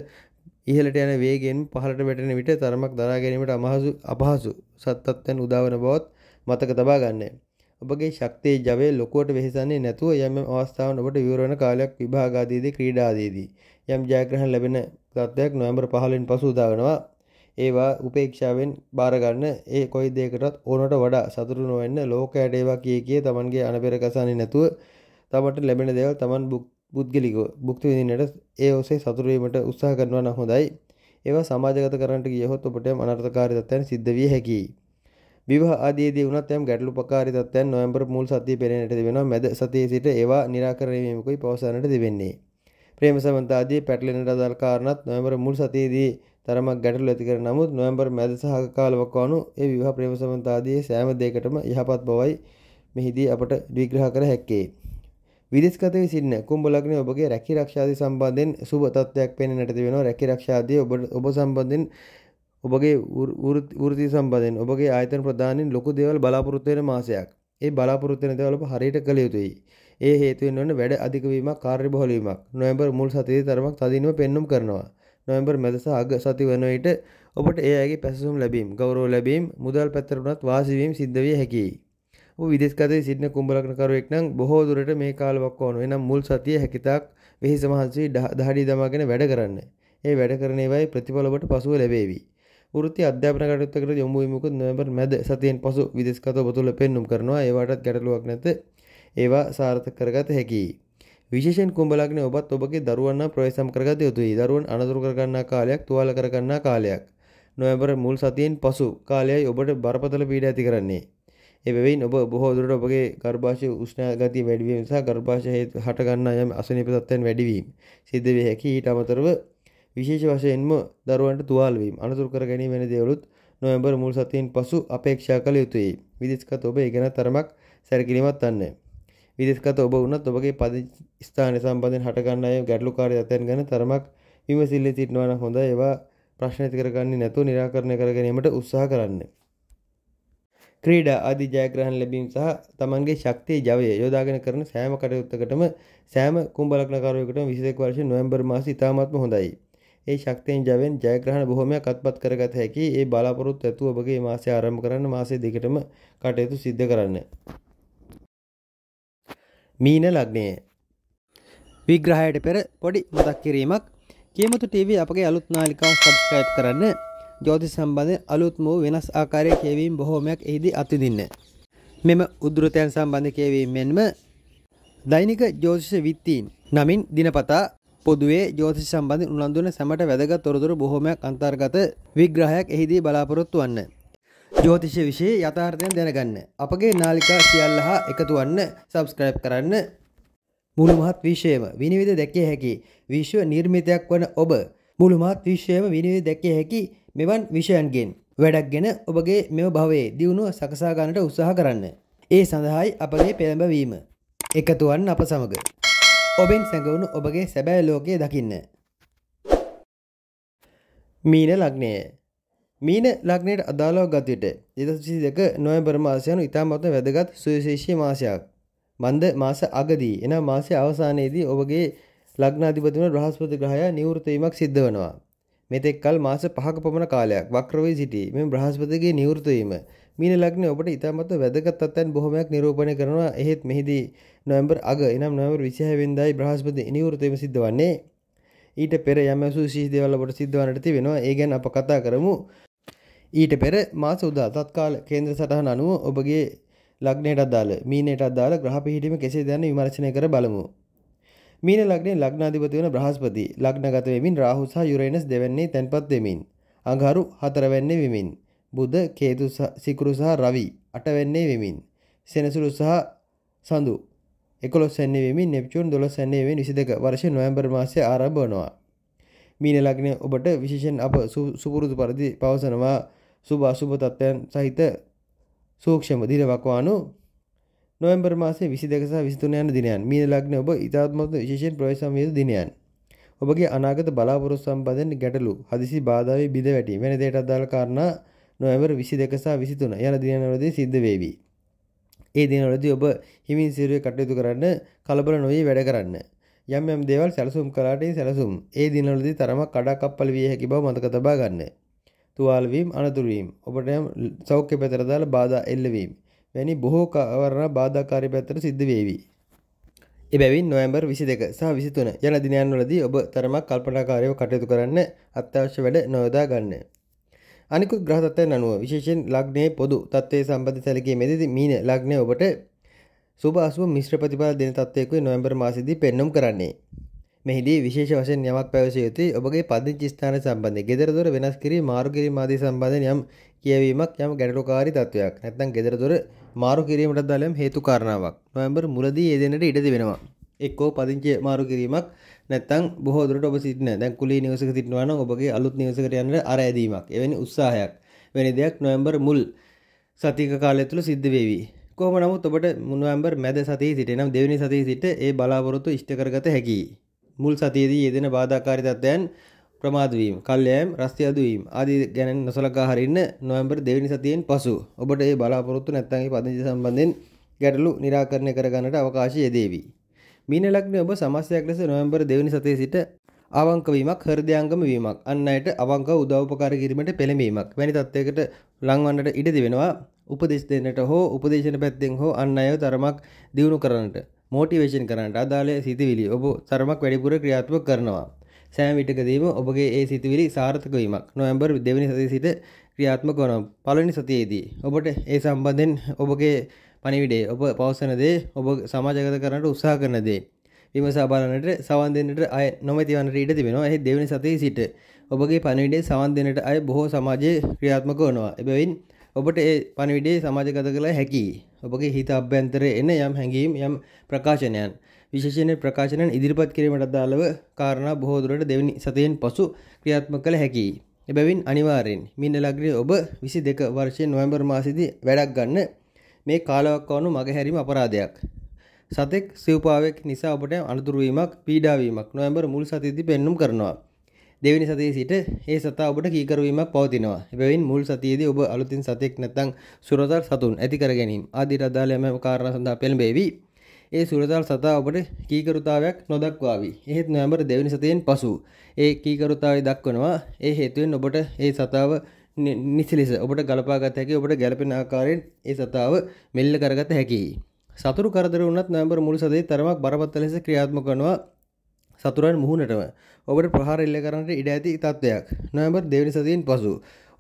ඉහළට යන වේගයෙන් පහළට වැටෙන විට තරමක් දරා ගැනීමට අමහසු අපහසු සත්ත්වයන් උදාවන බවත් මතක තබා ගන්න. ඔබගේ ශක්තියේ ජවයේ ලොකුවට වෙහෙසන්නේ නැතුව යම් අවස්ථාවන් ඔබට විවරණ කාලයක් විභාග ආදීදී ක්‍රීඩා ආදීදී යම් ජයග්‍රහණ ලැබෙන තත්ත්වයක් නොවැම්බර් 15 වෙනි පසු උදාවනවා. ඒවා උපේක්ෂාවෙන් බාරගන්න ඒ කොයි දෙයකටත් ඕනට වඩා සතුටු නොවෙන්න ලෝකයට ඒවා කිය කිය තමන්ගේ අනපෙර කසන්නේ නැතුව තමට ලැබෙන දේවල් තමන් පුද්ගලිකව භුක්ති විඳින්නට ඒ ඔසේ සතුටු වීමට උත්සාහ කරනවා නම් හොඳයි. ඒවා සමාජගත කරන්නට ගියහොත් ඔබට අනර්ථකාරී තත්ත්වයන් සිද්ධ විය හැකියි. විවාහ ආදීදී වුණත් යම් ගැටලුපකාරී තත්ත්වයන් නොවැම්බර් මුල් සතියේ පෙරේනට තිබෙනවා. මැද සතියේ සිට ඒවා निराකරණය වීමකුයි පවසන්නට තිබෙන්නේ. ප්‍රේම සම්බන්ධ ආදී පැටලෙනට අදාළ කාරණාත් නොවැම්බර් මුල් සතියේදී තරමක් ගැටලු ඇති කර නමුත් නොවැම්බර් මැද සහ කාලවක වනු ඒ විවාහ ප්‍රේම සම්බන්ධතාදී සෑම දෙයකටම යහපත් බවයි මෙහිදී අපට විග්‍රහ කර හැක්කේ. විදේශගත විසින්න කුම්භ ලග්නයේ ඔබගේ රැකී ආරක්ෂාදී සම්බන්ධයෙන් සුබ තත්ත්වයක් පෙනෙන්නට තිබෙනවා. රැකී ආරක්ෂාදී ඔබ ඔබ සම්බන්ධයෙන් ඔබගේ වෘත්ති සම්බන්ධයෙන් ඔබගේ ආයතන ප්‍රදානින් ලොකු දේවල් බලාපොරොත්තු වෙන මාසයක්. ඒ බලාපොරොත්තු වෙන දේවල් ඔබ හරියට කළ යුතුයි. ඒ හේතුවෙන් වන වැඩ අධික වීමක්, කාර්යබහුල වීමක් නොවැම්බර් මුල් සතියේ තරමක් තදින්ම පෙන්눔 කරනවා. නොවම්බර් මැදස අග සති වන විට ඔබට ඒ අයගේ පැසුම් ලැබීම් ගෞරව ලැබීම් මුදල් පැත්තරුණත් වාසිවීම් සිද්ධ විය හැකියි. ඔබ විදේශගතයේ සිටින කුඹලකනකරුවෙක් නම් බොහෝ දුරට මේ කාලවක් ඕන. එනම් මුල් සතියේ හැකිතාක් වෙහිස මහන්සි දහඩි දමාගෙන වැඩ කරන්න. ඒ වැඩ කරන ඒවායේ ප්‍රතිඵල ඔබට පසුව ලැබේවි. වෘත්ති අධ්‍යාපන කටයුත්තකට යොමු වීමකුත් නොවැම්බර් මැද සතියෙන් පසු විදේශගත ඔබ තුළ පෙන්눔 කරනවා. ඒවටත් ගැටලුවක් නැත. ඒවා සාර්ථක කරගත හැකියි. විශේෂෙන් කුඹලක්නේ ඔබත් ඔබගේ දරුවන් නම් ප්‍රවේශම් කරගත යුතුයි. දරුවන් අනතුරු කරගන්නා කාලයක්, තුවාල කරගන්නා කාලයක්. නොවැම්බර් මුල් සතියෙන් පසු කාලයයි ඔබට බරපතල පීඩ ඇති කරන්නේ. ඒ වෙවෙයින් ඔබ බොහෝ දුරට ඔබගේ ගර්භාෂයේ උෂ්ණ ගතිය වැඩි වීම නිසා ගර්භාෂයේ හටගන්නා යම් අසනීප තත්ත්වයන් වැඩි වීම සිද්ධ වේ හැකි. ඊට අමතරව විශේෂ වශයෙන්ම දරුවන්ට තුවාල වීම, අනතුරු කර ගැනීම වෙන දේවලුත් නොවැම්බර් මුල් සතියෙන් පසු අපේක්ෂා කළ යුතුයි. විදෙස්ගත ඔබ ඒ ගැන තරමක් සැලකිලිමත් වන්න. විදෙස්කත ඔබ වනත් ඔබගේ පදි ස්ථාන සම්බඳෙන් හටගන්නය ගැටලුකාර ඇතැන් ගැන තරමක් විමසිල්ලි සිටනවන හොඳ ඒවා ප්‍රශ්නති කරගන්නේ නැතු නිරාකරණය කරගනීමට උත්සාහ කරන්න. ක්‍රීඩා අධි ජයග්‍රහන් ලැබීම් සහ තමන්ගේ ශක්තිය ජවය යෝදාගෙන කරන සෑම කටයුත්තකටම සෑම කුම්ඹලක්නකරුවකට විසිදෙක් වර්ෂ නොවම්බර් මාස ඉතාමත්ම හොඳයි. ඒ ශක්තියෙන් ජවෙන් ජයග්‍රහණ බොහොමයක් අත්පත් කරගත හැකි ඒ බලාපොරොත් ඇතු ඔබගේ මාසය ආරම්භ කරන්න මාසේ දෙකටම කටයුතු සිද්ධ කරන්න. මීන ලග්නය විග්‍රහයට පෙර පොඩි මතක් කිරීමක් කියමුතු TV අපගේ අලුත් නාලිකාව සබස්ක්‍රයිබ් කරන්න ජෝති සම්බන්ධ අලුත්ම වූ වෙනස් ආකාරය කියවීම් බොහෝමයක් එහිදී අතිදින්න මෙම උද්දෘතයන් සම්බන්ධ කියවීම මෙන්ම දෛනික ජෝතිෂ විත්තීන් නමින් දිනපතා පොදුවේ ජෝතිෂ සම්බන්ධ උනන්දුන සැමට වැදගත් තොරතුරු බොහෝමයක් අන්තර්ගත විග්‍රහයක් එහිදී බලාපොරොත්තු වන්න ජෝතිෂය විශේ යථාර්ථය දැනගන්න අපගේ නාලිකා සියල්ල හා එකතුවන්න සබස්ක්‍රයිප් කරන්න මුළුමහත් විශයම විනිවිධ දැකිය හැකි විශ්ව නිර්මිතයක් වන ඔබ මුළුමහත් විශ්වයම විනිවිධ දැකිය හැකි මෙවන් විෂයන්ගෙන් වැඩක් ගෙන ඔබගේ මෙම භවේ දියුණුව සකසාගන්නට උත්සාහ කරන්න ඒ සඳහායි අපගේ පෙළඹවීම එකතුවන් අප සමඟ ඔබෙන් සැඟවුණු ඔබගේ සැබෑ ලෝකය දකින්න මීන ලග්නය මීන ලග්නයට අදාළව ගතයට දෙදසි දෙක නොයම්බර මාසයනු ඉතාමත්ම වැදගත් සුවිශේෂී මාසයක්. මන්ද මාස අගදී එන මාසය අවසානයේදී ඔබගේ ලග්නාධිපතිවන බ්‍රහස්පති ග්‍රහය නිවෘතවීමක් සිද්ධ වනවා. මෙතෙක් කල් මාස පහක පමණ කාලයක් වක්‍රවී සිටි මෙම බ්‍රහස්පතිගේ නිවෘතවීම මීන ලග්නය ඔබට ඉතාමත්ම වැදගත් අත්යන් බොහොමයක් නිරූපණය කරනවා එහෙත් මෙහිදී නොවැම්බර් අග එනම් නොවැම්බර් 26 වෙනිදායි බ්‍රහස්පති නිවෘතවීම සිද්ධ වන්නේ. ඊට පෙර යම සුවිශේෂ දේවල් අපට සිද්ධ වන්නට තිබෙනවා ඒ ගැන අප කතා කරමු ඊට පෙර මාස උදා තත්කාල කේන්ද්‍ර සටහන අනුව ඔබගේ ලග්නයට අදාළ මීනයට අදාළ ග්‍රහ පිහිටීම කෙසේ දැන විමර්ශනය කර බලමු මීන ලග්නේ ලග්නාධිපති වන බ්‍රහස්පති ලග්නගත වෙමින් රාහු සහ යුරේනස් දෙවන්නේ තැන්පත් වෙමින් අඟහරු හතරවැන්නේ වෙමින් බුද කේතු සිකුරු සහ රවි අටවැන්නේ වෙමින් සෙනසුරු සහ සඳු එකොස්සැන්නවීම නෙප්චුන් දොස්සැන්නේවෙන් විසිදක වර්ෂ නොවම්බර් මාසය ආරභනවා. මීන ලග්නය ඔබට විශේෂෙන් අප සුපුරුදු පරදි පවසනවා සුභ අසුභ තත්ත්වයන් සහිත සූක්ෂම දිරවකවානු නොවම්බර් මාසේ විසි දෙකස විස්තුන යන දිනයන් මීන ලග්න ඔබ ඉතාත්මත් විශේෂෙන් ප්‍රවේශමයද දිනයන්. ඔබගේ අනාගත බලාපොරොස් සම්බඳෙන් ගැටලු හදිසි බාධාවේ බිඳ වැටි වෙන දේට අදාළ කාරණා නොවැම්බර් විසි දෙකසා විසිතුන යන දිනවලදී සිද්ධ වේවී. ඒ දිනවලදී ඔබ හිමින් සිරුවේ කටයුතු කරන්න කලබල නොවී වැඩ කරන්න. යම් යම් දේවල් සැලසුම් කළාට සැලසුම් ඒ දිනවලදී තරමක් කඩාකප්පල විය හැකි බව මතක තබා ගන්න. තුවාල වීම අනතුරු වීම ඔබට යම් සෞඛ්‍ය පැත්තට දාලා බාධා එල්ල වීම වැනි බොහෝ කවරණ බාධාකාරී පැත්තට සිද්ධ වේවි. එබැවින් නොවැම්බර් 22 සහ 23 යන දිනයන්වලදී ඔබ තරමක් කල්පනාකාරීව කටයුතු කරන්න අත්‍යවශ්‍ය වැඩ නොයොදා ගන්න. අනිකුත් ග්‍රහ තත්ත්වයන් අනුව විශේෂයෙන් ලග්නයේ පොදු තත්ත්වයේ සම්බන්ධ සැලකීමේදී මීන ලග්නය ඔබට සුභ අසුභ මිශ්‍ර ප්‍රතිඵල දෙන තත්ත්වයක නොවැම්බර් මාසයේදී පෙන්වම් කරන්නේ. මෙහිදී විශේෂ වශයෙන් යමක් පැවසිය යුතුයි ඔබගේ පදිංචි ස්ථාන සම්බන්ධයෙන් gedara dora වෙනස් කිරීම මාරු කිරීම ආදී සම්බන්ධයෙන් යම් කියවීමක් යම් ගැටලුකාරී තත්ත්වයක් නැත්නම් gedara dora මාරු කිරීමටත් දාලම් හේතු කාරණාවක්. නොවැම්බර් මුලදී ඒ දෙන්නට ඉඩ දෙනවා. එක්කෝ පදිංචි මාරු කිරීමක් නැත්තම් බොහෝ දුරට ඔබ සිටින දැන් කුලී නිවසක සිටිනවා නම් ඔබගේ අලුත් නිවසකට යන්න අර ඇදීමක් එවැනි උත්සාහයක් වෙන දෙයක් නොවැම්බර් මුල් සතියක කාලය තුළ සිද්ධ වේවි. කොහොම නමුත් ඔබට නොවැම්බර් මැද සතියේ සිට එනම් දෙවෙනි සතියේ සිට ඒ බලාපොරොත්තු ඉෂ්ට කරගත හැකියි. මුල් සතියේදී යෙදෙන බාධාකාරී තත්ත්වයන් ප්‍රමාද වීම, කල්යෑම්, රස්ති අඩු වීම ආදී ගැන නොසලකා හරින්න නොවැම්බර් දෙවෙනි සතියෙන් පසු ඔබට ඒ බලාපොරොත්තු නැත්තම් ඒ පදිංචි සම්බන්ධයෙන් ගැටලු निराකරණය කරගන්නට අවකාශය යෙදේවි. මීන ලග්නය ඔබ සමස්තයක් ලෙස නොවැම්බර් දෙවැනි සතියේ සිට අවංකවීමක් හෘදයාංගම වීමක් අන් අයට අවංක උදව්පකාර කිරීමට පෙළඹීමක් වැනි තත්ත්වයකට ලංවන්නට ඉඩ දෙවෙනවා උපදෙස් දෙන්නට හෝ උපදේශන පැත්තෙන් හෝ අන් අයව තරමක් දියුණු කරන්නට මෝටිවේෂන් කරන්නට අදාළ සිතිවිලි ඔබ තරමක් වැඩිපුර ක්‍රියාත්මක කරනවා සෑම විටකදීම ඔබගේ ඒ සිතිවිලි සාර්ථක වීමක් නොවැම්බර් දෙවැනි සතියේ සිට ක්‍රියාත්මක වනවා පළවෙනි සතියේදී ඔබට ඒ සම්බන්ධයෙන් ඔබගේ පනිවිඩේ ඔබ පවසනදේ ඔබ සමාජගත කරන්නට උත්සා කරනදේ. විමසා බලන්නට සවන් දෙන්නට අය නොමැතිවන්නට ඉඩ තිබෙනවා. එහි දෙවනි සතියේ සිට ඔබගේ පණිවිඩය සවන් දෙන්නට අය බොහෝ සමාජයේ ක්‍රියාත්මක වනවා. එබැවින් ඔබට ඒ පණිවිඩය සමාජගත කළ හැකි. ඔබගේ හිත අභ්‍යන්තරයේ එන යම් හැඟීම් යම් ප්‍රකාශනයන් විශේෂයෙන් ප්‍රකාශනයන් ඉදිරිපත් කිරීමට අදාළව කාරණා බොහෝ දුරට දෙවනි සතියෙන් පසු ක්‍රියාත්මක කළ හැකියි. එබැවින් අනිවාරයෙන් මින්න ලග්‍රේ ඔබ විසි දෙක වර්ෂය නොවැම්බර් මාසිදි වැඩක් ගන්න මේ කාලවකවානු මගහැරීම අපරාධයක්. සතෙක් සිව්පාවෙක් නිසා ඔබට අනතුරු වීමක් පීඩා වීමක් නොවැම්බර් මුල් සතියේදී පෙන්눔 කරනවා. දෙවෙනි සතියේ සිට ඒ සතා ඔබට කීකරු වීමක් පවතිනවා. එබැවින් මුල් සතියේදී ඔබ අලුතින් සතෙක් නැත්නම් සුරතල් සතුන් ඇති කර ගැනීම ආදී අදාළ යම් කාරණා සඳහා පෙළඹෙවි. ඒ සුරතල් සතා ඔබට කීකරුතාවයක් නොදක්වාවි. එහෙත් නොවැම්බර් දෙවෙනි සතියෙන් පසු ඒ කීකරුතාවය දක්වනවා. ඒ හේතුවෙන් ඔබට ඒ සතාව නිසි ලෙස ඔබට ගලපාගත හැකි ඔබට ගැලපෙන ආකාරයෙන් ඒ සතාව මෙල්ල කරගත හැකියි. සතුරු කරදර වුණත් නොවැම්බර් මුළු සතියේ තරමක් බරපතල ලෙස ක්‍රියාත්මක කරනවා සතුරන් මුහුණටම. ඔබට ප්‍රහාර එල්ල කරන්නට ඉඩ ඇති තත්ත්වයක්. නොවැම්බර් දෙවැනි සතියෙන් පසු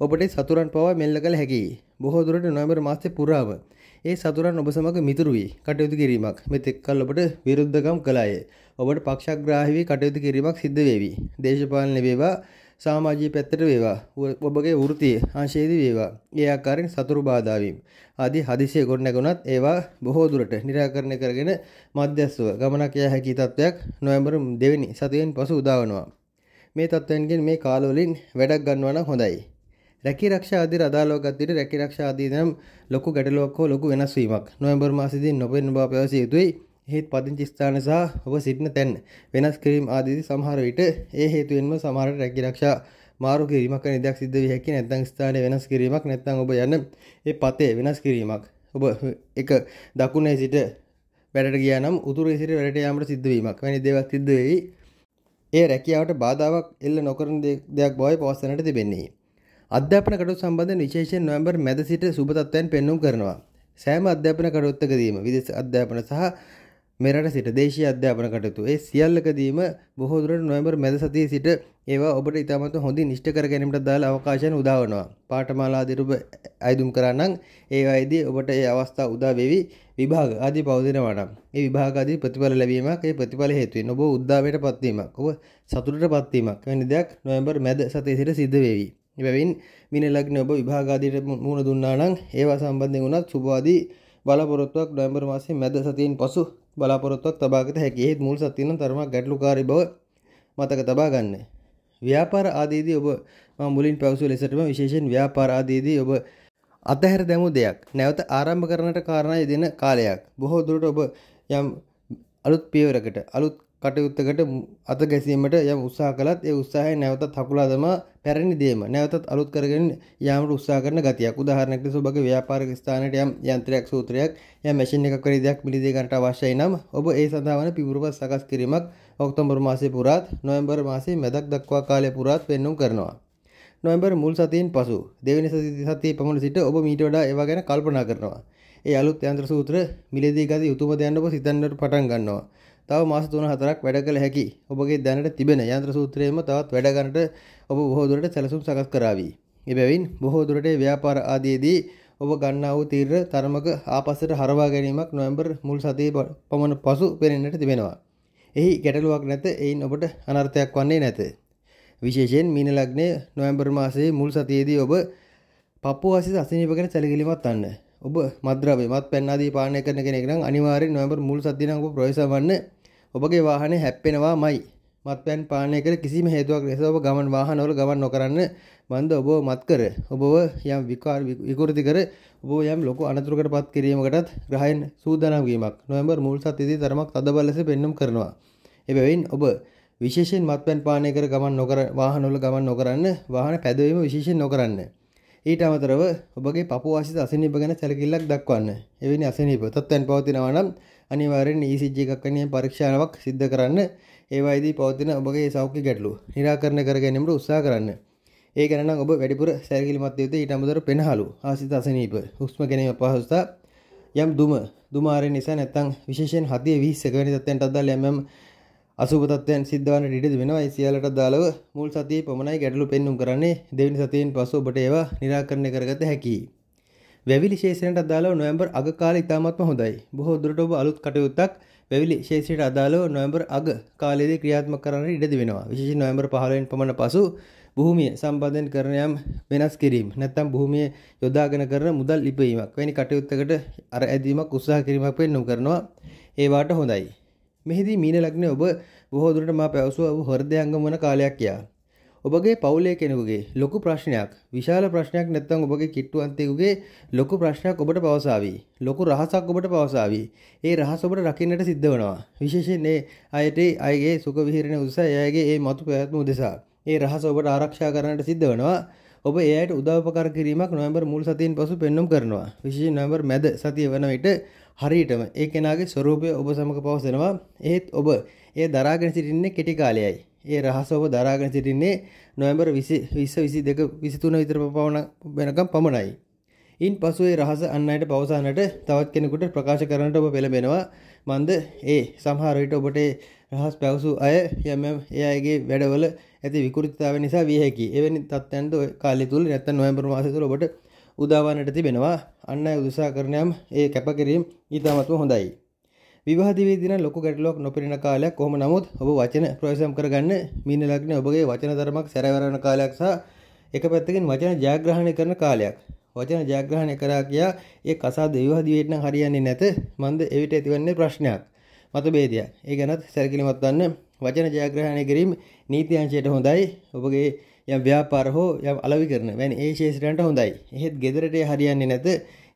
ඔබට සතුරන් පවා මෙල්ල කළ හැකියි. බොහෝ දුරට නොවැම්බර් මාසයේ පුරාම ඒ සතුරන් ඔබ සමග මිතුරු වී කටයුතු කිරීමක් මෙතෙක් කල ඔබට විරුද්ධකම් කළාය. ඔබට පක්ෂග්‍රාහී වී කටයුතු කිරීමක් සිද්ධ වේවි. දේශපාලන වේවා සාමාජී පැත්තට වේවා ඔබගේ වෘතිය අංශයේදී වේවා ඒ ආකාරයෙන් සතුරු බාධා වීම ආදී හදිසිය ගොඩනැගුණත් ඒවා බොහෝ දුරට निराකරණය කරගෙන මධ්‍යස්ව ගමනක් යා හැකි තත්වයක් නොවැම්බර් 2 වෙනි සතියෙන් පසු උදාවනවා මේ තත්වයන්ගෙන් මේ කාලවලින් වැඩක් ගන්නවා නම් හොඳයි රැකී රක්ෂා ආදී අදාළව ගත්තට රැකී රක්ෂා ආදී නම් ලොකු ගැටලුවක් හෝ ලොකු වෙනස් වීමක් නොවැම්බර් මාසයේදී නොපෙනෙන බව පැවසිය යුතුයි හේත් පදිංචි ස්ථාන සහ ඔබ සිටින තැන් වෙනස් කිරීම ආදීදී සමහර විට ඒ හේතුවෙන්ම සමහර රැකිරක්ෂා මාරු කිරීමක් වෙන ඉඩක් සිද්ධ විය හැකි නැත්නම් ස්ථානය වෙනස් කිරීමක් නැත්නම් ඔබ යන ඒ පතේ වෙනස් කිරීමක් ඔබ එක දකුණේ සිට වැඩට ගියා නම් උතුරේ සිට වැඩට යාමට සිද්ධ වීමක් වැනි දේවල් සිද්ධ වෙයි ඒ රැකියාවට බාධාවක් එල්ල නොකරන දෙයක් බවයි පවසන්නට තිබෙන්නේ අධ්‍යාපන කටයුතු සම්බන්ධයෙන් විශේෂයෙන් නොවැම්බර් මැද සිට සුබ තත්ත්වයන් පෙන්වුම් කරනවා සෑම අධ්‍යාපන කටයුත්තකදීම විදේශ අධ්‍යාපන සහ මෙරට සිට දේශී අධ්‍යාපන කටයුතු ඒ සියල්ලකදීම බොහෝදුරට නොවැම්බර් මැද සතියේ සිට ඒවා ඔබට ඉතාමත් හොඳින් ඉෂ්ට කර ගැනීමට දාලා අවකාශයන් උදා වෙනවා. පාඨමාලා දිරුබ අයදුම් කරානම් ඒවායිදී ඔබට ඒ අවස්ථා උදා වෙවි විභාග ආදී පවතිනවා නම් ඒ විභාග ආදී ප්‍රතිඵල ලැබීමක් ඒ ප්‍රතිඵල හේතුවෙන් ඔබ උද්දාමයට පත්වීමක් ඔබ සතුටට පත්වීමක් වැනි දෙයක් නොවැම්බර් මැද සතියේ සිට සිද්ධ වෙවි. එබැවින් මින ලග්න ඔබ විභාග ආදීට මුහුණ දුන්නා නම් ඒවා සම්බන්ධයෙන් උනත් සුභවාදී බලාපොරොත්තුවක් නොවැම්බර් මාසයේ මැද සතියෙන් පසු බලාපොරොත්තුවක් තබාගත හැකි ඒත් මුල් සතියන තරමක් ගැටලුකාරී බව මතක තබා ගන්න. ව්‍යාපාර ආදීදී ඔබ මා මුලින් පැවසු ලෙසටම විශේෂයෙන් ව්‍යාපාර ආදීදී ඔබ අතහැර දැමූ දෙයක් නැවත ආරම්භ කරනට කාරණා යෙදෙන කාලයක් බොහෝ දුරට ඔබ යම් අලුත් පියවරකට අලුත් කටයුත්තකට අත ගැසීමට යම් උත්සාහ කළත් ඒ උත්සාහය නැවතත් හකුලා දමා පැරණි දේම නැවතත් අලුත් කරගෙන යාමට උත්සාහ කරන ගතියක්. උදාහරණයක් ලෙස ඔබගේ ව්‍යාපාරික ස්ථානයේ යම් යන්ත්‍රයක් සූත්‍රයක් යම් මැෂින් එකක් වගේ දෙයක් මිලදී ගන්නට අවශ්‍යයි නම් ඔබ ඒ සඳහා වන පිඹුරුපත් සකස් කිරීමක් ඔක්තෝබර් මාසයේ පුරාත් නොවැම්බර් මාසයේ මැදක් දක්වා කාලය පුරාත් පෙන්වුම් කරනවා. නොවැම්බර් මුල් සතියෙන් පසු දෙවෙනි සතියේ පමණ සිට ඔබ මීට වඩා ඒවා ගැන කල්පනා කරනවා. ඒ අලුත් යන්ත්‍ර සූත්‍ර මිලදී ගත යුතුයම දැනන ඔබ සිතන්නට පටන් ගන්නවා. තව මාස 3-4ක් වැඩ කළ හැකි. ඔබගේ දැනට තිබෙන යන්ත්‍ර සූත්‍රයේම තවත් වැඩ ගන්නට ඔබ බොහෝ දුරට සැලසුම් සකස් කරાવી. එබැවින් බොහෝ දුරට ව්‍යාපාර ආදීදී ඔබ ගන්නා වූ තීරණ තරමක ආපස්සට හරවා ගැනීමක් නොවැම්බර් මුල් සතියේ පමණ පසු පෙනෙන්නට තිබෙනවා. එහි ගැටලුවක් නැත. එයින් ඔබට අනර්ථයක් වන්නේ නැත. විශේෂයෙන් මීන ලග්නයේ නොවැම්බර් මාසයේ මුල් සතියේදී ඔබ පපුවාසිත අසනීප ගැන සැලකිලිමත් වන්න. ඔබ මත්ද්‍රව්‍ය, මත්පැන් ආදී පානය කරන කෙනෙක් නම් අනිවාර්යෙන් නොවැම්බර් මුල් සතියේ නම් ඔබ ප්‍රවේශ වන්න ඔබගේ වාහනේ හැප්පෙනවා මයි මත්පැන් පානය කර කිසිම හේතුවක් ලෙස ඔබ ගමන් වාහනවල ගමන් නොකරන්න මන්ද ඔබ මත් කර ඔබව යම් විකාර විකෘති කර ඔබ යම් ලොකු අනතුරකට පත් කිරීමකටත් ග්‍රහයන් සූදානම් වීමක් නොවැම්බර් මුල් සතියේදී තරමක් තදබල ලෙස පෙන්වම් කරනවා. එබැවින් ඔබ විශේෂයෙන් මත්පැන් පානය කර ගමන් නොකර වාහනවල ගමන් නොකරන්න වාහන පැදවීම විශේෂයෙන් නොකරන්න. ඊට අමතරව ඔබගේ පපුවාසිත අසනීප ගැන සැලකිල්ලක් දක්වන්න. එවැනි අසනීප තත්ත්වයන් පවතිනවා නම් අනිවාරෙන් ECG එකක්කනය පරීක්ෂාවක් සිද්ධ කරන්න ඒවායිදී පෞතින ඔබගේ සෞඛ්‍ය ගැටලු නිරාකරණ කර ගැනීමට උත්සා කරන්න. ඒ ගැන ඔබ වැඩිපුර සැරකිලිමත් යුත්තේ ඊට අමතරව පෙනහලු ආසිත අසනීප හුස්ම ගැනීම අපහසුතා යම් දුම දුමාරය නිසා නැත්තම් විශේෂයෙන් 7 21 වෙනි තත්ත්වයන්ට අදාළ යම් යම් අසුබ තත්ත්වයන් සිද්ධ වන ඩිඩ වෙනවා ඒ සියල්ලට අදාළව මුල් සතියේ පමණයි ගැටලු පෙන්වුම් කරන්නේ දෙවෙනි සතියෙන් පසු ඔබට ඒවා निराකරණය කරගත හැකියි වැවිලි ශේෂයට අදාළව නොවැම්බර් අග කාලය ඉතාමත්ම හොඳයි. බොහෝ දුරට ඔබ අලුත් කටයුත්තක් වැවිලි ශේෂයට අදාළව නොවැම්බර් අග කාලයේදී ක්‍රියාත්මක කරන්න ඉඩ දෙනවා. විශේෂයෙන් නොවැම්බර් 15 වෙනි පමණ පසු භූමිය සම්බන්ධයෙන් කරන යම් වෙනස් කිරීම නැත්නම් භූමිය යොදාගෙන කරන මුදල් ඉපයීමක් වැනි කටයුත්තකට අර ඇදීමක් උත්සාහ කිරීමක් පෙන්වු කරනවා ඒ වාට හොඳයි. මෙහිදී මීන ලග්නයේ ඔබ බොහෝ දුරට මා පැවසුව ඔබ හෘදයාංගම වන කාලයක් යා. ඔබගේ පවුලේ කෙනෙකුගේ ලොකු ප්‍රශ්නයක් විශාල ප්‍රශ්නයක් නැත්නම් ඔබගේ කිට්ටුවන්තයෙකුගේ ලොකු ප්‍රශ්නයක් ඔබට පවසාවි. ලොකු රහසක් ඔබට පවසාවි. ඒ රහස ඔබට රකින්නට සිද්ධ වෙනවා. විශේෂයෙන් ඒ අයට අයගේ සුඛ විහරණය උදෙසා එයාගේ ඒ මතු පැවැත්ම උදෙසා ඒ රහස ඔබට ආරක්ෂා කරන්නට සිද්ධ වෙනවා. ඔබ එයට උදව්පකාර කිරීමක් නොවැම්බර් මුල් සතියෙන් පසු පෙන්වම් කරනවා. විශේෂයෙන් නොවැම්බර් මැද සතිය වන විට හරියටම ඒ කෙනාගේ ස්වરૂපය ඔබ සමග පවසනවා. එහෙත් ඔබ එය දරාගෙන සිටින්නේ කෙටි කාලයයි. ඒ රහස ඔබ දරාගෙන සිටින්නේ නොවැම්බර් 20 22 23 විතර පමණ වෙනකම් පමණයි. ඉන් පසු ඒ රහස අන් අයට පවසන්නට තවත් කෙනෙකුට ප්‍රකාශ කරන්නට ඔබ පෙළඹෙනවා. මන්ද ඒ සමහර විට ඔබට රහස් පැවසූ අය යම් යම් ඒ අයගේ වැඩවල ඇති විකෘතිතාවය නිසා විය හැකියි. එවැනි තත්ත්වයන්ද ඔය කාලය තුල නැත්නම් නොවැම්බර් මාසය තුල ඔබට උදාවන්නට තිබෙනවා. අන් අය උදෙසා කරන යම් ඒ කැපකිරීම ඊටමත්ම හොඳයි. විවාහදිවී දින ලොකු ගැටලුවක් නොපෙනෙන කාලයක් කොහොම නමුත් ඔබ වචන ප්‍රවේශම් කරගන්න මීන ලග්නේ ඔබගේ වචන ධර්මයක් සැරවරන කාලයක් සහ එක පැත්තකින් වචන ජයග්‍රහණය කරන කාලයක් වචන ජයග්‍රහණය කරා කියා ඒ කසාද විවාහදිවීට නම් හරියන්නේ නැත මන්ද එවිට ඇතිවන්නේ ප්‍රශ්නයක් මතභේදයක්. ඒ ගැනත් සැලකිලිමත් වන්න වචන ජයග්‍රහණය කිරීම නීති අංශයට හොඳයි. ඔබගේ යම් ව්‍යාපාර හෝ යම් අලෙවි කරන වැනි ඒ ශේෂ්ත්‍රයන්ට හොඳයි. එහෙත් gederට හරියන්නේ නැත.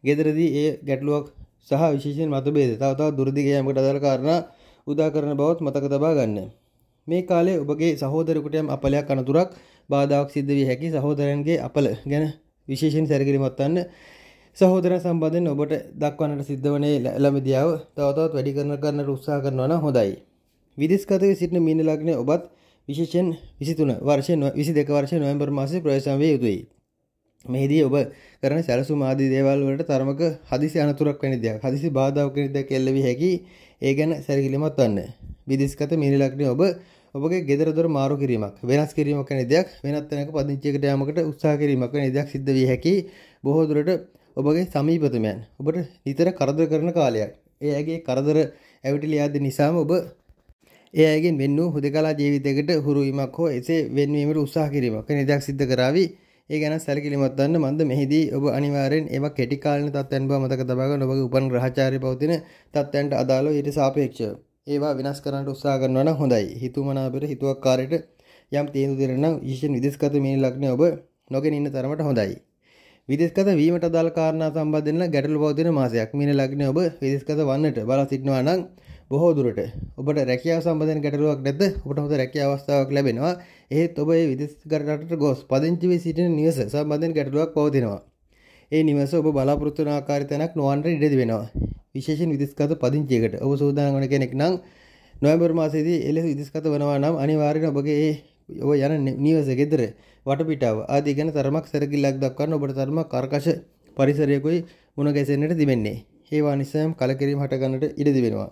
gederදී ඒ ගැටලුවක් සහ විශේෂයෙන් මතභේද තව තවත් දුරදිග යාමකට අදාළ කාරණා උදා කරන බවත් මතක තබා ගන්න. මේ කාලේ ඔබගේ සහෝදරෙකුට යම් අපලයක් අනතුරක් බාධාවක් සිද්ධ විය හැකි සහෝදරයන්ගේ අපල ගැන විශේෂයෙන් සැලකිලිමත් වන්න. සහෝදර සම්බන්ධයෙන් ඔබට දක්වන්නට සිද්ධ වනේ ළමදියාව තව තවත් වැඩි කරන කරන්නට උත්සාහ කරනවා නම් හොඳයි. විදෙස්ගතව සිටින මීන ලග්නය ඔබත් විශේෂයෙන් 23 වර්ෂය 22 වර්ෂය නොවැම්බර් මාසයේ ප්‍රවේශම් විය යුතුයි. මේදී ඔබ කරන සැලසු මාදී දේවල් වලට තරමක හදිසි අනතුරක් වෙන දෙයක් හදිසි බාධාවක් වෙන දෙයක් එල්ලවි හැකි ඒ ගැන සැලකිලිමත් වන්න විදිස්ගත මිනිලක්නේ ඔබ ඔබගේ ගෙදර දොර මාරු කිරීමක් වෙනස් කිරීමක් වෙන දෙයක් වෙනත් තැනක පදිංචියකට යාමකට උත්සාහ කිරීමක් වෙන දෙයක් සිද්ධ විය හැකි බොහෝ දුරට ඔබගේ සමීපතමයන් ඔබට නිතර කරදර කරන කාලයක් ඒ ඇගේ කරදර ඇවිටිලි ආදී නිසාම ඔබ ඒ අයගෙන් වෙන් වූ හුදකලා ජීවිතයකට හුරු වීමක් හෝ එසේ වෙන්වීමට උත්සාහ කිරීමක් වෙන දෙයක් සිද්ධ කරાવી ඒ ගැන සැලකිලිමත් වන්න මන්ද මෙහිදී ඔබ අනිවාර්යෙන් ඒවා කෙටි කාලින තත්ත්වයන් බව මතක තබා ගන්න ඔබගේ උපන් ග්‍රහචාරය පවතින තත්ත්වයන්ට අදාළව ඊට සාපේක්ෂව ඒවා වෙනස් කරන්නට උත්සාහ කරනවා නම් හොඳයි. හිතුමනාපෙට හිතුවක්කාරයට යම් තීන්දුව දෙන්න නම් ඊශන් විදේශගත මේ ලග්නය ඔබ නොගෙන ඉන්න තරමට හොඳයි. විදේශගත වීමට අදාළ කාරණා සම්බන්ධයෙන් ගැටලු පවතින මාසයක්. මේ ලග්නය ඔබ විදේශගත වන්නට බලා සිටිනවා නම් බොහෝ දුරට ඔබට රැකියාව සම්බන්ධයෙන් ගැටලුවක් නැද්ද? ඔබට හොඳ රැකියා අවස්ථාවක් ලැබෙනවා. ඒත් ඔබ ඒ විදෙස්කරටට ගොස් පදිංචිවී සිටින නිවස සම්බන්ධෙන් ගැටලුවක් පවතිනවා. ඒ නිවස ඔබ බලාපොරොත්තුන ආකාරය තැනක් නොවන්ට ඉඩදි වෙනවා. විශේෂයෙන් විදෙස්ගත පදිංචියකට ඔබ සූදානම් වන කෙනෙක් නම් නොවැම්බර් මාසයේදී එලෙස විදෙස්ගත වනවා නම් අනිවාර්යෙන් ඔබගේ ඒ ඔබ යන නිවස ගෙදර වටපිටාව ආදී ගැන තරමක් සැරකිල්ලක් දක්වන්න ඔබට තරමක් කර්කශ පරිසරයකුයි මුණ ගැසෙන්නට තිබෙන්නේ. ඒවා නිසාම කලකිරීම හටගන්නට ඉඩ තිබෙනවා.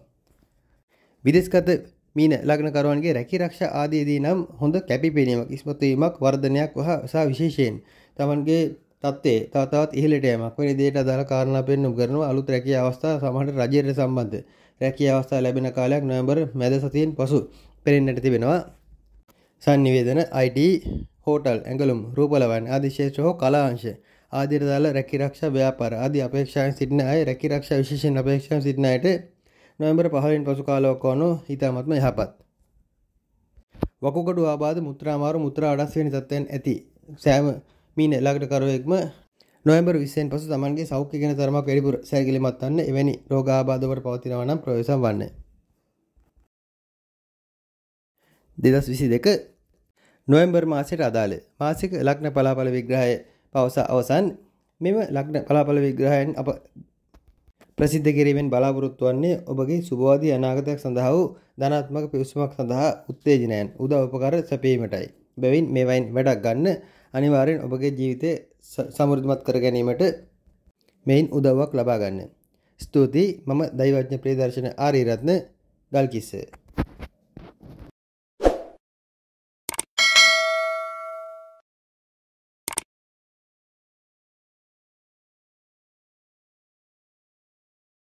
විදෙස්ගත මීන ලග්නකරුවන්ගේ රැකී රක්ෂා ආදීදී නම් හොඳ කැපිපෙනීමක් ඉස්මතු වීමක් වර්ධනයක් සහ විශේෂයෙන් තමන්ගේ තත්ත්වයේ තව තවත් ඉහළට යෑමක් වෙන ඉදිරියට අදාළ කාරණා පෙන්වුම් කරනවා අලුත් රැකී අවස්ථා සමහර රජයට සම්බන්ධ රැකී අවස්ථා ලැබෙන කාලයක් නොවැම්බර් මැද සතියෙන් පසු පෙරෙන්නට තිබෙනවා සංනිවේදන IT හෝටල් ඇඟලුම් රූපලවන් ආදිශේෂ හෝ කලාංශ ආදිරදාල රැකිරක්ෂ ව්‍යාපාර ආදී අපේක්ෂාවෙන් සිටින අය රැකිරක්ෂ විශේෂයෙන් අපේක්ෂාවෙන් සිටින අයට නොවැම්බර් පහලින් පසු කාලවකවානු හිතාමත්ම යහපත්. වකුගඩු ආබාධ මුත්‍රාමාරු මුත්‍රා අඩස්වෙනි තත්ත්වයෙන් ඇති සෑම මීන ළඟටකරුවෙක්ම නොවැම්බර් විස්සෙන් පසු තමන්ගේ සෞඛ්‍ය ගැන තරමක් වැඩිපුර සැලකිලිමත් වන්න එවැනි රෝගාබාධවලට පවතිනවා නම් ප්‍රවේශම් වන්නේ. 2022 නොවැම්බර් මාසයට අදාළ මාසික ලග්න පලාපල විග්‍රහය පවස අවසන් මෙම ලග්න පලාපල විග්‍රහයෙන් අප ප්‍රසිද්ධ කිරීමෙන් බලාපොරොත්තු වන්නේ ඔබගේ සුබවාදී අනාගතයක් සඳහා වූ ධනාත්මක පිවිසුමක් සඳහා උත්තේජනයන් උදා උපකාර සැපීමටයි. බැවින් මේවයින් වැඩක් ගන්න අනිවාර්යෙන් ඔබගේ ජීවිතය සමෘද්ධමත් කර ගැනීමට මෙයින් උදව්වක් ලබා ගන්න. ස්තුතියි මම දෛවඥ ප්‍රේදර්ශන ආරීරත්න ගල්කිස්ස